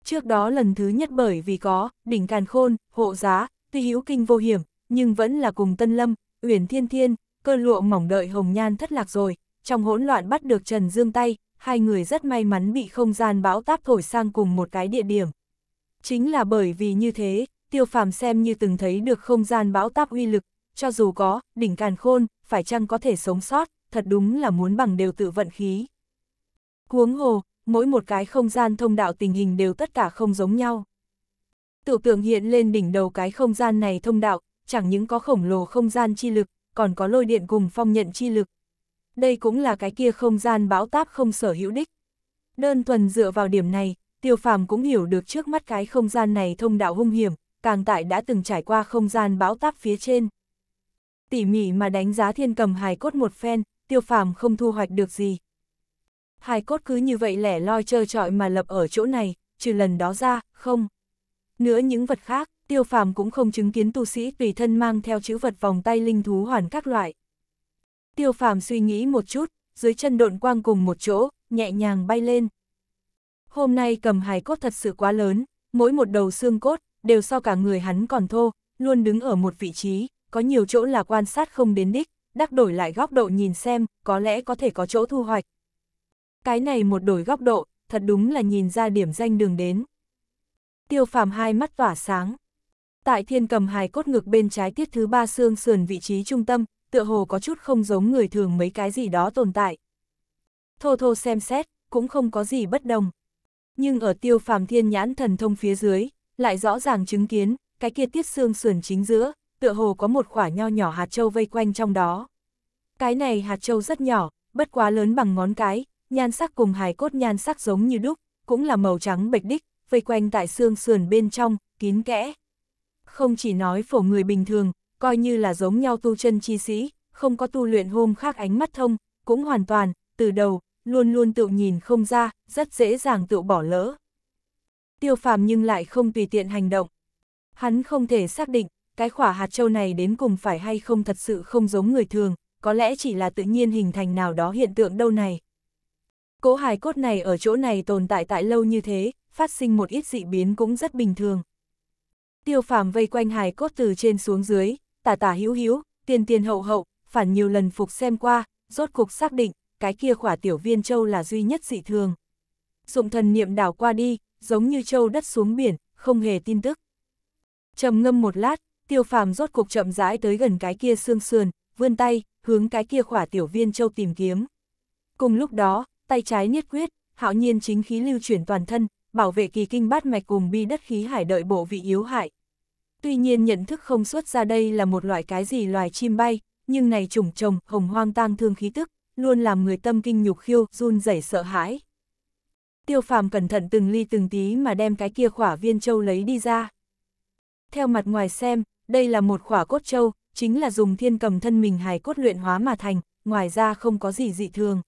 Trước đó lần thứ nhất bởi vì có, đỉnh càn khôn, hộ giá, tuy hữu kinh vô hiểm, nhưng vẫn là cùng Tân Lâm, Uyển Thiên Thiên, cơ lụa mỏng đợi Hồng Nhan thất lạc rồi, trong hỗn loạn bắt được Trần Dương tay, hai người rất may mắn bị không gian bão táp thổi sang cùng một cái địa điểm. Chính là bởi vì như thế, tiêu phàm xem như từng thấy được không gian bão táp uy lực, cho dù có, đỉnh càn khôn, phải chăng có thể sống sót, thật đúng là muốn bằng đều tự vận khí. Cuống hồ, mỗi một cái không gian thông đạo tình hình đều tất cả không giống nhau. Tiểu tượng hiện lên đỉnh đầu cái không gian này thông đạo, chẳng những có khổng lồ không gian chi lực, còn có lôi điện cùng phong nhận chi lực, đây cũng là cái kia không gian bão táp không sở hữu đích. Đơn thuần dựa vào điểm này, tiêu phàm cũng hiểu được trước mắt cái không gian này thông đạo hung hiểm, càng tại đã từng trải qua không gian bão táp phía trên. Tỉ mỉ mà đánh giá thiên cầm hài cốt một phen, tiêu phàm không thu hoạch được gì. Hài cốt cứ như vậy lẻ loi trơ trọi mà lập ở chỗ này, trừ lần đó ra, không. Nữa những vật khác, tiêu phàm cũng không chứng kiến tu sĩ tùy thân mang theo chữ vật vòng tay linh thú hoàn các loại. Tiêu phàm suy nghĩ một chút, dưới chân độn quang cùng một chỗ, nhẹ nhàng bay lên. Hôm nay cầm hài cốt thật sự quá lớn, mỗi một đầu xương cốt, đều so cả người hắn còn thô, luôn đứng ở một vị trí, có nhiều chỗ là quan sát không đến đích, đắc đổi lại góc độ nhìn xem, có lẽ có thể có chỗ thu hoạch. Cái này một đổi góc độ, thật đúng là nhìn ra điểm danh đường đến. Tiêu phàm hai mắt tỏa sáng. Tại thiên cầm hài cốt ngực bên trái tiết thứ ba xương sườn vị trí trung tâm, tựa hồ có chút không giống người thường mấy cái gì đó tồn tại. Thô thô xem xét, cũng không có gì bất đồng. Nhưng ở tiêu phàm thiên nhãn thần thông phía dưới, lại rõ ràng chứng kiến, cái kia tiết xương sườn chính giữa, tựa hồ có một quả nho nhỏ hạt châu vây quanh trong đó. Cái này hạt châu rất nhỏ, bất quá lớn bằng ngón cái, nhan sắc cùng hài cốt nhan sắc giống như đúc, cũng là màu trắng bạch đích, vây quanh tại xương sườn bên trong, kín kẽ. Không chỉ nói phổ người bình thường, coi như là giống nhau tu chân chi sĩ, không có tu luyện hôm khác ánh mắt thông, cũng hoàn toàn, từ đầu, luôn luôn tự nhìn không ra, rất dễ dàng tự bỏ lỡ. Tiêu phàm nhưng lại không tùy tiện hành động. Hắn không thể xác định, cái khỏa hạt châu này đến cùng phải hay không thật sự không giống người thường, có lẽ chỉ là tự nhiên hình thành nào đó hiện tượng đâu này. Cỗ hài cốt này ở chỗ này tồn tại tại lâu như thế, phát sinh một ít dị biến cũng rất bình thường. Tiêu phàm vây quanh hài cốt từ trên xuống dưới, tả tả hữu hữu, tiền tiền hậu hậu, phản nhiều lần phục xem qua, rốt cục xác định, cái kia khỏa tiểu viên châu là duy nhất dị thường. Dụng thần niệm đảo qua đi, giống như châu đất xuống biển, không hề tin tức. trầm ngâm một lát, tiêu phàm rốt cục chậm rãi tới gần cái kia xương sườn, vươn tay, hướng cái kia khỏa tiểu viên châu tìm kiếm. Cùng lúc đó, tay trái niết quyết, hạo nhiên chính khí lưu chuyển toàn thân, bảo vệ kỳ kinh bát mạch cùng bi đất khí hải đợi bộ vị yếu hại, Tuy nhiên nhận thức không xuất ra đây là một loại cái gì loài chim bay, nhưng này trùng trồng, hồng hoang tang thương khí tức, luôn làm người tâm kinh nhục khiêu, run rẩy sợ hãi. Tiêu phàm cẩn thận từng ly từng tí mà đem cái kia khỏa viên châu lấy đi ra. Theo mặt ngoài xem, đây là một khỏa cốt châu, chính là dùng thiên cầm thân mình hài cốt luyện hóa mà thành, ngoài ra không có gì dị thường.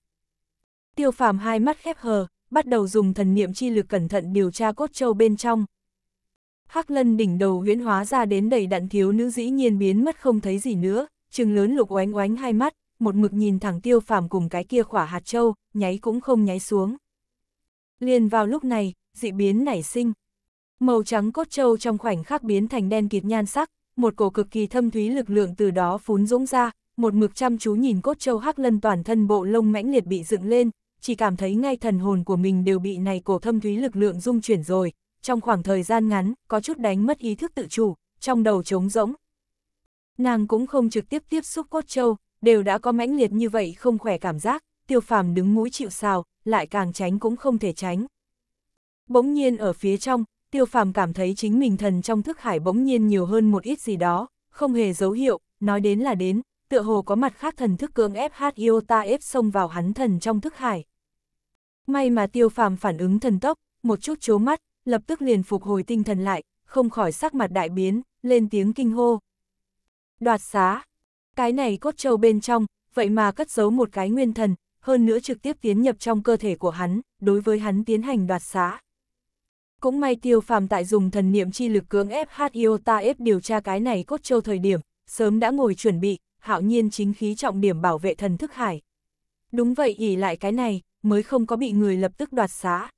Tiêu phàm hai mắt khép hờ, bắt đầu dùng thần niệm chi lực cẩn thận điều tra cốt châu bên trong. Hắc lân đỉnh đầu huyễn hóa ra đến đầy đặn thiếu nữ dĩ nhiên biến mất không thấy gì nữa, trừng lớn lục oánh oánh hai mắt, một mực nhìn thẳng tiêu phàm cùng cái kia khỏa hạt châu, nháy cũng không nháy xuống. Liền vào lúc này, dị biến nảy sinh. Màu trắng cốt châu trong khoảnh khắc biến thành đen kịt nhan sắc, một cổ cực kỳ thâm thúy lực lượng từ đó phún dũng ra, một mực chăm chú nhìn cốt châu hắc lân toàn thân bộ lông mãnh liệt bị dựng lên, chỉ cảm thấy ngay thần hồn của mình đều bị này cổ thâm thúy lực lượng dung chuyển rồi, trong khoảng thời gian ngắn, có chút đánh mất ý thức tự chủ, trong đầu trống rỗng. Nàng cũng không trực tiếp tiếp xúc cốt châu, đều đã có mãnh liệt như vậy không khỏe cảm giác, tiêu phàm đứng mũi chịu sào, lại càng tránh cũng không thể tránh. Bỗng nhiên ở phía trong, tiêu phàm cảm thấy chính mình thần trong thức hải bỗng nhiên nhiều hơn một ít gì đó, không hề dấu hiệu, nói đến là đến, tựa hồ có mặt khác thần thức cưỡng ép hát Iota ép xông vào hắn thần trong thức hải. May mà tiêu phàm phản ứng thần tốc, một chút chố mắt, lập tức liền phục hồi tinh thần lại, không khỏi sắc mặt đại biến, lên tiếng kinh hô. Đoạt xá, cái này cốt trâu bên trong, vậy mà cất giấu một cái nguyên thần, hơn nữa trực tiếp tiến nhập trong cơ thể của hắn, đối với hắn tiến hành đoạt xá. Cũng may tiêu phàm tại dùng thần niệm chi lực cưỡng ép ta ép điều tra cái này cốt trâu thời điểm, sớm đã ngồi chuẩn bị, hạo nhiên chính khí trọng điểm bảo vệ thần thức hải. Đúng vậy ỉ lại cái này, mới không có bị người lập tức đoạt xá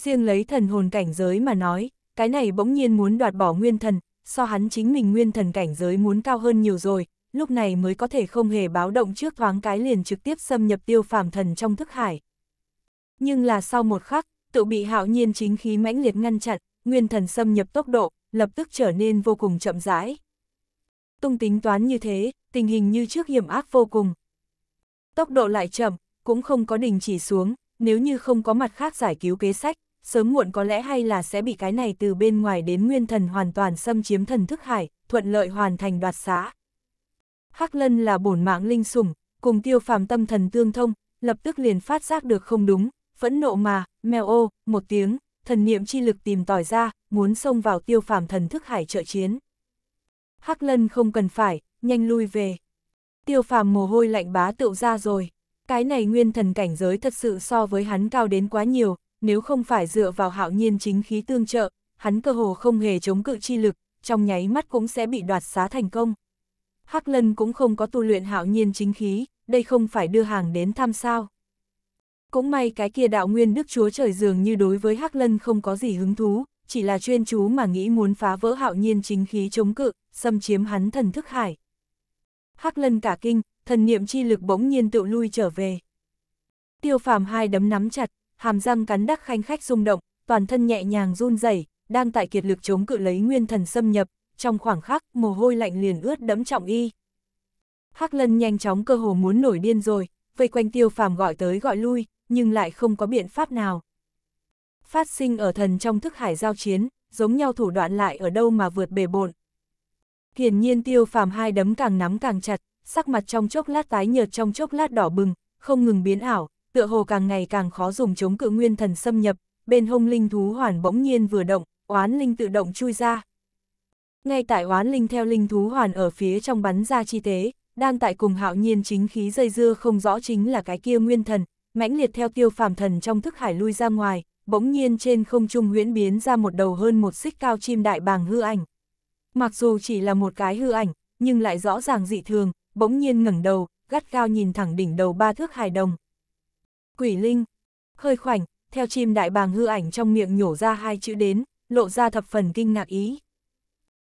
riêng lấy thần hồn cảnh giới mà nói, cái này bỗng nhiên muốn đoạt bỏ nguyên thần, so hắn chính mình nguyên thần cảnh giới muốn cao hơn nhiều rồi, lúc này mới có thể không hề báo động trước thoáng cái liền trực tiếp xâm nhập tiêu phàm thần trong thức hải. Nhưng là sau một khắc, tự bị hạo nhiên chính khí mãnh liệt ngăn chặn, nguyên thần xâm nhập tốc độ, lập tức trở nên vô cùng chậm rãi. Tung tính toán như thế, tình hình như trước hiểm ác vô cùng. Tốc độ lại chậm, cũng không có đình chỉ xuống, nếu như không có mặt khác giải cứu kế sách, sớm muộn có lẽ hay là sẽ bị cái này từ bên ngoài đến nguyên thần hoàn toàn xâm chiếm thần thức hải, thuận lợi hoàn thành đoạt xá. Hắc Lân là bổn mạng linh sủng, cùng tiêu phàm tâm thần tương thông, lập tức liền phát giác được không đúng, phẫn nộ mà, mèo ô, một tiếng, thần niệm chi lực tìm tỏi ra, muốn xông vào tiêu phàm thần thức hải trợ chiến. Hắc Lân không cần phải, nhanh lui về. Tiêu phàm mồ hôi lạnh bá tựu ra rồi, cái này nguyên thần cảnh giới thật sự so với hắn cao đến quá nhiều, nếu không phải dựa vào hạo nhiên chính khí tương trợ, hắn cơ hồ không hề chống cự chi lực, trong nháy mắt cũng sẽ bị đoạt xá thành công. Hắc Lân cũng không có tu luyện hạo nhiên chính khí, đây không phải đưa hàng đến thăm sao. Cũng may cái kia đạo nguyên đức chúa trời dường như đối với Hắc Lân không có gì hứng thú, chỉ là chuyên chú mà nghĩ muốn phá vỡ hạo nhiên chính khí chống cự, xâm chiếm hắn thần thức hải. Hắc Lân cả kinh, thần niệm chi lực bỗng nhiên tự lui trở về. Tiêu phàm hai đấm nắm chặt, hàm răng cắn đắc khanh khách rung động, toàn thân nhẹ nhàng run rẩy, đang tại kiệt lực chống cự lấy nguyên thần xâm nhập, trong khoảng khắc mồ hôi lạnh liền ướt đẫm trọng y. Hắc Lân nhanh chóng cơ hồ muốn nổi điên rồi, vây quanh Tiêu Phàm gọi tới gọi lui, nhưng lại không có biện pháp nào. Phát sinh ở thần trong thức hải giao chiến, giống nhau thủ đoạn lại ở đâu mà vượt bề bộn. Hiển nhiên Tiêu Phàm hai đấm càng nắm càng chặt, sắc mặt trong chốc lát tái nhợt trong chốc lát đỏ bừng, không ngừng biến ảo, tựa hồ càng ngày càng khó dùng chống cự nguyên thần xâm nhập, bên hông linh thú hoàn bỗng nhiên vừa động, oán linh tự động chui ra. Ngay tại oán linh theo linh thú hoàn ở phía trong bắn ra chi tế, đang tại cùng hạo nhiên chính khí dây dưa không rõ chính là cái kia nguyên thần, mãnh liệt theo tiêu phàm thần trong thức hải lui ra ngoài, bỗng nhiên trên không trung huyễn biến ra một đầu hơn một xích cao chim đại bàng hư ảnh. Mặc dù chỉ là một cái hư ảnh, nhưng lại rõ ràng dị thường, bỗng nhiên ngẩng đầu, gắt cao nhìn thẳng đỉnh đầu ba thước hài đồng, quỷ linh. Hơi khoảnh, theo chim đại bàng hư ảnh trong miệng nhổ ra hai chữ đến, lộ ra thập phần kinh ngạc ý.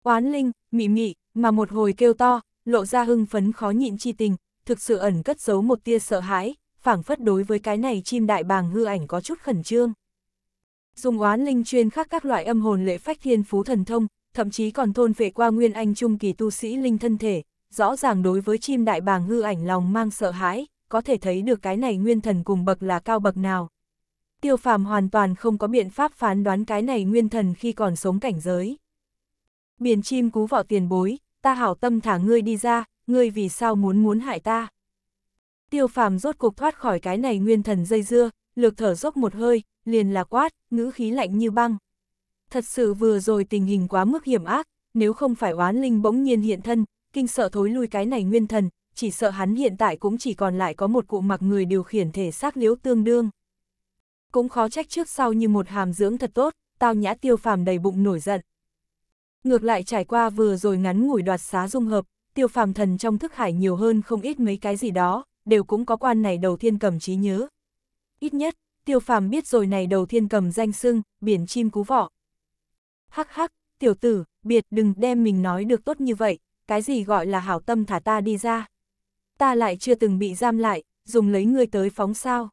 Oán linh, mị mị, mà một hồi kêu to, lộ ra hưng phấn khó nhịn chi tình, thực sự ẩn cất giấu một tia sợ hãi, phảng phất đối với cái này chim đại bàng hư ảnh có chút khẩn trương. Dùng oán linh chuyên khắc các loại âm hồn lệ phách thiên phú thần thông, thậm chí còn thôn phệ qua nguyên anh trung kỳ tu sĩ linh thân thể, rõ ràng đối với chim đại bàng hư ảnh lòng mang sợ hãi, có thể thấy được cái này nguyên thần cùng bậc là cao bậc nào. Tiêu phàm hoàn toàn không có biện pháp phán đoán cái này nguyên thần khi còn sống cảnh giới. Biển chim cú vọ tiền bối, ta hảo tâm thả ngươi đi ra, ngươi vì sao muốn muốn hại ta. Tiêu phàm rốt cục thoát khỏi cái này nguyên thần dây dưa, lược thở dốc một hơi, liền là quát, ngữ khí lạnh như băng. Thật sự vừa rồi tình hình quá mức hiểm ác, nếu không phải oán linh bỗng nhiên hiện thân, kinh sợ thối lui cái này nguyên thần, chỉ sợ hắn hiện tại cũng chỉ còn lại có một cụ mặc người điều khiển thể xác liếu tương đương. Cũng khó trách trước sau như một hàm dưỡng thật tốt, tao nhã tiêu phàm đầy bụng nổi giận. Ngược lại trải qua vừa rồi ngắn ngủi đoạt xá dung hợp, tiêu phàm thần trong thức hải nhiều hơn không ít mấy cái gì đó, đều cũng có quan này đầu thiên cầm trí nhớ. Ít nhất, tiêu phàm biết rồi này đầu thiên cầm danh sưng, biển chim cú vọ. Hắc hắc, tiểu tử, biệt đừng đem mình nói được tốt như vậy, cái gì gọi là hảo tâm thả ta đi ra ta lại chưa từng bị giam lại, dùng lấy ngươi tới phóng sao.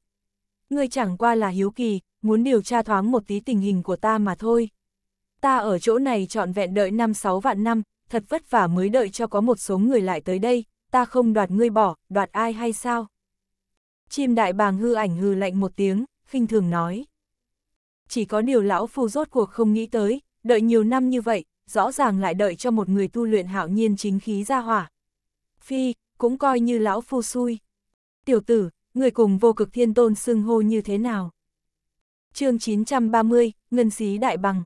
Ngươi chẳng qua là hiếu kỳ, muốn điều tra thoáng một tí tình hình của ta mà thôi. Ta ở chỗ này trọn vẹn đợi năm sáu vạn năm, thật vất vả mới đợi cho có một số người lại tới đây, ta không đoạt ngươi bỏ, đoạt ai hay sao? Chim đại bàng hư ảnh hư lạnh một tiếng, khinh thường nói. Chỉ có điều lão phu rốt cuộc không nghĩ tới, đợi nhiều năm như vậy, rõ ràng lại đợi cho một người tu luyện hạo nhiên chính khí ra hỏa. Phi, cũng coi như lão phu xui. Tiểu tử, người cùng vô cực thiên tôn xưng hô như thế nào? chương 930, Ngân Xí Đại Bằng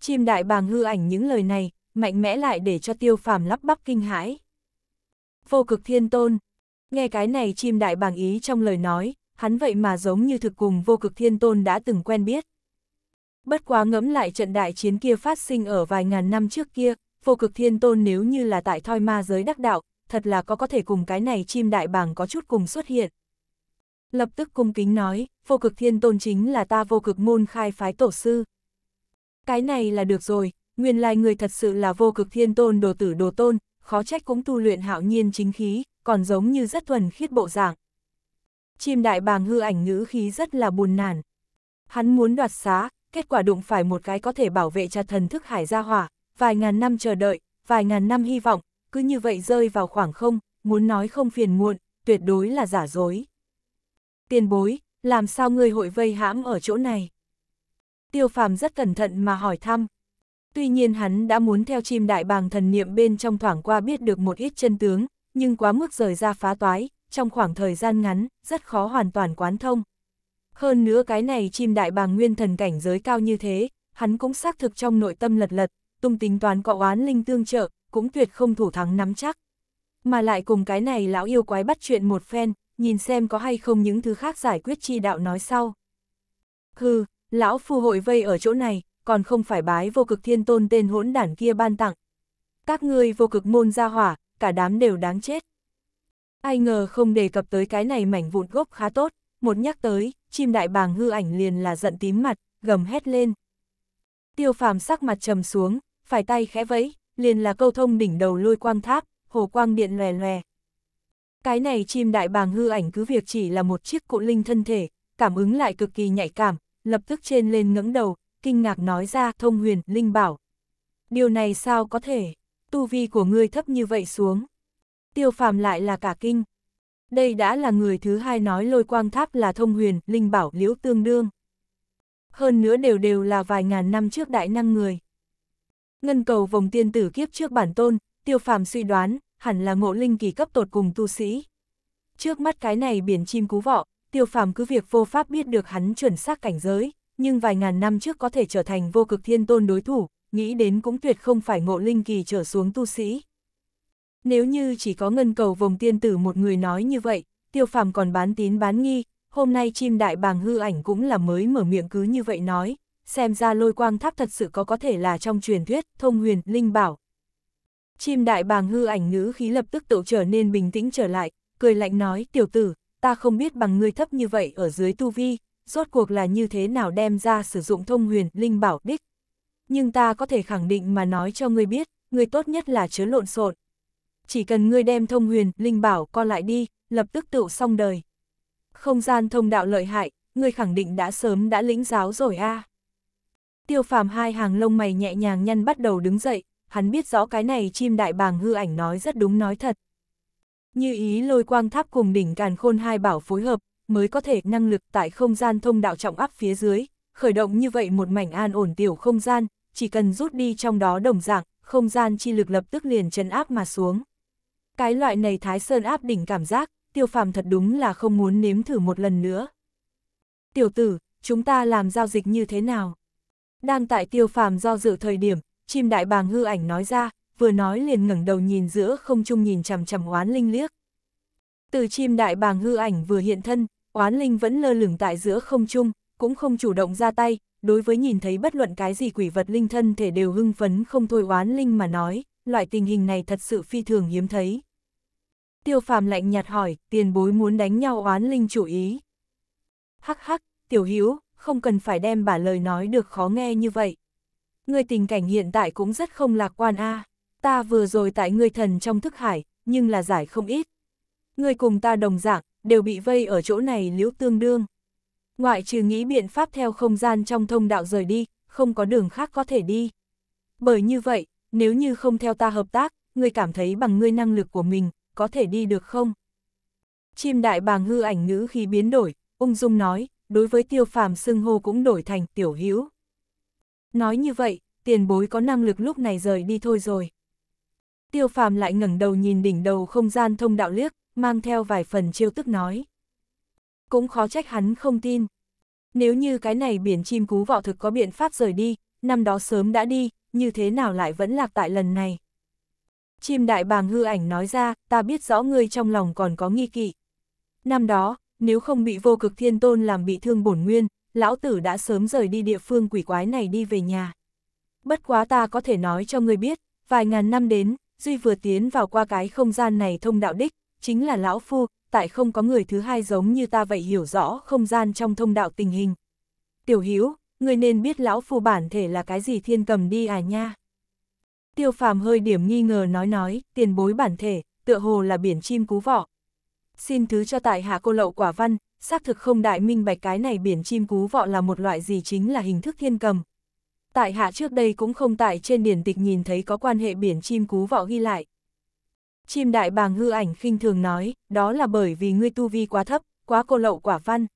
Chim Đại Bàng hư ảnh những lời này, mạnh mẽ lại để cho tiêu phàm lắp bắp kinh hãi. Vô cực thiên tôn, nghe cái này chim Đại Bàng ý trong lời nói, hắn vậy mà giống như thực cùng vô cực thiên tôn đã từng quen biết. Bất quá ngẫm lại trận đại chiến kia phát sinh ở vài ngàn năm trước kia, vô cực thiên tôn nếu như là tại thoi ma giới đắc đạo, thật là có có thể cùng cái này chim đại bàng có chút cùng xuất hiện. Lập tức cung kính nói, vô cực thiên tôn chính là ta vô cực môn khai phái tổ sư. Cái này là được rồi, nguyên lai người thật sự là vô cực thiên tôn đồ tử đồ tôn, khó trách cũng tu luyện hạo nhiên chính khí, còn giống như rất thuần khiết bộ dạng. Chim đại bàng hư ảnh ngữ khí rất là buồn nản. Hắn muốn đoạt xá, kết quả đụng phải một cái có thể bảo vệ cha thần thức hải gia hỏa, vài ngàn năm chờ đợi, vài ngàn năm hy vọng, cứ như vậy rơi vào khoảng không, muốn nói không phiền muộn, tuyệt đối là giả dối. Tiền bối, làm sao ngươi hội vây hãm ở chỗ này? Tiêu phàm rất cẩn thận mà hỏi thăm. Tuy nhiên hắn đã muốn theo chim đại bàng thần niệm bên trong thoảng qua biết được một ít chân tướng, nhưng quá mức rời ra phá toái, trong khoảng thời gian ngắn, rất khó hoàn toàn quán thông. Hơn nữa cái này chim đại bàng nguyên thần cảnh giới cao như thế, hắn cũng xác thực trong nội tâm lật lật, tung tính toán cọ oán linh tương trợ, cũng tuyệt không thủ thắng nắm chắc. Mà lại cùng cái này lão yêu quái bắt chuyện một phen, nhìn xem có hay không những thứ khác giải quyết chi đạo nói sau. Hừ, lão phu hội vây ở chỗ này, còn không phải bái vô cực thiên tôn tên hỗn đản kia ban tặng. Các ngươi vô cực môn ra hỏa, cả đám đều đáng chết. Ai ngờ không đề cập tới cái này mảnh vụn gốc khá tốt, một nhắc tới, chim đại bàng hư ảnh liền là giận tím mặt, gầm hét lên. Tiêu phàm sắc mặt trầm xuống, phải tay khẽ vẫy, liền là câu thông đỉnh đầu lôi quang tháp, hồ quang điện lòe lòe Cái này chim đại bàng hư ảnh cứ việc chỉ là một chiếc cụ linh thân thể, cảm ứng lại cực kỳ nhạy cảm, lập tức trên lên ngẫng đầu, kinh ngạc nói ra thông huyền, linh bảo. Điều này sao có thể, tu vi của ngươi thấp như vậy xuống. Tiêu phàm lại là cả kinh. Đây đã là người thứ hai nói lôi quang tháp là thông huyền, linh bảo liễu tương đương. Hơn nữa đều đều là vài ngàn năm trước đại năng người. Ngân cầu vòng tiên tử kiếp trước bản tôn, tiêu phàm suy đoán, hẳn là ngộ linh kỳ cấp tột cùng tu sĩ. Trước mắt cái này biển chim cú vọ, tiêu phàm cứ việc vô pháp biết được hắn chuẩn xác cảnh giới, nhưng vài ngàn năm trước có thể trở thành vô cực thiên tôn đối thủ, nghĩ đến cũng tuyệt không phải ngộ linh kỳ trở xuống tu sĩ. Nếu như chỉ có ngân cầu vòng tiên tử một người nói như vậy, tiêu phàm còn bán tín bán nghi, hôm nay chim đại bàng hư ảnh cũng là mới mở miệng cứ như vậy nói, xem ra lôi quang tháp thật sự có có thể là trong truyền thuyết, thông huyền, linh bảo. Chim đại bàng hư ảnh ngữ khí lập tức tự trở nên bình tĩnh trở lại, cười lạnh nói, tiểu tử, ta không biết bằng ngươi thấp như vậy ở dưới tu vi, rốt cuộc là như thế nào đem ra sử dụng thông huyền, linh bảo đích. Nhưng ta có thể khẳng định mà nói cho ngươi biết, ngươi tốt nhất là chớ lộn xộn. Chỉ cần ngươi đem thông huyền, linh bảo co lại đi, lập tức tự xong đời. Không gian thông đạo lợi hại, ngươi khẳng định đã sớm đã lĩnh giáo rồi a. À tiêu phàm hai hàng lông mày nhẹ nhàng nhăn bắt đầu đứng dậy, hắn biết rõ cái này chim đại bàng hư ảnh nói rất đúng nói thật. Như ý lôi quang tháp cùng đỉnh càn khôn hai bảo phối hợp, mới có thể năng lực tại không gian thông đạo trọng áp phía dưới, khởi động như vậy một mảnh an ổn tiểu không gian, chỉ cần rút đi trong đó đồng dạng, không gian chi lực lập tức liền chân áp mà xuống. Cái loại này thái sơn áp đỉnh cảm giác, tiêu phàm thật đúng là không muốn nếm thử một lần nữa. Tiểu tử, chúng ta làm giao dịch như thế nào? Đang tại tiêu phàm do dự thời điểm, chim đại bàng hư ảnh nói ra, vừa nói liền ngẩng đầu nhìn giữa không trung nhìn chằm chằm oán linh liếc. Từ chim đại bàng hư ảnh vừa hiện thân, oán linh vẫn lơ lửng tại giữa không trung, cũng không chủ động ra tay, đối với nhìn thấy bất luận cái gì quỷ vật linh thân thể đều hưng phấn không thôi oán linh mà nói, loại tình hình này thật sự phi thường hiếm thấy. Tiêu phàm lạnh nhạt hỏi, tiền bối muốn đánh nhau oán linh chủ ý. Hắc hắc, tiểu hữu không cần phải đem bà lời nói được khó nghe như vậy. Người tình cảnh hiện tại cũng rất không lạc quan a. Ta vừa rồi tại người thần trong thức hải, nhưng là giải không ít. Người cùng ta đồng dạng, đều bị vây ở chỗ này liễu tương đương. Ngoại trừ nghĩ biện pháp theo không gian trong thông đạo rời đi, không có đường khác có thể đi. Bởi như vậy, nếu như không theo ta hợp tác, người cảm thấy bằng ngươi năng lực của mình, có thể đi được không? Chim đại bàng hư ảnh ngữ khi biến đổi, ung dung nói, đối với tiêu phàm xưng hô cũng đổi thành tiểu hữu. Nói như vậy, tiền bối có năng lực lúc này rời đi thôi rồi. Tiêu phàm lại ngẩng đầu nhìn đỉnh đầu không gian thông đạo liếc, mang theo vài phần chiêu tức nói. Cũng khó trách hắn không tin. Nếu như cái này biển chim cú vọ thực có biện pháp rời đi, năm đó sớm đã đi, như thế nào lại vẫn lạc tại lần này. Chim đại bàng hư ảnh nói ra, ta biết rõ ngươi trong lòng còn có nghi kỵ. Năm đó, nếu không bị vô cực thiên tôn làm bị thương bổn nguyên, lão tử đã sớm rời đi địa phương quỷ quái này đi về nhà. Bất quá ta có thể nói cho người biết, vài ngàn năm đến, Duy vừa tiến vào qua cái không gian này thông đạo đích, chính là lão phu, tại không có người thứ hai giống như ta vậy hiểu rõ không gian trong thông đạo tình hình. Tiểu Hữu người nên biết lão phu bản thể là cái gì thiên cầm đi à nha. Tiêu phàm hơi điểm nghi ngờ nói nói, tiền bối bản thể, tựa hồ là biển chim cú vỏ, xin thứ cho tại hạ cô lậu quả văn, xác thực không đại minh bạch cái này biển chim cú vọ là một loại gì chính là hình thức thiên cầm. Tại hạ trước đây cũng không tại trên điển tịch nhìn thấy có quan hệ biển chim cú vọ ghi lại. Chim đại bàng hư ảnh khinh thường nói, đó là bởi vì ngươi tu vi quá thấp, quá cô lậu quả văn.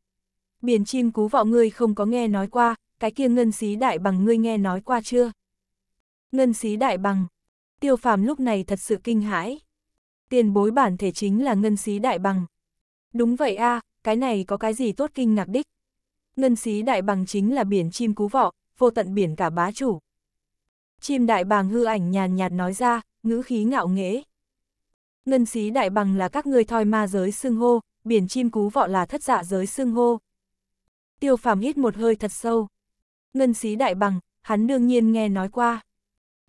Biển chim cú vọ ngươi không có nghe nói qua, cái kia ngân xí đại bằng ngươi nghe nói qua chưa? Ngân xí đại bằng, tiêu phàm lúc này thật sự kinh hãi tiền bối bản thể chính là ngân xí đại bằng. Đúng vậy a cái này có cái gì tốt kinh ngạc đích. Ngân xí đại bằng chính là biển chim cú vọ, vô tận biển cả bá chủ. Chim đại bàng hư ảnh nhàn nhạt nói ra, ngữ khí ngạo nghễ. Ngân xí đại bằng là các ngươi thoi ma giới xưng hô, biển chim cú vọ là thất dạ giới xưng hô. Tiêu phàm hít một hơi thật sâu. Ngân xí đại bằng, hắn đương nhiên nghe nói qua.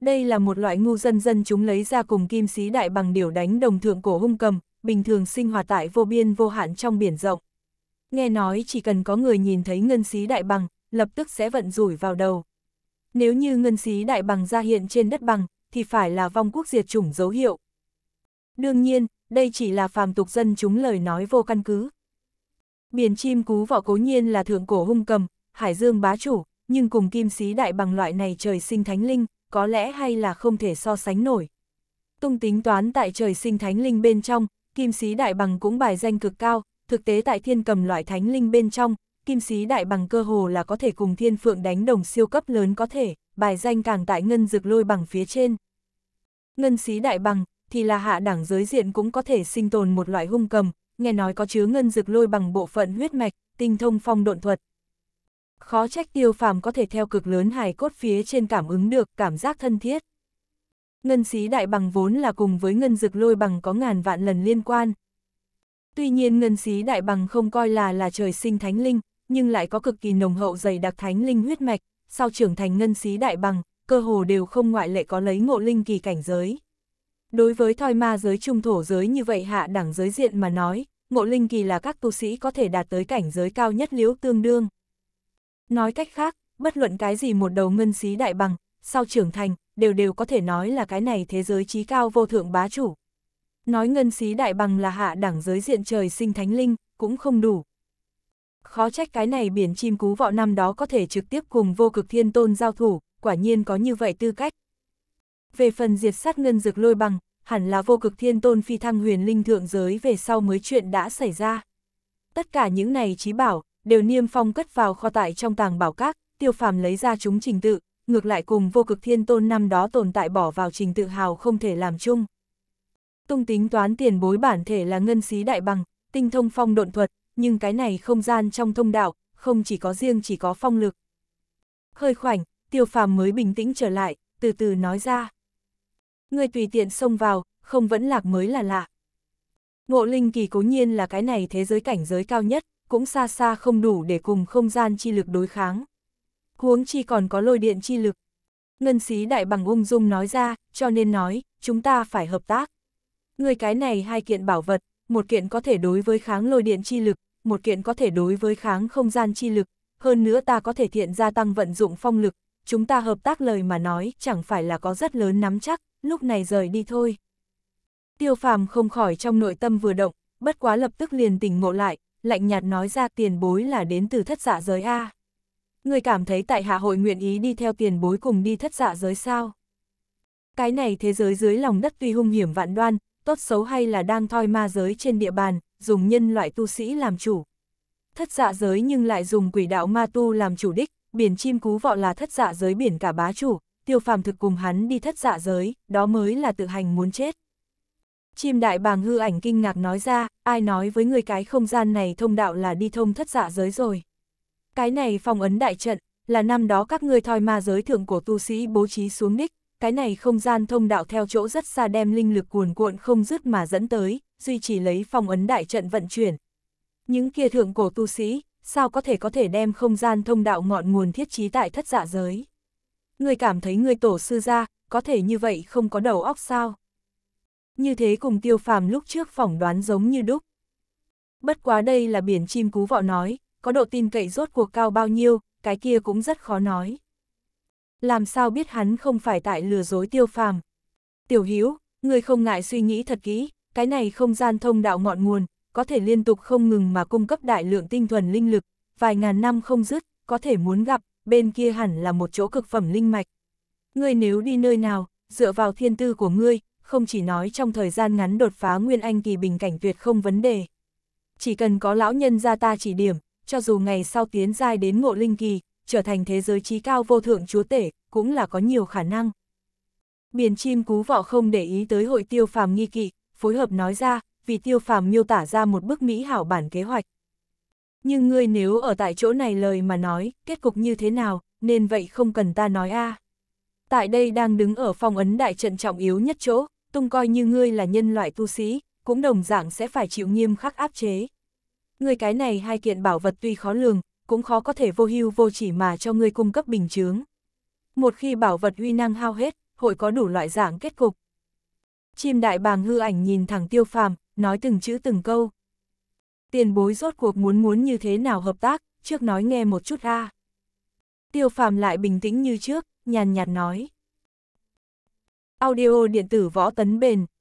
Đây là một loại ngu dân dân chúng lấy ra cùng kim sĩ đại bằng điểu đánh đồng thượng cổ hung cầm, bình thường sinh hoạt tại vô biên vô hạn trong biển rộng. Nghe nói chỉ cần có người nhìn thấy ngân sĩ đại bằng, lập tức sẽ vận rủi vào đầu. Nếu như ngân sĩ đại bằng ra hiện trên đất bằng, thì phải là vong quốc diệt chủng dấu hiệu. Đương nhiên, đây chỉ là phàm tục dân chúng lời nói vô căn cứ. Biển chim cú vỏ cố nhiên là thượng cổ hung cầm, hải dương bá chủ, nhưng cùng kim sĩ đại bằng loại này trời sinh thánh linh, có lẽ hay là không thể so sánh nổi. Tung tính toán tại trời sinh thánh linh bên trong, kim sĩ đại bằng cũng bài danh cực cao, thực tế tại thiên cầm loại thánh linh bên trong, kim sĩ đại bằng cơ hồ là có thể cùng thiên phượng đánh đồng siêu cấp lớn có thể, bài danh càng tại ngân dược lôi bằng phía trên. Ngân sĩ đại bằng thì là hạ đẳng giới diện cũng có thể sinh tồn một loại hung cầm, nghe nói có chứa ngân dược lôi bằng bộ phận huyết mạch, tinh thông phong độn thuật, khó trách tiêu phàm có thể theo cực lớn hài cốt phía trên cảm ứng được cảm giác thân thiết. Ngân xí đại bằng vốn là cùng với ngân dực lôi bằng có ngàn vạn lần liên quan. Tuy nhiên ngân xí đại bằng không coi là là trời sinh thánh linh, nhưng lại có cực kỳ nồng hậu dày đặc thánh linh huyết mạch, sau trưởng thành ngân xí đại bằng, cơ hồ đều không ngoại lệ có lấy ngộ linh kỳ cảnh giới. Đối với thoi ma giới trung thổ giới như vậy hạ đẳng giới diện mà nói, ngộ linh kỳ là các tu sĩ có thể đạt tới cảnh giới cao nhất liễu tương đương. Nói cách khác, bất luận cái gì một đầu ngân xí đại bằng, sau trưởng thành, đều đều có thể nói là cái này thế giới trí cao vô thượng bá chủ. Nói ngân xí đại bằng là hạ đẳng giới diện trời sinh thánh linh, cũng không đủ. Khó trách cái này biển chim cú vọ năm đó có thể trực tiếp cùng vô cực thiên tôn giao thủ, quả nhiên có như vậy tư cách. Về phần diệt sát ngân dược lôi bằng, hẳn là vô cực thiên tôn phi thăng huyền linh thượng giới về sau mới chuyện đã xảy ra. Tất cả những này trí bảo, đều niêm phong cất vào kho tại trong tàng bảo các, tiêu phàm lấy ra chúng trình tự, ngược lại cùng vô cực thiên tôn năm đó tồn tại bỏ vào trình tự hào không thể làm chung. Tung tính toán tiền bối bản thể là ngân xí đại bằng, tinh thông phong độn thuật, nhưng cái này không gian trong thông đạo, không chỉ có riêng chỉ có phong lực. Hơi khoảnh, tiêu phàm mới bình tĩnh trở lại, từ từ nói ra. Người tùy tiện xông vào, không vẫn lạc mới là lạ. Ngộ linh kỳ cố nhiên là cái này thế giới cảnh giới cao nhất, cũng xa xa không đủ để cùng không gian chi lực đối kháng. Huống chi còn có lôi điện chi lực. Ngân sĩ đại bằng ung dung nói ra, cho nên nói, chúng ta phải hợp tác. Người cái này hai kiện bảo vật, một kiện có thể đối với kháng lôi điện chi lực, một kiện có thể đối với kháng không gian chi lực, hơn nữa ta có thể thiện gia tăng vận dụng phong lực, chúng ta hợp tác lời mà nói chẳng phải là có rất lớn nắm chắc, lúc này rời đi thôi. Tiêu phàm không khỏi trong nội tâm vừa động, bất quá lập tức liền tỉnh ngộ lại, lạnh nhạt nói ra tiền bối là đến từ thất dạ giới A. Người cảm thấy tại hạ hội nguyện ý đi theo tiền bối cùng đi thất dạ giới sao? Cái này thế giới dưới lòng đất tuy hung hiểm vạn đoan, tốt xấu hay là đang thoi ma giới trên địa bàn, dùng nhân loại tu sĩ làm chủ. Thất dạ giới nhưng lại dùng quỷ đạo ma tu làm chủ đích, biển chim cú vọ là thất dạ giới biển cả bá chủ, tiêu phàm thực cùng hắn đi thất dạ giới, đó mới là tự hành muốn chết. Chim đại bàng hư ảnh kinh ngạc nói ra, ai nói với người cái không gian này thông đạo là đi thông thất dạ giới rồi. Cái này phong ấn đại trận, là năm đó các ngươi thoi ma giới thượng của tu sĩ bố trí xuống ních, cái này không gian thông đạo theo chỗ rất xa đem linh lực cuồn cuộn không dứt mà dẫn tới, duy trì lấy phong ấn đại trận vận chuyển. Những kia thượng cổ tu sĩ, sao có thể có thể đem không gian thông đạo ngọn nguồn thiết trí tại thất dạ giới? Người cảm thấy người tổ sư ra, có thể như vậy không có đầu óc sao? Như thế cùng tiêu phàm lúc trước phỏng đoán giống như đúc. Bất quá đây là biển chim cú vọ nói, có độ tin cậy rốt cuộc cao bao nhiêu, cái kia cũng rất khó nói. Làm sao biết hắn không phải tại lừa dối tiêu phàm. Tiểu hiếu, người không ngại suy nghĩ thật kỹ, cái này không gian thông đạo ngọn nguồn, có thể liên tục không ngừng mà cung cấp đại lượng tinh thuần linh lực, vài ngàn năm không dứt, có thể muốn gặp, bên kia hẳn là một chỗ cực phẩm linh mạch. người nếu đi nơi nào, dựa vào thiên tư của ngươi, không chỉ nói trong thời gian ngắn đột phá Nguyên Anh kỳ bình cảnh tuyệt không vấn đề. Chỉ cần có lão nhân ra ta chỉ điểm, cho dù ngày sau tiến giai đến ngộ linh kỳ, trở thành thế giới trí cao vô thượng chúa tể, cũng là có nhiều khả năng. Biển chim cú vọ không để ý tới hội tiêu phàm nghi kỵ, phối hợp nói ra, vì tiêu phàm miêu tả ra một bức mỹ hảo bản kế hoạch. Nhưng ngươi nếu ở tại chỗ này lời mà nói, kết cục như thế nào, nên vậy không cần ta nói a. Tại đây đang đứng ở phong ấn đại trận trọng yếu nhất chỗ, Tung coi như ngươi là nhân loại tu sĩ, cũng đồng dạng sẽ phải chịu nghiêm khắc áp chế. Ngươi cái này hai kiện bảo vật tuy khó lường, cũng khó có thể vô hưu vô chỉ mà cho ngươi cung cấp bình chướng. Một khi bảo vật uy năng hao hết, hội có đủ loại dạng kết cục. Chim đại bàng hư ảnh nhìn thẳng tiêu phàm, nói từng chữ từng câu. Tiền bối rốt cuộc muốn muốn như thế nào hợp tác, trước nói nghe một chút a. Tiêu phàm lại bình tĩnh như trước, nhàn nhạt nói. Audio điện tử võ tấn bền